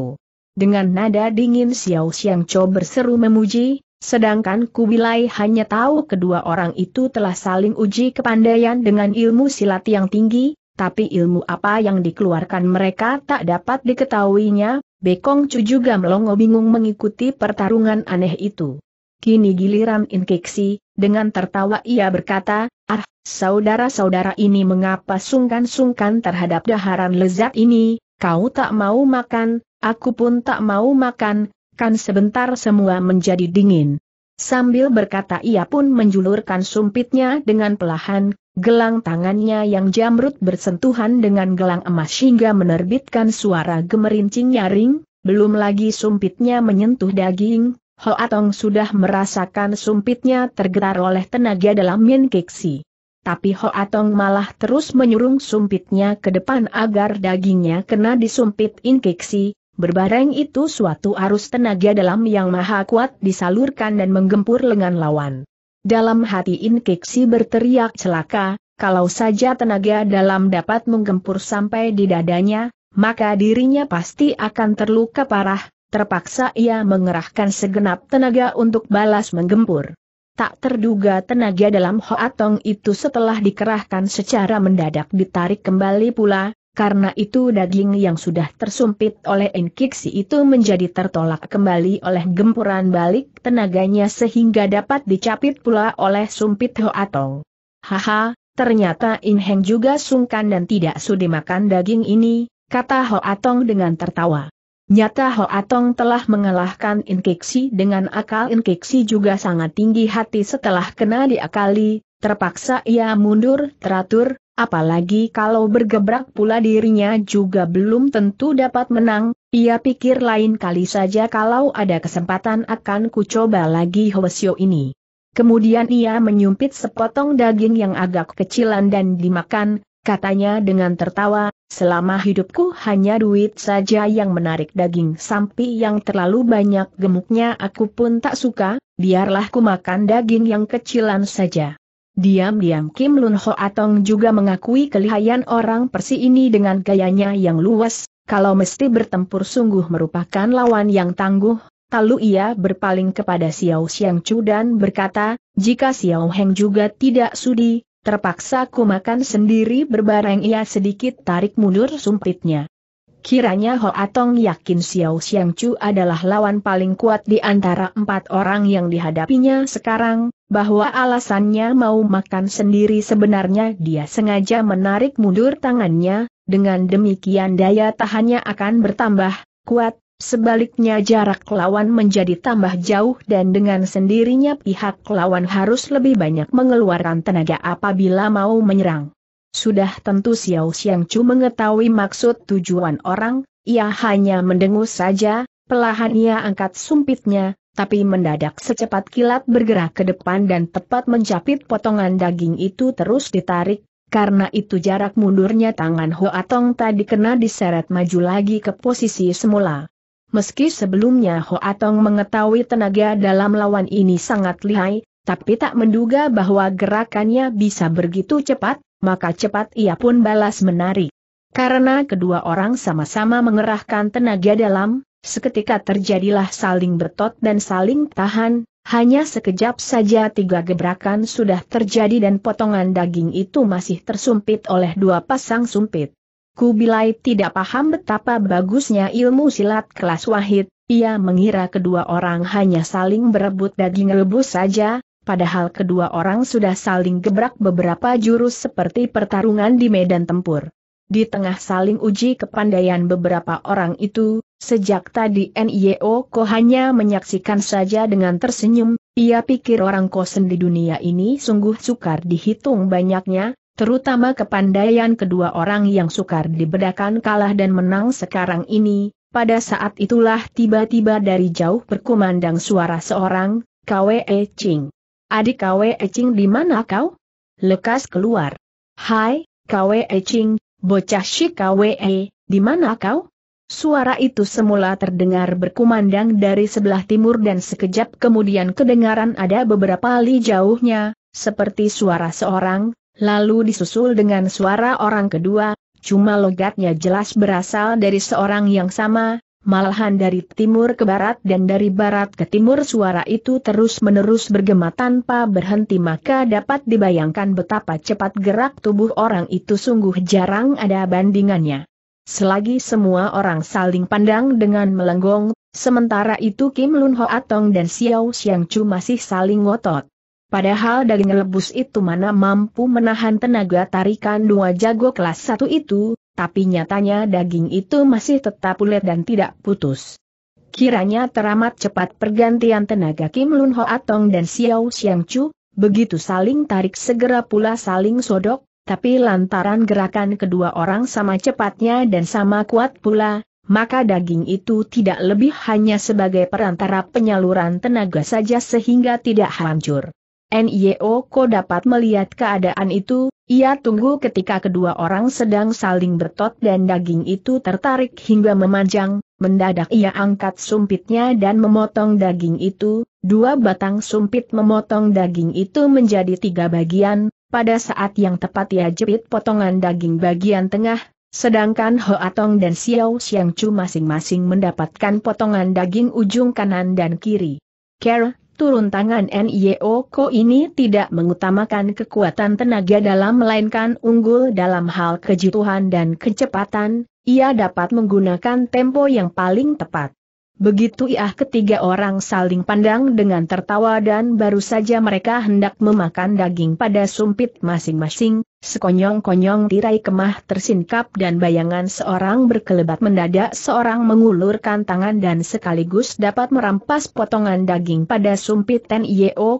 Dengan nada dingin Xiao Xiang Cho berseru memuji, Sedangkan Kubilai hanya tahu kedua orang itu telah saling uji kepandaian dengan ilmu silat yang tinggi, tapi ilmu apa yang dikeluarkan mereka tak dapat diketahuinya, Bekong Cu juga melongo bingung mengikuti pertarungan aneh itu. Kini giliran Inkeksi, dengan tertawa ia berkata, Ah, saudara-saudara ini mengapa sungkan-sungkan terhadap daharan lezat ini, kau tak mau makan, aku pun tak mau makan, Kan sebentar semua menjadi dingin. Sambil berkata ia pun menjulurkan sumpitnya dengan pelahan, gelang tangannya yang jamrut bersentuhan dengan gelang emas hingga menerbitkan suara gemerincing nyaring, belum lagi sumpitnya menyentuh daging, Ho Atong sudah merasakan sumpitnya tergetar oleh tenaga dalam Min Keksi. Tapi Atong malah terus menyurung sumpitnya ke depan agar dagingnya kena disumpit Inkiksi, Berbareng itu suatu arus tenaga dalam yang maha kuat disalurkan dan menggempur lengan lawan. Dalam hati Inkeksi berteriak celaka, kalau saja tenaga dalam dapat menggempur sampai di dadanya, maka dirinya pasti akan terluka parah, terpaksa ia mengerahkan segenap tenaga untuk balas menggempur. Tak terduga tenaga dalam Hoatong itu setelah dikerahkan secara mendadak ditarik kembali pula, karena itu daging yang sudah tersumpit oleh Enkiksi itu menjadi tertolak kembali oleh gempuran balik tenaganya sehingga dapat dicapit pula oleh sumpit Hoatong. Haha, ternyata In juga sungkan dan tidak sudi makan daging ini, kata Hoatong dengan tertawa. Nyata Hoatong telah mengalahkan Inkiksi dengan akal Inkiksi juga sangat tinggi hati setelah kena diakali, terpaksa ia mundur teratur, Apalagi kalau bergebrak pula dirinya juga belum tentu dapat menang, ia pikir lain kali saja kalau ada kesempatan akan kucoba lagi Hwasyo ini. Kemudian ia menyumpit sepotong daging yang agak kecilan dan dimakan, katanya dengan tertawa, selama hidupku hanya duit saja yang menarik daging sampi yang terlalu banyak gemuknya aku pun tak suka, biarlah ku makan daging yang kecilan saja. Diam-diam Kim Lun Ho Atong juga mengakui kelihayan orang Persi ini dengan gayanya yang luas, kalau mesti bertempur sungguh merupakan lawan yang tangguh, Lalu ia berpaling kepada Xiao Xiang Chu dan berkata, jika Xiao Heng juga tidak sudi, terpaksa ku makan sendiri berbareng ia sedikit tarik mundur sumpitnya. Kiranya Ho Atong yakin Xiao Xiang Chu adalah lawan paling kuat di antara empat orang yang dihadapinya sekarang, bahwa alasannya mau makan sendiri sebenarnya dia sengaja menarik mundur tangannya, dengan demikian daya tahannya akan bertambah kuat, sebaliknya jarak lawan menjadi tambah jauh dan dengan sendirinya pihak lawan harus lebih banyak mengeluarkan tenaga apabila mau menyerang. Sudah tentu Xiao Xiang Chu mengetahui maksud tujuan orang, ia hanya mendengus saja, pelahan ia angkat sumpitnya, tapi mendadak secepat kilat bergerak ke depan dan tepat mencapit potongan daging itu terus ditarik, karena itu jarak mundurnya tangan Atong tadi kena diseret maju lagi ke posisi semula. Meski sebelumnya Atong mengetahui tenaga dalam lawan ini sangat lihai, tapi tak menduga bahwa gerakannya bisa begitu cepat, maka cepat ia pun balas menari. Karena kedua orang sama-sama mengerahkan tenaga dalam, seketika terjadilah saling bertot dan saling tahan, hanya sekejap saja tiga gebrakan sudah terjadi dan potongan daging itu masih tersumpit oleh dua pasang sumpit. Kubilai tidak paham betapa bagusnya ilmu silat kelas wahid, ia mengira kedua orang hanya saling berebut daging rebus saja, padahal kedua orang sudah saling gebrak beberapa jurus seperti pertarungan di medan tempur. Di tengah saling uji kepandaian beberapa orang itu, sejak tadi NIO Ko hanya menyaksikan saja dengan tersenyum, ia pikir orang kosen di dunia ini sungguh sukar dihitung banyaknya, terutama kepandaian kedua orang yang sukar dibedakan kalah dan menang sekarang ini, pada saat itulah tiba-tiba dari jauh berkumandang suara seorang, KWE Ching. Adik Kwe Ecing di mana kau? Lekas keluar. Hai, Kwe Ecing, bocah si Kwe, di mana kau? Suara itu semula terdengar berkumandang dari sebelah timur dan sekejap kemudian kedengaran ada beberapa li jauhnya, seperti suara seorang, lalu disusul dengan suara orang kedua, cuma logatnya jelas berasal dari seorang yang sama, Malahan dari timur ke barat dan dari barat ke timur suara itu terus-menerus bergema tanpa berhenti maka dapat dibayangkan betapa cepat gerak tubuh orang itu sungguh jarang ada bandingannya. Selagi semua orang saling pandang dengan melenggong, sementara itu Kim Lun Ho Atong dan Xiao Xiang Chu masih saling ngotot. Padahal daging rebus itu mana mampu menahan tenaga tarikan dua jago kelas satu itu, tapi nyatanya daging itu masih tetap ulet dan tidak putus. Kiranya teramat cepat pergantian tenaga Kim Lun Ho Atong dan Xiao Xiang Chu, begitu saling tarik segera pula saling sodok, tapi lantaran gerakan kedua orang sama cepatnya dan sama kuat pula, maka daging itu tidak lebih hanya sebagai perantara penyaluran tenaga saja sehingga tidak hancur. Nio, e Ko dapat melihat keadaan itu, ia tunggu ketika kedua orang sedang saling bertot dan daging itu tertarik hingga memanjang, mendadak ia angkat sumpitnya dan memotong daging itu, dua batang sumpit memotong daging itu menjadi tiga bagian, pada saat yang tepat ia jepit potongan daging bagian tengah, Sedangkan Ho Atong dan Xiao Xiangchu masing-masing mendapatkan potongan daging ujung kanan dan kiri. Kera turun tangan NIO e Ko ini tidak mengutamakan kekuatan tenaga dalam melainkan unggul dalam hal kejutuhan dan kecepatan, ia dapat menggunakan tempo yang paling tepat. Begitu ia ketiga orang saling pandang dengan tertawa dan baru saja mereka hendak memakan daging pada sumpit masing-masing, sekonyong-konyong tirai kemah tersingkap dan bayangan seorang berkelebat mendadak seorang mengulurkan tangan dan sekaligus dapat merampas potongan daging pada sumpit Ten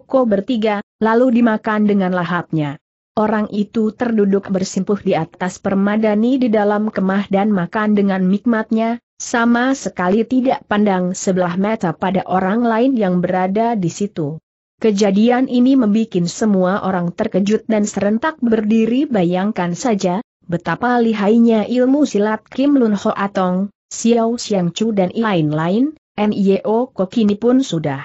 ko bertiga, lalu dimakan dengan lahapnya. Orang itu terduduk bersimpuh di atas permadani di dalam kemah dan makan dengan nikmatnya, sama sekali tidak pandang sebelah mata pada orang lain yang berada di situ. Kejadian ini membuat semua orang terkejut dan serentak berdiri bayangkan saja, betapa lihainya ilmu silat Kim Lun Ho Atong, Xiao Xiang Chu dan lain-lain, NIO Kokini ini pun sudah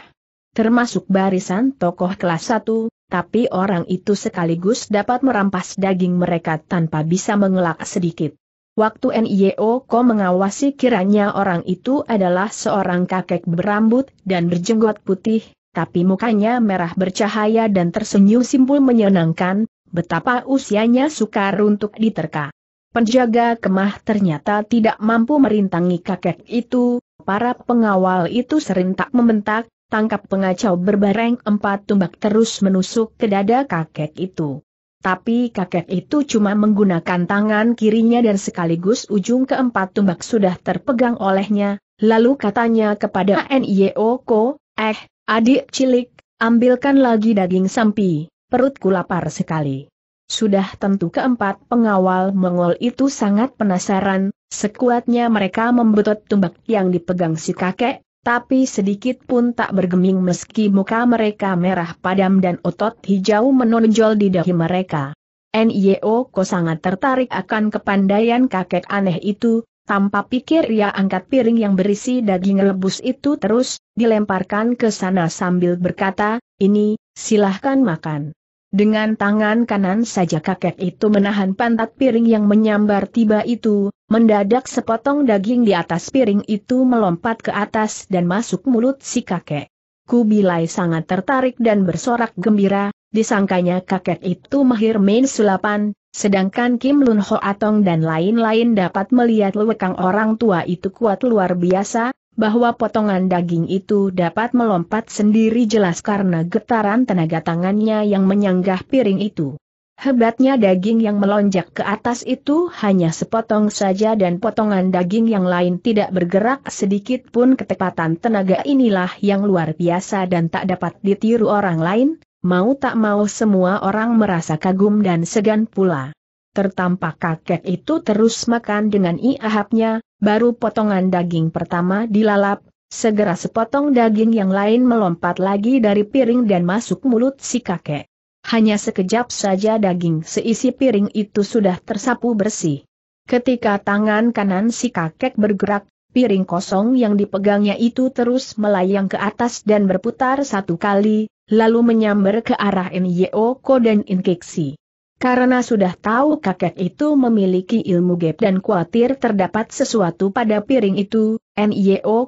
termasuk barisan tokoh kelas 1, tapi orang itu sekaligus dapat merampas daging mereka tanpa bisa mengelak sedikit. Waktu NIO Ko mengawasi kiranya orang itu adalah seorang kakek berambut dan berjenggot putih, tapi mukanya merah bercahaya dan tersenyum simpul menyenangkan, betapa usianya sukar untuk diterka. Penjaga kemah ternyata tidak mampu merintangi kakek itu, para pengawal itu serentak membentak, tangkap pengacau berbareng empat tumbak terus menusuk ke dada kakek itu. Tapi kakek itu cuma menggunakan tangan kirinya dan sekaligus ujung keempat tumbak sudah terpegang olehnya, lalu katanya kepada Nioko, eh, adik cilik, ambilkan lagi daging sampi, perutku lapar sekali. Sudah tentu keempat pengawal Mongol itu sangat penasaran, sekuatnya mereka membetot tumbak yang dipegang si kakek, tapi sedikit pun tak bergeming meski muka mereka merah padam dan otot hijau menonjol di dahi mereka. Nio Ko sangat tertarik akan kepandaian kakek aneh itu, tanpa pikir ia angkat piring yang berisi daging rebus itu terus, dilemparkan ke sana sambil berkata, ini, silahkan makan. Dengan tangan kanan saja kakek itu menahan pantat piring yang menyambar tiba itu, mendadak sepotong daging di atas piring itu melompat ke atas dan masuk mulut si kakek. Kubilai sangat tertarik dan bersorak gembira, disangkanya kakek itu mahir main sulapan, sedangkan Kim Lun Ho Atong dan lain-lain dapat melihat lewekang orang tua itu kuat luar biasa, bahwa potongan daging itu dapat melompat sendiri jelas karena getaran tenaga tangannya yang menyanggah piring itu. Hebatnya daging yang melonjak ke atas itu hanya sepotong saja dan potongan daging yang lain tidak bergerak sedikit pun ketepatan tenaga inilah yang luar biasa dan tak dapat ditiru orang lain, mau tak mau semua orang merasa kagum dan segan pula. Tertampak kakek itu terus makan dengan iahapnya, baru potongan daging pertama dilalap, segera sepotong daging yang lain melompat lagi dari piring dan masuk mulut si kakek. Hanya sekejap saja daging seisi piring itu sudah tersapu bersih. Ketika tangan kanan si kakek bergerak, piring kosong yang dipegangnya itu terus melayang ke atas dan berputar satu kali, lalu menyambar ke arah Nyo Ko dan Inkeksi. Karena sudah tahu kakek itu memiliki ilmu gap dan khawatir terdapat sesuatu pada piring itu,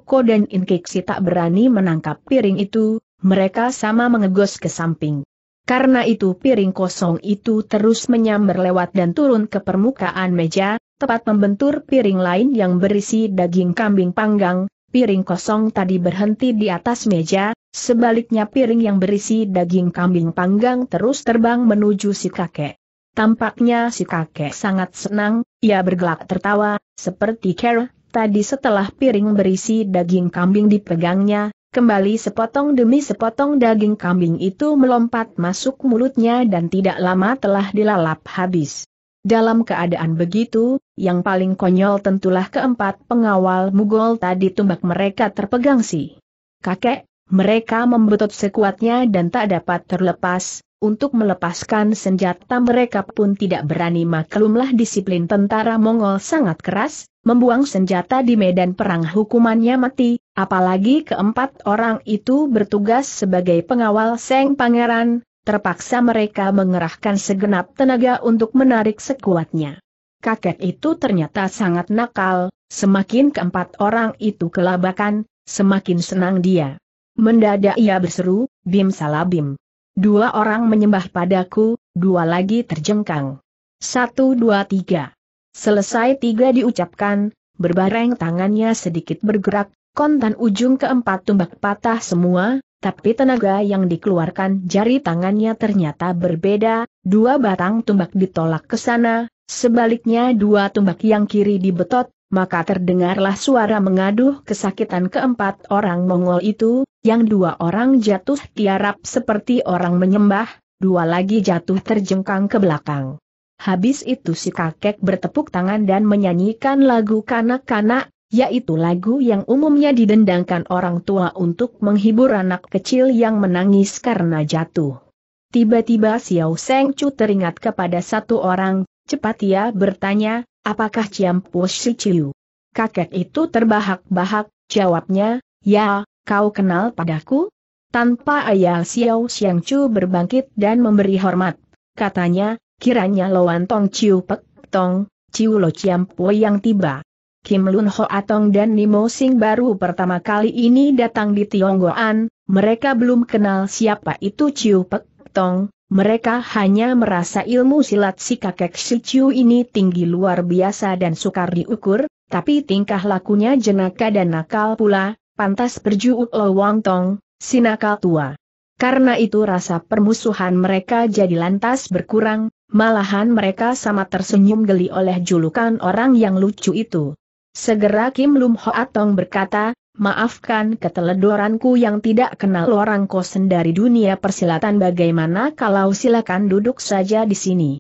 Ko dan Inkiksi tak berani menangkap piring itu, mereka sama mengegos ke samping. Karena itu piring kosong itu terus menyambar lewat dan turun ke permukaan meja, tepat membentur piring lain yang berisi daging kambing panggang, piring kosong tadi berhenti di atas meja, sebaliknya piring yang berisi daging kambing panggang terus terbang menuju si kakek. Tampaknya si kakek sangat senang, ia bergelak tertawa, seperti Kara, tadi setelah piring berisi daging kambing dipegangnya, kembali sepotong demi sepotong daging kambing itu melompat masuk mulutnya dan tidak lama telah dilalap habis. Dalam keadaan begitu, yang paling konyol tentulah keempat pengawal Mugol tadi tumbak mereka terpegang si kakek, mereka membetot sekuatnya dan tak dapat terlepas, untuk melepaskan senjata mereka pun tidak berani maklumlah disiplin tentara Mongol sangat keras, membuang senjata di medan perang hukumannya mati, apalagi keempat orang itu bertugas sebagai pengawal Seng Pangeran, terpaksa mereka mengerahkan segenap tenaga untuk menarik sekuatnya. Kakek itu ternyata sangat nakal, semakin keempat orang itu kelabakan, semakin senang dia. Mendadak ia berseru, Bim Salabim. Dua orang menyembah padaku, dua lagi terjengkang. Satu dua tiga. Selesai tiga diucapkan, berbareng tangannya sedikit bergerak, kontan ujung keempat tumbak patah semua, tapi tenaga yang dikeluarkan jari tangannya ternyata berbeda, dua batang tumbak ditolak ke sana, sebaliknya dua tumbak yang kiri dibetot, maka terdengarlah suara mengaduh kesakitan keempat orang Mongol itu, yang dua orang jatuh tiarap seperti orang menyembah, dua lagi jatuh terjengkang ke belakang. Habis itu si kakek bertepuk tangan dan menyanyikan lagu kanak-kanak, yaitu lagu yang umumnya didendangkan orang tua untuk menghibur anak kecil yang menangis karena jatuh. Tiba-tiba Xiao Seng Chu teringat kepada satu orang, cepat ia bertanya, apakah po Si chiu? Kakek itu terbahak-bahak, jawabnya, ya, kau kenal padaku? Tanpa ayah Xiao Xiang Chu berbangkit dan memberi hormat, katanya, kiranya Loan Tong chiu Pek Tong, chiu Lo po yang tiba. Kim Lun Ho Atong dan Nimo Sing baru pertama kali ini datang di Tionggoan, mereka belum kenal siapa itu Chiu Pek Tong, mereka hanya merasa ilmu silat si kakek si Chiu ini tinggi luar biasa dan sukar diukur, tapi tingkah lakunya jenaka dan nakal pula, pantas berjuuk Lo Wang Tong, si nakal tua. Karena itu rasa permusuhan mereka jadi lantas berkurang, malahan mereka sama tersenyum geli oleh julukan orang yang lucu itu. Segera Kim Lum Hoat Tong berkata, maafkan keteledoranku yang tidak kenal orang kosen dari dunia persilatan bagaimana kalau silakan duduk saja di sini.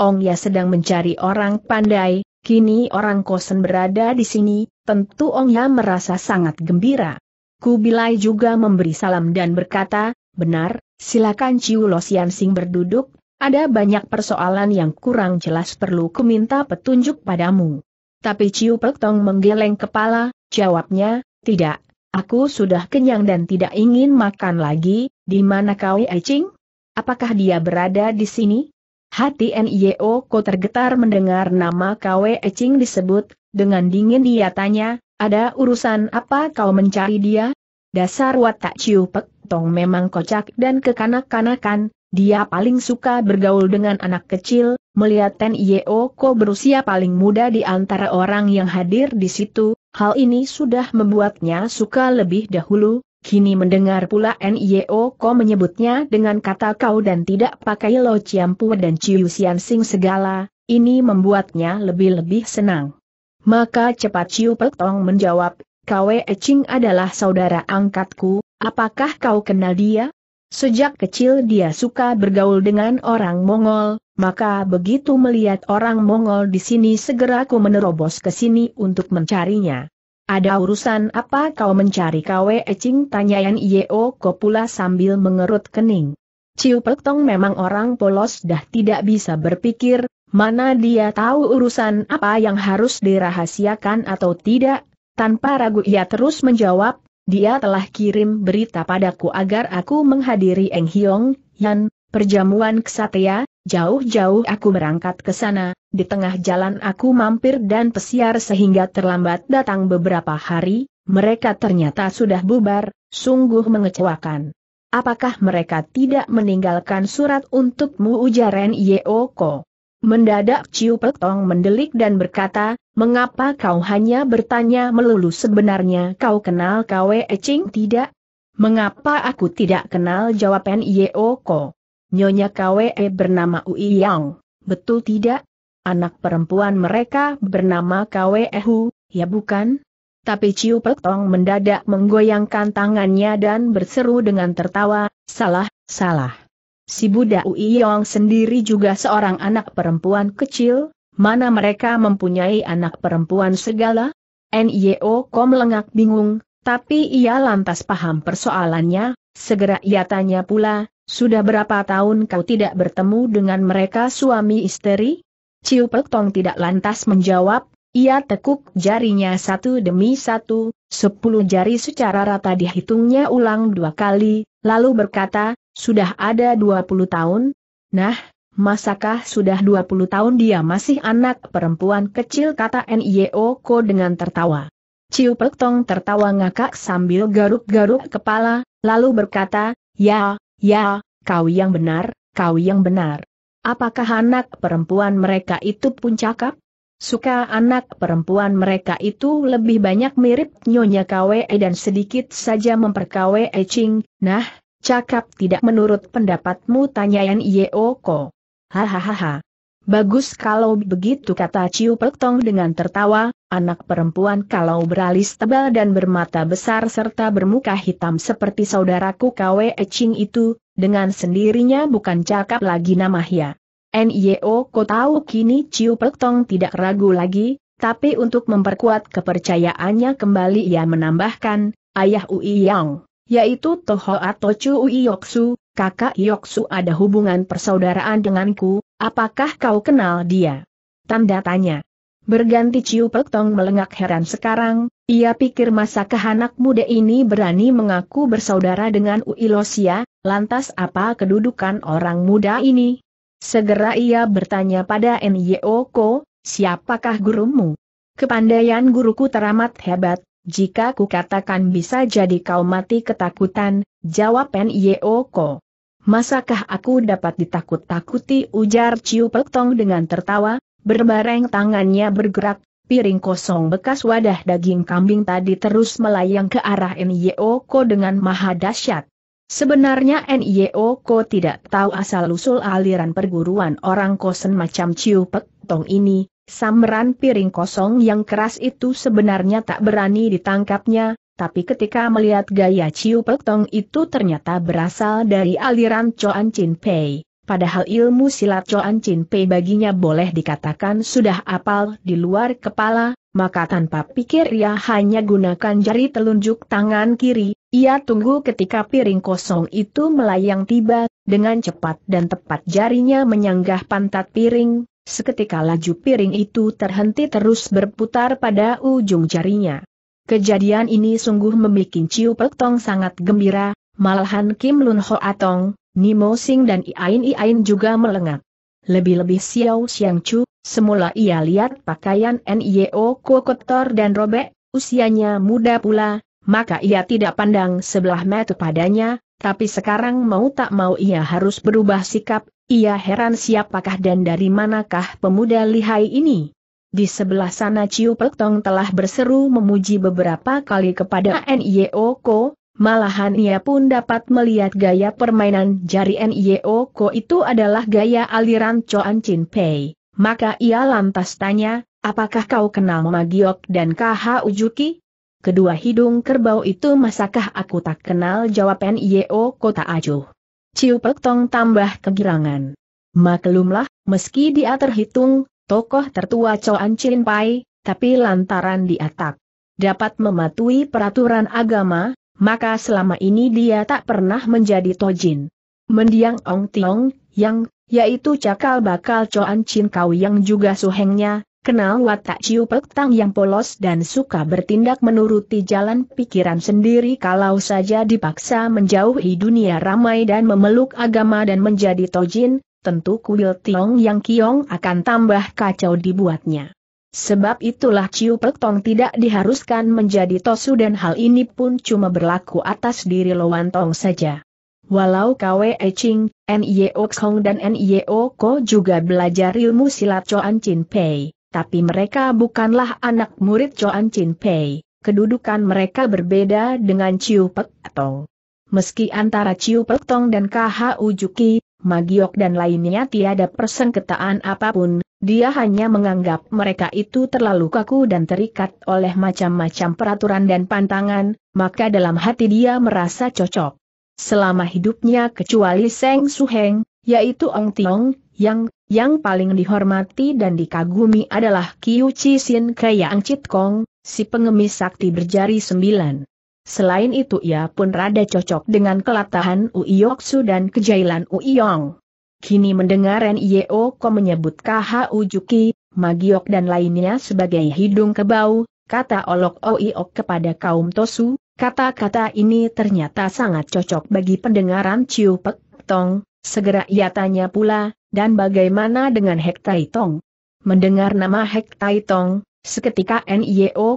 Ong Ya sedang mencari orang pandai, kini orang kosen berada di sini, tentu Ong Ya merasa sangat gembira. Kubilai juga memberi salam dan berkata, benar, silakan Ciu Losian Sing berduduk, ada banyak persoalan yang kurang jelas perlu kuminta petunjuk padamu. Tapi Ciu Pek Tong menggeleng kepala, jawabnya, tidak, aku sudah kenyang dan tidak ingin makan lagi, di mana kau Eching? Apakah dia berada di sini? Hati NIO Ko tergetar mendengar nama KW Eching disebut, dengan dingin dia tanya, ada urusan apa kau mencari dia? Dasar watak Ciu Pek Tong memang kocak dan kekanak-kanakan, dia paling suka bergaul dengan anak kecil, melihat Ten Yeoko berusia paling muda di antara orang yang hadir di situ, hal ini sudah membuatnya suka lebih dahulu, kini mendengar pula N Yeoko menyebutnya dengan kata kau dan tidak pakai Lo ciampu dan ciu Sian Sing segala, ini membuatnya lebih-lebih senang. Maka cepat ciu Pek menjawab, kau Eching adalah saudara angkatku, apakah kau kenal dia? Sejak kecil dia suka bergaul dengan orang Mongol, maka begitu melihat orang Mongol di sini segera ku menerobos ke sini untuk mencarinya. Ada urusan apa kau mencari Kwe Ecing? Yan Yeo Ko pula sambil mengerut kening. Ciu Peltong memang orang polos dah tidak bisa berpikir, mana dia tahu urusan apa yang harus dirahasiakan atau tidak. Tanpa ragu ia terus menjawab, dia telah kirim berita padaku agar aku menghadiri Eng Hyong, Yan, perjamuan kesatria, jauh-jauh aku berangkat ke sana, di tengah jalan aku mampir dan pesiar sehingga terlambat datang beberapa hari, mereka ternyata sudah bubar, sungguh mengecewakan. Apakah mereka tidak meninggalkan surat untukmu ujaran Yeoko? Mendadak Ciu Petong mendelik dan berkata, Mengapa kau hanya bertanya melulu sebenarnya kau kenal Kwe Eching tidak? Mengapa aku tidak kenal Jawab jawaban Ko. Nyonya Kwe bernama Ui Yang, betul tidak? Anak perempuan mereka bernama Kwe Hu, ya bukan? Tapi Ciu Petong mendadak menggoyangkan tangannya dan berseru dengan tertawa, salah, salah. Si Buddha Ui Yang sendiri juga seorang anak perempuan kecil, mana mereka mempunyai anak perempuan segala? NIO Kom lengak bingung, tapi ia lantas paham persoalannya, segera ia tanya pula, sudah berapa tahun kau tidak bertemu dengan mereka suami istri? Ciu Pek Tong tidak lantas menjawab, ia tekuk jarinya satu demi satu, sepuluh jari secara rata dihitungnya ulang dua kali, lalu berkata, sudah ada dua puluh tahun? Nah, Masakah sudah 20 tahun dia masih anak perempuan kecil kata Nio Ko dengan tertawa. Ciu Pek Tong tertawa ngakak sambil garuk-garuk kepala, lalu berkata, Ya, ya, kau yang benar, kau yang benar. Apakah anak perempuan mereka itu pun cakap? Suka anak perempuan mereka itu lebih banyak mirip Nyonya Kwe e dan sedikit saja memperkawe Eching, nah, cakap tidak menurut pendapatmu tanya Ko. Hahaha. Bagus kalau begitu kata Ciu Pek Tong dengan tertawa, anak perempuan kalau beralis tebal dan bermata besar serta bermuka hitam seperti saudaraku Kwe Ching itu, dengan sendirinya bukan cakap lagi nama Hia. NIO ko tahu kini Ciu Pek Tong tidak ragu lagi, tapi untuk memperkuat kepercayaannya kembali ia menambahkan, ayah Ui Yang, yaitu Toho atau Chu Ui Yoksu, kakak Yoksu ada hubungan persaudaraan denganku, apakah kau kenal dia? Tanda tanya. Berganti Ciu Pek Tong melengak heran sekarang, ia pikir masakah anak muda ini berani mengaku bersaudara dengan Uilosia, lantas apa kedudukan orang muda ini? Segera ia bertanya pada Nyeoko, siapakah gurumu? Kepandaian guruku teramat hebat, jika kukatakan bisa jadi kau mati ketakutan, jawab Nyeoko. Masakah aku dapat ditakut-takuti ujar Ciu Peltong dengan tertawa, berbareng tangannya bergerak, piring kosong bekas wadah daging kambing tadi terus melayang ke arah Nyeoko dengan maha dahsyat. Sebenarnya Nyeoko tidak tahu asal-usul aliran perguruan orang kosen macam Ciu Peltong ini, samran piring kosong yang keras itu sebenarnya tak berani ditangkapnya, tapi ketika melihat gaya Ciu Pek itu ternyata berasal dari aliran Choan Chin Pei, padahal ilmu silat Choan Chin Pei baginya boleh dikatakan sudah apal di luar kepala, maka tanpa pikir ia hanya gunakan jari telunjuk tangan kiri, ia tunggu ketika piring kosong itu melayang tiba, dengan cepat dan tepat jarinya menyanggah pantat piring, seketika laju piring itu terhenti terus berputar pada ujung jarinya. Kejadian ini sungguh membuat Ciu Pek Tong sangat gembira, malahan Kim Lun Ho Atong, Nimo Sing dan Iain Iain juga melengak. Lebih-lebih Xiao Xiang Chu, semula ia lihat pakaian NIO Ko kotor dan robek, usianya muda pula, maka ia tidak pandang sebelah mata padanya, tapi sekarang mau tak mau ia harus berubah sikap, ia heran siapakah dan dari manakah pemuda lihai ini. Di sebelah sana Ciu Pek Tong telah berseru memuji beberapa kali kepada Ko. malahan ia pun dapat melihat gaya permainan jari Ko itu adalah gaya aliran Choan Chin Pei. Maka ia lantas tanya, apakah kau kenal Magiok dan KH Ujuki? Kedua hidung kerbau itu masakah aku tak kenal jawab Nio Kota Acuh. Ciu Pek Tong tambah kegirangan. Maklumlah, meski dia terhitung tokoh tertua Choan Chin Pai, tapi lantaran diatak dapat mematuhi peraturan agama, maka selama ini dia tak pernah menjadi tojin. Mendiang Ong Tiong, yang, yaitu cakal bakal Choan Chin Kau yang juga suhengnya, kenal watak Ciu Pek Tang yang polos dan suka bertindak menuruti jalan pikiran sendiri kalau saja dipaksa menjauhi dunia ramai dan memeluk agama dan menjadi tojin, tentu kuil Tiong Yang Kiong akan tambah kacau dibuatnya. Sebab itulah Ciu Pek Tong tidak diharuskan menjadi tosu dan hal ini pun cuma berlaku atas diri Loan Tong saja. Walau Kwe Eching, N.Y.O. Kong dan N.Y.O. Ko juga belajar ilmu silat Choan Chin Pei, tapi mereka bukanlah anak murid Choan Chin Pei, kedudukan mereka berbeda dengan Ciu Pek Tong. Meski antara Ciu Pek Tong dan K.H. Ujuki, Magiok dan lainnya tiada persengketaan apapun, dia hanya menganggap mereka itu terlalu kaku dan terikat oleh macam-macam peraturan dan pantangan, maka dalam hati dia merasa cocok. Selama hidupnya kecuali Seng Suheng, yaitu Ong Tiong, yang, yang paling dihormati dan dikagumi adalah Kiu Chi Sin Kaya Ang Chit Kong, si pengemis sakti berjari sembilan. Selain itu ia pun rada cocok dengan kelatahan Uiyoksu dan kejailan Uiyong. Kini mendengar ko menyebut KH Ujuki, Magiok dan lainnya sebagai hidung kebau, kata Olok Oiok kepada kaum Tosu, kata-kata ini ternyata sangat cocok bagi pendengaran Chiu Pek Tong, segera ia tanya pula, dan bagaimana dengan Hek Tai Tong? Mendengar nama Hek Tai Tong, seketika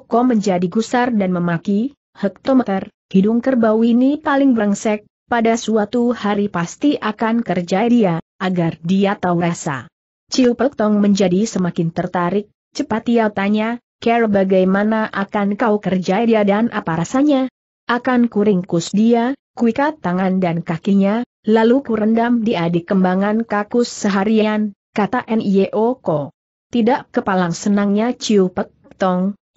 ko menjadi gusar dan memaki, hektometer, hidung kerbau ini paling brengsek, pada suatu hari pasti akan kerja dia, agar dia tahu rasa. Ciu Pek menjadi semakin tertarik, cepat ia tanya, Care bagaimana akan kau kerja dia dan apa rasanya? Akan kuringkus dia, kuikat tangan dan kakinya, lalu kurendam dia di kembangan kakus seharian, kata N.Y.O. Ko. Tidak kepalang senangnya Ciu Pek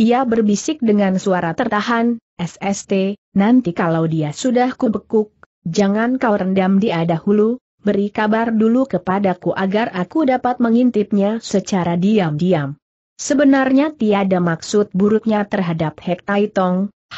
ia berbisik dengan suara tertahan, SST, nanti kalau dia sudah kubekuk, jangan kau rendam dia dahulu, beri kabar dulu kepadaku agar aku dapat mengintipnya secara diam-diam. Sebenarnya tiada maksud buruknya terhadap Hek Tai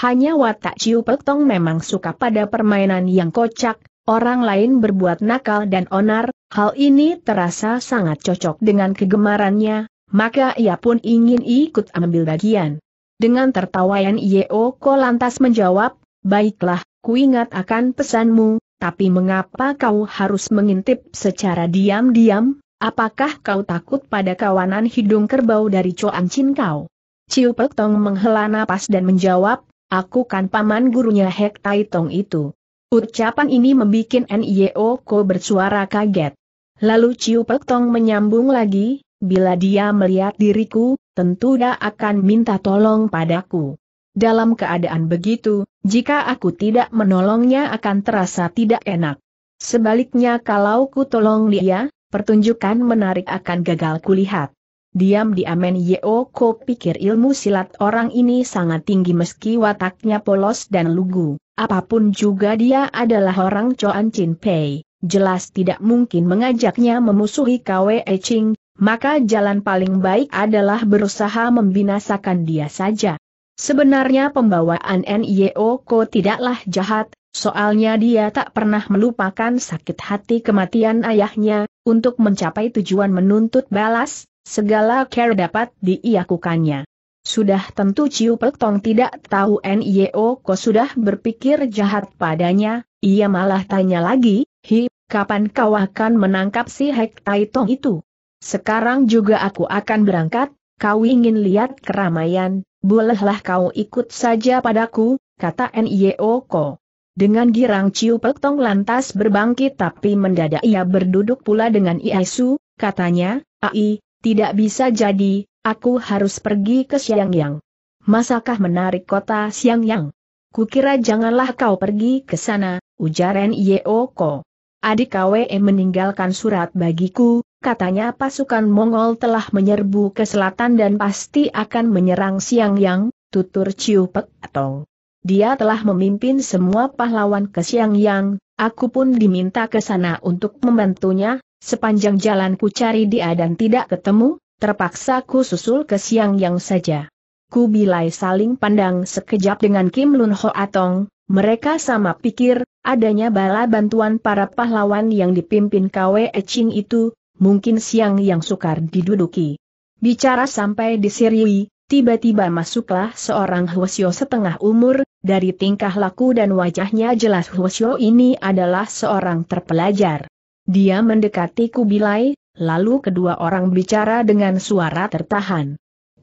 hanya watak Ciu Pek memang suka pada permainan yang kocak, orang lain berbuat nakal dan onar, hal ini terasa sangat cocok dengan kegemarannya, maka ia pun ingin ikut ambil bagian. Dengan tertawa Yeo Ko lantas menjawab, baiklah, kuingat akan pesanmu, tapi mengapa kau harus mengintip secara diam-diam? Apakah kau takut pada kawanan hidung kerbau dari Coan Chin kau? Ciu Pek Tong menghela napas dan menjawab, aku kan paman gurunya Hek Tai Tong itu. Ucapan ini membuat Nio Ko bersuara kaget. Lalu Ciu Pek Tong menyambung lagi, bila dia melihat diriku, tentu dia akan minta tolong padaku. Dalam keadaan begitu, jika aku tidak menolongnya akan terasa tidak enak. Sebaliknya kalau ku tolong dia, pertunjukan menarik akan gagal kulihat. diam di amen Yeo Ko pikir ilmu silat orang ini sangat tinggi meski wataknya polos dan lugu. Apapun juga dia adalah orang coan Chin Pei. Jelas tidak mungkin mengajaknya memusuhi Kwe E Ching, maka jalan paling baik adalah berusaha membinasakan dia saja. Sebenarnya pembawaan NIO Ko tidaklah jahat, soalnya dia tak pernah melupakan sakit hati kematian ayahnya, untuk mencapai tujuan menuntut balas, segala care dapat diiakukannya. Sudah tentu Ciu Peltong tidak tahu NIO Ko sudah berpikir jahat padanya, ia malah tanya lagi, Hi, kapan kau akan menangkap si Hek Tai Tong itu? Sekarang juga aku akan berangkat, kau ingin lihat keramaian, bolehlah kau ikut saja padaku, kata N.I.O.Ko. Dengan girang Ciu Pek lantas berbangkit tapi mendadak ia berduduk pula dengan Iesu. katanya, Ai, tidak bisa jadi, aku harus pergi ke Xiangyang. Masakah menarik kota Xiangyang? Kukira janganlah kau pergi ke sana, ujar N.I.O.Ko. Adik KWE meninggalkan surat bagiku, katanya pasukan Mongol telah menyerbu ke selatan dan pasti akan menyerang Siang Yang, tutur Chiu Pek Atong. Dia telah memimpin semua pahlawan ke Siang Yang, aku pun diminta ke sana untuk membantunya, sepanjang jalan ku cari dia dan tidak ketemu, terpaksa ku susul ke Siang Yang saja. Ku bilai saling pandang sekejap dengan Kim Lun Ho Atong, mereka sama pikir, adanya bala bantuan para pahlawan yang dipimpin Kwe Ching itu, mungkin siang yang sukar diduduki. Bicara sampai di Sirui, tiba-tiba masuklah seorang Hwasyo setengah umur, dari tingkah laku dan wajahnya jelas Hwasyo ini adalah seorang terpelajar. Dia mendekati Kubilai, lalu kedua orang bicara dengan suara tertahan.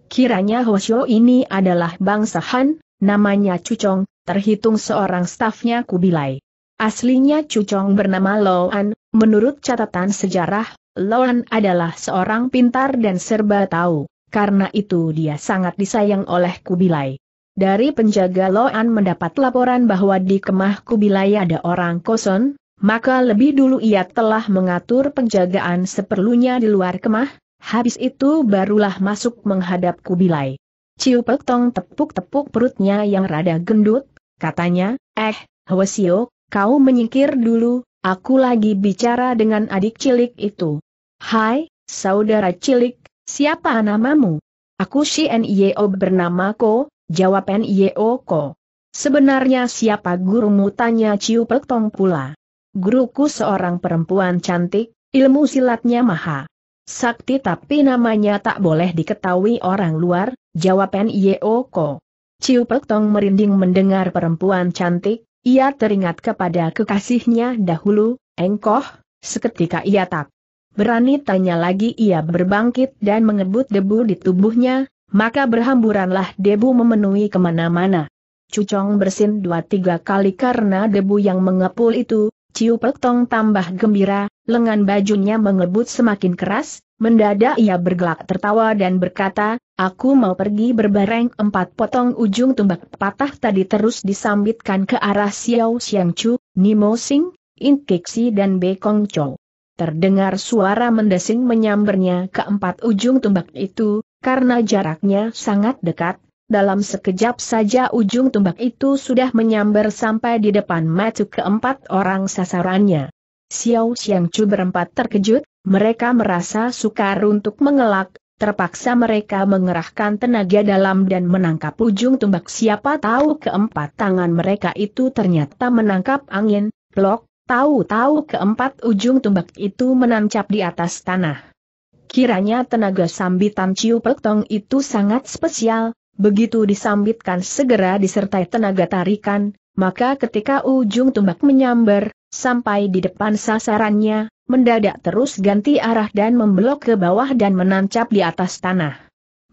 Kiranya Hwasyo ini adalah bangsa Han, namanya Cucong, terhitung seorang stafnya Kubilai. Aslinya Cucong bernama Loan, menurut catatan sejarah, Loan adalah seorang pintar dan serba tahu, karena itu dia sangat disayang oleh Kubilai. Dari penjaga Loan mendapat laporan bahwa di kemah Kubilai ada orang kosong, maka lebih dulu ia telah mengatur penjagaan seperlunya di luar kemah, habis itu barulah masuk menghadap Kubilai. Ciu Pek Tong tepuk-tepuk perutnya yang rada gendut, katanya, eh, Hwasio, kau menyingkir dulu, Aku lagi bicara dengan adik cilik itu. Hai, saudara cilik, siapa namamu? Aku si N.I.O. bernama Ko, jawab N.I.O. Ko. Sebenarnya siapa gurumu tanya Ciu Petong pula. Guruku seorang perempuan cantik, ilmu silatnya maha. Sakti tapi namanya tak boleh diketahui orang luar, jawab N.I.O. Ko. Ciu Petong merinding mendengar perempuan cantik, ia teringat kepada kekasihnya dahulu, engkoh, seketika ia tak berani tanya lagi ia berbangkit dan mengebut debu di tubuhnya, maka berhamburanlah debu memenuhi kemana-mana. Cucong bersin dua tiga kali karena debu yang mengepul itu, Ciu Peltong tambah gembira, lengan bajunya mengebut semakin keras, Mendadak ia bergelak tertawa dan berkata, aku mau pergi berbareng empat potong ujung tumbak patah tadi terus disambitkan ke arah Xiao Xiang Xiangchu, Nimo Sing, Inkiksi dan Kong Chou. Terdengar suara mendesing menyambernya empat ujung tumbak itu, karena jaraknya sangat dekat, dalam sekejap saja ujung tumbak itu sudah menyambar sampai di depan matuk keempat orang sasarannya. Xiao Xiang Chu berempat terkejut, mereka merasa sukar untuk mengelak, terpaksa mereka mengerahkan tenaga dalam dan menangkap ujung tombak siapa tahu keempat tangan mereka itu ternyata menangkap angin, blok, tahu-tahu keempat ujung tombak itu menancap di atas tanah. Kiranya tenaga sambitan Ciu tong itu sangat spesial, begitu disambitkan segera disertai tenaga tarikan, maka ketika ujung tombak menyambar, sampai di depan sasarannya, mendadak terus ganti arah dan membelok ke bawah dan menancap di atas tanah.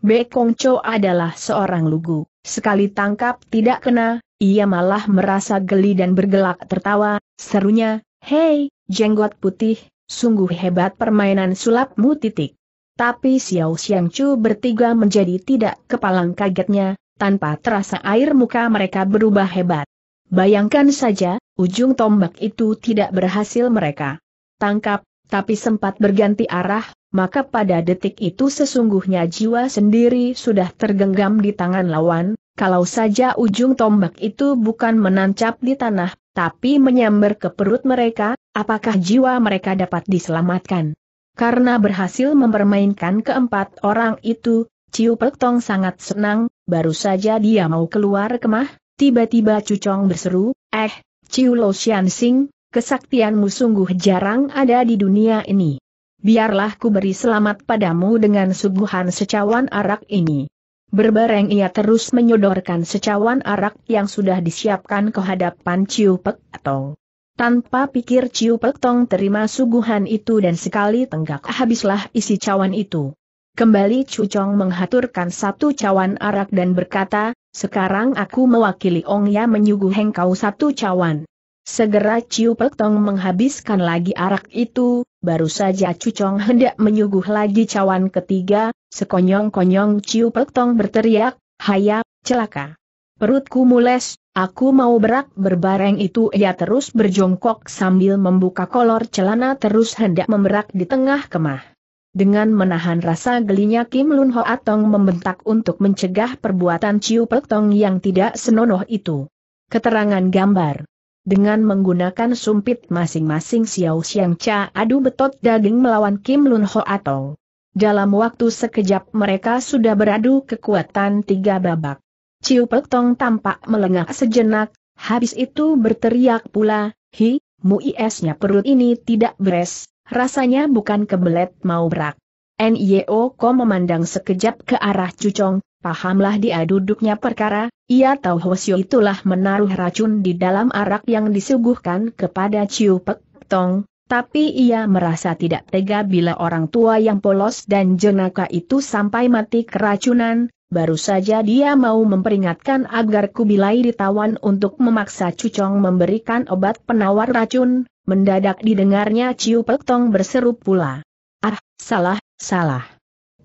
Bekong Cho adalah seorang lugu, sekali tangkap tidak kena, ia malah merasa geli dan bergelak tertawa, serunya, Hei, jenggot putih, sungguh hebat permainan sulapmu titik. Tapi Xiao Xiang Chu bertiga menjadi tidak kepalang kagetnya, tanpa terasa air muka mereka berubah hebat. Bayangkan saja, ujung tombak itu tidak berhasil mereka tangkap, tapi sempat berganti arah, maka pada detik itu sesungguhnya jiwa sendiri sudah tergenggam di tangan lawan, kalau saja ujung tombak itu bukan menancap di tanah, tapi menyambar ke perut mereka, apakah jiwa mereka dapat diselamatkan? Karena berhasil mempermainkan keempat orang itu, Ciu Tong sangat senang, baru saja dia mau keluar kemah, Tiba-tiba Cucong berseru, eh, Ciu Lo Xian Sing, kesaktianmu sungguh jarang ada di dunia ini. Biarlah ku beri selamat padamu dengan suguhan secawan arak ini. Berbareng ia terus menyodorkan secawan arak yang sudah disiapkan ke hadapan Ciu Pek Tong. Tanpa pikir Ciu Pek Tong terima suguhan itu dan sekali tenggak habislah isi cawan itu. Kembali Chu Chong menghaturkan satu cawan arak dan berkata, sekarang aku mewakili Ong Ya menyuguh hengkau satu cawan. Segera Ciu Pek Tong menghabiskan lagi arak itu, baru saja Chu Chong hendak menyuguh lagi cawan ketiga, sekonyong-konyong Ciu Pek Tong berteriak, Haya, celaka. Perutku mules, aku mau berak berbareng itu ia terus berjongkok sambil membuka kolor celana terus hendak memberak di tengah kemah. Dengan menahan rasa gelinya Kim Lun Ho Atong membentak untuk mencegah perbuatan Ciu Pek Tong yang tidak senonoh itu. Keterangan gambar. Dengan menggunakan sumpit masing-masing Xiao Xiang Cha adu betot daging melawan Kim Lun Ho Atong. Dalam waktu sekejap mereka sudah beradu kekuatan tiga babak. Ciu Pek Tong tampak melengah sejenak, habis itu berteriak pula, Hi, muisnya perut ini tidak beres, rasanya bukan kebelet mau berak. Nio Ko memandang sekejap ke arah Cucong, pahamlah dia duduknya perkara, ia tahu Hosyo itulah menaruh racun di dalam arak yang disuguhkan kepada Ciu Pek Tong, tapi ia merasa tidak tega bila orang tua yang polos dan jenaka itu sampai mati keracunan, baru saja dia mau memperingatkan agar Kubilai ditawan untuk memaksa Cucong memberikan obat penawar racun, mendadak didengarnya Ciu Pek Tong berseru pula. Ah, salah, salah.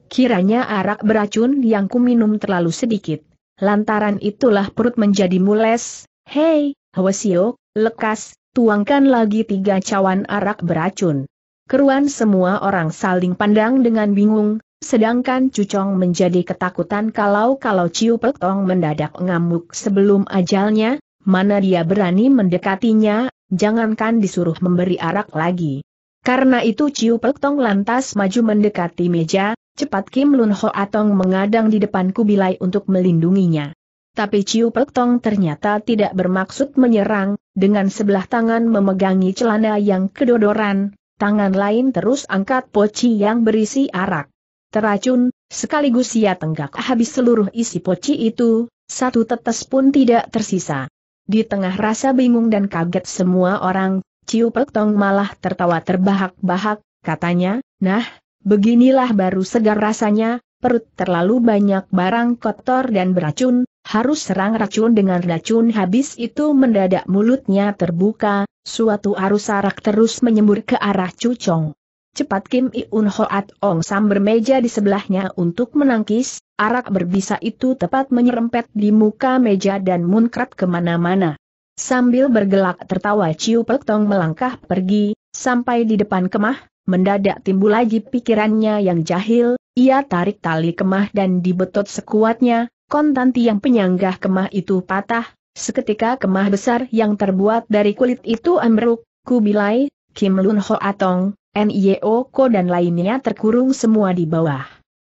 Kiranya arak beracun yang kuminum terlalu sedikit. Lantaran itulah perut menjadi mules. Hei, Hwasio, lekas, tuangkan lagi tiga cawan arak beracun. Keruan semua orang saling pandang dengan bingung, sedangkan Cucong menjadi ketakutan kalau-kalau Ciu Pek Tong mendadak ngamuk sebelum ajalnya, mana dia berani mendekatinya, jangankan disuruh memberi arak lagi. Karena itu Ciu Pek lantas maju mendekati meja, cepat Kim Lun Ho Atong mengadang di depan kubilai untuk melindunginya. Tapi Ciu Pek ternyata tidak bermaksud menyerang, dengan sebelah tangan memegangi celana yang kedodoran, tangan lain terus angkat poci yang berisi arak. Teracun, sekaligus ia tenggak habis seluruh isi poci itu, satu tetes pun tidak tersisa. Di tengah rasa bingung dan kaget semua orang, Ciu Pek Tong malah tertawa terbahak-bahak, katanya, nah, beginilah baru segar rasanya, perut terlalu banyak barang kotor dan beracun, harus serang racun dengan racun habis itu mendadak mulutnya terbuka, suatu arus arak terus menyembur ke arah cucong. Cepat Kim Iun Hoat Ong Sam bermeja di sebelahnya untuk menangkis, arak berbisa itu tepat menyerempet di muka meja dan munkrat kemana-mana. Sambil bergelak tertawa Ciu Pek Tong melangkah pergi, sampai di depan kemah, mendadak timbul lagi pikirannya yang jahil, ia tarik tali kemah dan dibetot sekuatnya, kontanti yang penyanggah kemah itu patah, seketika kemah besar yang terbuat dari kulit itu ambruk, kubilai, Kim Lun Ho Atong, E Ko dan lainnya terkurung semua di bawah.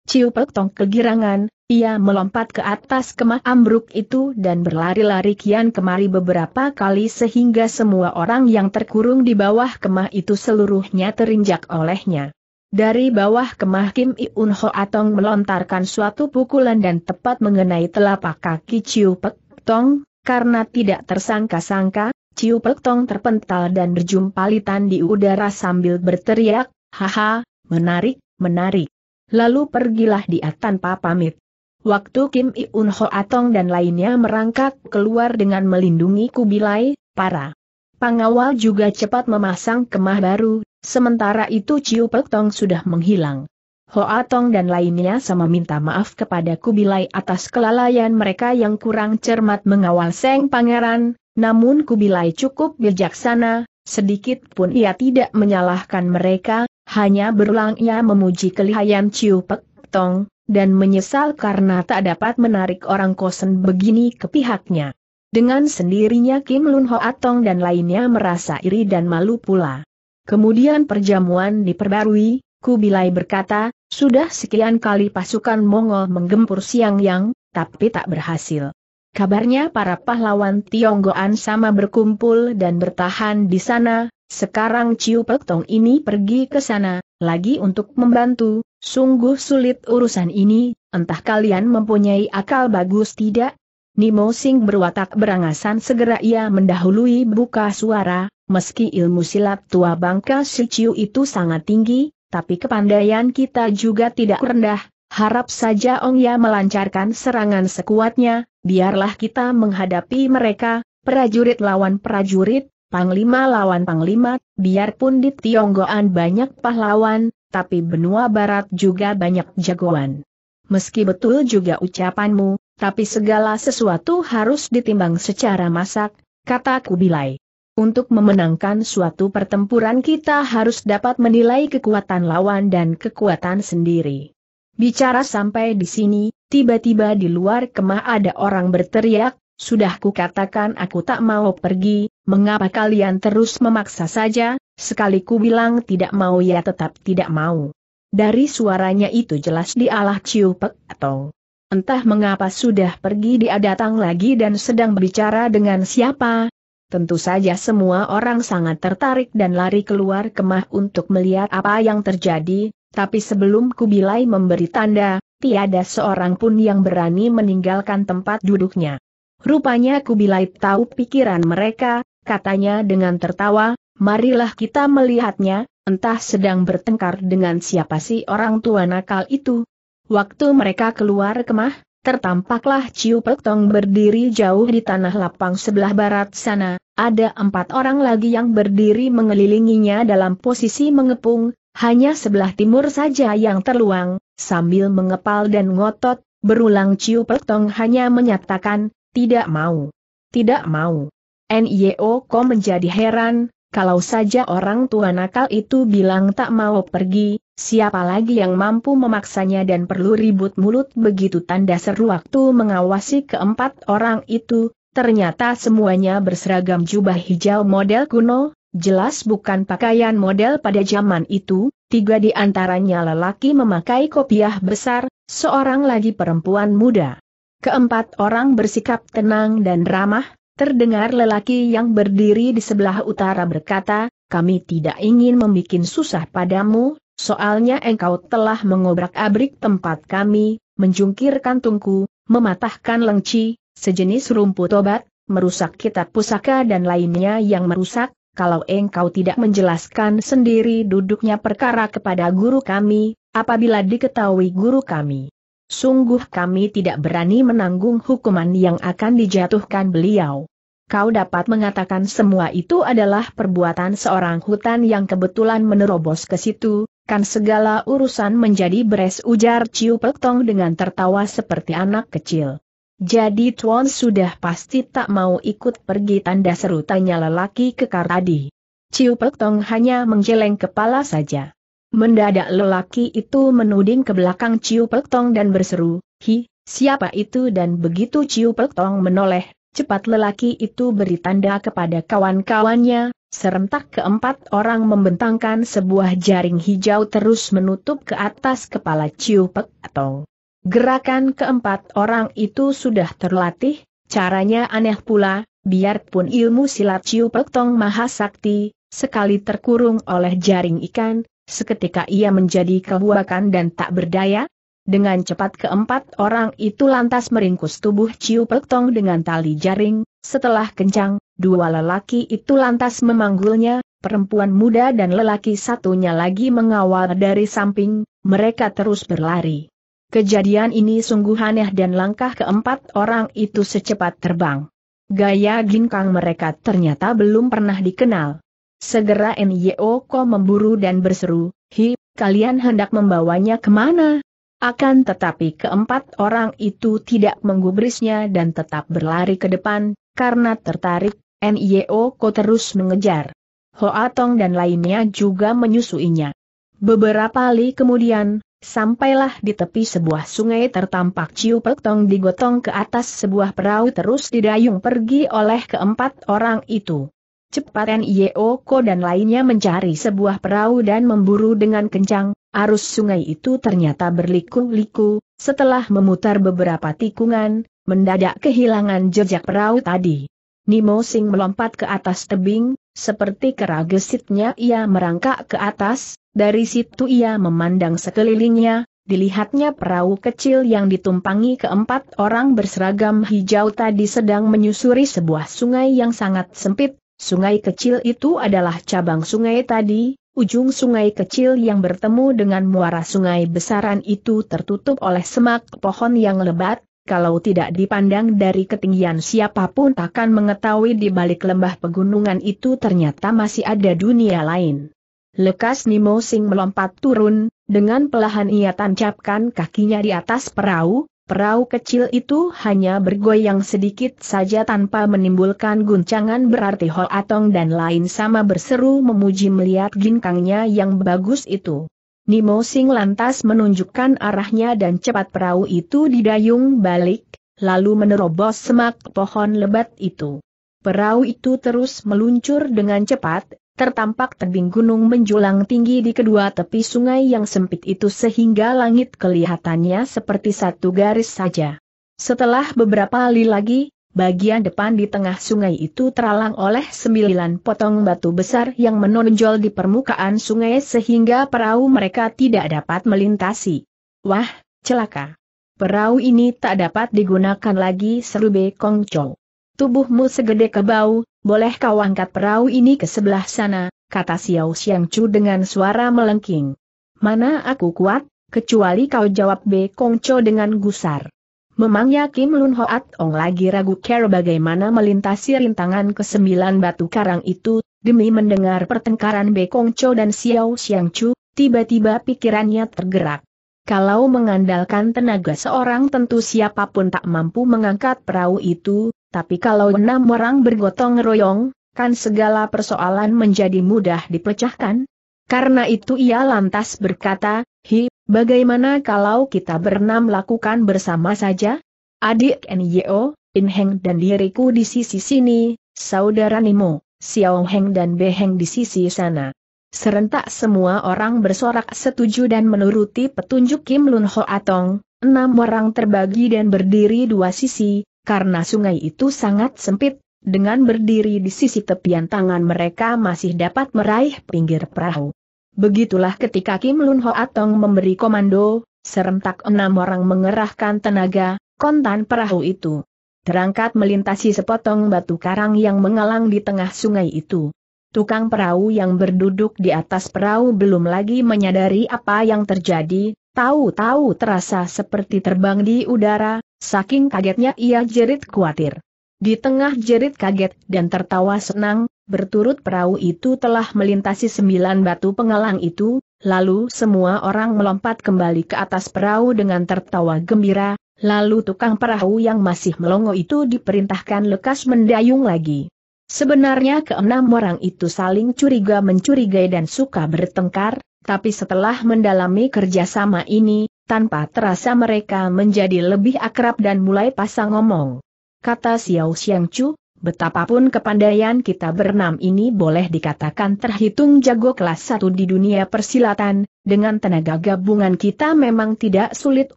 Ciu Pek Tong kegirangan, ia melompat ke atas kemah ambruk itu dan berlari-lari kian kemari beberapa kali sehingga semua orang yang terkurung di bawah kemah itu seluruhnya terinjak olehnya. Dari bawah kemah Kim Iun Ho Atong melontarkan suatu pukulan dan tepat mengenai telapak kaki Ciu Pek Tong, karena tidak tersangka-sangka, Ciu Peltong terpental dan berjumpa litan di udara sambil berteriak, haha, menarik, menarik. Lalu pergilah dia tanpa pamit. Waktu Kim Iun Ho Atong dan lainnya merangkak keluar dengan melindungi Kubilai, para pengawal juga cepat memasang kemah baru, sementara itu Ciu Peltong sudah menghilang. Ho Atong dan lainnya sama minta maaf kepada Kubilai atas kelalaian mereka yang kurang cermat mengawal Seng Pangeran, namun Kubilai cukup bijaksana, sedikit pun ia tidak menyalahkan mereka, hanya berulangnya memuji kelihayan Ciu Pek Tong, dan menyesal karena tak dapat menarik orang kosen begini ke pihaknya. Dengan sendirinya Kim Lun Ho Atong dan lainnya merasa iri dan malu pula. Kemudian perjamuan diperbarui, Kubilai berkata, sudah sekian kali pasukan Mongol menggempur Siang Yang, tapi tak berhasil. Kabarnya para pahlawan Tionggoan sama berkumpul dan bertahan di sana, sekarang Ciu Pek ini pergi ke sana, lagi untuk membantu, sungguh sulit urusan ini, entah kalian mempunyai akal bagus tidak? Nimo Sing berwatak berangasan segera ia mendahului buka suara, meski ilmu silat tua bangka si Ciu itu sangat tinggi, tapi kepandaian kita juga tidak rendah, Harap saja ong ya melancarkan serangan sekuatnya, biarlah kita menghadapi mereka, prajurit lawan prajurit, panglima lawan panglima, biarpun di Tionggoan banyak pahlawan, tapi benua barat juga banyak jagoan. Meski betul juga ucapanmu, tapi segala sesuatu harus ditimbang secara masak, kata Kubilai. Untuk memenangkan suatu pertempuran kita harus dapat menilai kekuatan lawan dan kekuatan sendiri. Bicara sampai di sini, tiba-tiba di luar kemah ada orang berteriak, sudah kukatakan aku tak mau pergi, mengapa kalian terus memaksa saja, sekali ku bilang tidak mau ya tetap tidak mau. Dari suaranya itu jelas dialah Ciupek atau entah mengapa sudah pergi dia datang lagi dan sedang berbicara dengan siapa. Tentu saja semua orang sangat tertarik dan lari keluar kemah untuk melihat apa yang terjadi, tapi sebelum Kubilai memberi tanda, tiada seorang pun yang berani meninggalkan tempat duduknya. Rupanya Kubilai tahu pikiran mereka, katanya dengan tertawa, marilah kita melihatnya, entah sedang bertengkar dengan siapa si orang tua nakal itu. Waktu mereka keluar kemah, tertampaklah Ciu berdiri jauh di tanah lapang sebelah barat sana, ada empat orang lagi yang berdiri mengelilinginya dalam posisi mengepung, hanya sebelah timur saja yang terluang, sambil mengepal dan ngotot, berulang Ciu Peltong hanya menyatakan, tidak mau. Tidak mau. NIO Ko menjadi heran, kalau saja orang tua nakal itu bilang tak mau pergi, siapa lagi yang mampu memaksanya dan perlu ribut mulut begitu tanda seru waktu mengawasi keempat orang itu, ternyata semuanya berseragam jubah hijau model kuno, jelas bukan pakaian model pada zaman itu, tiga di antaranya lelaki memakai kopiah besar, seorang lagi perempuan muda. Keempat orang bersikap tenang dan ramah, terdengar lelaki yang berdiri di sebelah utara berkata, kami tidak ingin membuat susah padamu, soalnya engkau telah mengobrak-abrik tempat kami, menjungkirkan tungku, mematahkan lengci, sejenis rumput obat, merusak kitab pusaka dan lainnya yang merusak, kalau engkau tidak menjelaskan sendiri duduknya perkara kepada guru kami, apabila diketahui guru kami. Sungguh kami tidak berani menanggung hukuman yang akan dijatuhkan beliau. Kau dapat mengatakan semua itu adalah perbuatan seorang hutan yang kebetulan menerobos ke situ, kan segala urusan menjadi beres ujar Ciu Pektong dengan tertawa seperti anak kecil. Jadi Tuan sudah pasti tak mau ikut pergi tanda seru tanya lelaki kekar tadi. Ciu Pek Tong hanya menggeleng kepala saja. Mendadak lelaki itu menuding ke belakang Ciu Pek Tong dan berseru, Hi, siapa itu dan begitu Ciu Pek Tong menoleh, cepat lelaki itu beri tanda kepada kawan-kawannya, serentak keempat orang membentangkan sebuah jaring hijau terus menutup ke atas kepala Ciu Pek Tong. Gerakan keempat orang itu sudah terlatih, caranya aneh pula, biarpun ilmu silat Ciu Pek Tong Mahasakti, sekali terkurung oleh jaring ikan, seketika ia menjadi kebuakan dan tak berdaya. Dengan cepat keempat orang itu lantas meringkus tubuh Ciu Pek dengan tali jaring, setelah kencang, dua lelaki itu lantas memanggulnya, perempuan muda dan lelaki satunya lagi mengawal dari samping, mereka terus berlari. Kejadian ini sungguh aneh dan langkah keempat orang itu secepat terbang. Gaya ginkang mereka ternyata belum pernah dikenal. Segera Nyeoko memburu dan berseru, Hi, kalian hendak membawanya kemana? Akan tetapi keempat orang itu tidak menggubrisnya dan tetap berlari ke depan, karena tertarik, Nyeoko terus mengejar. Hoatong dan lainnya juga menyusuinya. Beberapa kali kemudian, Sampailah di tepi sebuah sungai tertampak Ciu Pertong digotong ke atas sebuah perahu terus didayung pergi oleh keempat orang itu. Cepat Yeoko dan lainnya mencari sebuah perahu dan memburu dengan kencang, arus sungai itu ternyata berliku-liku, setelah memutar beberapa tikungan, mendadak kehilangan jejak perahu tadi. Nimo Sing melompat ke atas tebing, seperti kera gesitnya ia merangkak ke atas, dari situ ia memandang sekelilingnya, dilihatnya perahu kecil yang ditumpangi keempat orang berseragam hijau tadi sedang menyusuri sebuah sungai yang sangat sempit. Sungai kecil itu adalah cabang sungai tadi, ujung sungai kecil yang bertemu dengan muara sungai besaran itu tertutup oleh semak pohon yang lebat, kalau tidak dipandang dari ketinggian siapapun takkan mengetahui di balik lembah pegunungan itu ternyata masih ada dunia lain. Lekas Nimo Sing melompat turun, dengan pelahan ia tancapkan kakinya di atas perahu, perahu kecil itu hanya bergoyang sedikit saja tanpa menimbulkan guncangan berarti Ho Atong dan lain sama berseru memuji melihat ginkangnya yang bagus itu. Nimo Sing lantas menunjukkan arahnya dan cepat perahu itu didayung balik, lalu menerobos semak pohon lebat itu. Perahu itu terus meluncur dengan cepat, tertampak tebing gunung menjulang tinggi di kedua tepi sungai yang sempit itu sehingga langit kelihatannya seperti satu garis saja. Setelah beberapa kali lagi, bagian depan di tengah sungai itu teralang oleh sembilan potong batu besar yang menonjol di permukaan sungai sehingga perahu mereka tidak dapat melintasi. Wah, celaka. Perahu ini tak dapat digunakan lagi seru Bekong Chow. Tubuhmu segede kebau, boleh kau angkat perahu ini ke sebelah sana, kata Xiao Xiang Chu dengan suara melengking. Mana aku kuat, kecuali kau jawab B Cho dengan gusar. Memangnya Kim Lun Hoat Ong lagi ragu care bagaimana melintasi rintangan ke sembilan batu karang itu, demi mendengar pertengkaran B Cho dan Xiao Xiang Chu, tiba-tiba pikirannya tergerak. Kalau mengandalkan tenaga seorang tentu siapapun tak mampu mengangkat perahu itu, tapi kalau enam orang bergotong royong, kan segala persoalan menjadi mudah dipecahkan? Karena itu ia lantas berkata, Hi, bagaimana kalau kita berenam lakukan bersama saja? Adik Nyo, Inheng dan diriku di sisi sini, saudara Nimo, Xiao Heng dan Beheng di sisi sana. Serentak semua orang bersorak setuju dan menuruti petunjuk Kim Lun Ho Atong, enam orang terbagi dan berdiri dua sisi, karena sungai itu sangat sempit, dengan berdiri di sisi tepian tangan mereka masih dapat meraih pinggir perahu. Begitulah ketika Kim Lun Ho Atong memberi komando, serentak enam orang mengerahkan tenaga, kontan perahu itu. Terangkat melintasi sepotong batu karang yang mengalang di tengah sungai itu. Tukang perahu yang berduduk di atas perahu belum lagi menyadari apa yang terjadi, tahu-tahu terasa seperti terbang di udara, Saking kagetnya ia jerit khawatir. Di tengah jerit kaget dan tertawa senang, berturut perahu itu telah melintasi sembilan batu pengalang itu, lalu semua orang melompat kembali ke atas perahu dengan tertawa gembira, lalu tukang perahu yang masih melongo itu diperintahkan lekas mendayung lagi. Sebenarnya keenam orang itu saling curiga mencurigai dan suka bertengkar, tapi setelah mendalami kerjasama ini, tanpa terasa mereka menjadi lebih akrab dan mulai pasang ngomong. Kata Xiao Xiang Chu, betapapun kepandaian kita bernam ini boleh dikatakan terhitung jago kelas satu di dunia persilatan, dengan tenaga gabungan kita memang tidak sulit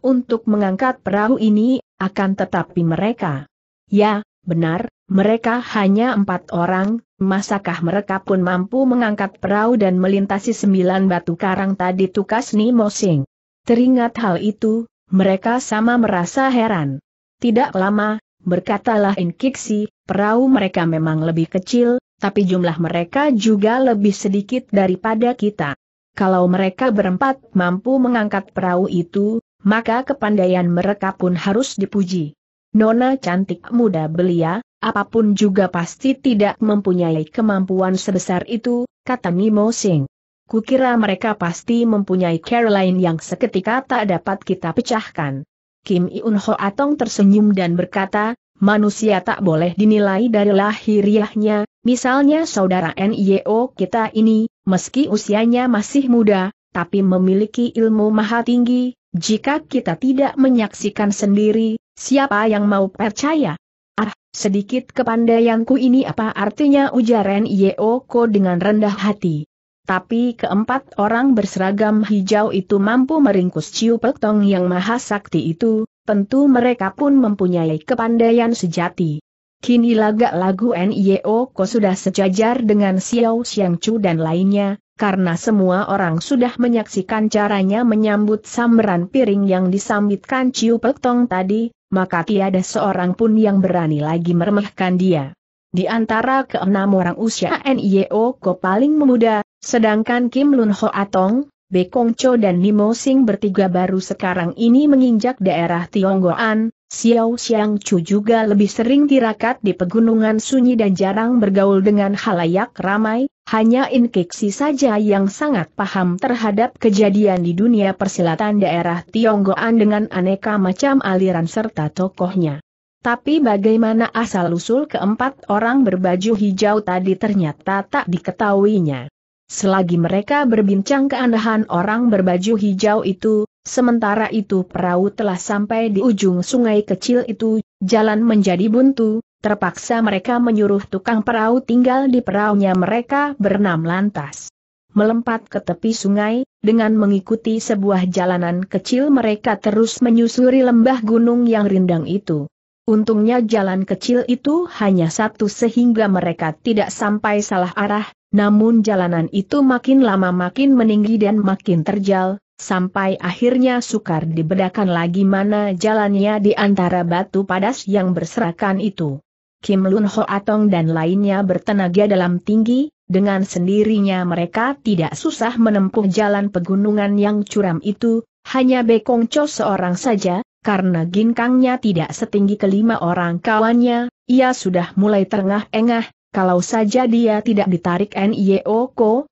untuk mengangkat perahu ini, akan tetapi mereka. Ya, benar, mereka hanya empat orang, masakah mereka pun mampu mengangkat perahu dan melintasi sembilan batu karang tadi tukas Ni Sing? Teringat hal itu, mereka sama merasa heran. Tidak lama, berkatalah Inkiksi, perahu mereka memang lebih kecil, tapi jumlah mereka juga lebih sedikit daripada kita. Kalau mereka berempat mampu mengangkat perahu itu, maka kepandaian mereka pun harus dipuji. Nona cantik muda belia, apapun juga pasti tidak mempunyai kemampuan sebesar itu, kata Nimo Sing. Kukira mereka pasti mempunyai Caroline yang seketika tak dapat kita pecahkan. Kim Iun Ho Atong tersenyum dan berkata, manusia tak boleh dinilai dari lahiriahnya, misalnya saudara NIO kita ini, meski usianya masih muda, tapi memiliki ilmu maha tinggi, jika kita tidak menyaksikan sendiri, siapa yang mau percaya? Ah, sedikit kepandaianku ini apa artinya ujar Nio Ko dengan rendah hati. Tapi keempat orang berseragam hijau itu mampu meringkus Ciu Pek yang maha sakti itu, tentu mereka pun mempunyai kepandaian sejati. Kini lagak lagu NIO Ko sudah sejajar dengan Xiao Xiang Chu dan lainnya, karena semua orang sudah menyaksikan caranya menyambut sambaran piring yang disambitkan Ciu Pek tadi, maka tiada seorang pun yang berani lagi meremehkan dia. Di antara keenam orang usia NIO Ko paling memuda, sedangkan Kim Lun Ho Atong, Bekong Cho dan Nimo Sing bertiga baru sekarang ini menginjak daerah Tionggoan, Xiao Xiang Chu juga lebih sering dirakat di pegunungan sunyi dan jarang bergaul dengan halayak ramai, hanya Kixi saja yang sangat paham terhadap kejadian di dunia persilatan daerah Tionggoan dengan aneka macam aliran serta tokohnya. Tapi bagaimana asal-usul keempat orang berbaju hijau tadi ternyata tak diketahuinya. Selagi mereka berbincang keandahan orang berbaju hijau itu, sementara itu perahu telah sampai di ujung sungai kecil itu, jalan menjadi buntu, terpaksa mereka menyuruh tukang perahu tinggal di perahunya mereka bernam lantas. melempat ke tepi sungai, dengan mengikuti sebuah jalanan kecil mereka terus menyusuri lembah gunung yang rindang itu. Untungnya jalan kecil itu hanya satu sehingga mereka tidak sampai salah arah, namun jalanan itu makin lama makin meninggi dan makin terjal, sampai akhirnya sukar dibedakan lagi mana jalannya di antara batu padas yang berserakan itu. Kim Lun Ho Atong dan lainnya bertenaga dalam tinggi, dengan sendirinya mereka tidak susah menempuh jalan pegunungan yang curam itu, hanya Bekong Cho seorang saja, karena ginkangnya tidak setinggi kelima orang kawannya, ia sudah mulai terengah-engah, kalau saja dia tidak ditarik N.I.O. E Ko,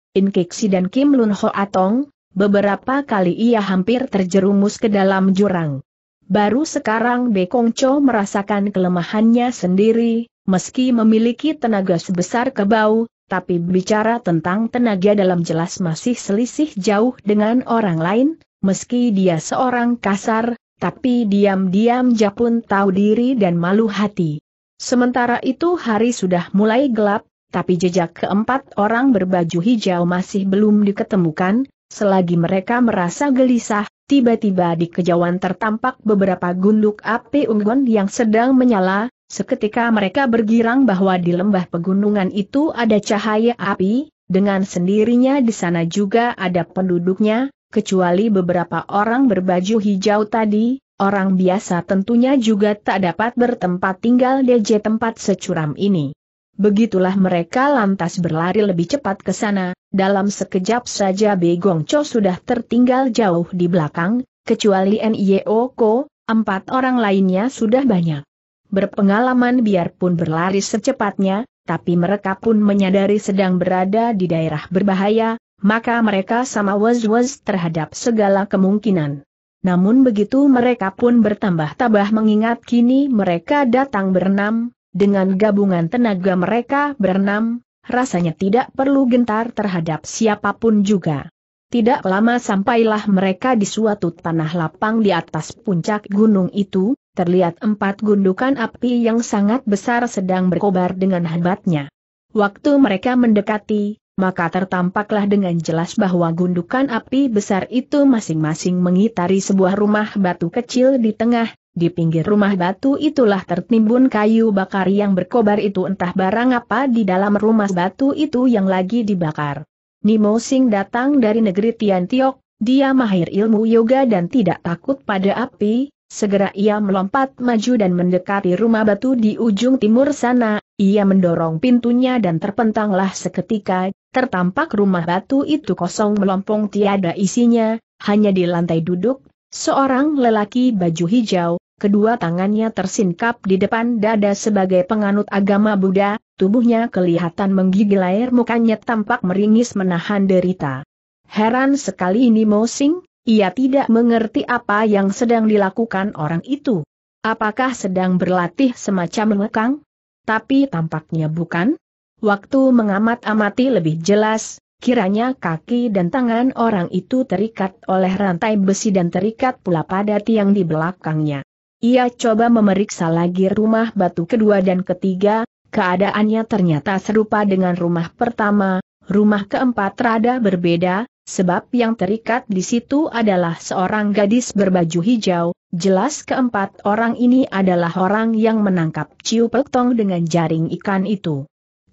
dan Kim Lun Ho Atong, beberapa kali ia hampir terjerumus ke dalam jurang. Baru sekarang Bekong Cho merasakan kelemahannya sendiri, meski memiliki tenaga sebesar kebau, tapi bicara tentang tenaga dalam jelas masih selisih jauh dengan orang lain, meski dia seorang kasar, tapi diam-diam japun tahu diri dan malu hati. Sementara itu hari sudah mulai gelap, tapi jejak keempat orang berbaju hijau masih belum diketemukan, selagi mereka merasa gelisah, tiba-tiba di kejauhan tertampak beberapa gunduk api unggun yang sedang menyala, seketika mereka bergirang bahwa di lembah pegunungan itu ada cahaya api, dengan sendirinya di sana juga ada penduduknya, kecuali beberapa orang berbaju hijau tadi, orang biasa tentunya juga tak dapat bertempat tinggal di tempat securam ini. Begitulah mereka lantas berlari lebih cepat ke sana, dalam sekejap saja Begong Cho sudah tertinggal jauh di belakang, kecuali N.I.O. E Ko, empat orang lainnya sudah banyak. Berpengalaman biarpun berlari secepatnya, tapi mereka pun menyadari sedang berada di daerah berbahaya, maka mereka sama was-was terhadap segala kemungkinan. Namun begitu mereka pun bertambah tabah mengingat kini mereka datang berenam, dengan gabungan tenaga mereka berenam, rasanya tidak perlu gentar terhadap siapapun juga. Tidak lama sampailah mereka di suatu tanah lapang di atas puncak gunung itu, terlihat empat gundukan api yang sangat besar sedang berkobar dengan hebatnya. Waktu mereka mendekati, maka tertampaklah dengan jelas bahwa gundukan api besar itu masing-masing mengitari sebuah rumah batu kecil di tengah, di pinggir rumah batu itulah tertimbun kayu bakar yang berkobar itu entah barang apa di dalam rumah batu itu yang lagi dibakar. Nimo Sing datang dari negeri Tian Tiok, dia mahir ilmu yoga dan tidak takut pada api, segera ia melompat maju dan mendekati rumah batu di ujung timur sana, ia mendorong pintunya dan terpentanglah seketika, Tertampak rumah batu itu kosong melompong tiada isinya, hanya di lantai duduk, seorang lelaki baju hijau, kedua tangannya tersingkap di depan dada sebagai penganut agama Buddha, tubuhnya kelihatan menggigil air mukanya tampak meringis menahan derita. Heran sekali ini Mo Sing, ia tidak mengerti apa yang sedang dilakukan orang itu. Apakah sedang berlatih semacam lekang? Tapi tampaknya bukan, Waktu mengamat-amati lebih jelas, kiranya kaki dan tangan orang itu terikat oleh rantai besi dan terikat pula pada tiang di belakangnya. Ia coba memeriksa lagi rumah batu kedua dan ketiga, keadaannya ternyata serupa dengan rumah pertama, rumah keempat rada berbeda, sebab yang terikat di situ adalah seorang gadis berbaju hijau, jelas keempat orang ini adalah orang yang menangkap Ciu Tong dengan jaring ikan itu.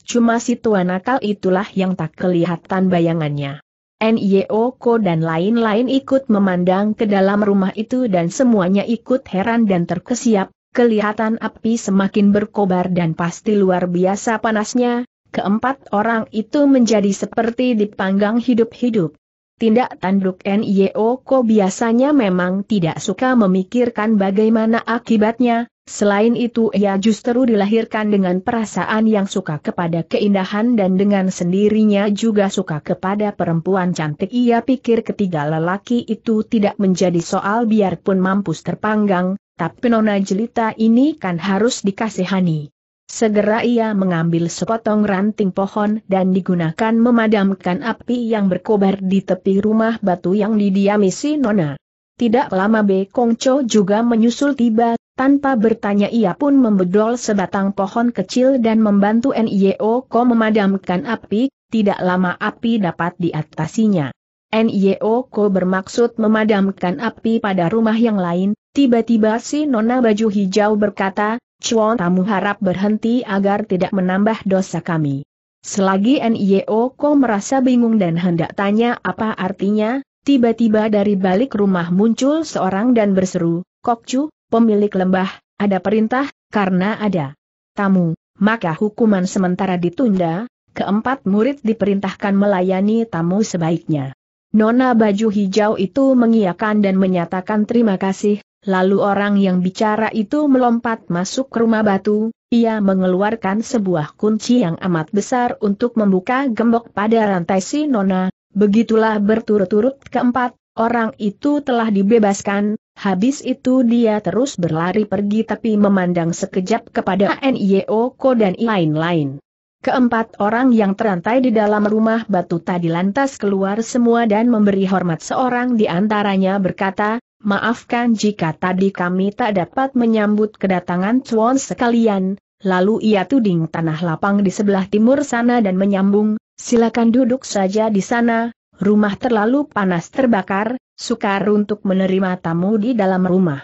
Cuma si tua nakal itulah yang tak kelihatan bayangannya. N.Y.O.Ko dan lain-lain ikut memandang ke dalam rumah itu dan semuanya ikut heran dan terkesiap, kelihatan api semakin berkobar dan pasti luar biasa panasnya, keempat orang itu menjadi seperti dipanggang hidup-hidup. Tindak tanduk Nioko biasanya memang tidak suka memikirkan bagaimana akibatnya, selain itu ia justru dilahirkan dengan perasaan yang suka kepada keindahan dan dengan sendirinya juga suka kepada perempuan cantik. Ia pikir ketiga lelaki itu tidak menjadi soal biarpun mampus terpanggang, tapi nona jelita ini kan harus dikasihani. Segera ia mengambil sepotong ranting pohon dan digunakan memadamkan api yang berkobar di tepi rumah batu yang didiami si Nona. Tidak lama Kong Cho juga menyusul tiba, tanpa bertanya ia pun membedol sebatang pohon kecil dan membantu NIO Ko memadamkan api, tidak lama api dapat diatasinya. NIO Ko bermaksud memadamkan api pada rumah yang lain, tiba-tiba si Nona baju hijau berkata, Cuan tamu harap berhenti agar tidak menambah dosa kami. Selagi NIO Ko merasa bingung dan hendak tanya apa artinya, tiba-tiba dari balik rumah muncul seorang dan berseru, Kok Chu, pemilik lembah, ada perintah, karena ada tamu, maka hukuman sementara ditunda, keempat murid diperintahkan melayani tamu sebaiknya. Nona baju hijau itu mengiyakan dan menyatakan terima kasih, Lalu orang yang bicara itu melompat masuk ke rumah batu, ia mengeluarkan sebuah kunci yang amat besar untuk membuka gembok pada rantai si Nona, begitulah berturut-turut keempat, orang itu telah dibebaskan, habis itu dia terus berlari pergi tapi memandang sekejap kepada NIO Ko dan lain-lain. Keempat orang yang terantai di dalam rumah batu tadi lantas keluar semua dan memberi hormat seorang di antaranya berkata, maafkan jika tadi kami tak dapat menyambut kedatangan cuan sekalian, lalu ia tuding tanah lapang di sebelah timur sana dan menyambung, silakan duduk saja di sana, rumah terlalu panas terbakar, sukar untuk menerima tamu di dalam rumah.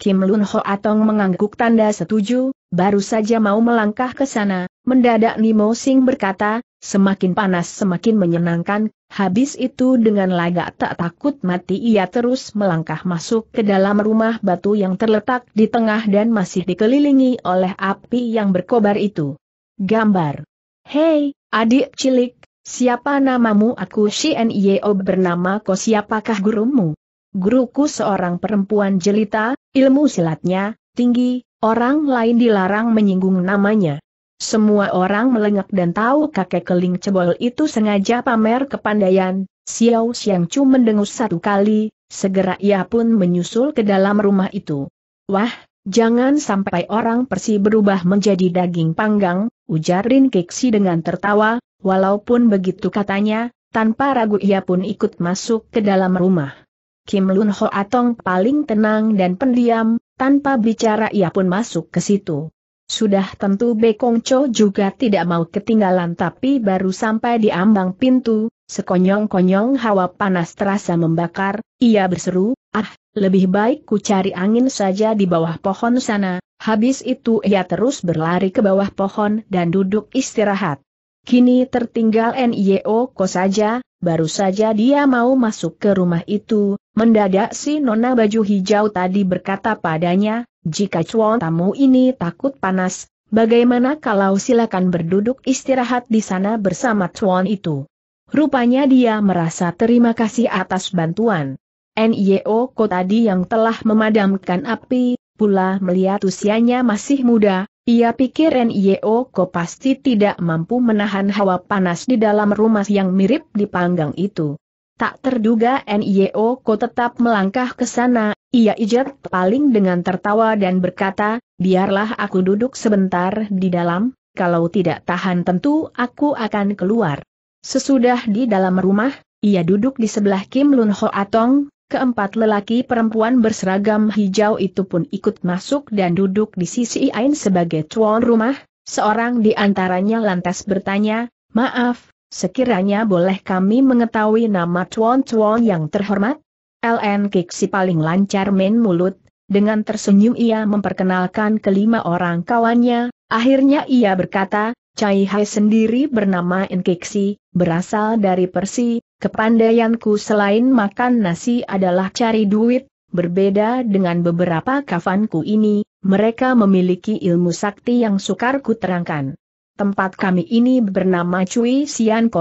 Kim Lun Ho Atong mengangguk tanda setuju, baru saja mau melangkah ke sana, Mendadak Nimo Sing berkata, semakin panas semakin menyenangkan, habis itu dengan lagak tak takut mati ia terus melangkah masuk ke dalam rumah batu yang terletak di tengah dan masih dikelilingi oleh api yang berkobar itu. Gambar. Hei, adik cilik, siapa namamu aku Shien Yeo bernama kau siapakah gurumu? Guruku seorang perempuan jelita, ilmu silatnya, tinggi, orang lain dilarang menyinggung namanya. Semua orang melengak dan tahu kakek keling cebol itu sengaja pamer kepandaian, Xiao Xiang Chu mendengus satu kali, segera ia pun menyusul ke dalam rumah itu. Wah, jangan sampai orang persi berubah menjadi daging panggang, ujar Rin Keksi dengan tertawa, walaupun begitu katanya, tanpa ragu ia pun ikut masuk ke dalam rumah. Kim Lun Ho Atong paling tenang dan pendiam, tanpa bicara ia pun masuk ke situ. Sudah tentu Bekong Cho juga tidak mau ketinggalan tapi baru sampai di ambang pintu, sekonyong-konyong hawa panas terasa membakar, ia berseru, ah, lebih baik ku cari angin saja di bawah pohon sana, habis itu ia terus berlari ke bawah pohon dan duduk istirahat. Kini tertinggal NIO ko saja, baru saja dia mau masuk ke rumah itu, mendadak si nona baju hijau tadi berkata padanya, jika cuan tamu ini takut panas, bagaimana kalau silakan berduduk istirahat di sana bersama cuan itu? Rupanya dia merasa terima kasih atas bantuan. NIO Ko tadi yang telah memadamkan api, pula melihat usianya masih muda, ia pikir NIO Ko pasti tidak mampu menahan hawa panas di dalam rumah yang mirip dipanggang itu. Tak terduga NIO Ko tetap melangkah ke sana, ia ijat paling dengan tertawa dan berkata, biarlah aku duduk sebentar di dalam, kalau tidak tahan tentu aku akan keluar. Sesudah di dalam rumah, ia duduk di sebelah Kim Lun Ho Atong, keempat lelaki perempuan berseragam hijau itu pun ikut masuk dan duduk di sisi Ain sebagai tuan rumah, seorang di antaranya lantas bertanya, maaf, sekiranya boleh kami mengetahui nama tuan-tuan yang terhormat? LN Kiksi paling lancar main mulut, dengan tersenyum ia memperkenalkan kelima orang kawannya, akhirnya ia berkata, Cai Hai sendiri bernama Nkiksi, berasal dari Persi, kepandaianku selain makan nasi adalah cari duit, berbeda dengan beberapa kafanku ini, mereka memiliki ilmu sakti yang sukar ku terangkan. Tempat kami ini bernama Cui Sian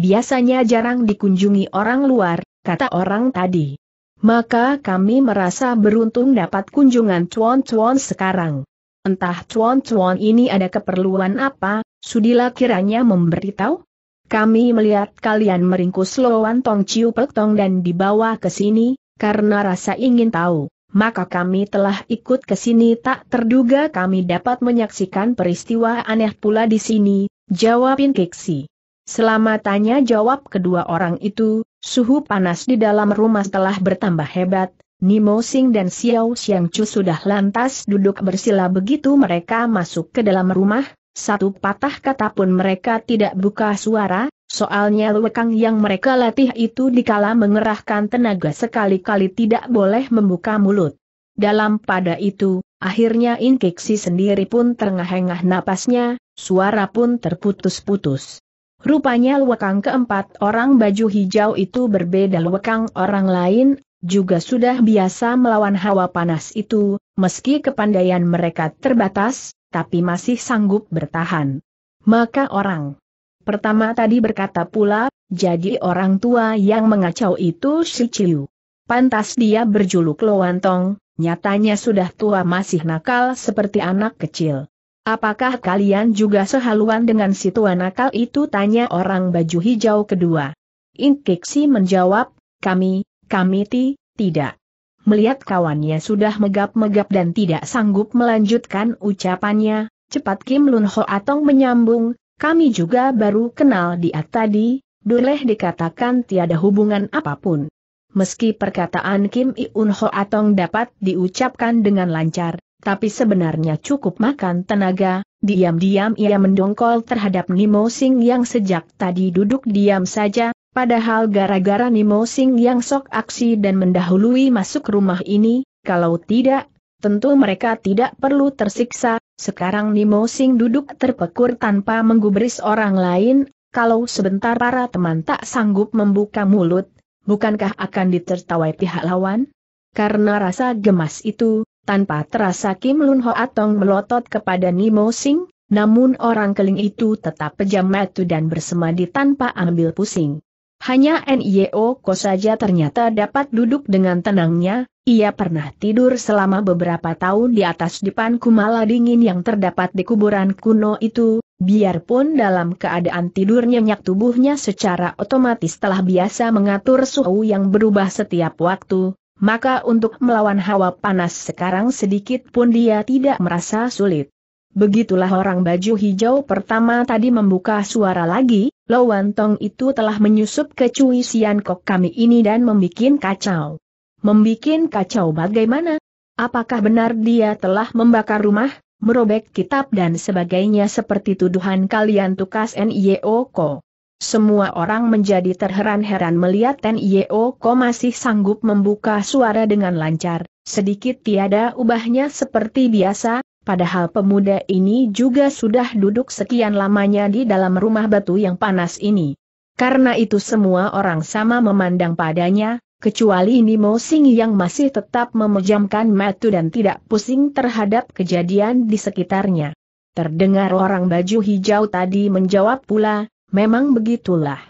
biasanya jarang dikunjungi orang luar, kata orang tadi. Maka kami merasa beruntung dapat kunjungan cuan-cuan sekarang. Entah cuan-cuan ini ada keperluan apa, sudilah kiranya memberitahu? Kami melihat kalian meringkus Loan Tong Ciu Pek Tong dan dibawa ke sini, karena rasa ingin tahu. Maka kami telah ikut ke sini tak terduga kami dapat menyaksikan peristiwa aneh pula di sini, jawabin Keksi. Selama tanya jawab kedua orang itu, Suhu panas di dalam rumah telah bertambah hebat, Nimo Sing dan Xiao Xiang Chu sudah lantas duduk bersila begitu mereka masuk ke dalam rumah, satu patah kata pun mereka tidak buka suara, soalnya lekang yang mereka latih itu dikala mengerahkan tenaga sekali-kali tidak boleh membuka mulut. Dalam pada itu, akhirnya Inkeksi sendiri pun terengah-engah napasnya, suara pun terputus-putus. Rupanya lewekang keempat orang baju hijau itu berbeda lewekang orang lain, juga sudah biasa melawan hawa panas itu, meski kepandaian mereka terbatas, tapi masih sanggup bertahan. Maka orang pertama tadi berkata pula, jadi orang tua yang mengacau itu si Ciu. Pantas dia berjuluk Lowantong, nyatanya sudah tua masih nakal seperti anak kecil. Apakah kalian juga sehaluan dengan si tua nakal itu? Tanya orang baju hijau kedua. Inkiksi menjawab, kami, kami ti, tidak. Melihat kawannya sudah megap-megap dan tidak sanggup melanjutkan ucapannya, cepat Kim Lun Ho Atong menyambung, kami juga baru kenal dia tadi, boleh dikatakan tiada hubungan apapun. Meski perkataan Kim Iun Ho Atong dapat diucapkan dengan lancar, tapi sebenarnya cukup makan tenaga, diam-diam ia mendongkol terhadap Nimo Sing yang sejak tadi duduk diam saja, padahal gara-gara Nimo Sing yang sok aksi dan mendahului masuk rumah ini, kalau tidak, tentu mereka tidak perlu tersiksa, sekarang Nimo Sing duduk terpekur tanpa menggubris orang lain, kalau sebentar para teman tak sanggup membuka mulut, bukankah akan ditertawai pihak lawan? Karena rasa gemas itu, tanpa terasa Kim Lun Ho atong melotot kepada Nimo Sing, namun orang keling itu tetap pejam mata dan bersemadi tanpa ambil pusing. Hanya NIO Ko saja ternyata dapat duduk dengan tenangnya, ia pernah tidur selama beberapa tahun di atas depan kumala dingin yang terdapat di kuburan kuno itu, biarpun dalam keadaan tidur nyenyak tubuhnya secara otomatis telah biasa mengatur suhu yang berubah setiap waktu, maka untuk melawan hawa panas sekarang sedikit pun dia tidak merasa sulit. Begitulah orang baju hijau pertama tadi membuka suara lagi, Lawan Tong itu telah menyusup ke Cui Sian Kok kami ini dan membuat kacau. Membuat kacau bagaimana? Apakah benar dia telah membakar rumah, merobek kitab dan sebagainya seperti tuduhan kalian tukas NIO Ko? Semua orang menjadi terheran-heran melihat Ten Yeo Ko masih sanggup membuka suara dengan lancar, sedikit tiada ubahnya seperti biasa, padahal pemuda ini juga sudah duduk sekian lamanya di dalam rumah batu yang panas ini. Karena itu semua orang sama memandang padanya, kecuali Nimo Sing yang masih tetap memejamkan mata dan tidak pusing terhadap kejadian di sekitarnya. Terdengar orang baju hijau tadi menjawab pula, Memang begitulah.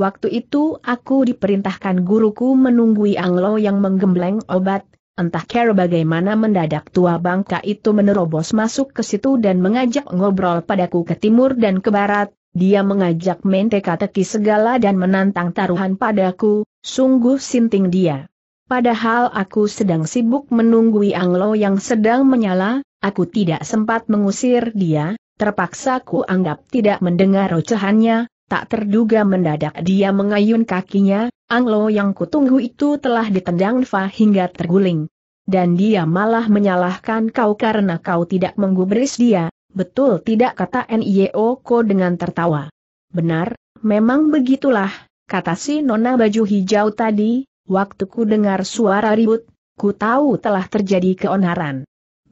Waktu itu aku diperintahkan guruku menunggui Anglo yang menggembleng obat, entah kira bagaimana mendadak tua bangka itu menerobos masuk ke situ dan mengajak ngobrol padaku ke timur dan ke barat, dia mengajak menteka teki segala dan menantang taruhan padaku, sungguh sinting dia. Padahal aku sedang sibuk menunggui Anglo yang sedang menyala, aku tidak sempat mengusir dia, Terpaksa ku anggap tidak mendengar ocehannya, tak terduga mendadak dia mengayun kakinya, Anglo yang kutunggu itu telah ditendang Fa hingga terguling. Dan dia malah menyalahkan kau karena kau tidak menggubris dia, betul tidak kata N.I.O. Ko dengan tertawa. Benar, memang begitulah, kata si nona baju hijau tadi, waktu ku dengar suara ribut, ku tahu telah terjadi keonaran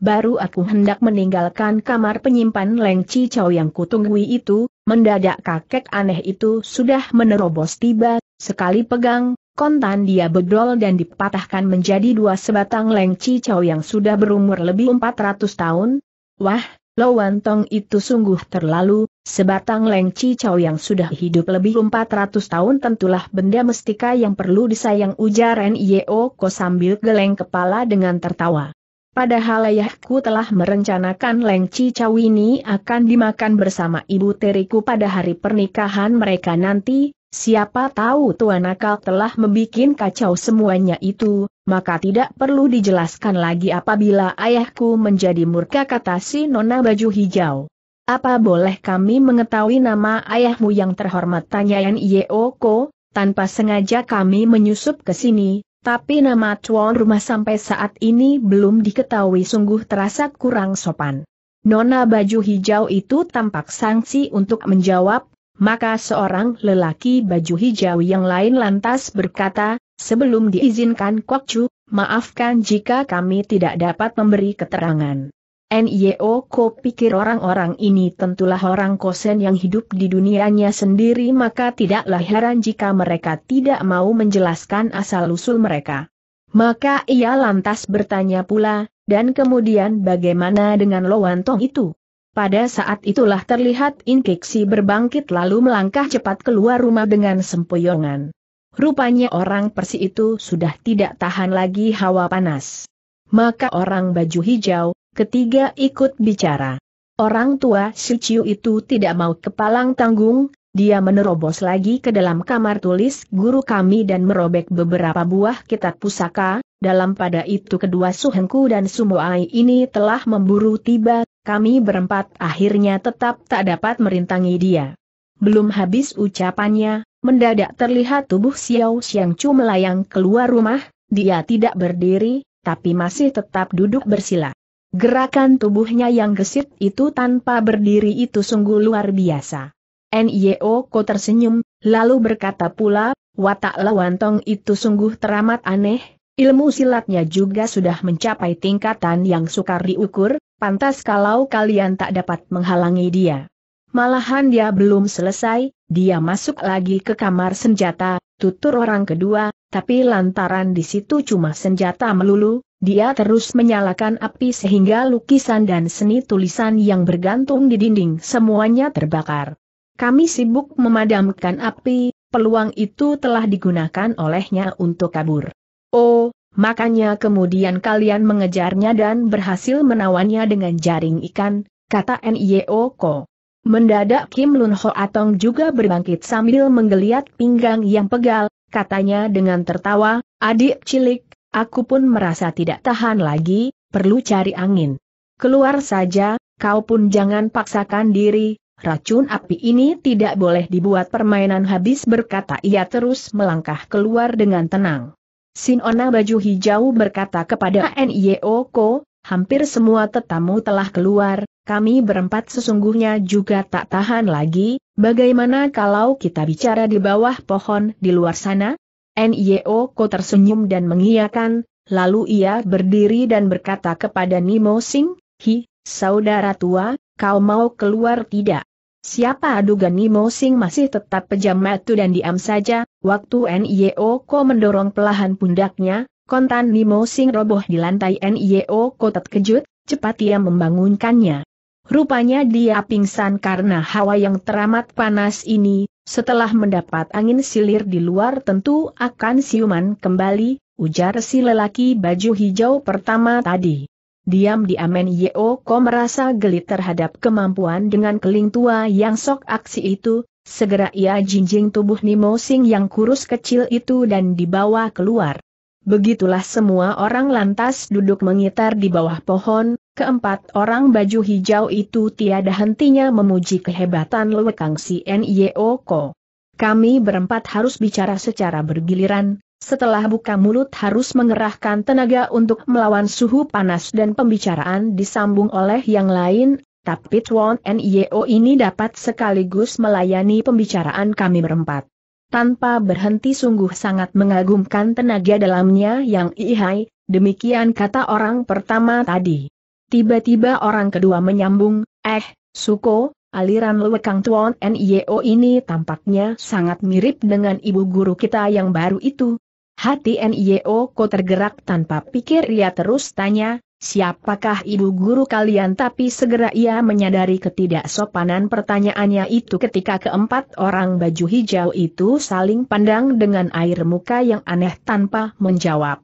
baru aku hendak meninggalkan kamar penyimpan Leng Cicau yang kutunggui itu, mendadak kakek aneh itu sudah menerobos tiba, sekali pegang, kontan dia bedol dan dipatahkan menjadi dua sebatang Leng Cicau yang sudah berumur lebih 400 tahun. Wah, lo Tong itu sungguh terlalu, sebatang Leng Cicau yang sudah hidup lebih 400 tahun tentulah benda mestika yang perlu disayang ujar Yeo Ko sambil geleng kepala dengan tertawa. Padahal ayahku telah merencanakan Leng Cicau ini akan dimakan bersama ibu teriku pada hari pernikahan mereka nanti, siapa tahu Tuan Akal telah membuat kacau semuanya itu, maka tidak perlu dijelaskan lagi apabila ayahku menjadi murka kata si Nona Baju Hijau. Apa boleh kami mengetahui nama ayahmu yang terhormat tanya Yeo Ko, tanpa sengaja kami menyusup ke sini, tapi nama tuan rumah sampai saat ini belum diketahui sungguh terasa kurang sopan. Nona baju hijau itu tampak sangsi untuk menjawab, maka seorang lelaki baju hijau yang lain lantas berkata, sebelum diizinkan Kokcu, maafkan jika kami tidak dapat memberi keterangan. NIO Ko pikir orang-orang ini tentulah orang kosen yang hidup di dunianya sendiri maka tidaklah heran jika mereka tidak mau menjelaskan asal-usul mereka. Maka ia lantas bertanya pula, dan kemudian bagaimana dengan Lowantong itu? Pada saat itulah terlihat Inkeksi berbangkit lalu melangkah cepat keluar rumah dengan sempoyongan. Rupanya orang Persi itu sudah tidak tahan lagi hawa panas. Maka orang baju hijau, Ketiga ikut bicara. Orang tua si Ciu itu tidak mau kepalang tanggung, dia menerobos lagi ke dalam kamar tulis guru kami dan merobek beberapa buah kitab pusaka, dalam pada itu kedua Suhengku dan Sumoai ini telah memburu tiba, kami berempat akhirnya tetap tak dapat merintangi dia. Belum habis ucapannya, mendadak terlihat tubuh Xiao Xiang Chu melayang keluar rumah, dia tidak berdiri, tapi masih tetap duduk bersila. Gerakan tubuhnya yang gesit itu tanpa berdiri itu sungguh luar biasa. Nyo Ko tersenyum, lalu berkata pula, watak Lawantong itu sungguh teramat aneh, ilmu silatnya juga sudah mencapai tingkatan yang sukar diukur, pantas kalau kalian tak dapat menghalangi dia. Malahan dia belum selesai, dia masuk lagi ke kamar senjata, tutur orang kedua, tapi lantaran di situ cuma senjata melulu, dia terus menyalakan api sehingga lukisan dan seni tulisan yang bergantung di dinding semuanya terbakar. Kami sibuk memadamkan api, peluang itu telah digunakan olehnya untuk kabur. Oh, makanya kemudian kalian mengejarnya dan berhasil menawannya dengan jaring ikan, kata Nyeoko. Ko. Mendadak Kim Lun Ho Atong juga berbangkit sambil menggeliat pinggang yang pegal, katanya dengan tertawa, adik cilik, aku pun merasa tidak tahan lagi, perlu cari angin. Keluar saja, kau pun jangan paksakan diri, racun api ini tidak boleh dibuat permainan habis berkata ia terus melangkah keluar dengan tenang. Sinona baju hijau berkata kepada Nyeoko, Ko, hampir semua tetamu telah keluar, kami berempat sesungguhnya juga tak tahan lagi, bagaimana kalau kita bicara di bawah pohon di luar sana? Nio Ko tersenyum dan mengiyakan, lalu ia berdiri dan berkata kepada Nimo Sing, Hi, saudara tua, kau mau keluar tidak? Siapa aduga Nimo Sing masih tetap pejam mata dan diam saja, waktu Nio Ko mendorong pelahan pundaknya, kontan Nimo Sing roboh di lantai Nio Ko terkejut, cepat ia membangunkannya. Rupanya dia pingsan karena hawa yang teramat panas ini, setelah mendapat angin silir di luar tentu akan siuman kembali, ujar si lelaki baju hijau pertama tadi. diam di Yeo Ko merasa geli terhadap kemampuan dengan keling tua yang sok aksi itu, segera ia jinjing tubuh Nimo Sing yang kurus kecil itu dan dibawa keluar. Begitulah semua orang lantas duduk mengitar di bawah pohon, Keempat orang baju hijau itu tiada hentinya memuji kehebatan Lewekang si Yeoko. Kami berempat harus bicara secara bergiliran, setelah buka mulut harus mengerahkan tenaga untuk melawan suhu panas dan pembicaraan disambung oleh yang lain, tapi Tuan NIO ini dapat sekaligus melayani pembicaraan kami berempat. Tanpa berhenti sungguh sangat mengagumkan tenaga dalamnya yang ihai, demikian kata orang pertama tadi. Tiba-tiba orang kedua menyambung, eh, Suko, aliran Lewekang Tuan Nio ini tampaknya sangat mirip dengan ibu guru kita yang baru itu. Hati Nio ko tergerak tanpa pikir ia terus tanya, siapakah ibu guru kalian tapi segera ia menyadari ketidaksopanan pertanyaannya itu ketika keempat orang baju hijau itu saling pandang dengan air muka yang aneh tanpa menjawab.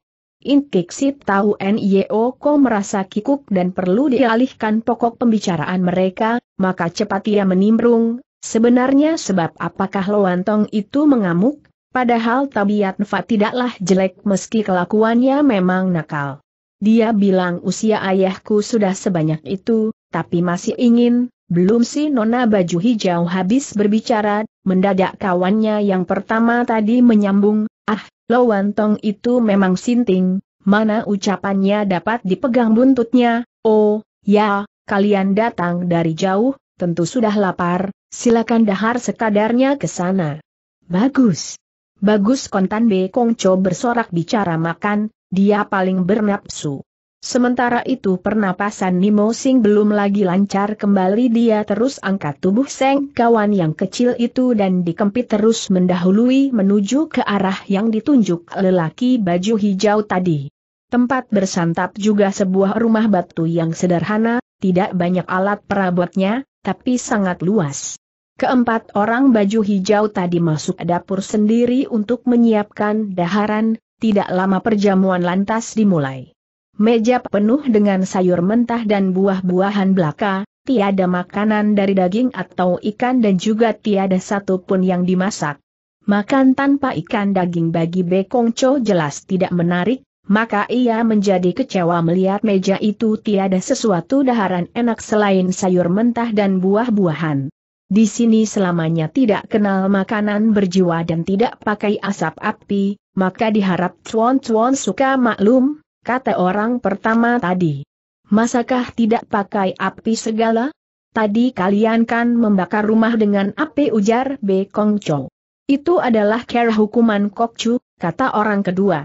Intiksit tahu NIO Ko merasa kikuk dan perlu dialihkan pokok pembicaraan mereka, maka cepat ia menimbrung, sebenarnya sebab apakah Loantong itu mengamuk? Padahal tabiat Nfa tidaklah jelek meski kelakuannya memang nakal. Dia bilang usia ayahku sudah sebanyak itu, tapi masih ingin, belum si nona baju hijau habis berbicara, mendadak kawannya yang pertama tadi menyambung, ah, Lo Wantong itu memang sinting, mana ucapannya dapat dipegang buntutnya, oh, ya, kalian datang dari jauh, tentu sudah lapar, silakan dahar sekadarnya ke sana. Bagus. Bagus kontan Kongco bersorak bicara makan, dia paling bernapsu. Sementara itu pernapasan Nimo Sing belum lagi lancar kembali dia terus angkat tubuh Seng kawan yang kecil itu dan dikempit terus mendahului menuju ke arah yang ditunjuk lelaki baju hijau tadi. Tempat bersantap juga sebuah rumah batu yang sederhana, tidak banyak alat perabotnya, tapi sangat luas. Keempat orang baju hijau tadi masuk dapur sendiri untuk menyiapkan daharan, tidak lama perjamuan lantas dimulai. Meja penuh dengan sayur mentah dan buah-buahan belaka, tiada makanan dari daging atau ikan dan juga tiada satupun yang dimasak. Makan tanpa ikan daging bagi Cho jelas tidak menarik, maka ia menjadi kecewa melihat meja itu tiada sesuatu daharan enak selain sayur mentah dan buah-buahan. Di sini selamanya tidak kenal makanan berjiwa dan tidak pakai asap api, maka diharap cuan-cuan suka maklum, kata orang pertama tadi. Masakah tidak pakai api segala? Tadi kalian kan membakar rumah dengan api ujar B. Kong Chow. Itu adalah kera hukuman Chu, kata orang kedua.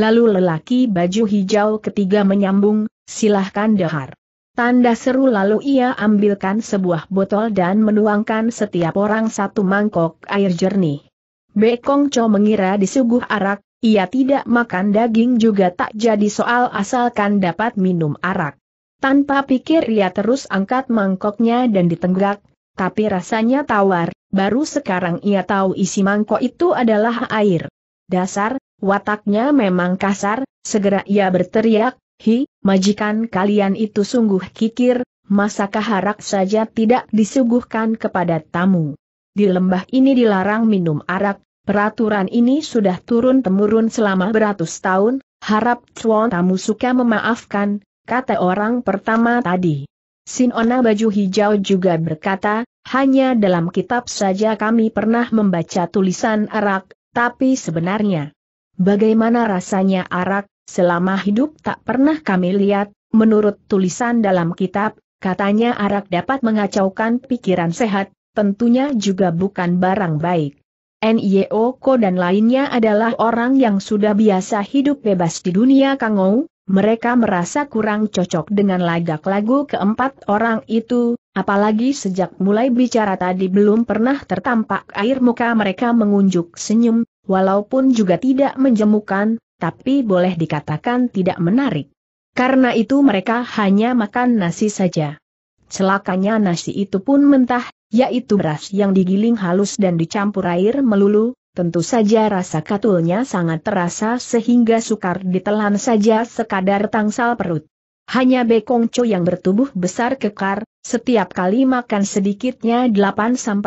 Lalu lelaki baju hijau ketiga menyambung, silahkan dehar. Tanda seru lalu ia ambilkan sebuah botol dan menuangkan setiap orang satu mangkok air jernih. Bekong Cho mengira disuguh arak, ia tidak makan daging juga tak jadi soal asalkan dapat minum arak. Tanpa pikir ia terus angkat mangkoknya dan ditenggak, tapi rasanya tawar, baru sekarang ia tahu isi mangkok itu adalah air. Dasar, wataknya memang kasar, segera ia berteriak, Hi, majikan kalian itu sungguh kikir, masakah arak saja tidak disuguhkan kepada tamu. Di lembah ini dilarang minum arak, Peraturan ini sudah turun-temurun selama beratus tahun, harap Chuan tamu suka memaafkan, kata orang pertama tadi. Sinona baju hijau juga berkata, hanya dalam kitab saja kami pernah membaca tulisan arak, tapi sebenarnya, bagaimana rasanya arak, selama hidup tak pernah kami lihat, menurut tulisan dalam kitab, katanya arak dapat mengacaukan pikiran sehat, tentunya juga bukan barang baik. Nio Ko dan lainnya adalah orang yang sudah biasa hidup bebas di dunia Kangou, mereka merasa kurang cocok dengan lagak lagu keempat orang itu, apalagi sejak mulai bicara tadi belum pernah tertampak air muka mereka mengunjuk senyum, walaupun juga tidak menjemukan, tapi boleh dikatakan tidak menarik. Karena itu mereka hanya makan nasi saja. Celakanya nasi itu pun mentah, yaitu beras yang digiling halus dan dicampur air melulu, tentu saja rasa katulnya sangat terasa sehingga sukar ditelan saja sekadar tangsal perut. Hanya Bekong Cho yang bertubuh besar kekar, setiap kali makan sedikitnya 8-9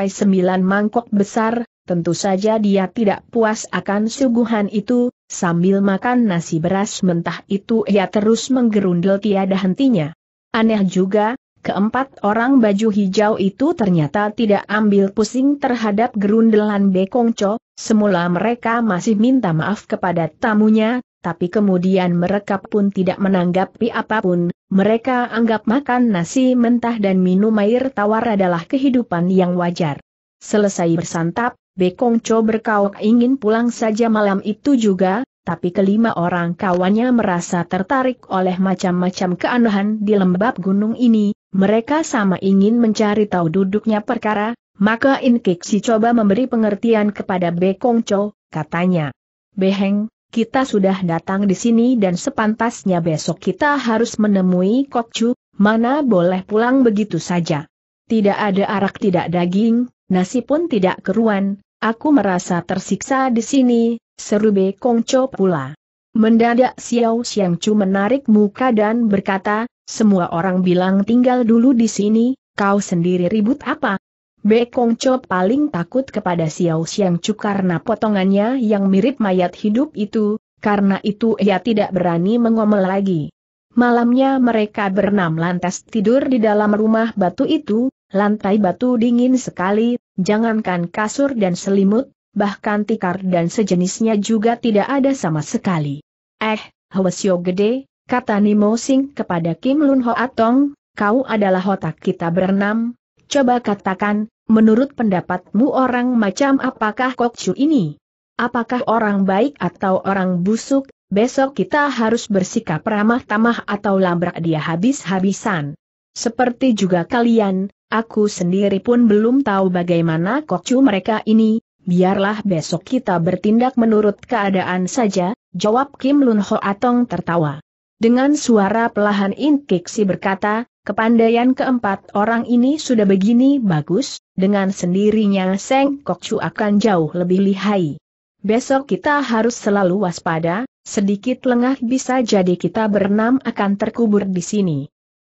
mangkok besar, tentu saja dia tidak puas akan suguhan itu, sambil makan nasi beras mentah itu ia terus menggerundel tiada hentinya. Aneh juga, Keempat orang baju hijau itu ternyata tidak ambil pusing terhadap gerundelan Bekongco, semula mereka masih minta maaf kepada tamunya, tapi kemudian mereka pun tidak menanggapi apapun, mereka anggap makan nasi mentah dan minum air tawar adalah kehidupan yang wajar. Selesai bersantap, Bekongco berkauk ingin pulang saja malam itu juga, tapi kelima orang kawannya merasa tertarik oleh macam-macam keanehan di lembab gunung ini, mereka sama ingin mencari tahu duduknya perkara, maka si coba memberi pengertian kepada Bekongco, Cho, katanya. Beheng, kita sudah datang di sini dan sepantasnya besok kita harus menemui Kokcu, mana boleh pulang begitu saja. Tidak ada arak tidak daging, nasi pun tidak keruan, aku merasa tersiksa di sini, seru Bekongco Cho pula. Mendadak Xiao Xiangchu menarik muka dan berkata, semua orang bilang tinggal dulu di sini, kau sendiri ribut apa? Bekong Cho paling takut kepada Xiao Xiang Chu karena potongannya yang mirip mayat hidup itu, karena itu ia tidak berani mengomel lagi. Malamnya mereka berenam lantas tidur di dalam rumah batu itu, lantai batu dingin sekali, jangankan kasur dan selimut, bahkan tikar dan sejenisnya juga tidak ada sama sekali. Eh, Hwasyo gede, Kata Nimo Sing kepada Kim Lun Ho Atong, kau adalah otak kita berenam, coba katakan, menurut pendapatmu orang macam apakah Kok Chu ini? Apakah orang baik atau orang busuk, besok kita harus bersikap ramah-tamah atau labrak dia habis-habisan. Seperti juga kalian, aku sendiri pun belum tahu bagaimana Kok Chu mereka ini, biarlah besok kita bertindak menurut keadaan saja, jawab Kim Lun Ho Atong tertawa. Dengan suara pelahan Inkiksi berkata, kepandaian keempat orang ini sudah begini bagus, dengan sendirinya Seng Kokcu akan jauh lebih lihai. Besok kita harus selalu waspada, sedikit lengah bisa jadi kita berenam akan terkubur di sini.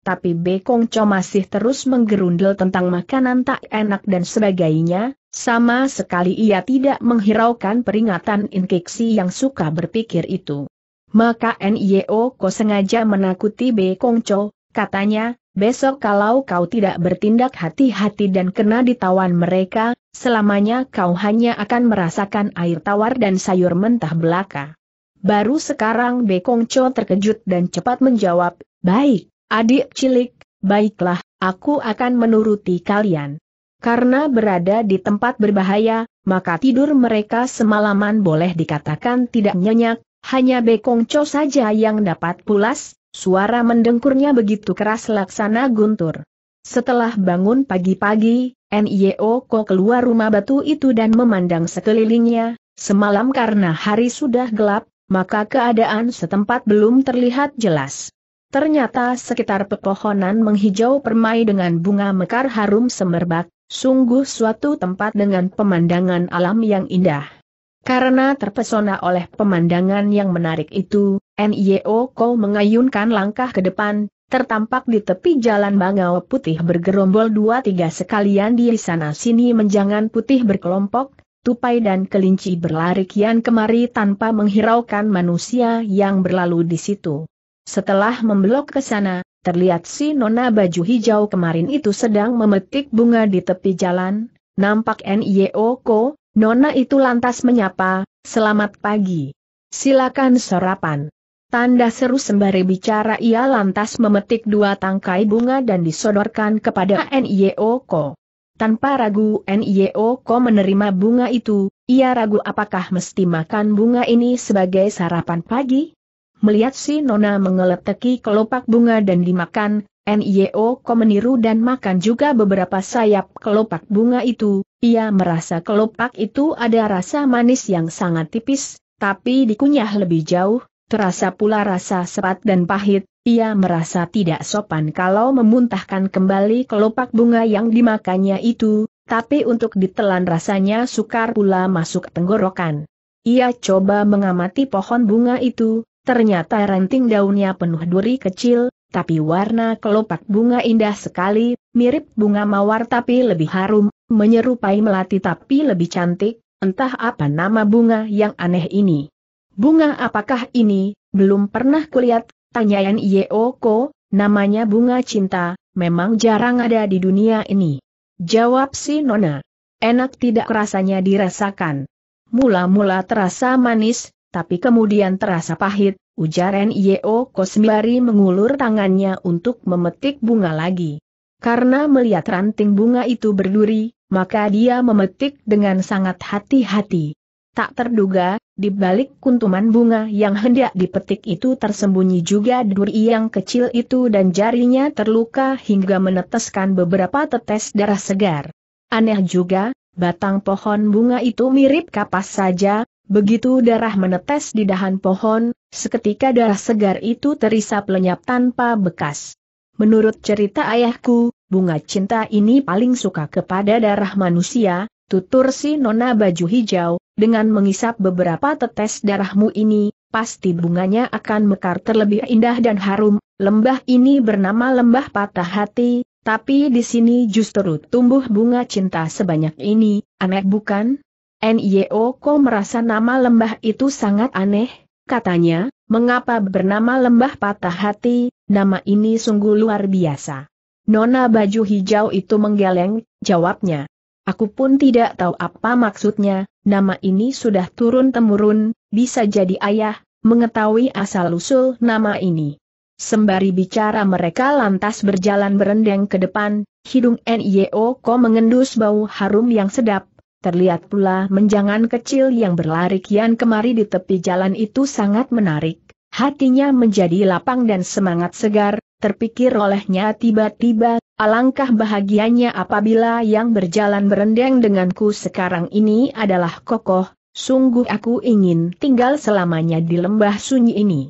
Tapi Bekong Cho masih terus menggerundel tentang makanan tak enak dan sebagainya, sama sekali ia tidak menghiraukan peringatan Inkiksi yang suka berpikir itu. Maka NIO Ko sengaja menakuti Be Kong Cho, katanya, besok kalau kau tidak bertindak hati-hati dan kena ditawan mereka, selamanya kau hanya akan merasakan air tawar dan sayur mentah belaka. Baru sekarang Be Kong Cho terkejut dan cepat menjawab, baik, adik cilik, baiklah, aku akan menuruti kalian. Karena berada di tempat berbahaya, maka tidur mereka semalaman boleh dikatakan tidak nyenyak, hanya Bekong Cho saja yang dapat pulas, suara mendengkurnya begitu keras laksana guntur. Setelah bangun pagi-pagi, NIO Ko keluar rumah batu itu dan memandang sekelilingnya, semalam karena hari sudah gelap, maka keadaan setempat belum terlihat jelas. Ternyata sekitar pepohonan menghijau permai dengan bunga mekar harum semerbak, sungguh suatu tempat dengan pemandangan alam yang indah. Karena terpesona oleh pemandangan yang menarik itu, NIO Ko mengayunkan langkah ke depan, tertampak di tepi jalan bangau putih bergerombol dua tiga sekalian di sana sini menjangan putih berkelompok, tupai dan kelinci berlari kian kemari tanpa menghiraukan manusia yang berlalu di situ. Setelah membelok ke sana, terlihat si nona baju hijau kemarin itu sedang memetik bunga di tepi jalan, nampak NIO Ko, Nona itu lantas menyapa, selamat pagi. Silakan sarapan. Tanda seru sembari bicara ia lantas memetik dua tangkai bunga dan disodorkan kepada N.I.O.Ko. Tanpa ragu N.I.O.Ko menerima bunga itu, ia ragu apakah mesti makan bunga ini sebagai sarapan pagi? Melihat si Nona mengeleteki kelopak bunga dan dimakan, NIO ko meniru dan makan juga beberapa sayap kelopak bunga itu, ia merasa kelopak itu ada rasa manis yang sangat tipis, tapi dikunyah lebih jauh, terasa pula rasa sepat dan pahit, ia merasa tidak sopan kalau memuntahkan kembali kelopak bunga yang dimakannya itu, tapi untuk ditelan rasanya sukar pula masuk tenggorokan. Ia coba mengamati pohon bunga itu, ternyata ranting daunnya penuh duri kecil, tapi warna kelopak bunga indah sekali, mirip bunga mawar tapi lebih harum, menyerupai melati tapi lebih cantik, entah apa nama bunga yang aneh ini. Bunga apakah ini, belum pernah kulihat, tanya Yan Yeoko, namanya bunga cinta, memang jarang ada di dunia ini. Jawab si Nona. Enak tidak rasanya dirasakan. Mula-mula terasa manis, tapi kemudian terasa pahit, ujar N.I.O. Kosmiari mengulur tangannya untuk memetik bunga lagi. Karena melihat ranting bunga itu berduri, maka dia memetik dengan sangat hati-hati. Tak terduga, di balik kuntuman bunga yang hendak dipetik itu tersembunyi juga duri yang kecil itu dan jarinya terluka hingga meneteskan beberapa tetes darah segar. Aneh juga, batang pohon bunga itu mirip kapas saja, Begitu darah menetes di dahan pohon, seketika darah segar itu terisap lenyap tanpa bekas. Menurut cerita ayahku, bunga cinta ini paling suka kepada darah manusia, tutur si nona baju hijau, dengan mengisap beberapa tetes darahmu ini, pasti bunganya akan mekar terlebih indah dan harum. Lembah ini bernama lembah patah hati, tapi di sini justru tumbuh bunga cinta sebanyak ini, aneh bukan? NIO Ko merasa nama lembah itu sangat aneh, katanya, mengapa bernama lembah patah hati, nama ini sungguh luar biasa. Nona baju hijau itu menggeleng, jawabnya. Aku pun tidak tahu apa maksudnya, nama ini sudah turun-temurun, bisa jadi ayah, mengetahui asal-usul nama ini. Sembari bicara mereka lantas berjalan berendeng ke depan, hidung NIO Ko mengendus bau harum yang sedap, Terlihat pula menjangan kecil yang berlari kian kemari di tepi jalan itu sangat menarik. Hatinya menjadi lapang dan semangat segar, terpikir olehnya tiba-tiba, alangkah bahagianya apabila yang berjalan berendeng denganku sekarang ini adalah kokoh, sungguh aku ingin tinggal selamanya di lembah sunyi ini.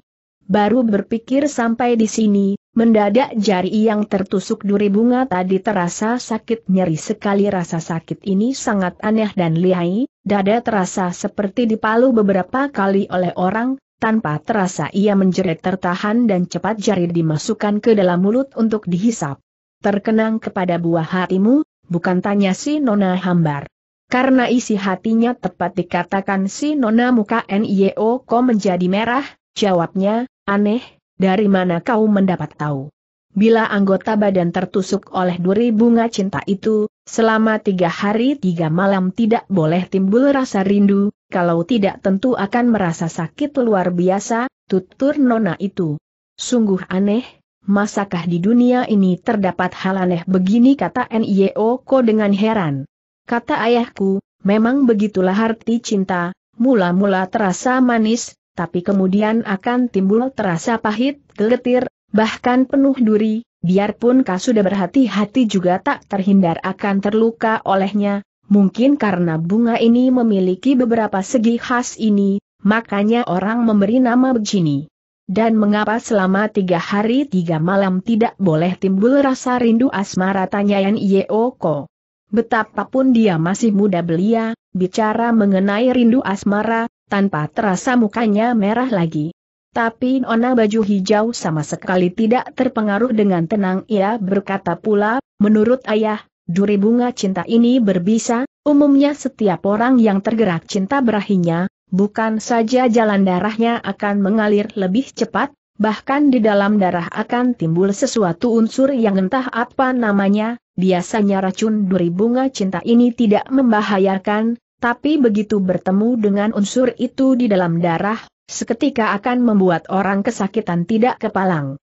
Baru berpikir sampai di sini, Mendadak jari yang tertusuk duri bunga tadi terasa sakit nyeri sekali rasa sakit ini sangat aneh dan lihai, dada terasa seperti dipalu beberapa kali oleh orang, tanpa terasa ia menjerit tertahan dan cepat jari dimasukkan ke dalam mulut untuk dihisap. Terkenang kepada buah hatimu, bukan tanya si Nona Hambar. Karena isi hatinya tepat dikatakan si Nona muka NIO menjadi merah, jawabnya, aneh, dari mana kau mendapat tahu? Bila anggota badan tertusuk oleh duri bunga cinta itu, selama tiga hari tiga malam tidak boleh timbul rasa rindu, kalau tidak tentu akan merasa sakit luar biasa, tutur nona itu. Sungguh aneh, masakah di dunia ini terdapat hal aneh begini kata N.I.O.Ko dengan heran. Kata ayahku, memang begitulah arti cinta, mula-mula terasa manis, tapi kemudian akan timbul terasa pahit, geletir, bahkan penuh duri, biarpun kau sudah berhati-hati juga tak terhindar akan terluka olehnya, mungkin karena bunga ini memiliki beberapa segi khas ini, makanya orang memberi nama begini. Dan mengapa selama tiga hari tiga malam tidak boleh timbul rasa rindu asmara tanyaan Yeoko. Betapapun dia masih muda belia, bicara mengenai rindu asmara, tanpa terasa mukanya merah lagi. Tapi Nona baju hijau sama sekali tidak terpengaruh dengan tenang ia berkata pula, menurut ayah, duri bunga cinta ini berbisa, umumnya setiap orang yang tergerak cinta berahinya, bukan saja jalan darahnya akan mengalir lebih cepat, bahkan di dalam darah akan timbul sesuatu unsur yang entah apa namanya, biasanya racun duri bunga cinta ini tidak membahayakan, tapi begitu bertemu dengan unsur itu di dalam darah, seketika akan membuat orang kesakitan tidak kepalang.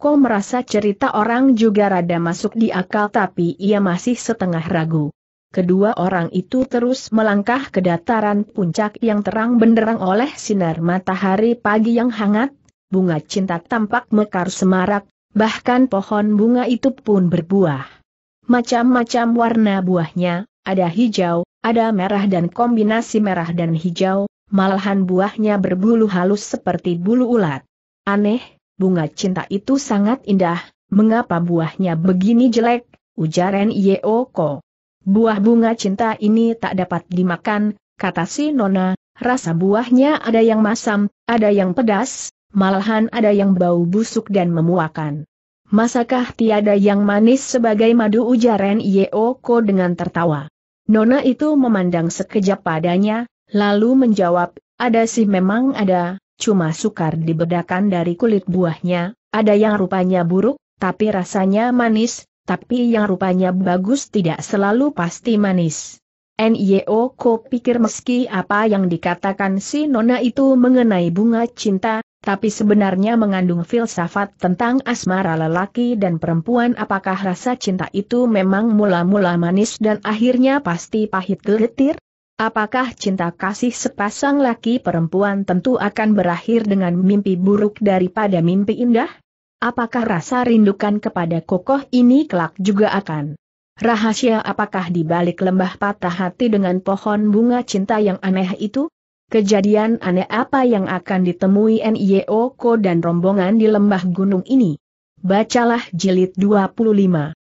Ko merasa cerita orang juga rada masuk di akal tapi ia masih setengah ragu. Kedua orang itu terus melangkah ke dataran puncak yang terang benderang oleh sinar matahari pagi yang hangat, bunga cinta tampak mekar semarak, bahkan pohon bunga itu pun berbuah. Macam-macam warna buahnya, ada hijau, ada merah dan kombinasi merah dan hijau, malahan buahnya berbulu halus seperti bulu ulat. Aneh, bunga cinta itu sangat indah, mengapa buahnya begini jelek, ujar Yeoko. Buah bunga cinta ini tak dapat dimakan, kata si Nona, rasa buahnya ada yang masam, ada yang pedas, malahan ada yang bau busuk dan memuakan. Masakah tiada yang manis sebagai madu Ujaran Yeoko dengan tertawa. Nona itu memandang sekejap padanya, lalu menjawab, ada sih memang ada, cuma sukar dibedakan dari kulit buahnya, ada yang rupanya buruk, tapi rasanya manis, tapi yang rupanya bagus tidak selalu pasti manis. NIO Ko pikir meski apa yang dikatakan si Nona itu mengenai bunga cinta, tapi sebenarnya mengandung filsafat tentang asmara lelaki dan perempuan apakah rasa cinta itu memang mula-mula manis dan akhirnya pasti pahit gelitir? Apakah cinta kasih sepasang laki perempuan tentu akan berakhir dengan mimpi buruk daripada mimpi indah? Apakah rasa rindukan kepada kokoh ini kelak juga akan Rahasia apakah di balik lembah patah hati dengan pohon bunga cinta yang aneh itu? Kejadian aneh apa yang akan ditemui N.I.O.Ko dan rombongan di lembah gunung ini? Bacalah jilid 25.